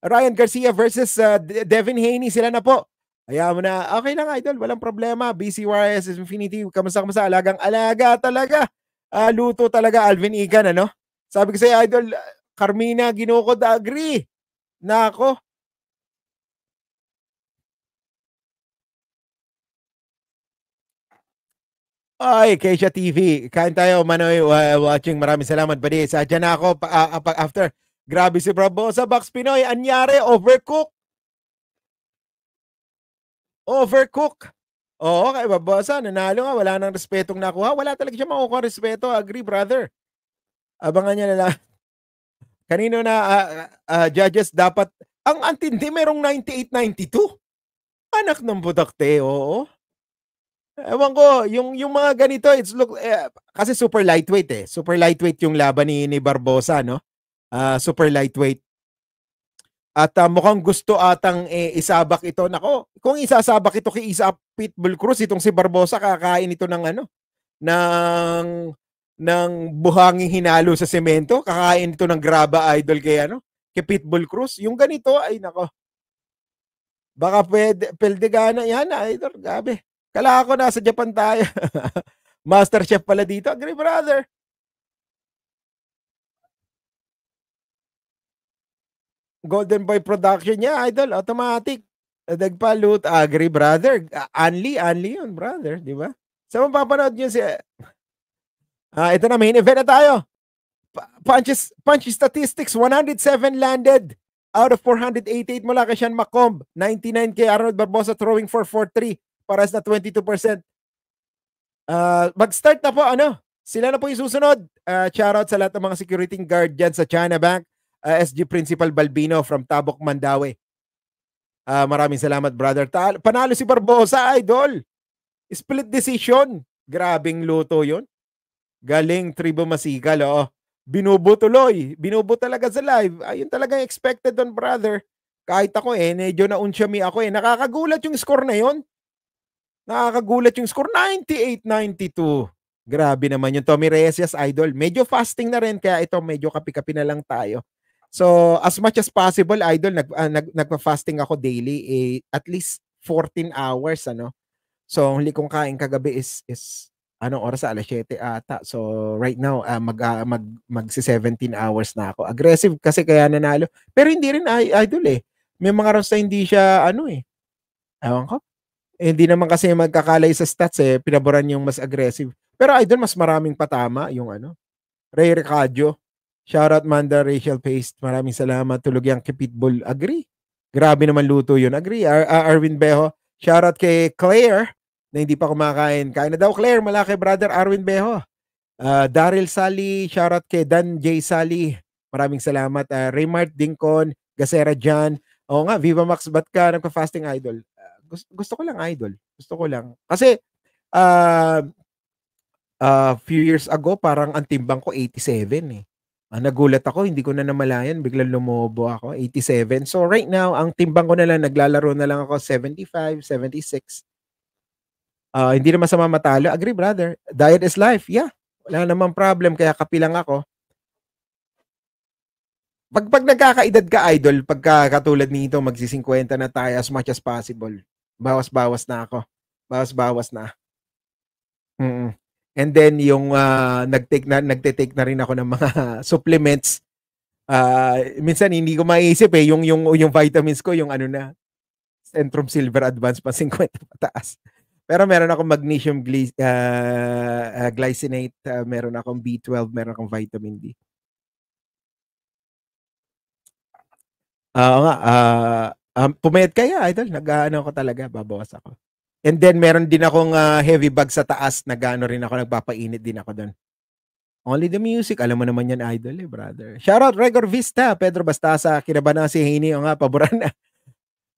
Ryan Garcia versus uh, Devin Haney. Sila na po. Ayaw mo na. Okay lang, idol. Walang problema. BCYS Infinity. Kamusta, kamusta? Alagang alaga talaga. Uh, luto talaga, Alvin Egan, ano? Sabi ko sa idol, Carmina Ginukod, agree. Na ako. Ay, Keisha TV. Kain tayo, Manoy. watching. Maraming salamat, buddy. Sa dyan ako pa, uh, pa, after. Grabe si Bravo sa Box Pinoy. Anyari, overcook. Overcook. Oo, kay Babosa, nanalo nga. Wala nang respetong nakuha. Wala talaga siya makukuha respeto. Agree, brother. Abangan niya na lang. Kanino na uh, uh, judges dapat ang antindi merong 9892. Anak ng budakte, oo. Ewan ko, yung yung mga ganito, it's look eh, kasi super lightweight eh. Super lightweight yung laban ni ni Barbosa, no? Uh, super lightweight. At uh, mukhang gusto atang eh, isabak ito. Nako, kung isasabak ito kay Isa Pitbull Cruz, itong si Barbosa kakain ito ng ano, ng ng buhanging hinalo sa semento. Kakain ito ng graba idol kay ano, kay Pitbull Cruz. Yung ganito ay nako. Baka pwede peldigana yan idol. Gabi. Kala ko nasa Japan tayo. Masterchef pala dito. Agree brother. Golden Boy Production niya, idol, automatic. Nagpalut, agree, brother. Anli, Anli yun, brother, di ba? Sa mapapanood nyo si... Uh, ito na, main event na tayo. Pa- punches, punches statistics, 107 landed out of 488 mula kay Sean Macomb. 99 kay Arnold Barbosa throwing for 4-3. Paras na 22%. Uh, ah, mag-start na po, ano? Sila na po yung susunod. Uh, ah, out sa lahat ng mga security guard dyan sa China Bank. Uh, SG Principal Balbino from Tabok, Mandawi. Uh, maraming salamat, brother. Ta- panalo si Barbosa, idol. Split decision. Grabing luto yon Galing Tribo Masigal, oo. Binubo tuloy. Binubo talaga sa live. Ayun talaga expected on brother. Kahit ako eh, medyo na unsyami ako eh. Nakakagulat yung score na yon. Nakakagulat yung score. 98-92. Grabe naman yung Tommy Reyes, yes, idol. Medyo fasting na rin, kaya ito medyo kapi-kapi na lang tayo. So, as much as possible, idol, nag, uh, nag, nagpa-fasting ako daily, eh, at least 14 hours, ano. So, ang huli kong kain kagabi is, is anong oras alas 7 ata. So right now uh, mag uh, mag magsi 17 hours na ako. Aggressive kasi kaya nanalo. Pero hindi rin idol eh. May mga rounds na hindi siya ano eh. Ewan ko. Eh, hindi naman kasi magkakalay sa stats eh. Pinaboran yung mas aggressive. Pero idol mas maraming patama yung ano. Ray Ricardo. Shoutout Manda Racial Paste. Maraming salamat. Tulog yung Kipitbull. Agree. Grabe naman luto yun. Agree. Ar- Ar- ah, Arwin Beho. Shoutout kay Claire na hindi pa kumakain. Kain na daw, Claire, malaki brother Arwin Beho. Uh, ah, Daryl Sally, shoutout kay Dan J. Sally. Maraming salamat. Uh, Raymart Dingcon, Gasera Jan. Oo nga, Viva Max, ba't ka nagpa-fasting idol? Uh, ah, gusto, gusto ko lang idol. Gusto ko lang. Kasi, uh, uh, few years ago, parang ang timbang ko 87 eh. Ah, nagulat ako, hindi ko na namalayan, biglang lumobo ako, 87. So right now, ang timbang ko na lang, naglalaro na lang ako, 75, 76. Uh, hindi naman masama matalo. Agree, brother. Diet is life. Yeah. Wala namang problem, kaya kapilang ako. Pag, pag nagkakaedad ka, idol, pagka katulad nito, magsi-50 na tayo as much as possible. Bawas-bawas na ako. Bawas-bawas na. Mm-mm. And then yung uh, nag-take na nagte-take na rin ako ng mga supplements. Uh, minsan hindi ko maiisip eh yung yung yung vitamins ko yung ano na Centrum Silver Advance pa 50 pataas. Pero meron akong magnesium gly- uh, ah, uh, ah, glycinate, uh, meron akong B12, meron akong vitamin D. Oo uh, nga, uh, um, pumayat kaya, idol. Nag-ano ako talaga, babawas ako. And then, meron din akong uh, heavy bag sa taas. Nag-ano rin ako, nagpapainit din ako doon. Only the music. Alam mo naman yan, idol eh, brother. Shoutout, Regor Vista, Pedro Bastasa, Kinabana si Haney. O nga, paboran na.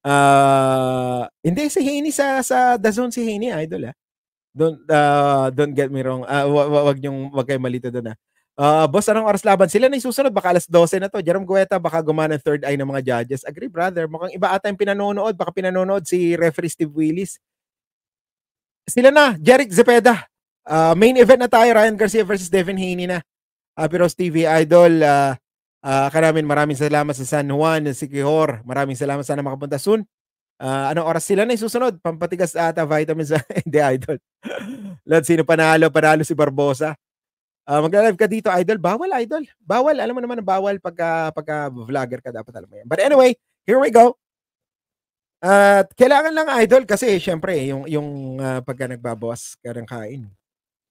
Uh, hindi, si Haney sa, sa The Zone, si Haney, idol ah. Don't, uh, don't get me wrong. Uh, wag, wag, yung, wag kayo malito doon ah. Uh, boss, anong oras laban? Sila na susunod. Baka alas 12 na to. Jerome Guetta, baka gumana third eye ng mga judges. Agree, brother. Mukhang iba ata yung pinanonood. Baka pinanonood si referee Steve Willis. Sila na. Jeric Zepeda. Uh, main event na tayo. Ryan Garcia versus Devin Haney na. Uh, pero TV Idol, uh, Uh, ah, karamin, maraming salamat sa San Juan, si Quijor. Maraming salamat sana makapunta soon. Uh, anong oras sila na susunod? Pampatigas ata, vitamins hindi, idol. Lord, sino panalo? Panalo si Barbosa. Uh, Magla-live ka dito, idol. Bawal, idol. Bawal. Alam mo naman na bawal pagka, pagka vlogger ka. Dapat alam mo yan. But anyway, here we go. At uh, kailangan lang idol kasi syempre yung yung uh, pagka nagbabawas ka ng kain.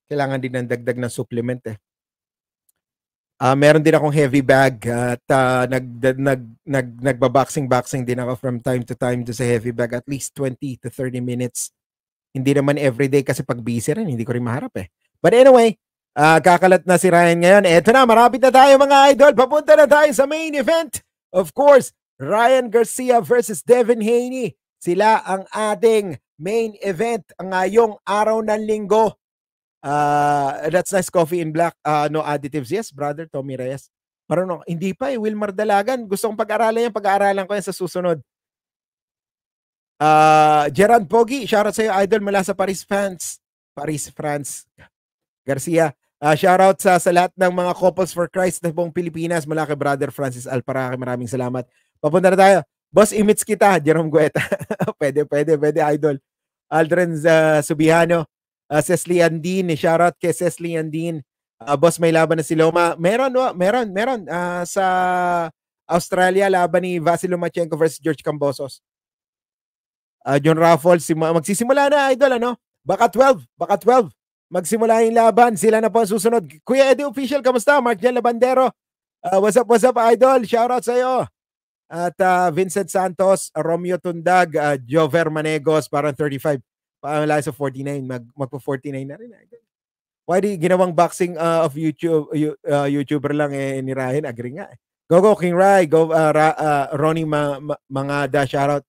Kailangan din ng dagdag ng supplement eh. Uh, meron din akong heavy bag at uh, nag, nag, nag, nagba-boxing-boxing din ako from time to time to sa heavy bag. At least 20 to 30 minutes. Hindi naman everyday kasi pag busy rin, hindi ko rin maharap eh. But anyway, uh, kakalat na si Ryan ngayon. Eto na, marapit na tayo mga idol. Papunta na tayo sa main event. Of course, Ryan Garcia versus Devin Haney. Sila ang ating main event ngayong araw ng linggo. Uh, that's nice coffee in black. Uh, no additives. Yes, brother Tommy Reyes. Pero no, Hindi pa eh. Wilmar Dalagan. Gusto kong pag-aralan yan. Pag-aaralan ko yan sa susunod. Uh, Gerard Pogi. Shoutout sa iyo, idol. Mula sa Paris, France. Paris, France. Garcia. Uh, shoutout sa, sa lahat ng mga couples for Christ na buong Pilipinas. Mula kay Brother Francis Alparaki. Maraming salamat. Papunta na tayo. Boss, imits kita. Jerome Gueta. pwede, pwede, pwede, idol. Aldrin uh, Subihano uh, Cecily Andin, eh, shoutout kay Cecily Andin. Uh, boss, may laban na si Loma. Meron, no? meron, meron. Uh, sa Australia, laban ni Vasily Lomachenko versus George Cambosos. Uh, John Raffles, sim- magsisimula na, idol, ano? Baka 12, baka 12. Magsimula yung laban. Sila na po ang susunod. Kuya Eddie Official, kamusta? Mark Jan Labandero. Uh, what's up, what's up, idol? Shoutout sa'yo. At uh, Vincent Santos, Romeo Tundag, uh, Jover Manegos, parang 35. Wala sa 49, mag, magpo-49 na rin. Eh. Why di ginawang boxing uh, of YouTube uh, ah, YouTuber lang eh ni agree nga. Eh. Go go King Rai, go uh, Ra, uh, Ronnie ma, ma, mga da shoutout.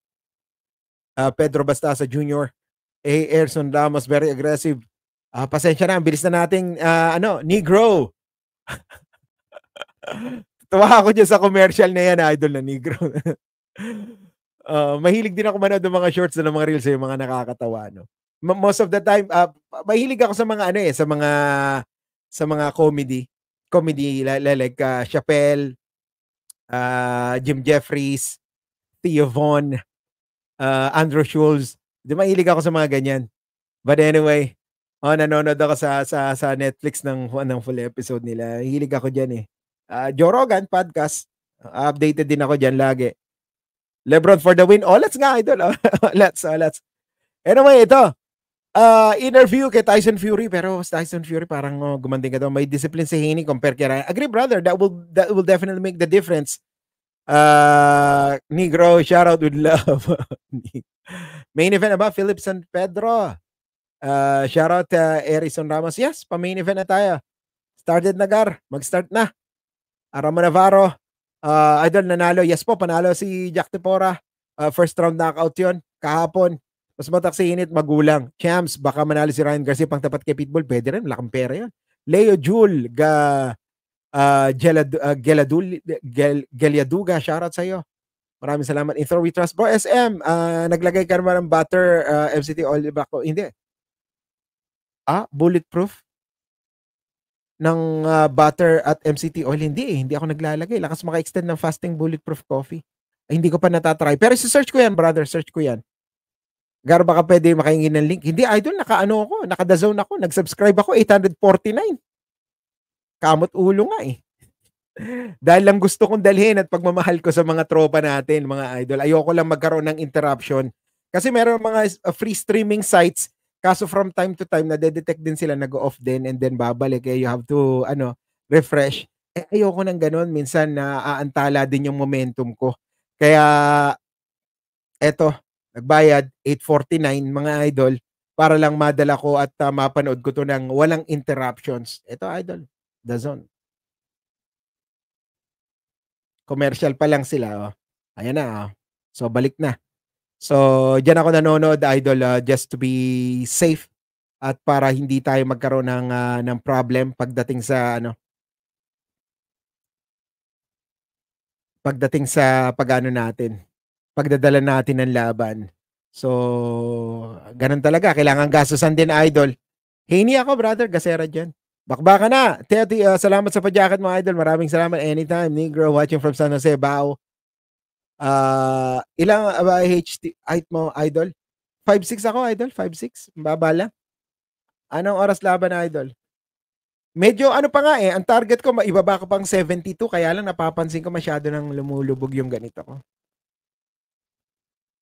Uh, Pedro Bastasa Jr. Eh Erson Lamas very aggressive. Uh, pasensya na, ang bilis na nating uh, ano, Negro. Tuwa ako dyan sa commercial na yan, idol na Negro. Uh, mahilig din ako manood ng mga shorts ng mga reels eh, yung mga nakakatawa, no? Most of the time, uh, mahilig ako sa mga ano eh, sa mga sa mga comedy. Comedy la, like uh, Chappelle, uh, Jim Jeffries, Theo Von, uh, Andrew Schulz. Di mahilig ako sa mga ganyan. But anyway, oh, nanonood ako sa, sa, sa Netflix ng, ng full episode nila. Hilig ako dyan eh. Uh, Joe Rogan podcast. Updated din ako dyan lagi. LeBron for the win. Oh, let's nga, idol. Oh, let's, oh, let's. Anyway, ito. Uh, interview kay Tyson Fury pero si Tyson Fury parang oh, gumanding ka daw may discipline si Haney compare kay Ryan. Agree brother, that will that will definitely make the difference. Uh, Negro, shout out with love. main event about Philip San Pedro. Uh, ah, shout out uh, Erison Ramos. Yes, pa main event na tayo. Started na gar. Mag-start na. Aramo Navarro Uh, Idol, nanalo. Yes po, panalo si Jack Tepora. Uh, first round knockout yon Kahapon, mas mataksi init, magulang. Champs, baka manalo si Ryan Garcia pang tapat kay Pitbull. Pwede rin, malaking pera yun. Leo Jul, ga, uh, Gelad, uh, Geladul, Gel, Geliaduga, shoutout sa'yo. Maraming salamat. In We Trust. Bro, SM, uh, naglagay ka naman ng butter, uh, MCT Oil, back. Hindi. Ah, bulletproof? ng uh, butter at MCT oil. Hindi eh, hindi ako naglalagay. Lakas maka-extend ng fasting bulletproof coffee. Ay, hindi ko pa natatry. Pero search ko yan, brother. Search ko yan. Gar baka pwede makahingi ng link. Hindi, idol, nakaano ako. Nakadazone ako. Nag-subscribe ako. 849. Kamot ulo nga eh. Dahil lang gusto kong dalhin at pagmamahal ko sa mga tropa natin, mga idol. Ayoko lang magkaroon ng interruption. Kasi meron mga ah, free streaming sites Kaso from time to time, nadedetect din sila, nag-off din, and then babalik. Eh, you have to, ano, refresh. Eh, ayoko nang ganun. Minsan, naaantala din yung momentum ko. Kaya, eto, nagbayad, 8.49, mga idol, para lang madala ko at uh, mapanood ko to ng walang interruptions. Eto, idol, the zone. Commercial pa lang sila, oh. Ayan na, oh. So, balik na. So, diyan ako nanonood, idol, uh, just to be safe at para hindi tayo magkaroon ng uh, ng problem pagdating sa ano pagdating sa pagano natin, pagdadala natin ng laban. So, ganun talaga. Kailangan gastusan din, idol. Hini ako, brother. Gasera dyan. Bakbaka na. Teddy, uh, ah, salamat sa padyakat mo, idol. Maraming salamat. Anytime, Negro, watching from San Jose, Bao. Uh, ilang uh, HT, height mo, idol? 5'6 ako, idol. 5'6. Baba lang. Anong oras laban, idol? Medyo ano pa nga eh, ang target ko, ibaba ko pang 72, kaya lang napapansin ko masyado nang lumulubog yung ganito ko.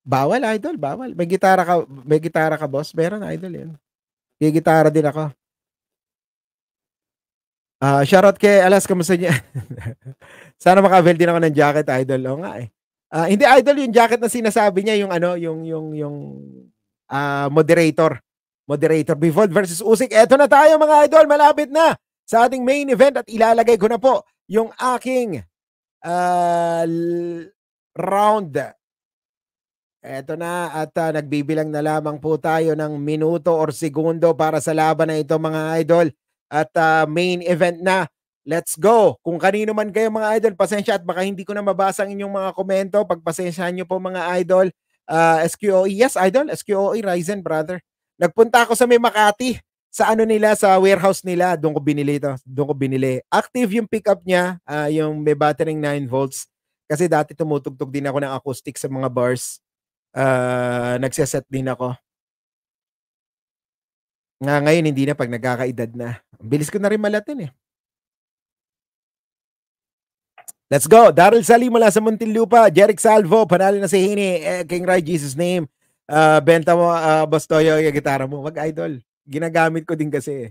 Bawal, idol, bawal. May gitara ka, may gitara ka, boss? Meron, idol, yun. May gitara din ako. Ah, uh, shoutout kay Alas, kamusta niya? Sana makavel din ako ng jacket, idol. O nga eh. Uh, hindi idol yung jacket na sinasabi niya, yung ano, yung yung yung uh, moderator. Moderator Bivol versus Usyk. Eto na tayo mga idol, malapit na sa ating main event at ilalagay ko na po yung aking uh, round. Eto na at uh, nagbibilang na lamang po tayo ng minuto or segundo para sa laban na ito mga idol. At uh, main event na Let's go! Kung kanino man kayo mga idol, pasensya at baka hindi ko na mabasa ang inyong mga komento. Pagpasensyahan nyo po mga idol. Uh, ah, SQOE, yes idol, SQOE Ryzen brother. Nagpunta ako sa may Makati sa ano nila, sa warehouse nila. Doon ko binili ito. Doon ko binili. Active yung pickup niya, uh, yung may battery 9 volts. Kasi dati tumutugtog din ako ng acoustic sa mga bars. Uh, ah, nagsiset din ako. Nga ngayon, hindi na pag nagkakaedad na. Bilis ko na rin malatin eh. Let's go. Daryl Sali mula sa Muntinlupa. Jeric Salvo. Panalo na si Hini. Eh, King Rai, Jesus name. Uh, benta mo, uh, ah, Bastoyo, yung gitara mo. Mag-idol. Ginagamit ko din kasi eh.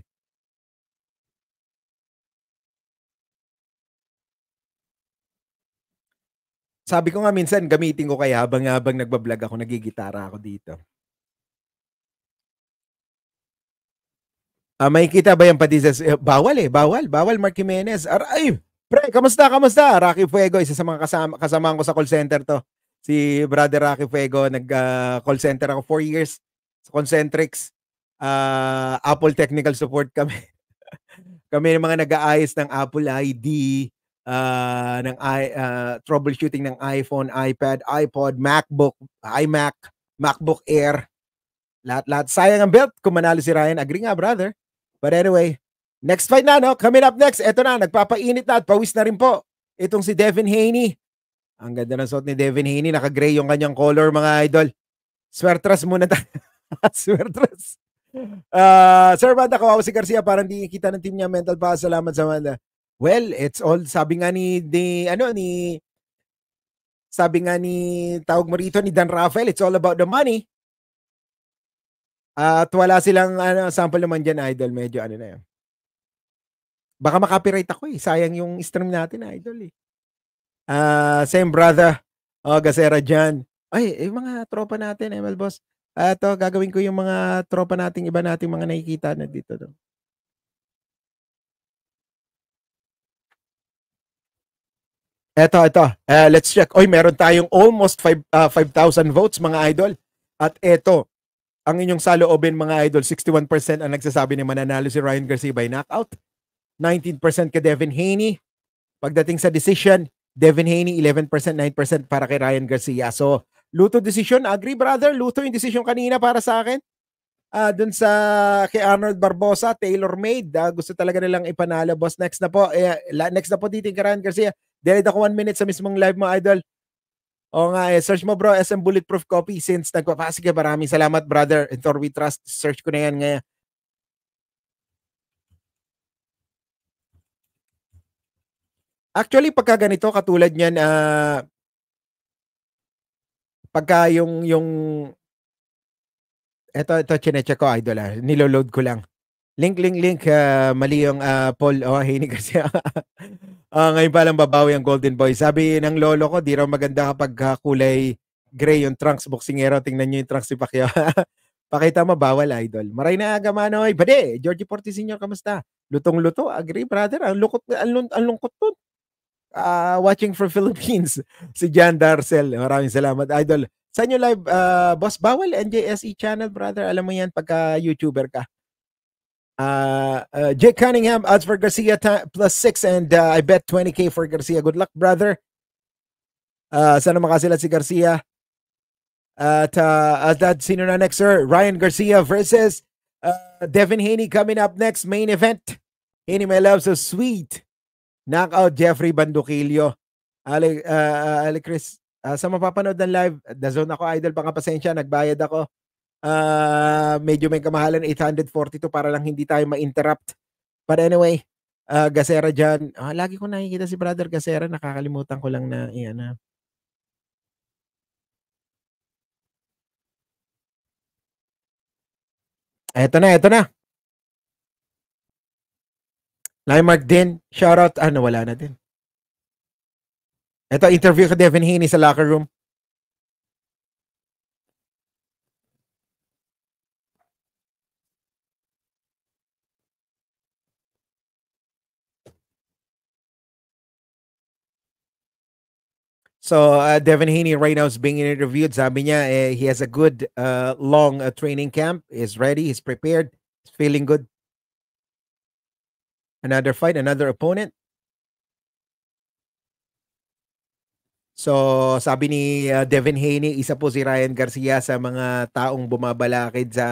Sabi ko nga minsan, gamitin ko kaya habang habang nagbablog ako, nagigitara ako dito. Uh, may kita ba yan pati sa... Eh, bawal eh, bawal. Bawal Mark Jimenez. Aray! Pre, kamusta, kamusta? Rocky Fuego, isa sa mga kasama, kasamahan ko sa call center to. Si Brother Rocky Fuego, nag-call ah, uh, center ako for years sa Concentrix. Uh, Apple technical support kami. kami yung mga nag-aayos ng Apple ID, uh, ah, ng I, uh, troubleshooting ng iPhone, iPad, iPod, MacBook, iMac, MacBook Air. Lahat-lahat. Sayang ang belt kung manalo si Ryan. Agree nga, brother. But anyway, Next fight na, no? Coming up next, eto na, nagpapainit na at pawis na rin po. Itong si Devin Haney. Ang ganda ng suot ni Devin Haney. Naka-gray yung kanyang color, mga idol. Swertras muna ta. Swertras. Uh, ah, Sir Manda, kawawa si Garcia. Parang di kita ng team niya mental pa. Salamat sa Manda. Well, it's all, sabi nga ni, ni ano, ni, sabi nga ni, tawag mo rito, ni Dan Rafael, it's all about the money. Uh, at wala silang ano, sample naman dyan, idol. Medyo ano na yun. Baka makapiright ako eh. Sayang yung stream natin, ah, idol eh. Uh, same brother. Oh, Gasera dyan. Ay, eh, mga tropa natin, ML Boss. Uh, ah, to, gagawin ko yung mga tropa nating iba nating mga nakikita na dito. No? Eto, ito. Uh, eh, let's check. Oy, meron tayong almost 5 uh, 5,000 votes mga idol. At ito, ang inyong saloobin mga idol, 61% ang nagsasabi na mananalo si Ryan Garcia by knockout. 19% kay Devin Haney. Pagdating sa decision, Devin Haney 11%, 9% para kay Ryan Garcia. So, Luto decision. Agree, brother. Luto yung decision kanina para sa akin. Uh, dun sa kay Arnold Barbosa, Taylor Made. Uh, ah, gusto talaga nilang ipanalo, boss. Next na po. Eh, next na po, dito titing Ryan Garcia. Delayed ako one minute sa mismong live mo, idol. O nga, eh, search mo bro, SM Bulletproof Copy since nagpapasige. Ah, maraming salamat, brother. And Thor, we trust. Search ko na yan ngayon. Actually, pagka ganito, katulad niyan, uh, pagka yung, yung, eto, eto, chinecheck ko, idol, ah. niloload ko lang. Link, link, link, uh, mali yung uh, Paul O'Haney oh, kasi. uh, ngayon pa lang babawi ang Golden Boy. Sabi ng lolo ko, di raw maganda kapag kulay gray yung trunks boxingero. Tingnan nyo yung trunks ni Pacquiao. Pakita mo, bawal, idol. Maray na aga, Manoy. Bade, Georgie Porti Sr., kamusta? Lutong-luto. Agree, brother. Ang, lukot, ang, ang lungkot nun uh, watching from Philippines, si Jan Darcel. Maraming salamat, idol. Saan yung live? Uh, boss, bawal NJSE channel, brother. Alam mo yan pagka YouTuber ka. Uh, uh, Jake Cunningham, odds for Garcia plus 6 and uh, I bet 20k for Garcia. Good luck, brother. Uh, sana makasilat si Garcia. At uh, as that, sino na next, sir? Ryan Garcia versus uh, Devin Haney coming up next main event. Haney, my love, so sweet. Knockout Jeffrey Bandukilio. Ali, uh, ah, ah, Ali Chris, uh, sa mapapanood ng live, the zone ako idol, pangapasensya, nagbayad ako. Uh, medyo may kamahalan, 842 para lang hindi tayo ma-interrupt. But anyway, uh, Gasera dyan. Oh, lagi ko nakikita si Brother Gasera, nakakalimutan ko lang na, iyan na. Eto na, eto na. Lymark din. Shoutout. Ah, nawala na din. Ito, interview ko Devin Haney sa locker room. So uh, Devin Haney right now is being interviewed. Sabi niya, eh, he has a good uh, long uh, training camp. He's ready. He's prepared. He's feeling good another fight, another opponent. So, sabi ni uh, Devin Haney, isa po si Ryan Garcia sa mga taong bumabalakid sa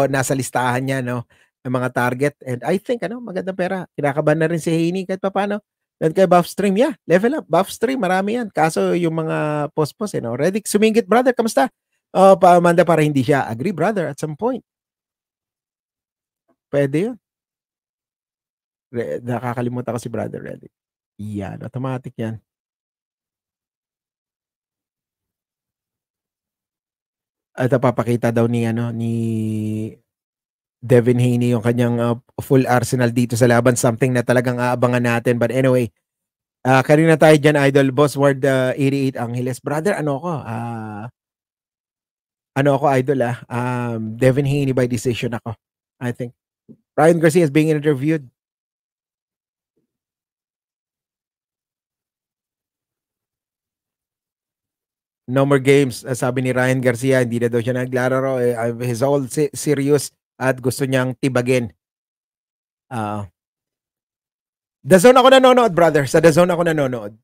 o nasa listahan niya no ng mga target and I think ano magandang pera. Kinakabahan na rin si Haney kahit paano. Then kay Buff Stream, yeah, level up. Buff Stream, marami yan. Kaso yung mga post-post, you eh, know. Redick Sumingit, brother, kamusta? Oh, pa paamanda para hindi siya agree, brother, at some point. Pwede yun. Re- nakakalimutan ko si Brother Relic. Yan, automatic yan. At papakita daw ni ano ni Devin Haney yung kanyang uh, full arsenal dito sa laban something na talagang aabangan natin but anyway uh, kanina tayo diyan idol boss ward uh, ah, 88 Angeles brother ano ko uh, ano ako idol ah um, Devin Haney by decision ako I think Ryan Garcia is being interviewed no more games. sabi ni Ryan Garcia, hindi na daw siya naglalaro. Uh, he's all serious at gusto niyang tibagin. Uh, The Zone ako nanonood, brother. Sa The Zone ako nanonood.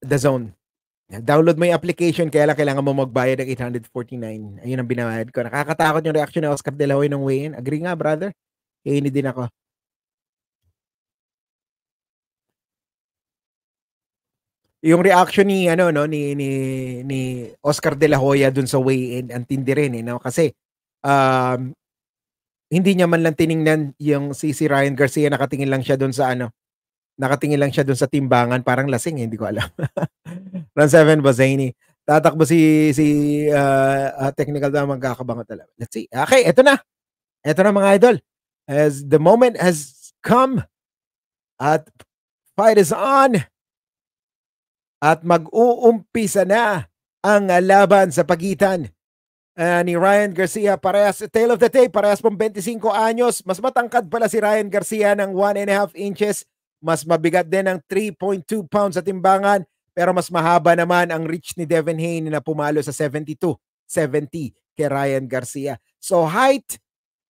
The Zone. Download mo yung application, kaya lang kailangan mo magbayad ng 849. Ayun ang binabayad ko. Nakakatakot yung reaction ni Oscar De La Hoy nung weigh-in. Agree nga, brother. Kainin din ako. yung reaction ni ano no ni ni ni Oscar De La Hoya dun sa weigh-in ang tindi rin eh no kasi um, hindi niya man lang tiningnan yung si si Ryan Garcia nakatingin lang siya dun sa ano nakatingin lang siya dun sa timbangan parang lasing eh, hindi ko alam Ron Seven Bazaini tatakbo si si uh, uh, technical daw magkakabango talaga let's see okay eto na eto na mga idol as the moment has come at fight is on at mag-uumpisa na ang laban sa pagitan uh, ni Ryan Garcia. Parehas, tail of the tape, parehas pong 25 anyos. Mas matangkad pala si Ryan Garcia ng 1.5 inches. Mas mabigat din ng 3.2 pounds sa timbangan. Pero mas mahaba naman ang reach ni Devin Haney na pumalo sa 72-70 kay Ryan Garcia. So height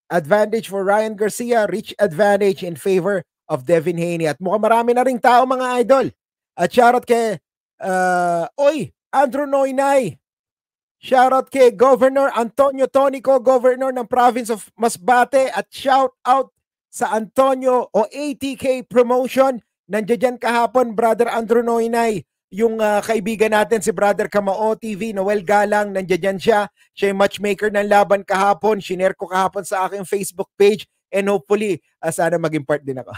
advantage for Ryan Garcia, reach advantage in favor of Devin Haney. At mukhang marami na ring tao mga idol. At shoutout kay Uh, oy, Andrew Noynay. Shoutout kay Governor Antonio Tonico, Governor ng Province of Masbate at shout out sa Antonio o ATK Promotion. Nandiyan dyan kahapon, Brother Andrew Noynay. Yung uh, kaibigan natin si Brother Kamao TV, Noel Galang, nandiyan dyan siya. Siya yung matchmaker ng laban kahapon. Shiner ko kahapon sa aking Facebook page. And hopefully, uh, sana maging part din ako.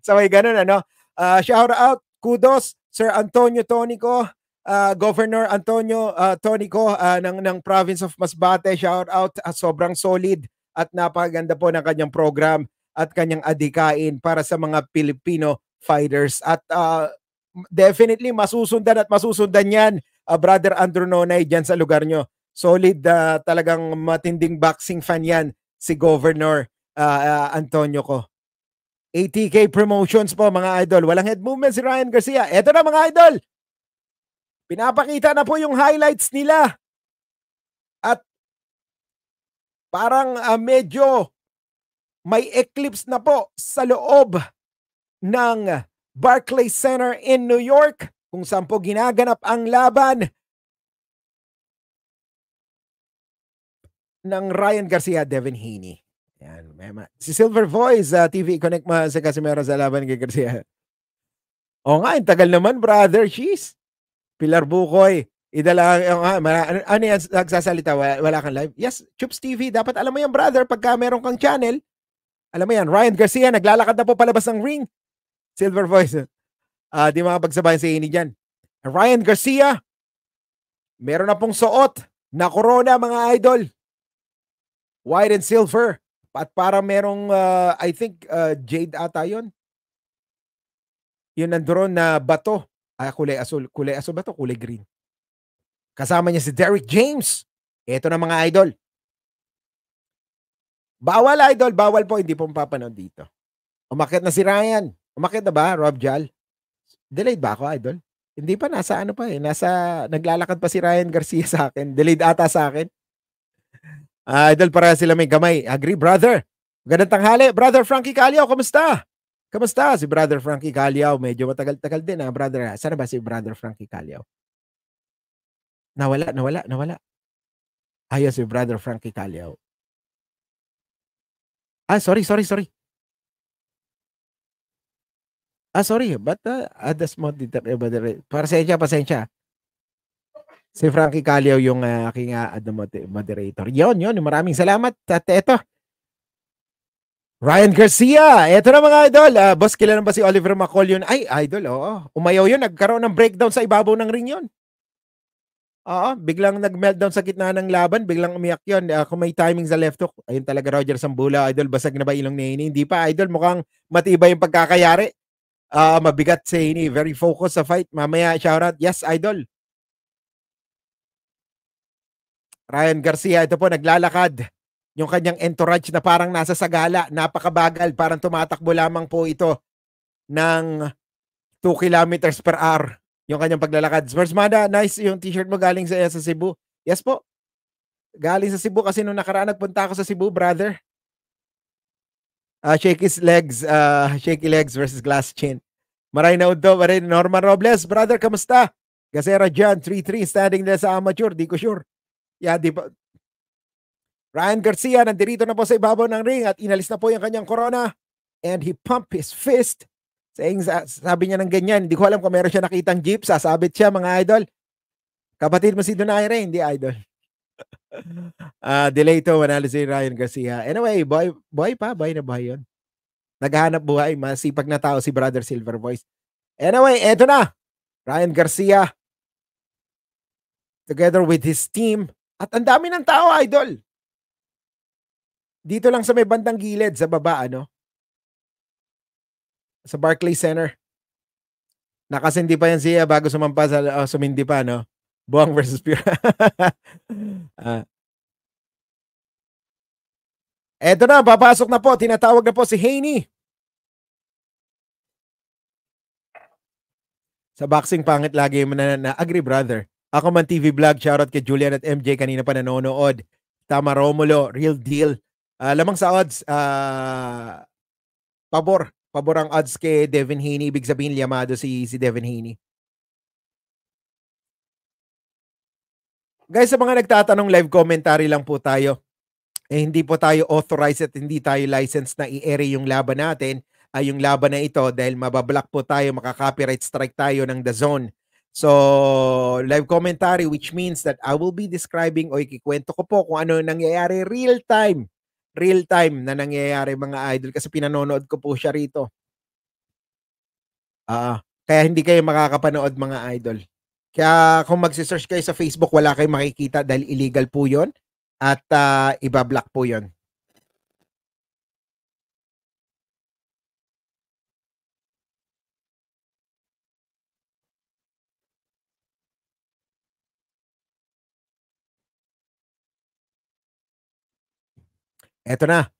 so may ganun ano. Uh, shout out, kudos Sir Antonio Tonico, uh, Governor Antonio uh, Tonico uh, ng ng province of Masbate. Shout out, uh, sobrang solid at napaganda po ng kanyang program at kanyang adikain para sa mga Pilipino fighters at uh, definitely masusundan at masusundan 'yan uh, brother Andrew Nonay diyan sa lugar nyo. Solid uh, talagang matinding boxing fan 'yan si Governor uh, uh, Antonio ko. ATK Promotions po mga idol. Walang head movement si Ryan Garcia. Ito na mga idol. Pinapakita na po yung highlights nila. At parang uh, medyo may eclipse na po sa loob ng Barclays Center in New York kung saan po ginaganap ang laban ng Ryan Garcia Devin Haney. Yan, mema. Si Silver Voice, uh, ah, TV Connect ma ah, si Casimero sa laban kay Garcia. O nga, ang tagal naman, brother. Jeez. Pilar Bukoy. Idala, o nga, mara, ano, ano yan, nagsasalita, wala, wala kang live? Yes, Chups TV, dapat alam mo yan, brother, pagka meron kang channel, alam mo yan, Ryan Garcia, naglalakad na po palabas ng ring. Silver Voice. Uh, di makapagsabayan si Ini dyan. Ryan Garcia, meron na pong suot na corona, mga idol. White and silver. At para merong, uh, I think, uh, jade ata yon. Yun ang drone na bato. Ah, kulay asul. Kulay asul ba to? Kulay green. Kasama niya si Derek James. Ito na mga idol. Bawal idol, bawal po. Hindi po mapapanood dito. Umakit na si Ryan. Umakit na ba, Rob Jal? Delayed ba ako, idol? Hindi pa, nasa ano pa eh. Nasa, naglalakad pa si Ryan Garcia sa akin. Delayed ata sa akin. Uh, idol, para sila may gamay. Agree, brother. Magandang tanghali. Brother Frankie Calio, kumusta? Kamusta? Si Brother Frankie Calio, medyo matagal-tagal din ha, ah, brother. Ah. Sana ba si Brother Frankie Calio? Nawala, nawala, nawala. Ayos si Brother Frankie Calio. Ah, sorry, sorry, sorry. Ah, sorry. But uh, adas mo dito. Para sa inyo, pasensya si Frankie Calio yung uh, aking uh, moderator. Yon, yon. Maraming salamat. At eto, Ryan Garcia. Eto na mga idol. Uh, boss, kilala ba si Oliver McCall yun? Ay, idol, oo. Umayaw yun. Nagkaroon ng breakdown sa ibabaw ng ring yun. Oo, biglang nag-meltdown sa gitna ng laban. Biglang umiyak yun. Uh, kung may timing sa left hook, ayun talaga Roger Sambula, idol. Basag na ba ilong ni Haney? Hindi pa, idol. Mukhang matibay yung pagkakayari. Uh, mabigat si Haney. Very focused sa fight. Mamaya, shoutout. Yes, idol. Ryan Garcia, ito po, naglalakad yung kanyang entourage na parang nasa sagala, napakabagal, parang tumatakbo lamang po ito ng 2 kilometers per hour yung kanyang paglalakad. Spurs Mada, nice yung t-shirt mo galing sa, sa Cebu. Yes po. Galing sa Cebu kasi nung nakaraan nagpunta ako sa Cebu, brother. Uh, ah, shake his legs, uh, shaky legs versus glass chin. Maray na undo, maray Norman Robles. Brother, kamusta? Gasera John, 3-3, standing nila sa amateur, di ko sure. Yeah, di ba? Ryan Garcia nandirito na po sa ibabaw ng ring at inalis na po yung kanyang corona and he pumped his fist saying, sabi niya ng ganyan, hindi ko alam kung meron siya nakitang jeep, sasabit siya mga idol. Kapatid mo si Donaire, hindi idol. uh, delay to, analysis si Ryan Garcia. Anyway, boy, boy pa, boy na boy yun. Naghahanap buhay, masipag na tao si Brother Silver Voice. Anyway, eto na. Ryan Garcia together with his team at ang dami ng tao, idol. Dito lang sa may bandang gilid, sa baba, ano? Sa Barclays Center. Nakasindi pa yan siya bago sumampa sa oh, sumindi pa, no? Buang versus Pure. ah. Eto na, papasok na po. Tinatawag na po si Haney. Sa boxing, pangit lagi mo na, na agree, brother. Ako man TV Vlog, shoutout kay Julian at MJ kanina pa nanonood. Tama Romulo, real deal. Uh, lamang sa odds, uh, pabor. Pabor ang odds kay Devin Haney. Ibig sabihin, liyamado si, si Devin Haney. Guys, sa mga nagtatanong, live commentary lang po tayo. Eh, hindi po tayo authorized at hindi tayo licensed na i-ere yung laban natin ay yung laban na ito dahil mabablock po tayo, makaka-copyright strike tayo ng The Zone So, live commentary which means that I will be describing o ikikwento ko po kung ano nangyayari real time. Real time na nangyayari mga idol kasi pinanonood ko po siya rito. Ah, uh, kaya hindi kayo makakapanood mga idol. Kaya kung magsi-search kayo sa Facebook, wala kayong makikita dahil illegal po 'yon at uh, iba-block po 'yon. Eto na.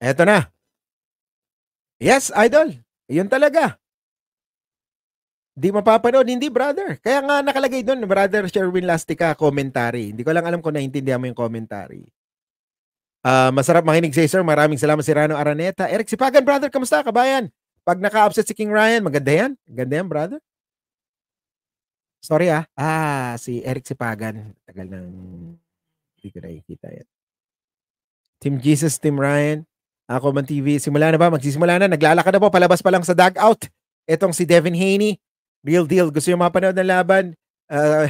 Eto na. Yes, idol. Yun talaga. Di mapapanood. Hindi, brother. Kaya nga nakalagay doon, brother Sherwin Lastica, commentary. Hindi ko lang alam kung naintindihan mo yung commentary. Uh, masarap makinig sa sir. Maraming salamat si Rano Araneta. Eric Sipagan, brother. Kamusta, kabayan? Pag naka-upset si King Ryan, maganda yan. Ganda yan, brother. Sorry ah. Ah, si Eric Sipagan. Tagal nang hindi ko nakikita yan. Team Jesus, Team Ryan, ako man TV. Simula na ba? Magsisimula na. Naglalakad na po. Palabas pa lang sa dugout. Itong si Devin Haney. Real deal. Gusto yung mapanood ng laban. Uh,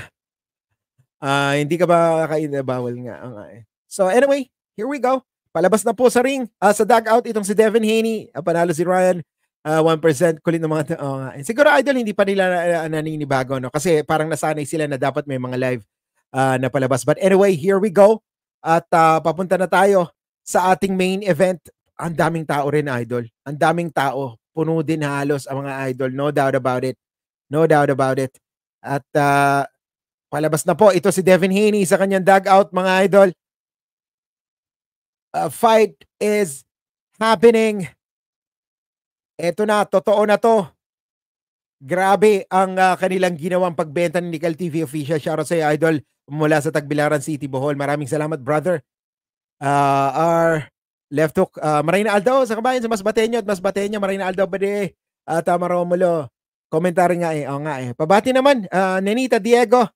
uh, hindi ka ba kain? Eh, bawal nga. Okay. Ah, eh. So anyway, here we go. Palabas na po sa ring. Uh, sa dugout, itong si Devin Haney. Uh, panalo si Ryan uh, 1% kulit ng mga t- oh, nga. Eh. siguro idol hindi pa nila uh, naninibago no kasi parang nasanay sila na dapat may mga live uh, na palabas but anyway here we go at uh, papunta na tayo sa ating main event, ang daming tao rin, idol. Ang daming tao. Puno din halos ang mga idol. No doubt about it. No doubt about it. At uh, palabas na po, ito si Devin Haney sa kanyang dugout, mga idol. A ah, fight is happening. Ito na, totoo na to. Grabe ang uh, kanilang ginawang pagbenta ni Nickel TV official. Shoutout sa iyo, Idol, mula sa Tagbilaran City, Bohol. Maraming salamat, brother uh, our left hook, uh, Marina Aldo, sa kabayan, sa mas Bateño at mas Bateño, Marina Aldo, Bade, at uh, Romulo. Komentary nga eh. o nga eh. Pabati naman, uh, Nenita Diego,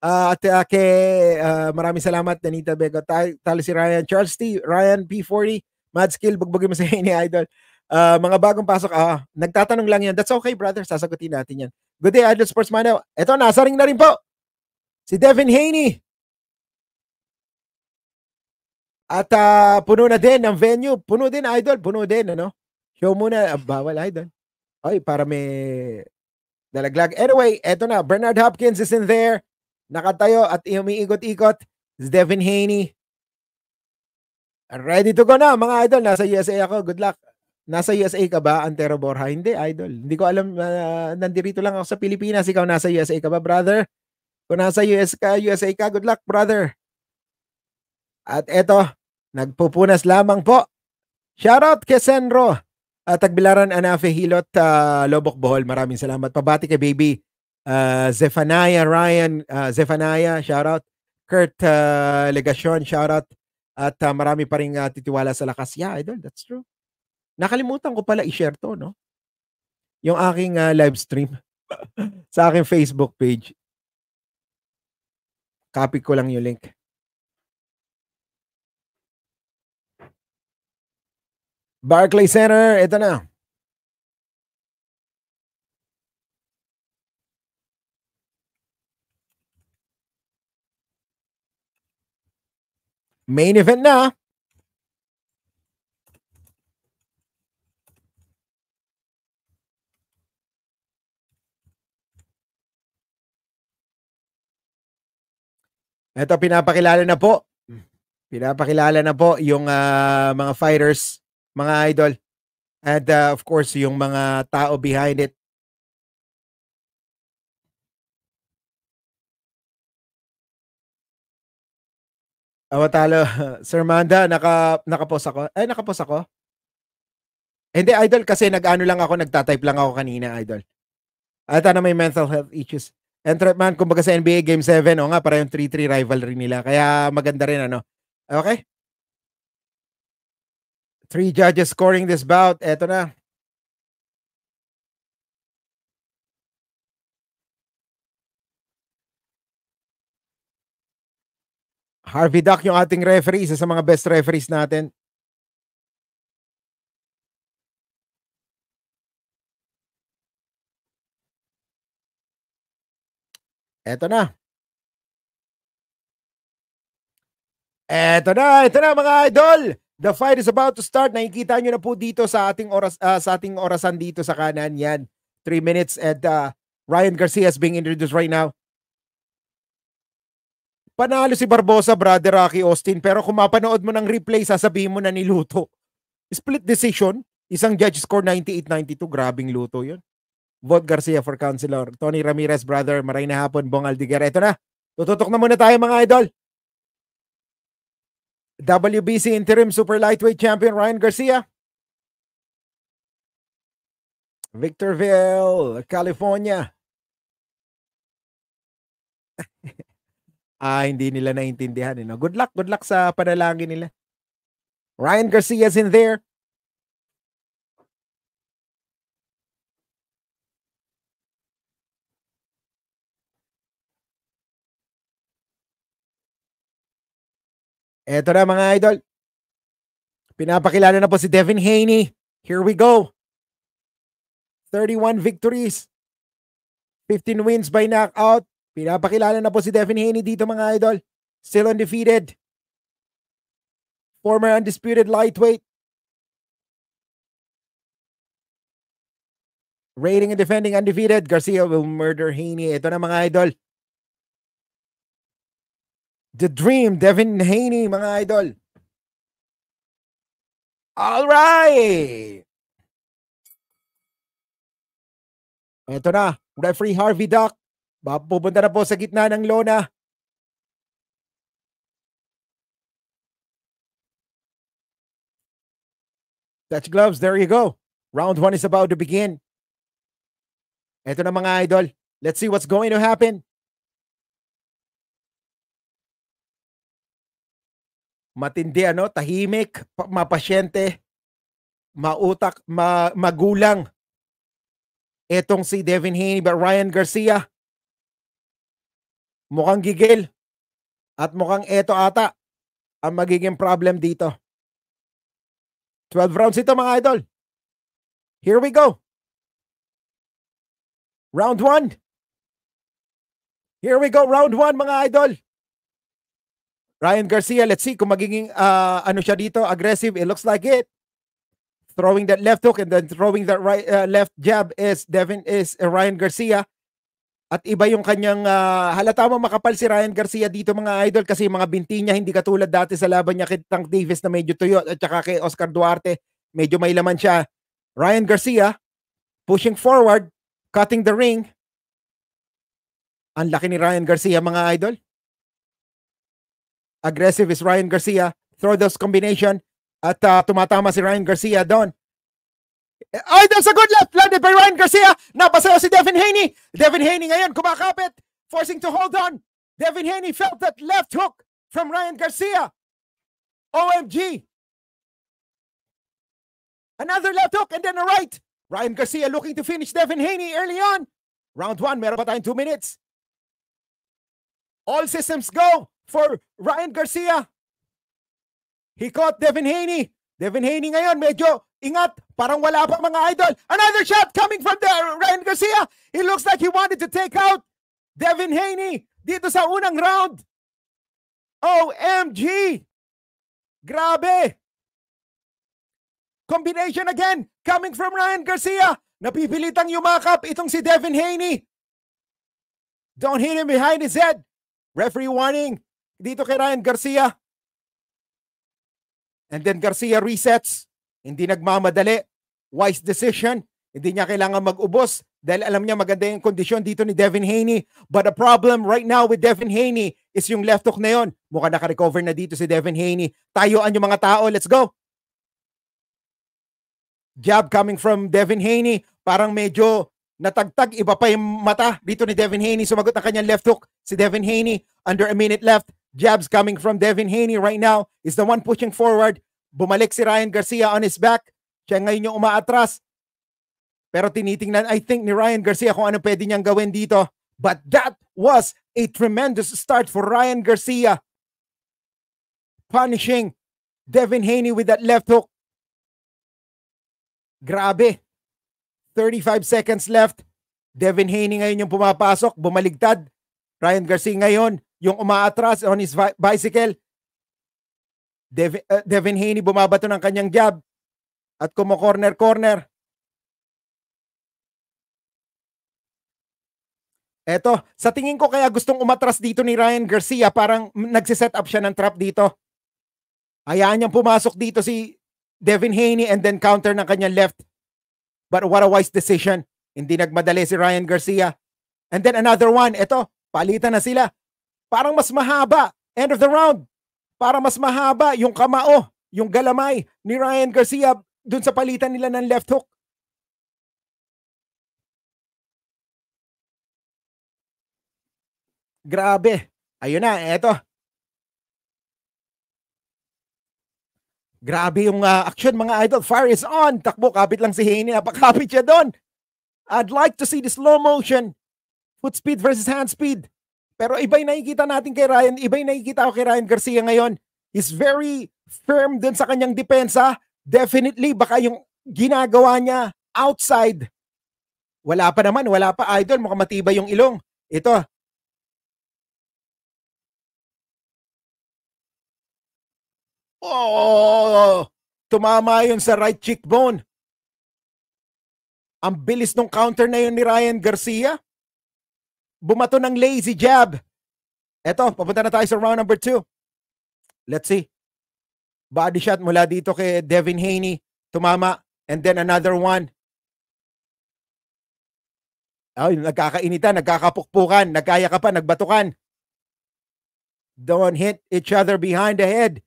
Uh, at uh, kay, uh, maraming salamat, Nenita Bego. Talo si Ryan Charles T. Ryan P40. Mad skill, bugbugin mo sa ni Idol. Uh, mga bagong pasok, ah, nagtatanong lang yan. That's okay, brother. Sasagutin natin yan. Good day, Idol Sports Manaw. Eto, nasa ring na rin po. Si Devin Haney. At uh, puno na din ang venue. Puno din, idol. Puno din, ano? Show muna. Uh, bawal, idol. Ay, para may nalaglag. Anyway, eto na. Bernard Hopkins is in there. Nakatayo at umiikot-ikot. It's Devin Haney. Ready to go na, mga idol. Nasa USA ako. Good luck. Nasa USA ka ba, Antero Borja? Hindi, idol. Hindi ko alam. Uh, nandirito lang ako sa Pilipinas. Ikaw nasa USA ka ba, brother? Kung nasa US ka, USA ka, good luck, brother. At eto, Nagpupunas lamang po. Shoutout kay Senro. At Tagbilaran Anafe Hilot, uh, Lobok Bohol. Maraming salamat. Pabati kay baby uh, Zephaniah Ryan. Uh, Zephaniah, shoutout. Kurt uh, Legacion, shoutout. At uh, marami pa rin uh, titiwala sa lakas. Yeah, idol, that's true. Nakalimutan ko pala i-share to, no? Yung aking uh, live stream sa aking Facebook page. Copy ko lang yung link. Barclay Center, ito na. Main event na. Ito, pinapakilala na po. Pinapakilala na po yung uh, mga fighters mga idol. And uh, of course, yung mga tao behind it. Awa talo. Sir Manda, naka, nakapos ako. Ay, nakapos ako. Hindi, idol, kasi nag-ano lang ako, nagtatype lang ako kanina, idol. At ano, may mental health issues. And man, kumbaga sa NBA Game 7, o oh nga, para yung 3-3 rivalry nila. Kaya maganda rin, ano. Okay? Three judges scoring this bout. Eto na. Harvey Duck yung ating referee, isa sa mga best referees natin. Eto na. Eto na, eto na mga idol! The fight is about to start. Nakikita nyo na po dito sa ating oras uh, sa ating orasan dito sa kanan. Yan. 3 minutes at uh, ah, Ryan Garcia is being introduced right now. Panalo si Barbosa, brother Rocky Austin. Pero kung mapanood mo ng replay, sasabihin mo na niluto. Split decision. Isang judge score 98-92. Grabing Luto yun. Vote Garcia for counselor. Tony Ramirez, brother. Maray na hapon, Bong Aldigera. Ito na. Tututok na muna tayo mga idol. WBC Interim Super Lightweight Champion Ryan Garcia. Victorville, California. ah, hindi nila naintindihan. You eh, know? Good luck, good luck sa panalangin nila. Ryan Garcia's in there. Eto na mga idol. Pinapakilala na po si Devin Haney. Here we go. 31 victories. 15 wins by knockout. Pinapakilala na po si Devin Haney dito mga idol. Still undefeated. Former undisputed lightweight. Rating and defending undefeated. Garcia will murder Haney. Ito na mga idol. The Dream, Devin Haney, mga idol. All right. Ito na, referee Harvey Duck. Pupunta na po sa gitna ng lona. Touch gloves, there you go. Round one is about to begin. Ito na mga idol. Let's see what's going to happen. matindi ano, tahimik, mapasyente, mautak, ma, magulang. Etong si Devin Haney but Ryan Garcia mukhang gigil at mukhang eto ata ang magiging problem dito. 12 rounds ito mga idol. Here we go. Round 1. Here we go, round 1 mga idol. Ryan Garcia, let's see kung magiging uh, ano siya dito, aggressive. It looks like it. Throwing that left hook and then throwing that right uh, left jab is Devin is uh, Ryan Garcia. At iba yung kanyang uh, halata mo makapal si Ryan Garcia dito mga idol kasi mga binti niya hindi katulad dati sa laban niya kay Tank Davis na medyo tuyo at saka kay Oscar Duarte medyo may laman siya. Ryan Garcia pushing forward, cutting the ring. Ang laki ni Ryan Garcia mga idol. aggressive is Ryan Garcia. Throw those combination at uh, tumatama si Ryan Garcia doon. Oh, there's a good left landed by Ryan Garcia. Napasayo si Devin Haney. Devin Haney ngayon kumakapit, forcing to hold on. Devin Haney felt that left hook from Ryan Garcia. OMG. Another left hook and then a right. Ryan Garcia looking to finish Devin Haney early on. Round one, meron pa tayong two minutes. All systems go. for Ryan Garcia. He caught Devin Haney. Devin Haney ngayon, medyo ingat. Parang wala pa mga idol. Another shot coming from the Ryan Garcia. It looks like he wanted to take out Devin Haney dito sa unang round. OMG! Grabe! Combination again coming from Ryan Garcia. Napipilitang yumakap itong si Devin Haney. Don't hit him behind his head. Referee warning dito kay Ryan Garcia. And then Garcia resets. Hindi nagmamadali. Wise decision. Hindi niya kailangan mag-ubos dahil alam niya maganda yung kondisyon dito ni Devin Haney. But the problem right now with Devin Haney is yung left hook na yun. Mukha nakarecover na dito si Devin Haney. Tayuan yung mga tao. Let's go! Jab coming from Devin Haney. Parang medyo natagtag. Iba pa yung mata dito ni Devin Haney. Sumagot ang kanyang left hook. Si Devin Haney, under a minute left. Jabs coming from Devin Haney right now is the one pushing forward. Bumalik si Ryan Garcia on his back. Siya ngayon yung umaatras. Pero tinitingnan, I think, ni Ryan Garcia kung ano pwede niyang gawin dito. But that was a tremendous start for Ryan Garcia. Punishing Devin Haney with that left hook. Grabe. 35 seconds left. Devin Haney ngayon yung pumapasok. Bumaligtad. Ryan Garcia ngayon yung umaatras on his bicycle. Dev, uh, Devin Haney bumabato ng kanyang jab at kumo corner corner. Eto, sa tingin ko kaya gustong umatras dito ni Ryan Garcia, parang nagsiset up siya ng trap dito. Hayaan niyang pumasok dito si Devin Haney and then counter ng kanyang left. But what a wise decision. Hindi nagmadali si Ryan Garcia. And then another one, Ito, palitan na sila. Parang mas mahaba. End of the round. Para mas mahaba yung kamao, yung galamay ni Ryan Garcia dun sa palitan nila ng left hook. Grabe. Ayun na, eto. Grabe yung uh, action mga idol. Fire is on. Takbo, kapit lang si Haney. Napakapit siya doon. I'd like to see the slow motion. Foot speed versus hand speed. Pero iba yung nakikita natin kay Ryan, iba yung nakikita ko kay Ryan Garcia ngayon. He's very firm din sa kanyang depensa. Definitely, baka yung ginagawa niya outside, wala pa naman, wala pa idol, mukhang matibay yung ilong. Ito. Oh! Tumama yun sa right cheekbone. Ang bilis ng counter na yun ni Ryan Garcia bumato ng lazy jab. Eto, papunta na tayo sa round number 2. Let's see. Body shot mula dito kay Devin Haney. Tumama. And then another one. Ay, nagkakainitan, nagkakapukpukan, nagkaya ka pa, nagbatukan. Don't hit each other behind the head.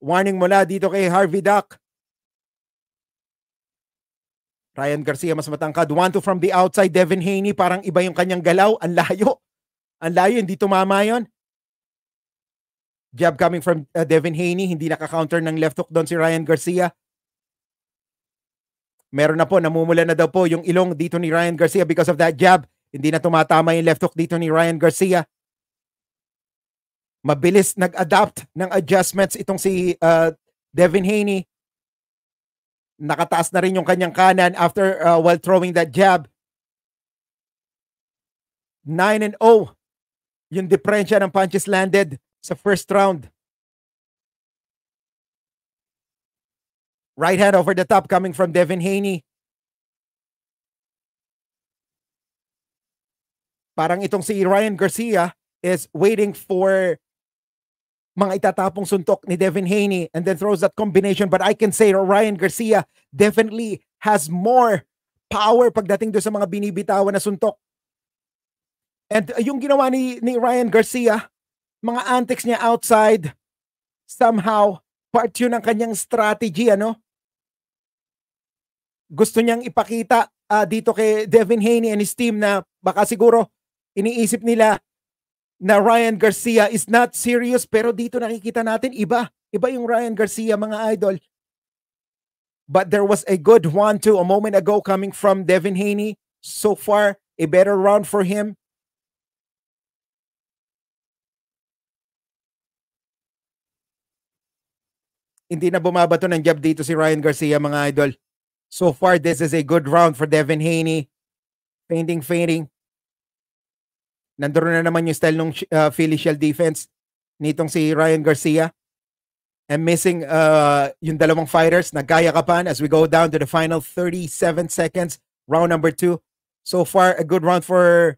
Warning mula dito kay Harvey Duck. Ryan Garcia mas matangkad. 1-2 from the outside. Devin Haney, parang iba yung kanyang galaw. Ang layo. Ang layo, hindi tumama yon. Jab coming from uh, Devin Haney, hindi naka-counter ng left hook doon si Ryan Garcia. Meron na po, namumula na daw po yung ilong dito ni Ryan Garcia because of that jab. Hindi na tumatama yung left hook dito ni Ryan Garcia. Mabilis nag-adapt ng adjustments itong si uh, Devin Haney Nakataas na rin yung kanyang kanan after uh, while throwing that jab. 9 and 0 yung diferensya ng punches landed sa first round. Right hand over the top coming from Devin Haney. Parang itong si Ryan Garcia is waiting for mga itatapong suntok ni Devin Haney and then throws that combination. But I can say Ryan Garcia definitely has more power pagdating do sa mga binibitawan na suntok. And uh, yung ginawa ni, ni Ryan Garcia, mga antics niya outside, somehow, part yun ng kanyang strategy, ano? Gusto niyang ipakita uh, dito kay Devin Haney and his team na baka siguro iniisip nila na Ryan Garcia is not serious pero dito nakikita natin iba. Iba yung Ryan Garcia mga idol. But there was a good one too a moment ago coming from Devin Haney. So far, a better round for him. Hindi na bumabato ng jab dito si Ryan Garcia mga idol. So far, this is a good round for Devin Haney. Fainting, fainting nandoon na naman yung style ng uh, ah, Philly Shell defense nitong si Ryan Garcia. And missing uh, yung dalawang fighters na gaya kapan as we go down to the final 37 seconds, round number 2. So far, a good round for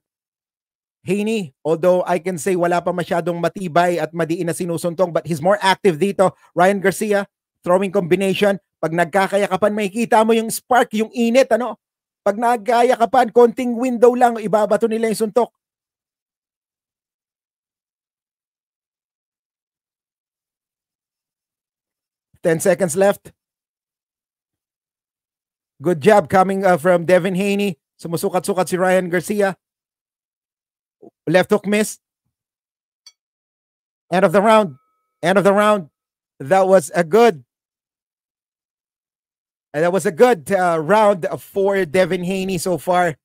Haney. Although I can say wala pa masyadong matibay at madiin na sinusuntong but he's more active dito. Ryan Garcia, throwing combination. Pag nagkakayakapan, makikita mo yung spark, yung init. ano Pag nagkayakapan, konting window lang, ibabato nila yung suntok. 10 seconds left. Good job coming uh, from Devin Haney. Sumusukat-sukat si Ryan Garcia. Left hook miss. End of the round. End of the round. That was a good. And uh, that was a good uh, round for Devin Haney so far.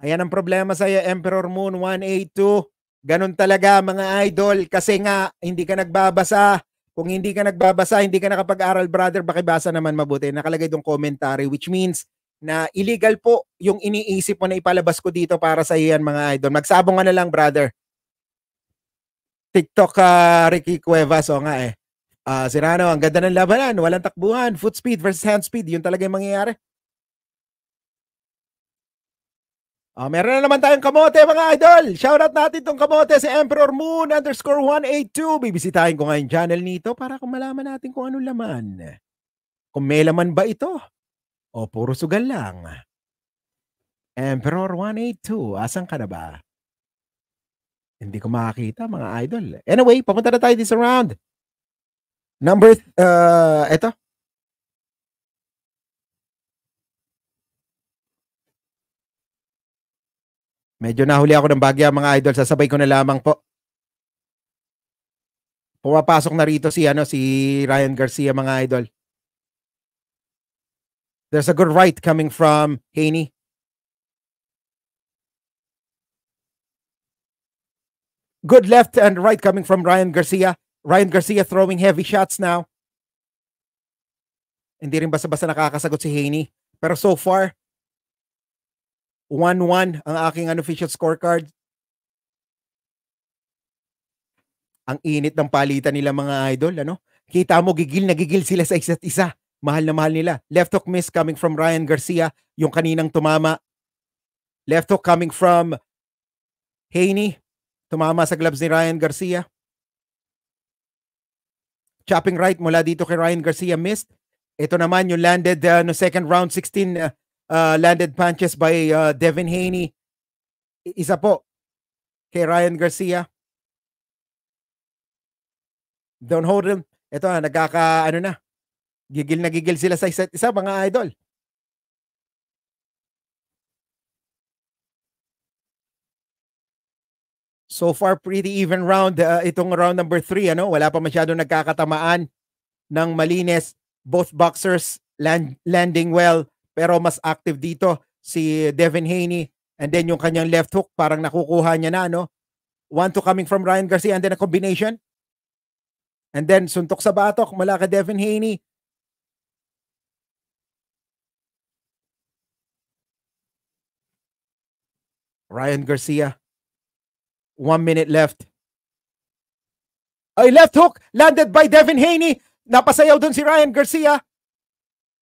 Ayan ang problema sa Emperor Moon 182. Ganun talaga mga idol kasi nga hindi ka nagbabasa. Kung hindi ka nagbabasa, hindi ka nakapag-aral, brother, bakibasa naman mabuti. Nakalagay doon commentary, which means na illegal po yung iniisip mo na ipalabas ko dito para sa iyan mga idol. Magsabong ka na lang, brother. TikTok uh, Ricky Cuevas, o nga eh. Uh, ah, Sirano, ang ganda ng labanan, walang takbuhan, foot speed versus hand speed, yun talaga yung mangyayari. Uh, meron na naman tayong kamote mga idol. Shoutout natin tong kamote sa Emperor Moon underscore 182. Bibisitahin ko ngayon channel nito para kung malaman natin kung ano laman. Kung may laman ba ito? O puro sugal lang? Emperor 182, asan ka na ba? Hindi ko makakita mga idol. Anyway, papunta na tayo this round. Number, uh, eto, Medyo nahuli ako ng bagya mga idol. Sasabay ko na lamang po. Pumapasok na rito si ano si Ryan Garcia mga idol. There's a good right coming from Haney. Good left and right coming from Ryan Garcia. Ryan Garcia throwing heavy shots now. Hindi rin basta-basta nakakasagot si Haney. Pero so far, 1-1 ang aking unofficial scorecard. Ang init ng palitan nila mga idol, ano? Kita mo, gigil na gigil sila sa isa't isa. Mahal na mahal nila. Left hook miss coming from Ryan Garcia, yung kaninang tumama. Left hook coming from Haney, tumama sa gloves ni Ryan Garcia. Chopping right mula dito kay Ryan Garcia missed. Ito naman yung landed uh, no second round 16 uh, uh, landed punches by uh, Devin Haney. Isa po kay Ryan Garcia. Don't hold him. Ito na, nagkaka, ano na, gigil na gigil sila sa isa't isa, mga idol. So far, pretty even round. Uh, itong round number three, ano, wala pa masyado nagkakatamaan ng malinis. Both boxers land, landing well. Pero mas active dito si Devin Haney and then yung kanyang left hook parang nakukuha niya na no. One to coming from Ryan Garcia and then a combination. And then suntok sa batok mula kay Devin Haney. Ryan Garcia. One minute left. Ay, left hook landed by Devin Haney. Napasayaw doon si Ryan Garcia.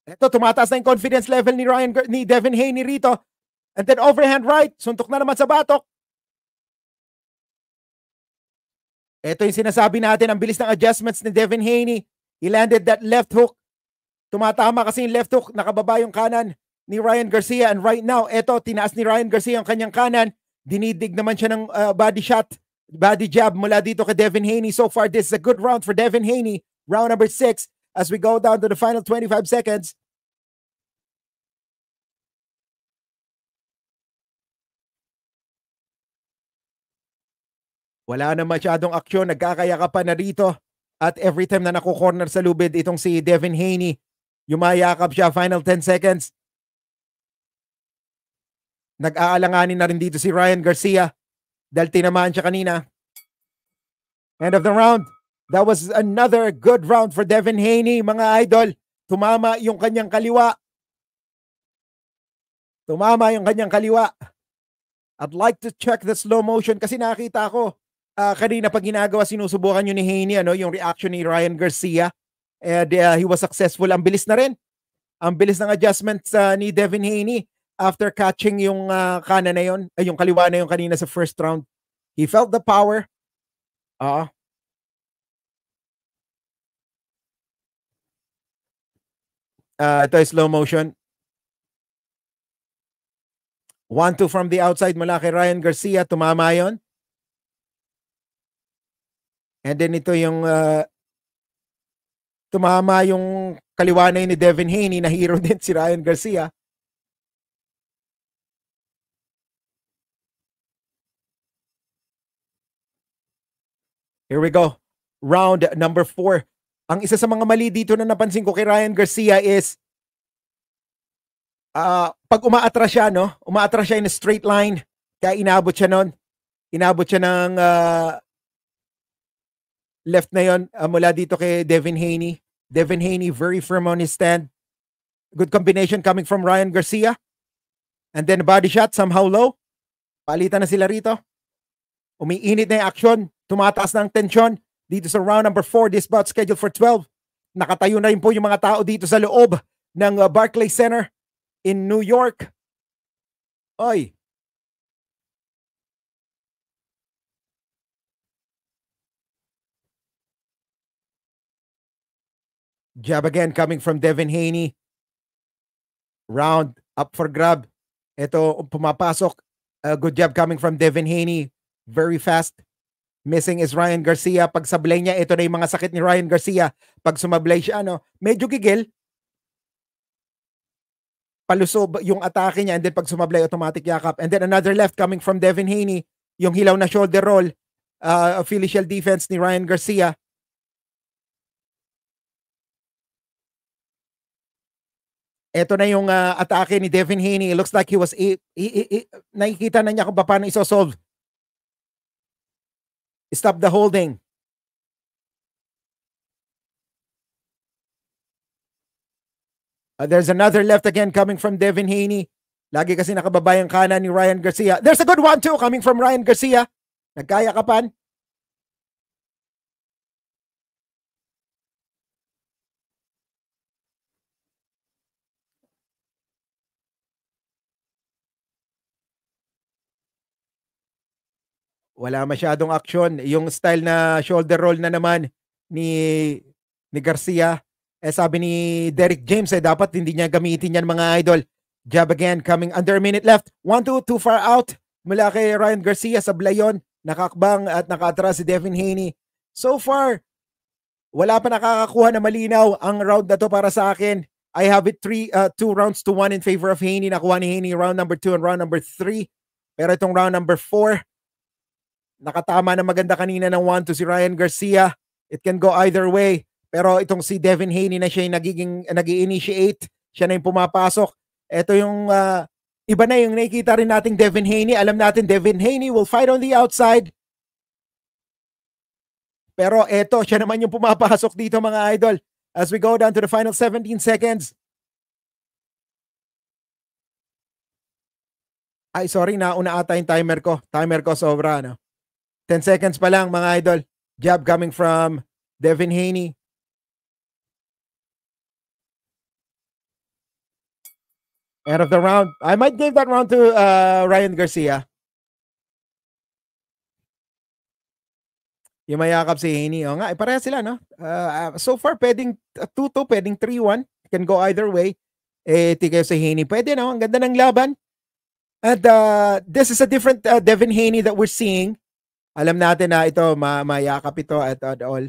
Ito, tumataas na yung confidence level ni Ryan, ni Devin Haney rito. And then overhand right, suntok na naman sa batok. Ito yung sinasabi natin, ang bilis ng adjustments ni Devin Haney. He landed that left hook. Tumatama kasi yung left hook, nakababa yung kanan ni Ryan Garcia. And right now, ito, tinaas ni Ryan Garcia yung kanyang kanan. Dinidig naman siya ng uh, body shot, body jab mula dito kay Devin Haney. So far, this is a good round for Devin Haney. Round number 6 as we go down to the final 25 seconds. Wala na masyadong aksyon, pa na rito. At every time na naku-corner sa lubid, itong si Devin Haney, yumayakap siya, final 10 seconds. Nag-aalanganin na rin dito si Ryan Garcia dahil tinamaan siya kanina. End of the round. That was another good round for Devin Haney, mga idol. Tumama yung kanyang kaliwa. Tumama yung kanyang kaliwa. I'd like to check the slow motion kasi nakita ko uh, kanina pag ginagawa sinusubukan yun ni Haney ano yung reaction ni Ryan Garcia and uh, he was successful ang bilis na rin ang bilis ng adjustments uh, ni Devin Haney after catching yung uh, kana na yon ay yung kaliwa na yung kanina sa first round he felt the power uh, Uh, ito, slow motion. 1-2 from the outside mula kay Ryan Garcia. Tumama yon. And then ito yung uh, tumama yung kaliwanay ni Devin Haney na hero din si Ryan Garcia. Here we go. Round number four. Ang isa sa mga mali dito na napansin ko kay Ryan Garcia is uh, pag umaatras siya, no? Umaatras siya in a straight line. Kaya inabot siya noon. Inabot siya ng uh, left na yon uh, ah, mula dito kay Devin Haney. Devin Haney very firm on his stand. Good combination coming from Ryan Garcia. And then body shot somehow low. Palitan na sila rito. Umiinit na yung action. Tumataas na ang tensyon dito sa round number 4, this bout scheduled for 12. Nakatayo na rin po yung mga tao dito sa loob ng uh, Barclays Center in New York. Oy. Jab again coming from Devin Haney. Round up for grab. Ito pumapasok. A good job coming from Devin Haney. Very fast. Missing is Ryan Garcia. Pag sablay niya, ito na yung mga sakit ni Ryan Garcia. Pag sumablay siya, ano, medyo gigil. Palusob yung atake niya and then pag sumablay, automatic yakap. And then another left coming from Devin Haney. Yung hilaw na shoulder roll. Uh, official defense ni Ryan Garcia. Ito na yung uh, atake ni Devin Haney. It looks like he was... I- I- I- nakikita na niya kung paano isosolve Stop the holding. Uh, there's another left again coming from Devin Haney. Lagi kasi nakababa yung kanan ni Ryan Garcia. There's a good one too coming from Ryan Garcia. Nagkaya kapan. wala masyadong action. Yung style na shoulder roll na naman ni ni Garcia, eh sabi ni Derek James eh dapat hindi niya gamitin yan mga idol. Jab again coming under a minute left. 1-2 too far out mula kay Ryan Garcia sa Blayon. Nakakbang at nakatras si Devin Haney. So far, wala pa nakakakuha na malinaw ang round na to para sa akin. I have it three, uh, two rounds to one in favor of Haney. Nakuha ni Haney round number two and round number three. Pero itong round number four, Nakatama na maganda kanina ng 1 to si Ryan Garcia. It can go either way. Pero itong si Devin Haney na siya yung nagiging, nag initiate Siya na yung pumapasok. Ito yung uh, iba na yung nakikita rin nating Devin Haney. Alam natin Devin Haney will fight on the outside. Pero eto, siya naman yung pumapasok dito mga idol. As we go down to the final 17 seconds, Ay, sorry, nauna ata yung timer ko. Timer ko sobra, no? 10 seconds pa lang mga idol. Jab coming from Devin Haney. End of the round. I might give that round to uh, Ryan Garcia. Yung mayakap si Haney. O nga, eh, pareha sila, no? Uh, uh so far, pwedeng 2-2, uh, pwedeng 3-1. Can go either way. Eh, tigay si Haney. Pwede, no? Ang ganda ng laban. And uh, this is a different uh, Devin Haney that we're seeing alam natin na ito, ma mayakap ito at, all.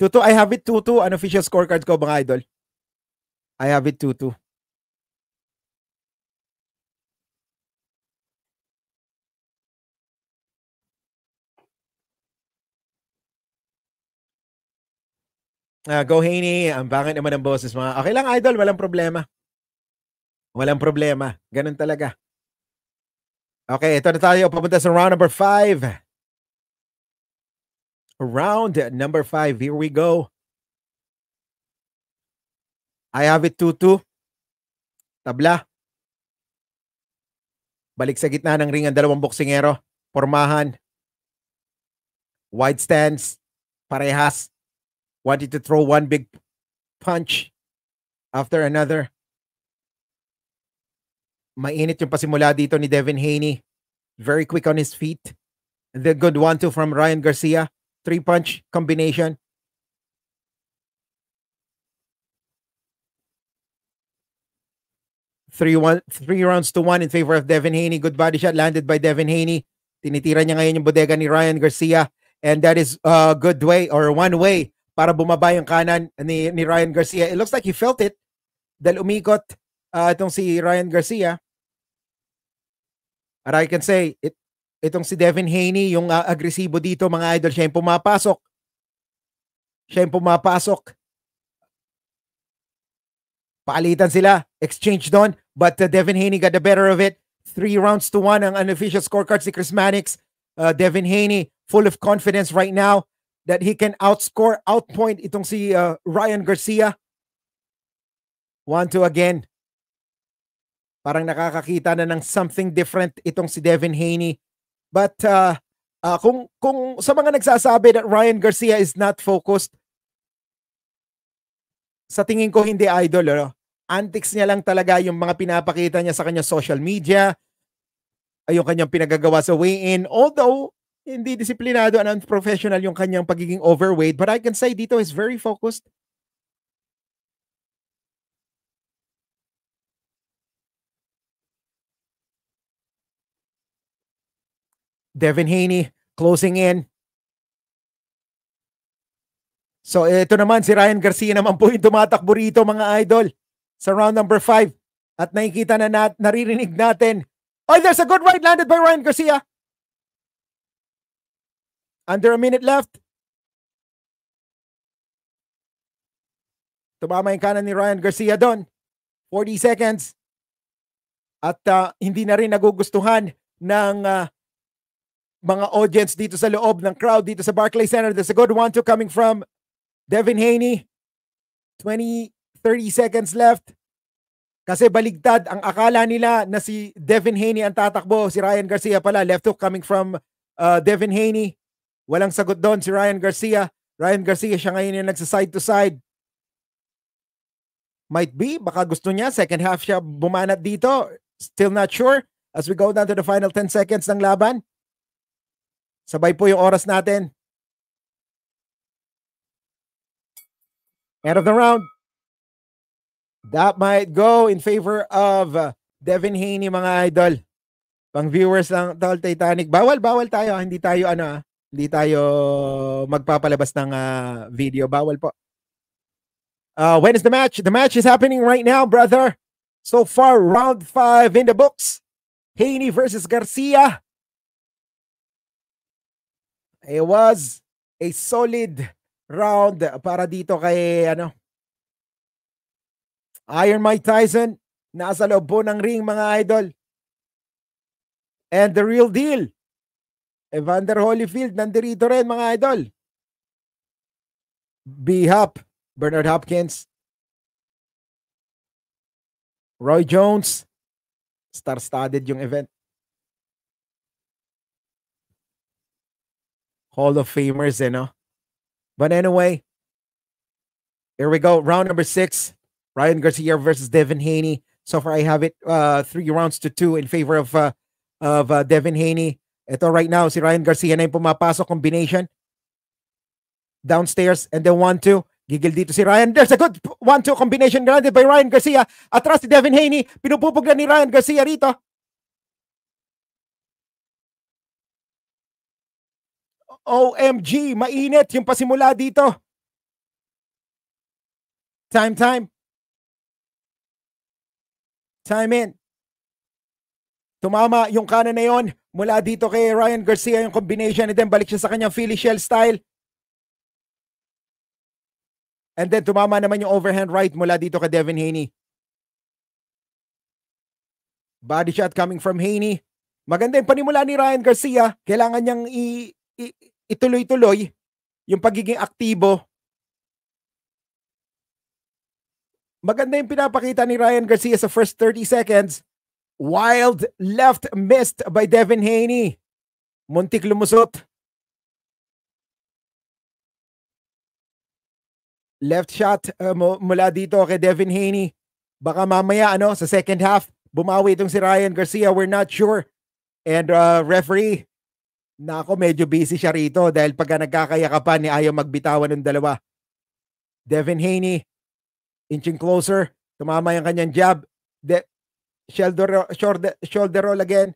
Tutu, I have it tutu. 2 An official scorecard ko mga idol. I have it tutu. 2 Uh, ah, go Haney, ang bangit naman ng boses mga. Okay lang idol, walang problema. Walang problema. Ganun talaga. Okay, ito na tayo. Papunta sa round number five. Round number five. Here we go. I have it 2-2. Tabla. Balik sa gitna ng ring ang dalawang boksingero. Pormahan. Wide stance. Parehas. Wanted to throw one big punch after another. Mainit yung pasimula dito ni Devin Haney. Very quick on his feet. The good one-two from Ryan Garcia. Three-punch combination. Three, one, three rounds to one in favor of Devin Haney. Good body shot landed by Devin Haney. Tinitira niya ngayon yung bodega ni Ryan Garcia. And that is a good way or one way para bumaba yung kanan ni, ni Ryan Garcia. It looks like he felt it dahil umikot uh, itong si Ryan Garcia. But I can say, it, itong si Devin Haney, yung uh, agresibo dito mga idol, siya yung pumapasok. Siya yung pumapasok. Paalitan sila. Exchange doon. But uh, Devin Haney got the better of it. Three rounds to one ang unofficial scorecard si Chris Mannix. Uh, Devin Haney, full of confidence right now that he can outscore, outpoint itong si uh, Ryan Garcia. One, two again. Parang nakakakita na ng something different itong si Devin Haney. But uh, uh, kung, kung sa mga nagsasabi that Ryan Garcia is not focused, sa tingin ko hindi idol. Ano? Antics niya lang talaga yung mga pinapakita niya sa kanyang social media, yung kanyang pinagagawa sa weigh-in. Although, hindi disiplinado and unprofessional yung kanyang pagiging overweight. But I can say dito is very focused. Devin Haney closing in. So ito naman si Ryan Garcia naman po yung tumatakbo rito mga idol sa round number 5. At nakikita na, na naririnig natin. Oh, there's a good right landed by Ryan Garcia. Under a minute left. Tumama yung kanan ni Ryan Garcia doon. 40 seconds. At uh, hindi na rin nagugustuhan ng uh, mga audience dito sa loob ng crowd dito sa Barclay Center. There's a good one to coming from Devin Haney. 20, 30 seconds left. Kasi baligtad, ang akala nila na si Devin Haney ang tatakbo, si Ryan Garcia pala. Left hook coming from uh, Devin Haney. Walang sagot doon si Ryan Garcia. Ryan Garcia siya ngayon yung nagsa side to side. Might be, baka gusto niya. Second half siya bumanat dito. Still not sure. As we go down to the final 10 seconds ng laban. Sabay po yung oras natin. End of the round. That might go in favor of uh, Devin Haney, mga idol. Pang viewers lang, Tall Titanic. Bawal, bawal tayo. Ah. Hindi tayo, ano, ah. hindi tayo magpapalabas ng uh, video. Bawal po. Uh, when is the match? The match is happening right now, brother. So far, round five in the books. Haney versus Garcia. It was a solid round para dito kay ano Iron Mike Tyson nasa loob po ng ring mga idol. And the real deal. Evander Holyfield nandirito rin mga idol. B-Hop, Bernard Hopkins, Roy Jones, star-studded yung event. Hall of Famers, you eh, know. But anyway, here we go. Round number six. Ryan Garcia versus Devin Haney. So far, I have it uh, three rounds to two in favor of uh, of uh, Devin Haney. Ito right now, si Ryan Garcia na yung pumapasok combination. Downstairs and then one, two. Gigil dito si Ryan. There's a good one-two combination granted by Ryan Garcia. Atras si Devin Haney. Pinupupuglan ni Ryan Garcia rito. OMG, mainit yung pasimula dito. Time, time. Time in. Tumama yung kanan na yon mula dito kay Ryan Garcia yung combination and then balik siya sa kanyang Philly Shell style. And then tumama naman yung overhand right mula dito kay Devin Haney. Body shot coming from Haney. Maganda yung panimula ni Ryan Garcia. Kailangan niyang i- i- ituloy-tuloy yung pagiging aktibo. Maganda yung pinapakita ni Ryan Garcia sa first 30 seconds. Wild left missed by Devin Haney. Muntik lumusot. Left shot uh, mula dito kay Devin Haney. Baka mamaya ano sa second half bumawi itong si Ryan Garcia. We're not sure. And uh, referee na ako medyo busy siya rito dahil pagka nagkakayakapan ni ayaw magbitawan ng dalawa. Devin Haney, inching closer, tumama yung kanyang jab. De shoulder, shoulder, shoulder roll again.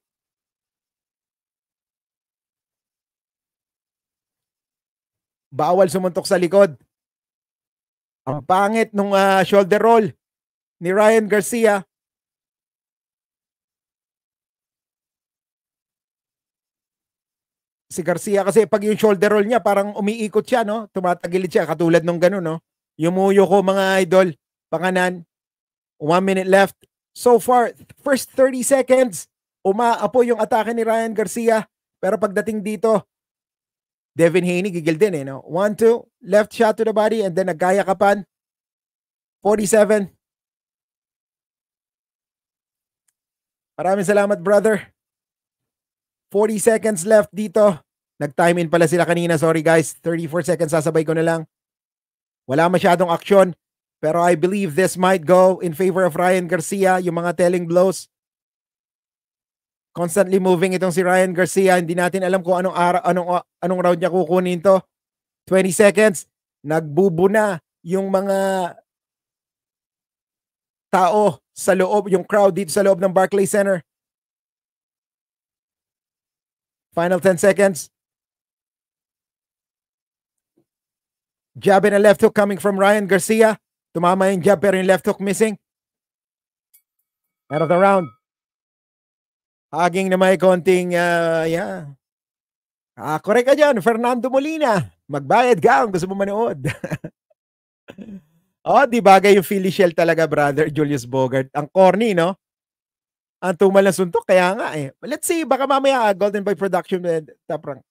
Bawal sumuntok sa likod. Ang pangit nung uh, shoulder roll ni Ryan Garcia. si Garcia kasi pag yung shoulder roll niya parang umiikot siya no tumatagilid siya katulad nung ganun no yumuyo ko mga idol panganan one minute left so far first 30 seconds umaapo yung atake ni Ryan Garcia pero pagdating dito Devin Haney gigil din eh no 1 2 left shot to the body and then nagkaya kapan 47 Maraming salamat brother 40 seconds left dito Nag-time in pala sila kanina. Sorry guys. 34 seconds. Sasabay ko na lang. Wala masyadong aksyon. Pero I believe this might go in favor of Ryan Garcia. Yung mga telling blows. Constantly moving itong si Ryan Garcia. Hindi natin alam kung anong, ara- anong, anong round niya kukunin to. 20 seconds. Nagbubo na yung mga tao sa loob, yung crowd dito sa loob ng Barclays Center. Final 10 seconds. Jab and a left hook coming from Ryan Garcia. Tumama yung jab pero yung left hook missing. Out of the round. Haging na may konting, uh, yeah. Ah, correct ka dyan, Fernando Molina. Magbayad ka kung gusto mo manood. oh, di bagay yung Philly Shell talaga, brother Julius Bogart. Ang corny, no? Ang tumal na suntok, kaya nga eh. Let's see, baka mamaya ah, Golden Boy Production uh, eh, top rank.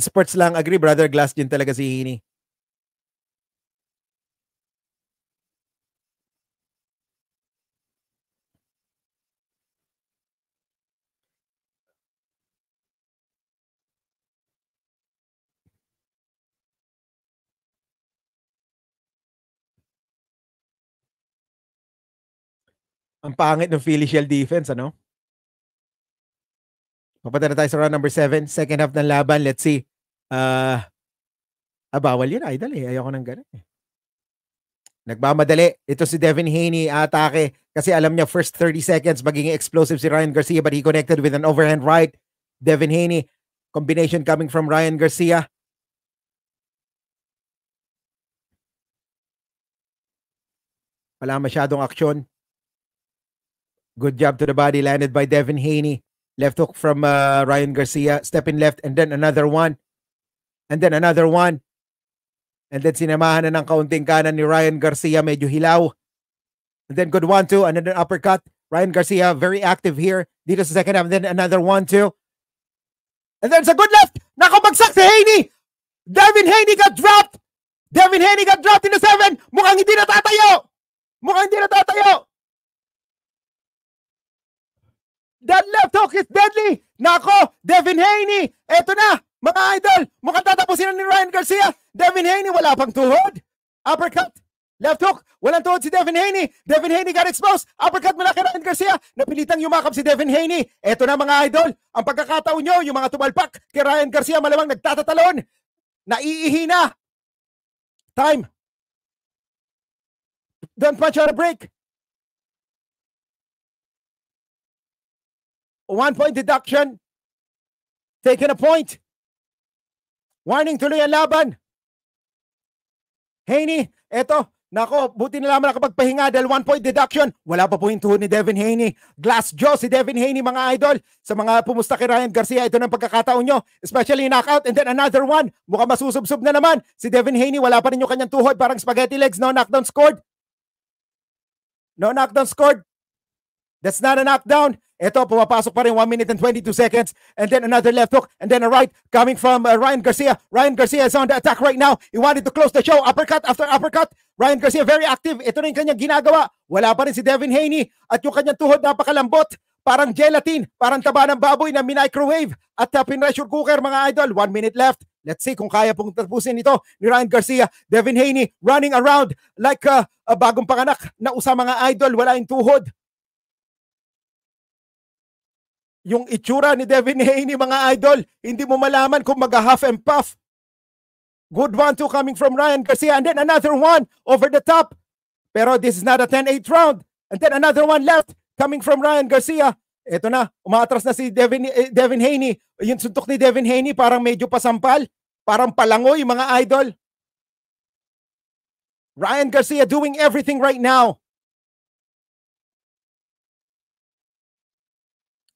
Sports lang. Agree, brother. Glass din talaga si Hini. Ang pangit ng Philly Shell defense, ano? Papunta na tayo sa round number 7. Second half ng laban. Let's see. Uh, ah, bawal yun, idol eh. Ayoko nang ganun eh. Nagmamadali. Ito si Devin Haney, atake. Kasi alam niya, first 30 seconds, magiging explosive si Ryan Garcia, but he connected with an overhand right. Devin Haney, combination coming from Ryan Garcia. Wala masyadong aksyon. Good job to the body landed by Devin Haney. Left hook from uh, Ryan Garcia, step in left, and then another one. And then another one. And then sinamahan na ng kaunting kanan ni Ryan Garcia, medyo hilaw. And then good one, two, and then an uppercut. Ryan Garcia, very active here. Dito sa second half, and then another one, two. And then sa good left, nakabagsak si Haney. Devin Haney got dropped. Devin Haney got dropped in the seven. Mukhang hindi na tatayo. Mukhang hindi na tatayo. That left hook is deadly! Nako, Devin Haney! Eto na, mga idol! Mukhang tatapusin na ni Ryan Garcia! Devin Haney, wala pang tuhod! Uppercut! Left hook! Walang tuhod si Devin Haney! Devin Haney got exposed! Uppercut mula kay Ryan Garcia! Napilitang yumakap si Devin Haney! Eto na mga idol! Ang pagkakataon nyo, yung mga tumalpak kay Ryan Garcia malamang nagtatatalon! Naiihi na! Time! Don't punch out a break! One point deduction. Taken a point. Warning tuloy ang laban. Haney, eto, Nako, buti na lamang nakapagpahinga dahil one point deduction. Wala pa po yung ni Devin Haney. Glass jaw si Devin Haney mga idol. Sa mga pumusta kay Ryan Garcia, ito ng pagkakataon nyo. Especially knockout and then another one. Mukhang masusubsob na naman. Si Devin Haney, wala pa rin yung kanyang tuhod. Parang spaghetti legs. No knockdown scored. No knockdown scored. That's not a knockdown. Ito, pumapasok pa rin 1 minute and 22 seconds. And then another left hook. And then a right coming from uh, Ryan Garcia. Ryan Garcia is on the attack right now. He wanted to close the show. Uppercut after uppercut. Ryan Garcia very active. Ito rin yung kanyang ginagawa. Wala pa rin si Devin Haney. At yung kanyang tuhod napakalambot. Parang gelatin. Parang taba ng baboy na minicrowave. At uh, pinressure cooker mga idol. 1 minute left. Let's see kung kaya pong tapusin ito ni Ryan Garcia. Devin Haney running around like uh, a bagong panganak na usa mga idol. Wala yung tuhod yung itsura ni Devin Haney mga idol. Hindi mo malaman kung mag half and puff. Good one two coming from Ryan Garcia and then another one over the top. Pero this is not a 10-8 round. And then another one left coming from Ryan Garcia. Ito na, umatras na si Devin, eh, Devin Haney. Yung suntok ni Devin Haney parang medyo pasampal. Parang palangoy mga idol. Ryan Garcia doing everything right now.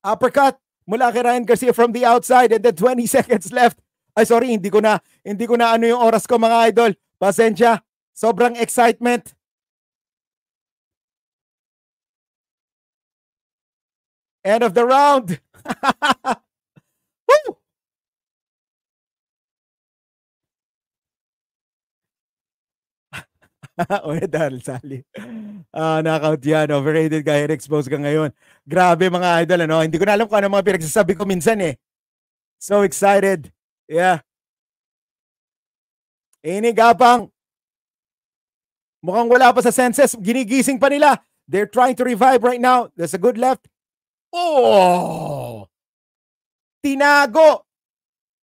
uppercut mula kay Ryan Garcia from the outside and then 20 seconds left. Ay sorry, hindi ko na hindi ko na ano yung oras ko mga idol. Pasensya. Sobrang excitement. End of the round. Uy, dahil sali. Uh, ah, knockout yan. Overrated guy. Here exposed ka ngayon. Grabe mga idol. Ano? Hindi ko na alam kung ano mga pinagsasabi ko minsan eh. So excited. Yeah. Ini gapang. Mukhang wala pa sa senses. Ginigising pa nila. They're trying to revive right now. There's a good left. Oh! Tinago.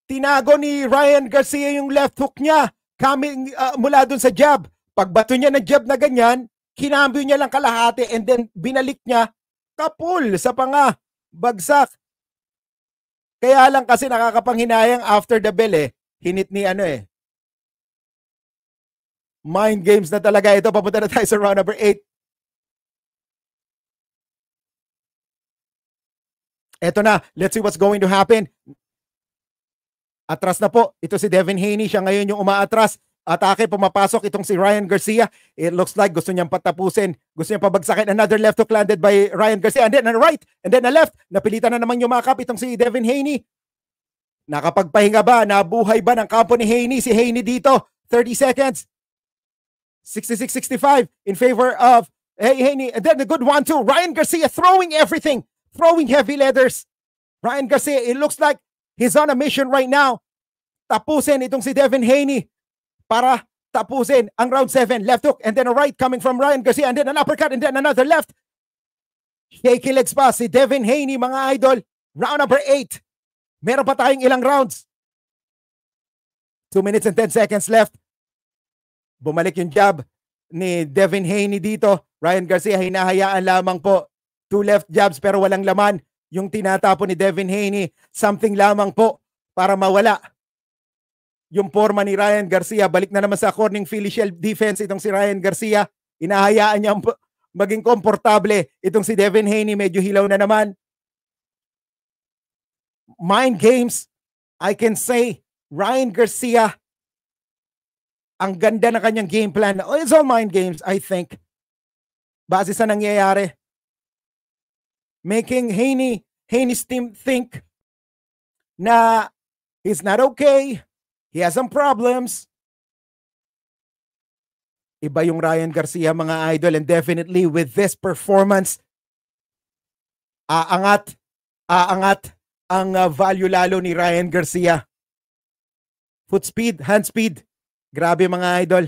Tinago ni Ryan Garcia yung left hook niya coming uh, mula dun sa jab. Pagbato niya na jab na ganyan, kinambyo niya lang kalahati and then binalik niya, kapul sa panga, bagsak. Kaya lang kasi nakakapanghinayang after the bell eh, hinit ni ano eh. Mind games na talaga ito. Papunta na tayo sa round number 8. Eto na, let's see what's going to happen. Atras na po. Ito si Devin Haney, siya ngayon yung umaatras atake pumapasok itong si Ryan Garcia. It looks like gusto niyang patapusin. Gusto niyang pabagsakin. Another left hook landed by Ryan Garcia. And then a right. And then a left. Napilitan na naman yumakap itong si Devin Haney. Nakapagpahinga ba? Nabuhay ba ng kampo ni Haney? Si Haney dito. 30 seconds. 66-65 in favor of hey, Haney. And then the good one too. Ryan Garcia throwing everything. Throwing heavy leathers. Ryan Garcia, it looks like he's on a mission right now. Tapusin itong si Devin Haney para tapusin ang round 7. Left hook and then a right coming from Ryan Garcia and then an uppercut and then another left. Shaky legs pa si Devin Haney mga idol. Round number 8. Meron pa tayong ilang rounds. 2 minutes and 10 seconds left. Bumalik yung jab ni Devin Haney dito. Ryan Garcia hinahayaan lamang po. Two left jabs pero walang laman. Yung tinatapo ni Devin Haney, something lamang po para mawala yung forma ni Ryan Garcia. Balik na naman sa corning Philly Shell defense itong si Ryan Garcia. Inahayaan niya maging komportable. Itong si Devin Haney medyo hilaw na naman. Mind games, I can say Ryan Garcia ang ganda na kanyang game plan. Oh, it's all mind games, I think. Base sa nangyayari. Making Haney, Haney's team think na he's not okay He has some problems. Iba yung Ryan Garcia mga idol and definitely with this performance, aangat, aangat ang uh, value lalo ni Ryan Garcia. Foot speed, hand speed. Grabe mga idol.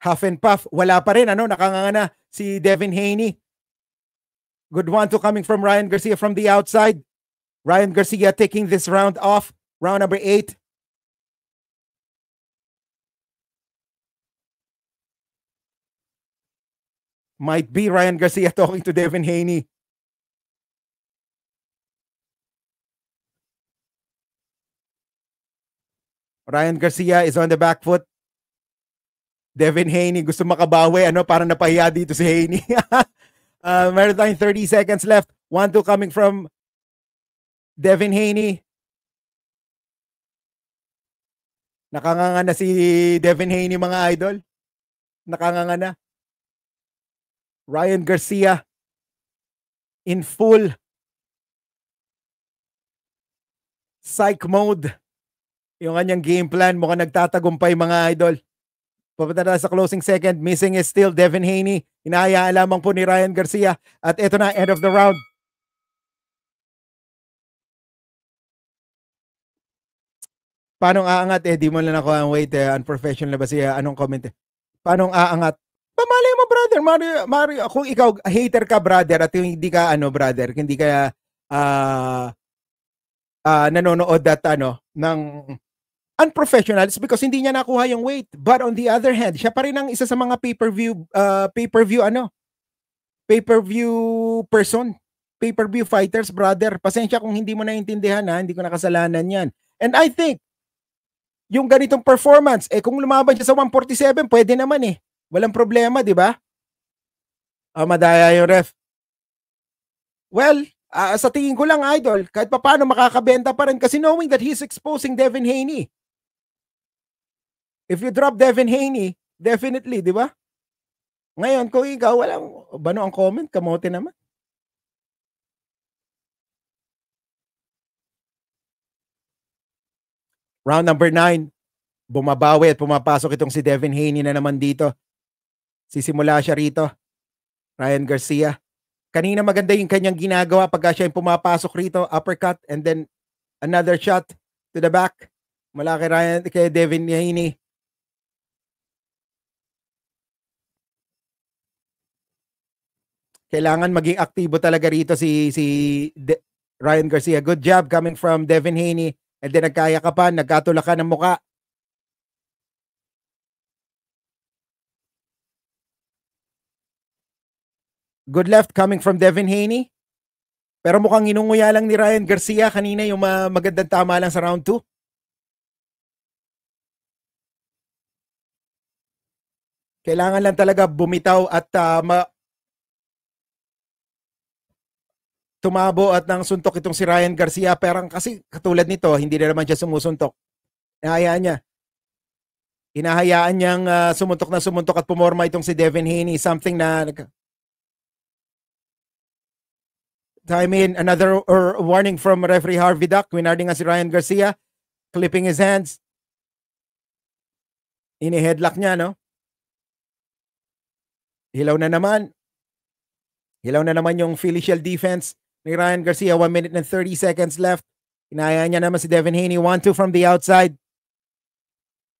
Half and puff. Wala pa rin. Ano, nakanganga na si Devin Haney. Good one to coming from Ryan Garcia from the outside. Ryan Garcia taking this round off. Round number eight. Might be Ryan Garcia talking to Devin Haney. Ryan Garcia is on the back foot. Devin Haney gusto makabawi. Ano, parang napahiya dito si Haney. uh, Maritime, 30 seconds left. 1-2 coming from Devin Haney. Nakanganga na si Devin Haney mga idol. Nakanganga na. Ryan Garcia in full psych mode. Yung kanyang game plan mukhang nagtatagumpay mga idol. Papunta na sa closing second. Missing is still Devin Haney. Inaaya lamang po ni Ryan Garcia. At ito na, end of the round. paano aangat eh, di mo lang ako ang ah, wait, eh, unprofessional ba siya, anong comment eh. Paano aangat? Pamalay mo brother, mari, mari, kung ikaw hater ka brother at hindi ka ano brother, hindi ka uh, uh, nanonood at ano, ng unprofessional unprofessionals because hindi niya nakuha yung weight. But on the other hand, siya pa rin ang isa sa mga pay-per-view uh, pay-per-view ano? Pay-per-view person, pay-per-view fighters, brother. Pasensya kung hindi mo naintindihan ha, hindi ko nakasalanan 'yan. And I think yung ganitong performance, eh kung lumaban siya sa 147, pwede naman eh. Walang problema, di ba? Oh, madaya yung ref. Well, uh, sa tingin ko lang, Idol, kahit pa paano makakabenta pa rin kasi knowing that he's exposing Devin Haney. If you drop Devin Haney, definitely, di ba? Ngayon, kung ikaw, walang, bano ang comment, kamote naman. Round number 9, bumabawi at pumapasok itong si Devin Haney na naman dito. Sisimula siya rito. Ryan Garcia. Kanina maganda yung kanyang ginagawa pagka siya yung pumapasok rito, uppercut, and then another shot to the back. Mula kay, Ryan, kay Devin Haney. Kailangan maging aktibo talaga rito si si De- Ryan Garcia. Good job coming from Devin Haney. And then nagkaya ka pa, nagkatula ka ng muka. Good left coming from Devin Haney. Pero mukhang inunguya lang ni Ryan Garcia kanina yung magandang tama lang sa round 2. Kailangan lang talaga bumitaw at uh, tumabo at nang suntok itong si Ryan Garcia. Pero kasi katulad nito, hindi na naman siya sumusuntok. Hinahayaan niya. Hinahayaan niyang uh, sumuntok na sumuntok at pumorma itong si Devin Haney. Something na... I mean, another or warning from referee Harvey Duck. Winarding nga si Ryan Garcia, clipping his hands. Ini-headlock niya, no? Hilaw na naman. Hilaw na naman yung Philly Shell defense ni Ryan Garcia. 1 minute and 30 seconds left. Inaya niya naman si Devin Haney. 1-2 from the outside.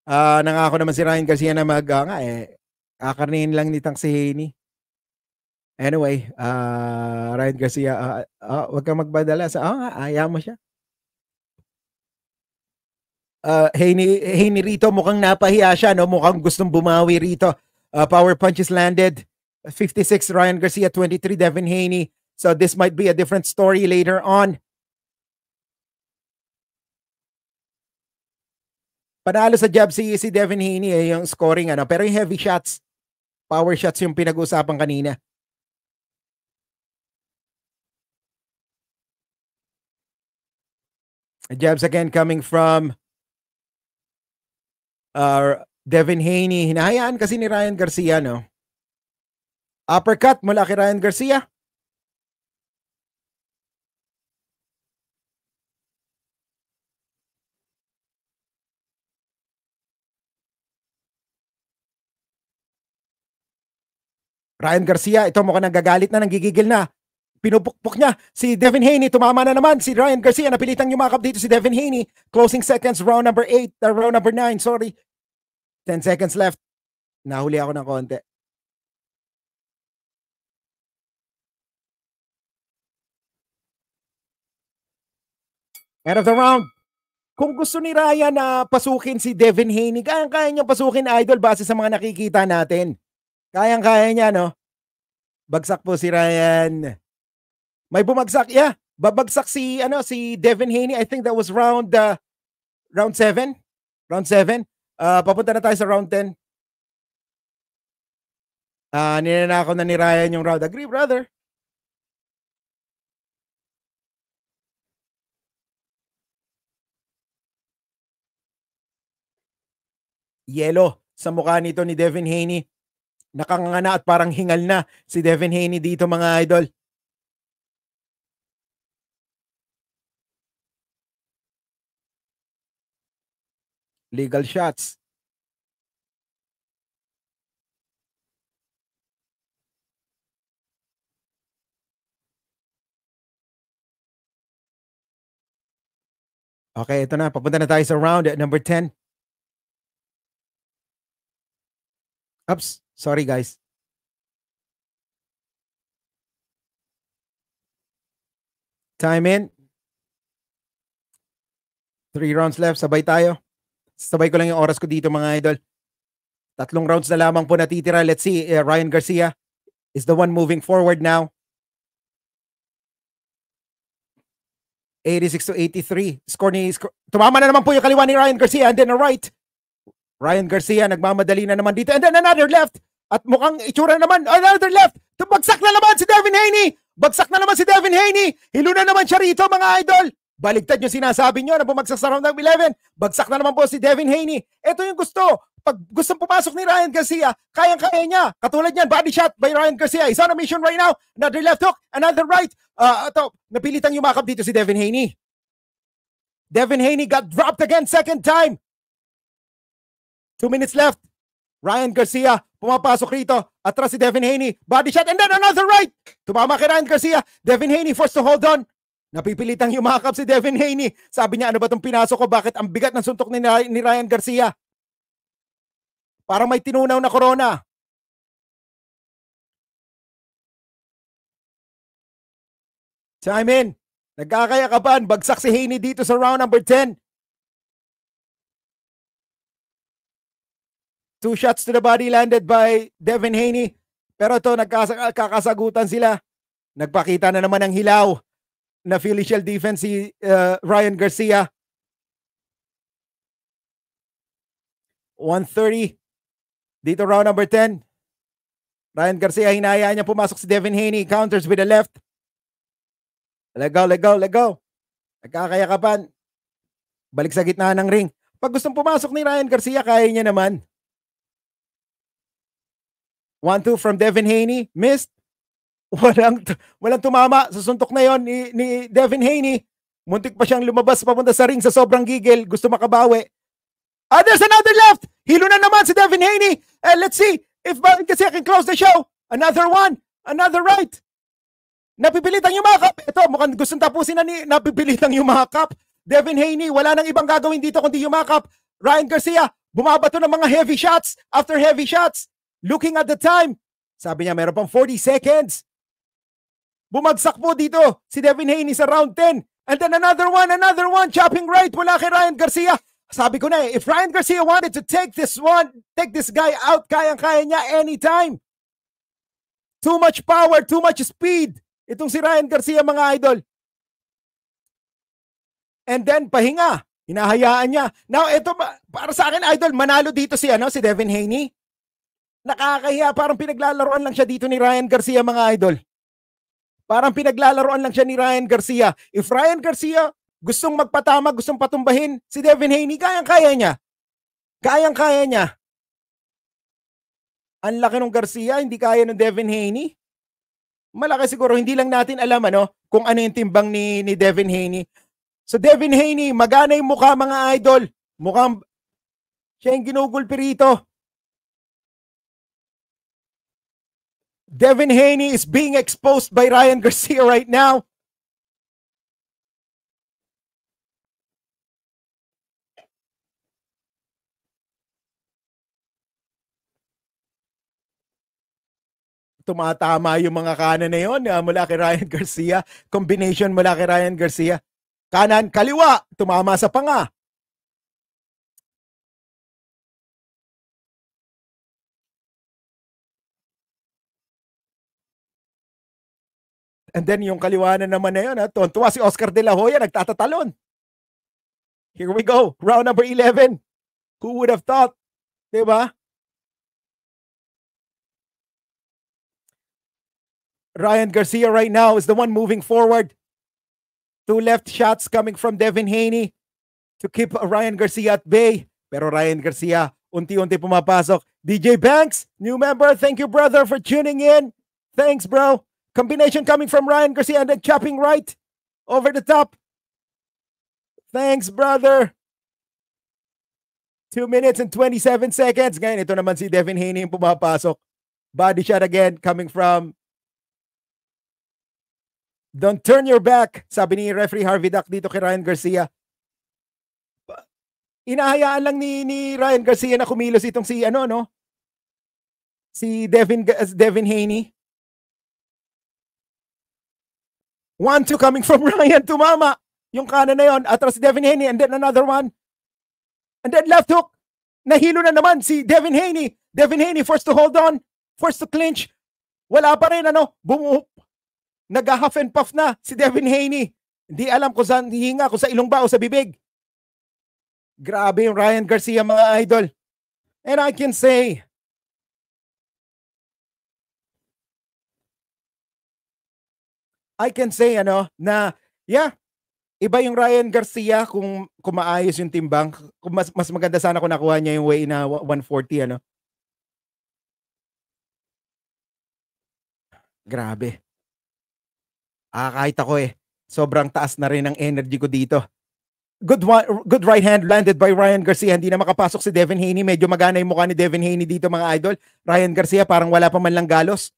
Uh, nangako naman si Ryan Garcia na mag, uh, nga eh, kakarnihin lang nitang si Haney. Anyway, uh, Ryan Garcia, uh, uh, wag kang magbadala sa, oh, nga, ayaw mo siya. Uh, Haney, Haney rito, mukhang napahiya siya, no? mukhang gustong bumawi rito. Uh, power punches landed. 56 Ryan Garcia, 23 Devin Haney. So this might be a different story later on. Panalo sa job si, e si Devin Haney eh, yung scoring ano. Pero yung heavy shots, power shots yung pinag-usapan kanina. Jabs again coming from uh, Devin Haney. Hinahayaan kasi ni Ryan Garcia, no? Uppercut mula kay Ryan Garcia. Ryan Garcia, ito mukhang nagagalit na, nanggigigil na. Pinupukpok niya. Si Devin Haney, tumama na naman. Si Ryan Garcia, napilitang yumakap dito si Devin Haney. Closing seconds, round number 8, uh, round number 9, sorry. 10 seconds left. Nahuli ako ng konti. End of the round. Kung gusto ni Ryan na pasukin si Devin Haney, kaya-kaya niyang pasukin idol base sa mga nakikita natin. Kayang-kaya niya, no? Bagsak po si Ryan. May bumagsak, yeah. Babagsak si ano si Devin Haney. I think that was round uh, round 7. Round 7. Uh, ah, papunta na tayo sa round 10. Uh, ah, ninanakaw na ni Ryan yung round. Agree, brother. Yelo sa mukha nito ni Devin Haney nakangana at parang hingal na si Devin Haney dito mga idol. Legal shots. Okay, ito na. Papunta na tayo sa round at number 10. Ups. Sorry guys. Time in. Three rounds left. Sabay tayo. Sabay ko lang yung oras ko dito mga idol. Tatlong rounds na lamang po natitira. Let's see. Uh, Ryan Garcia is the one moving forward now. 86 to 83. Score ni... Score. Tumama na naman po yung kaliwa ni Ryan Garcia and then a right. Ryan Garcia nagmamadali na naman dito. And then another left. At mukhang itsura naman. Another left. Bagsak na naman si Devin Haney. Bagsak na naman si Devin Haney. Hilo na naman siya rito mga idol. Baligtad yung sinasabi nyo na bumagsak sa round of 11. Bagsak na naman po si Devin Haney. Ito yung gusto. Pag gustong pumasok ni Ryan Garcia, kayang-kaya niya. Katulad niyan, body shot by Ryan Garcia. He's on a mission right now. Another left hook, another right. Uh, ito, napilitang yumakap dito si Devin Haney. Devin Haney got dropped again second time. Two minutes left. Ryan Garcia pumapasok rito. Atras si Devin Haney. Body shot and then another right. Tumama kay Ryan Garcia. Devin Haney forced to hold on. Napipilitang yumakap si Devin Haney. Sabi niya, ano ba itong pinasok ko? Bakit ang bigat ng suntok ni, ni Ryan Garcia? Parang may tinunaw na corona. Time in. Nagkakayakapan. Bagsak si Haney dito sa round number 10. Two shots to the body landed by Devin Haney. Pero ito, nagkakasagutan sila. Nagpakita na naman ng hilaw na Philly Shell defense si uh, Ryan Garcia. 130 dito round number 10. Ryan Garcia, hinayaan niya pumasok si Devin Haney. Counters with the left. Let go, let go, let go. Nagkakayakapan. Balik sa gitna ng ring. Pag gustong pumasok ni Ryan Garcia, kaya niya naman. 1-2 from Devin Haney. Missed. Walang, walang tumama Susuntok na yon ni, ni Devin Haney. Muntik pa siyang lumabas papunta sa ring sa sobrang gigil. Gusto makabawi. Ah, there's another left. Hilo na naman si Devin Haney. And eh, let's see if Baron kasi can close the show. Another one. Another right. Napipilitang yumakap. Ito, mukhang gustong tapusin na ni napipilitang yumakap. Devin Haney, wala nang ibang gagawin dito kundi yumakap. Ryan Garcia, bumabato ng mga heavy shots after heavy shots. Looking at the time, sabi niya meron pang 40 seconds. Bumagsak po dito si Devin Haney sa round 10. And then another one, another one, chopping right mula kay Ryan Garcia. Sabi ko na eh, if Ryan Garcia wanted to take this one, take this guy out, kayang-kaya niya anytime. Too much power, too much speed. Itong si Ryan Garcia mga idol. And then pahinga, hinahayaan niya. Now ito para sa akin idol, manalo dito si ano si Devin Haney. Nakakahiya, parang pinaglalaroan lang siya dito ni Ryan Garcia mga idol. Parang pinaglalaroan lang siya ni Ryan Garcia. If Ryan Garcia gustong magpatama, gustong patumbahin, si Devin Haney, kayang-kaya niya. Kayang-kaya niya. Ang laki ng Garcia, hindi kaya ng Devin Haney. Malaki siguro, hindi lang natin alam ano, kung ano yung timbang ni, ni Devin Haney. So Devin Haney, magana yung mukha mga idol. Mukhang siya yung ginugulpi rito. Devin Haney is being exposed by Ryan Garcia right now. tumatama yung mga kanan na yun uh, mula kay Ryan Garcia. Combination mula kay Ryan Garcia. Kanan, kaliwa, tumama sa panga. And then yung kaliwanan naman na yun, ha, ah, tuwa si Oscar De La Hoya, nagtatatalon. Here we go, round number 11. Who would have thought? Di ba? Ryan Garcia right now is the one moving forward. Two left shots coming from Devin Haney to keep Ryan Garcia at bay. Pero Ryan Garcia, unti-unti pumapasok. DJ Banks, new member, thank you brother for tuning in. Thanks bro. Combination coming from Ryan Garcia and then chopping right over the top. Thanks, brother. 2 minutes and 27 seconds. Ngayon, ito naman si Devin Haney yung pumapasok. Body shot again coming from Don't turn your back, sabi ni referee Harvey Duck dito kay Ryan Garcia. Inahayaan lang ni, ni Ryan Garcia na kumilos itong si ano no? Si Devin Devin Haney. One, two, coming from Ryan Tumama. Yung kanan na yon, atras si Devin Haney and then another one. And then left hook. Nahilo na naman si Devin Haney. Devin Haney forced to hold on, forced to clinch. Wala pa rin ano, bumuhop. Nag-huff and puff na si Devin Haney. Hindi alam kung saan hihinga, kung sa ilong ba o sa bibig. Grabe yung Ryan Garcia mga idol. And I can say, I can say ano na yeah, iba yung Ryan Garcia kung kumaayos yung timbang. Kung mas mas maganda sana kung nakuha niya yung way na 140 ano. Grabe. Ah, kahit ako eh. Sobrang taas na rin ang energy ko dito. Good one, good right hand landed by Ryan Garcia. Hindi na makapasok si Devin Haney. Medyo magana yung mukha ni Devin Haney dito mga idol. Ryan Garcia parang wala pa man lang galos.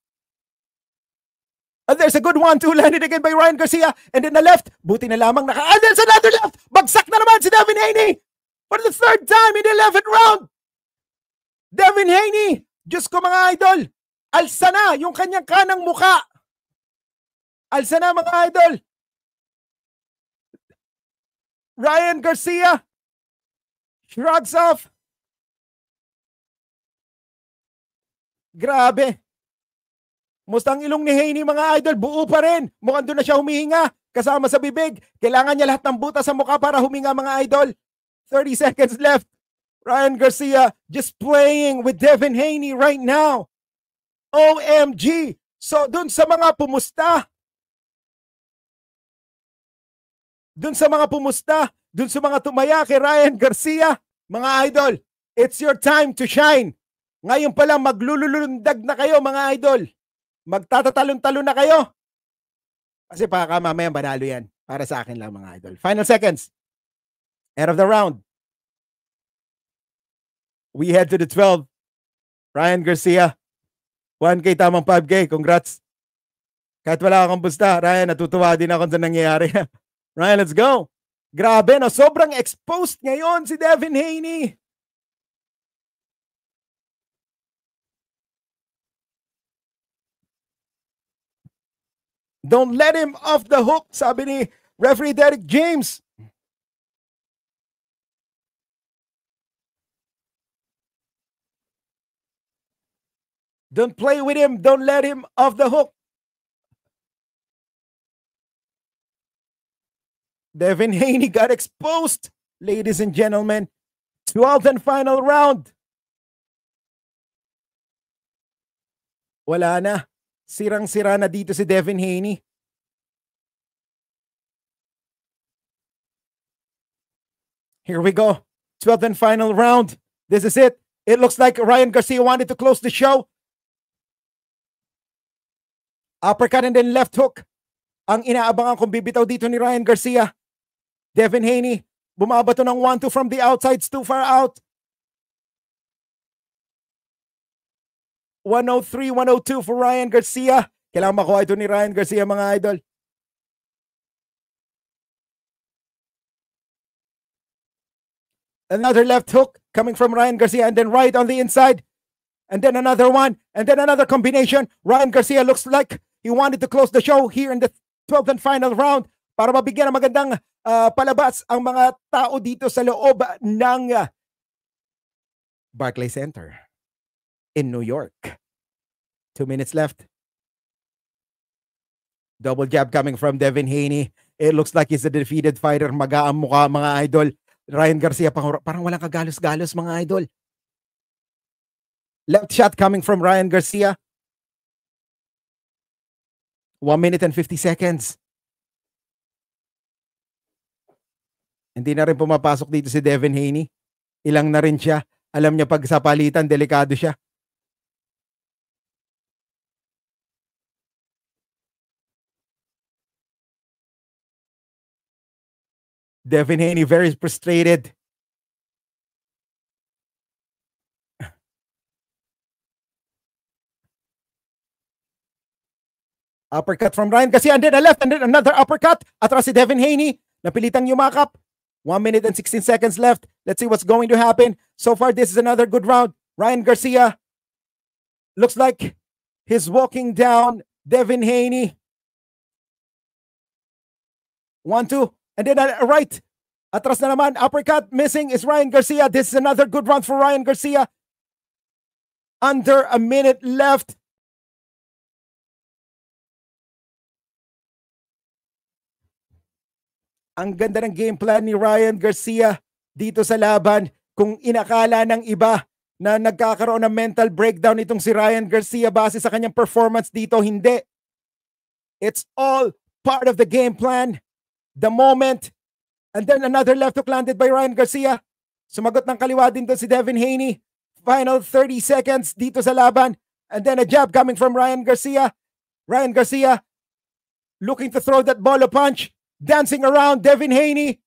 And there's a good one, to land it again by Ryan Garcia. And then the left, buti na lamang naka... And there's another left! Bagsak na naman si Devin Haney! For the third time in the 11th round! Devin Haney! Diyos ko mga idol! Alsa na yung kanyang kanang muka! Alsa na mga idol! Ryan Garcia shrugs off. Grabe. Musta ang ilong ni Haney mga idol? Buo pa rin. Mukhang doon na siya humihinga. Kasama sa bibig. Kailangan niya lahat ng buta sa mukha para huminga mga idol. 30 seconds left. Ryan Garcia just playing with Devin Haney right now. OMG! So doon sa mga pumusta, doon sa mga pumusta, doon sa mga tumaya kay Ryan Garcia, mga idol, it's your time to shine. Ngayon pa lang maglululundag na kayo mga idol magtatatalon-talon na kayo. Kasi baka mamaya banalo yan. Para sa akin lang mga idol. Final seconds. End of the round. We head to the 12. Ryan Garcia. 1K tamang 5K. Congrats. Kahit wala akong busta, Ryan, natutuwa din ako sa nangyayari. Ryan, let's go. Grabe, no? sobrang exposed ngayon si Devin Haney. Don't let him off the hook, sabi ni referee Derek James. Don't play with him. Don't let him off the hook. Devin Haney got exposed, ladies and gentlemen. 12th and final round. Wala na. Sirang-sira na dito si Devin Haney. Here we go. 12th and final round. This is it. It looks like Ryan Garcia wanted to close the show. Uppercut and then left hook. Ang inaabangan kung bibitaw dito ni Ryan Garcia. Devin Haney, bumabato ng 1-2 from the outside. It's too far out. 103, 102 for Ryan Garcia. Kailangan makuha ito ni Ryan Garcia mga idol. Another left hook coming from Ryan Garcia and then right on the inside. And then another one. And then another combination. Ryan Garcia looks like he wanted to close the show here in the 12th and final round para mabigyan ng magandang uh, palabas ang mga tao dito sa loob ng uh, ah, Barclay Center in New York. Two minutes left. Double jab coming from Devin Haney. It looks like he's a defeated fighter. Magaan mukha mga idol. Ryan Garcia, parang walang kagalos-galos mga idol. Left shot coming from Ryan Garcia. 1 minute and 50 seconds. Hindi na rin pumapasok dito si Devin Haney. Ilang na rin siya. Alam niya pag sa palitan, delikado siya. Devin Haney very frustrated. Uppercut from Ryan Kasi and then a left and then another uppercut. Atras si Devin Haney. Napilitang yumakap. 1 minute and 16 seconds left. Let's see what's going to happen. So far, this is another good round. Ryan Garcia looks like he's walking down Devin Haney. One, two. And then uh, right, atras na naman, uppercut, missing is Ryan Garcia. This is another good run for Ryan Garcia. Under a minute left. Ang ganda ng game plan ni Ryan Garcia dito sa laban. Kung inakala ng iba na nagkakaroon ng mental breakdown itong si Ryan Garcia base sa kanyang performance dito, hindi. It's all part of the game plan the moment. And then another left hook landed by Ryan Garcia. Sumagot ng kaliwa din to si Devin Haney. Final 30 seconds dito sa laban. And then a jab coming from Ryan Garcia. Ryan Garcia looking to throw that bolo punch. Dancing around Devin Haney.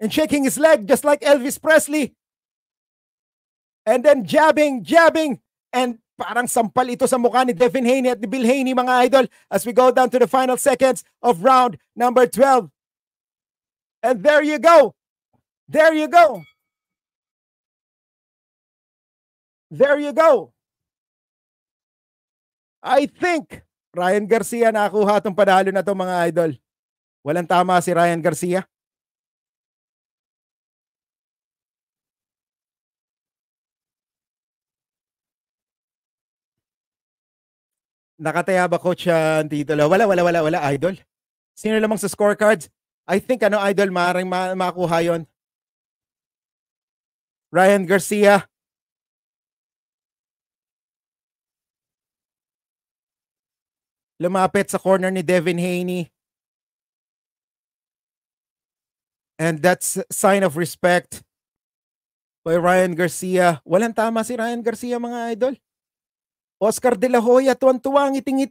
And shaking his leg just like Elvis Presley. And then jabbing, jabbing. And Parang sampal ito sa mukha ni Devin Haney at ni Bill Haney mga idol as we go down to the final seconds of round number 12. And there you go. There you go. There you go. I think Ryan Garcia nakakuha itong padalo na to mga idol. Walang tama si Ryan Garcia. Nakataya ba coach ang titulo? Wala, wala, wala, wala, idol. Sino lamang sa scorecards? I think ano idol maring ma- makuha 'yon. Ryan Garcia. Lumapit sa corner ni Devin Haney. And that's sign of respect by Ryan Garcia. Walang tama si Ryan Garcia mga idol. Oscar De La Hoya, tuwan-tuwa ang iting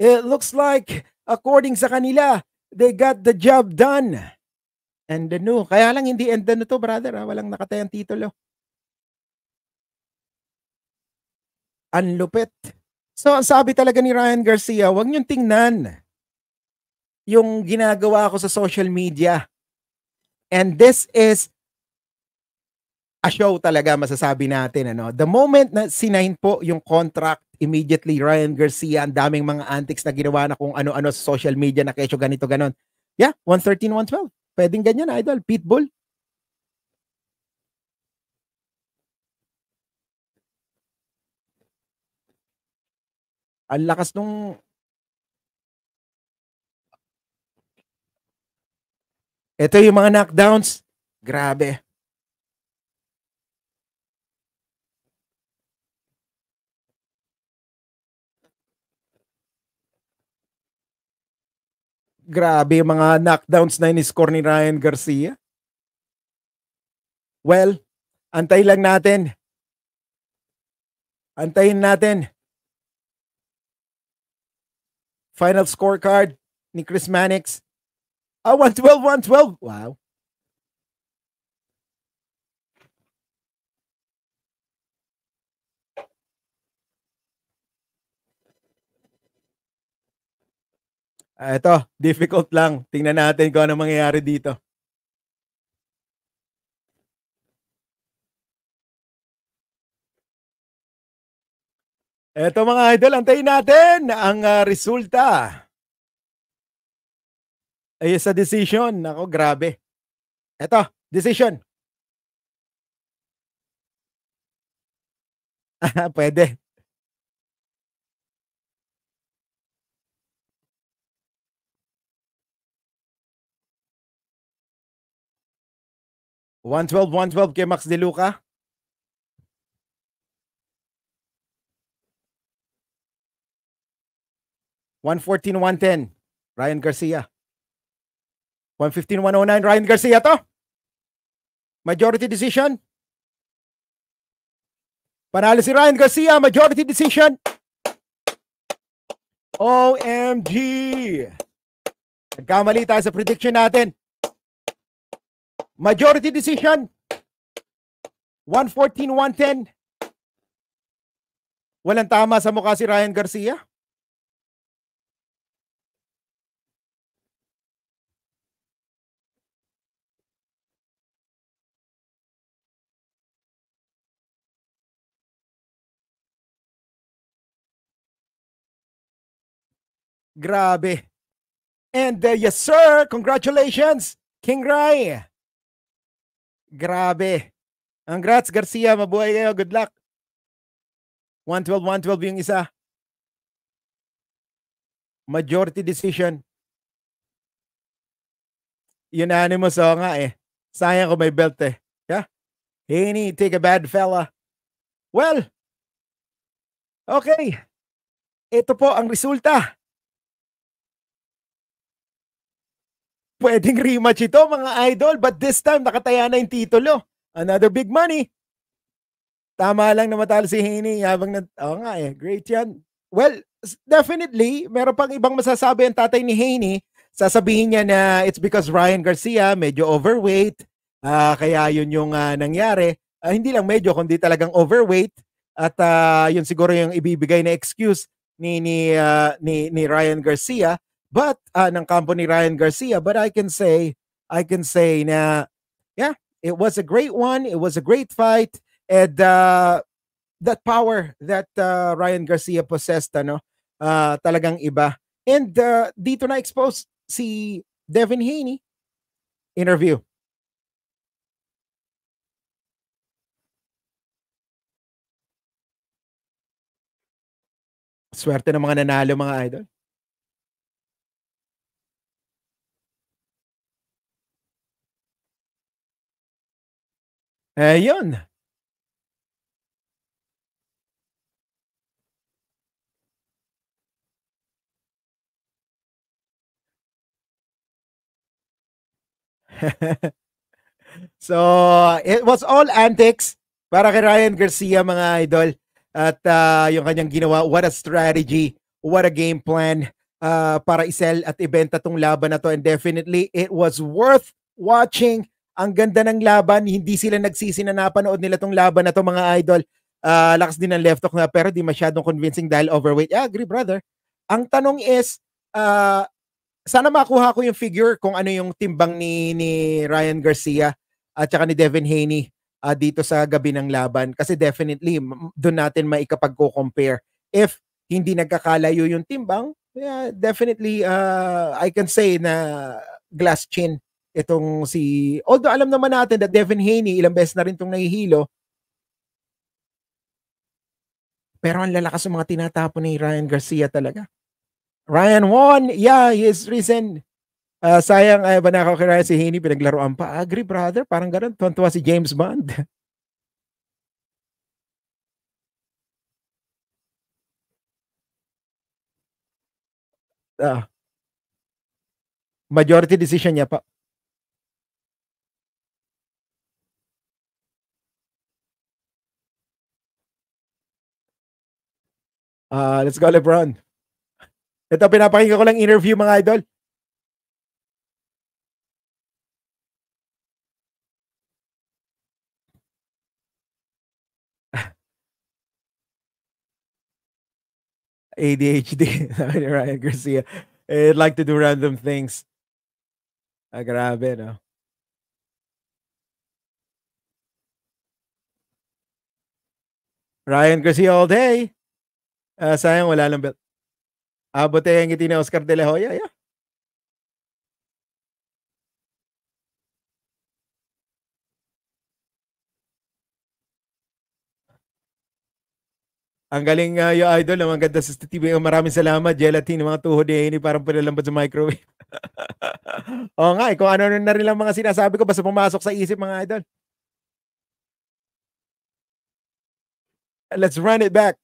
It looks like, according sa kanila, they got the job done. And the Kaya lang hindi and the to, brother. Ha? Ah, walang nakatayang titulo. Ang lupit. So, ang sabi talaga ni Ryan Garcia, huwag niyong tingnan yung ginagawa ko sa social media. And this is a show talaga masasabi natin ano. The moment na sinahin po yung contract immediately Ryan Garcia, ang daming mga antics na ginawa na kung ano-ano sa social media na kesyo ganito ganon. Yeah, 113 112. Pwedeng ganyan idol, Pitbull. Ang lakas nung Ito yung mga knockdowns. Grabe. Grabe yung mga knockdowns na in-score ni Ryan Garcia. Well, antayin lang natin. Antayin natin. Final scorecard ni Chris Mannix. Ah, 112, 112. Wow. Uh, ah, ito, difficult lang. Tingnan natin kung ano mangyayari dito. Eto mga idol, antayin natin ang uh, resulta. Ay sa decision, nako grabe. Ito, decision. Pwede. 112, 112 kay Max De Luca. One fourteen, one ten, Ryan Garcia. One fifteen, one oh nine, Ryan Garcia to. Majority decision. Panalo si Ryan Garcia, majority decision. OMG! Nagkamali tayo sa prediction natin. Majority decision. 114-110. Walang tama sa mukha si Ryan Garcia. Grabe. And uh, yes sir, congratulations, King Rai. Grabe. Ang grats, Garcia. Mabuhay kayo. Good luck. 112, 112 yung isa. Majority decision. Unanimous o nga eh. Sayang ko may belt eh. Yeah? Haney, take a bad fella. Well, okay. Ito po ang resulta Pwedeng rematch ito mga idol but this time nakataya na yung titulo. Another big money. Tama lang na matalo si Haney habang na... Oo oh, nga eh, great yan. Well, definitely, meron pang ibang masasabi ang tatay ni Haney. Sasabihin niya na it's because Ryan Garcia medyo overweight. Uh, kaya yun yung uh, nangyari. Uh, hindi lang medyo, kundi talagang overweight. At uh, yun siguro yung ibibigay na excuse ni ni uh, ni, ni Ryan Garcia but uh, ng kampo ni Ryan Garcia. But I can say, I can say na, yeah, it was a great one. It was a great fight. And uh, that power that uh, Ryan Garcia possessed, ano, uh, talagang iba. And uh, dito na exposed si Devin Haney. Interview. Swerte ng mga nanalo, mga idol. Eh, yun. so, it was all antics para kay Ryan Garcia mga idol at uh, yung kanyang ginawa, what a strategy, what a game plan uh, para isell at ibenta tong laban na to and definitely it was worth watching ang ganda ng laban, hindi sila nagsisi na napanood nila tong laban na to mga idol. Uh, lakas din ng left hook na pero di masyadong convincing dahil overweight. Yeah, agree brother. Ang tanong is, uh, sana makuha ko yung figure kung ano yung timbang ni, ni Ryan Garcia at saka ni Devin Haney uh, dito sa gabi ng laban. Kasi definitely, doon natin maikapag-compare. If hindi nagkakalayo yung timbang, yeah, definitely uh, I can say na glass chin itong si, although alam naman natin that Devin Haney, ilang beses na rin itong nahihilo, pero ang lalakas ng mga tinatapon ni Ryan Garcia talaga. Ryan won! Yeah, he is risen. Uh, sayang, ay, ah, banakaw kay Ryan si Haney, pinaglaruan pa. Agree, brother. Parang ganun. Tuwan-tuwa si James Bond. uh, majority decision niya pa. Uh, let's go, Lebron. Ito, pinapakinggan ko lang interview, mga idol. ADHD, Ryan Garcia. I'd like to do random things. Ah, grabe, no? Ryan Garcia all day. Uh, sayang wala lang belt. Ah, buti ang ngiti ni Oscar De La Hoya. Yeah. Ang galing uh, yung idol. Ang ganda sa TV. Maraming salamat. Gelatin, mga tuhod ni parang pinalambat sa microwave. Oo nga, eh, kung ano na rin lang mga sinasabi ko, basta pumasok sa isip mga idol. Let's run it back.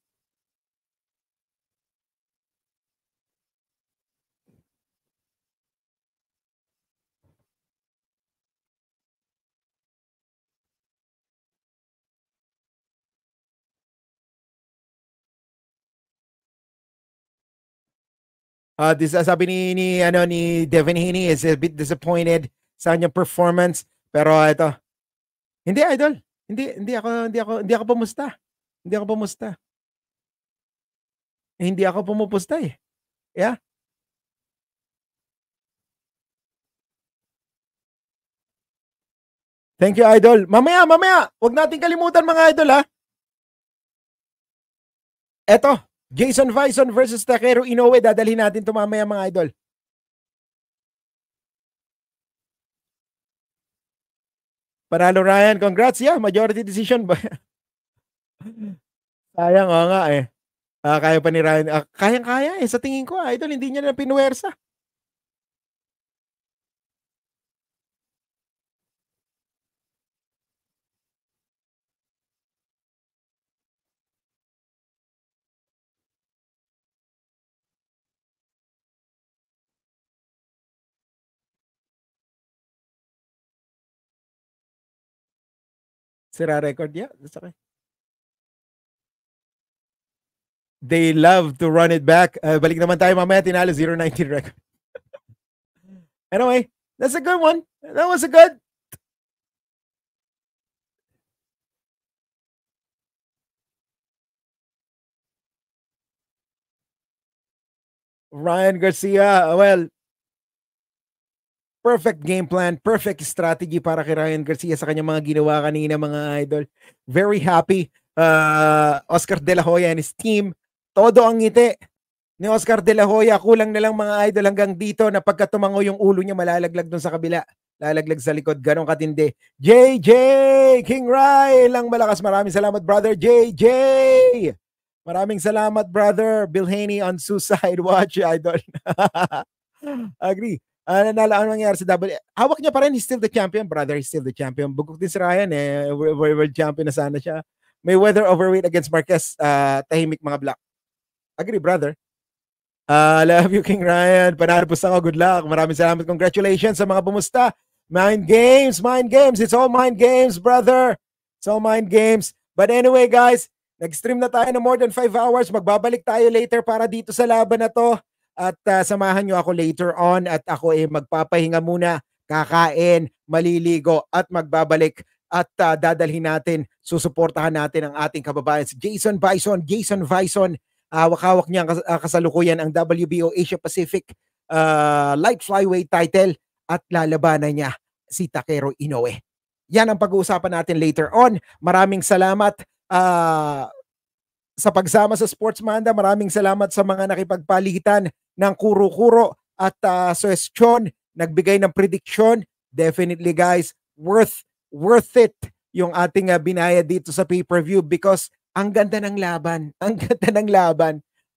Uh, this, ah, sabi ni, ni, ano, ni Devin Haney is a bit disappointed sa kanyang performance. Pero ito, ah, hindi idol. Hindi, hindi ako, hindi ako, hindi ako pumusta. Hindi ako pumusta. Eh, hindi ako pumupusta eh. Yeah. Thank you, Idol. Mamaya, mamaya, huwag natin kalimutan mga Idol, ha? Eto, Jason Vison versus Takeru Inoue. Dadalhin natin ito mamaya mga idol. Panalo Ryan, congrats. Yeah, majority decision ba? Sayang, oo nga eh. Uh, kaya pa ni Ryan. Uh, kayang-kaya eh. Sa tingin ko, ah, idol, hindi niya na pinuwersa. Sira record, yeah, that's okay. They love to run it back. Uh, balik naman tayo mamaya, tinalo 019 record. anyway, that's a good one. That was a good. Ryan Garcia, well, perfect game plan, perfect strategy para kay Ryan Garcia sa kanyang mga ginawa kanina mga idol. Very happy uh, Oscar De La Hoya and his team. Todo ang ngiti ni Oscar De La Hoya. Kulang na lang mga idol hanggang dito na pagka tumango yung ulo niya malalaglag dun sa kabila. Lalaglag sa likod. Ganon katindi. JJ King Rai lang malakas. Maraming salamat brother JJ. Maraming salamat brother Bill Haney on Suicide Watch idol. Agree uh, ah, nanala ang nangyari sa W. Hawak niya pa rin, he's still the champion, brother, he's still the champion. Bugok din si Ryan eh, world champion na sana siya. May weather overweight against Marquez, uh, tahimik mga black. Agree, brother. Uh, love you, King Ryan. Panalo po sa ako. Good luck. Maraming salamat. Congratulations sa mga bumusta. Mind games, mind games. It's all mind games, brother. It's all mind games. But anyway, guys, nag-stream na tayo na more than 5 hours. Magbabalik tayo later para dito sa laban na to at uh, samahan nyo ako later on at ako ay eh, magpapahinga muna, kakain, maliligo at magbabalik at uh, dadalhin natin, susuportahan natin ang ating kababayan si Jason Bison, Jason Bison, uh, ah, wakawak niya kas- kasalukuyan ang WBO Asia Pacific uh, light flyweight title at lalabanan niya si Takero Inoue. Yan ang pag-uusapan natin later on. Maraming salamat. Uh, sa pagsama sa Sports Manda. Maraming salamat sa mga nakipagpalitan ng kuro-kuro at uh, ah, question, nagbigay ng prediction. Definitely guys, worth worth it yung ating uh, binaya dito sa pay-per-view because ang ganda ng laban, ang ganda ng laban,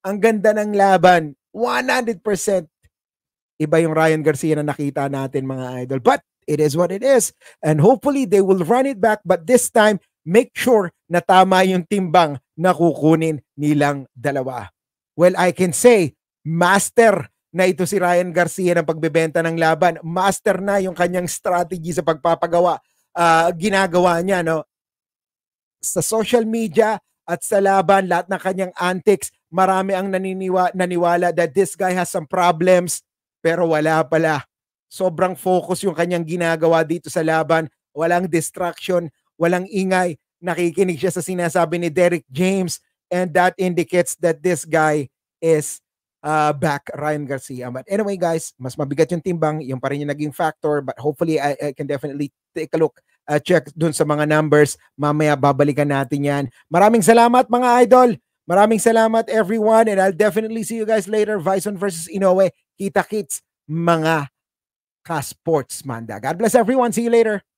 ang ganda ng laban. 100% iba yung Ryan Garcia na nakita natin mga idol. But it is what it is. And hopefully they will run it back but this time make sure na tama yung timbang nakukunin nilang dalawa. Well, I can say, master na ito si Ryan Garcia ng pagbebenta ng laban. Master na yung kanyang strategy sa pagpapagawa. Uh, ginagawa niya, no? Sa social media at sa laban, lahat ng kanyang antics, marami ang naniniwa, naniwala that this guy has some problems, pero wala pala. Sobrang focus yung kanyang ginagawa dito sa laban. Walang distraction, walang ingay nakikinig siya sa sinasabi ni Derek James and that indicates that this guy is uh, back Ryan Garcia. But anyway guys, mas mabigat yung timbang, yung pa rin yung naging factor but hopefully I, I can definitely take a look uh, check dun sa mga numbers. Mamaya babalikan natin yan. Maraming salamat mga idol. Maraming salamat everyone and I'll definitely see you guys later. Vison versus Inoue. Kita kits mga ka-sports manda. God bless everyone. See you later.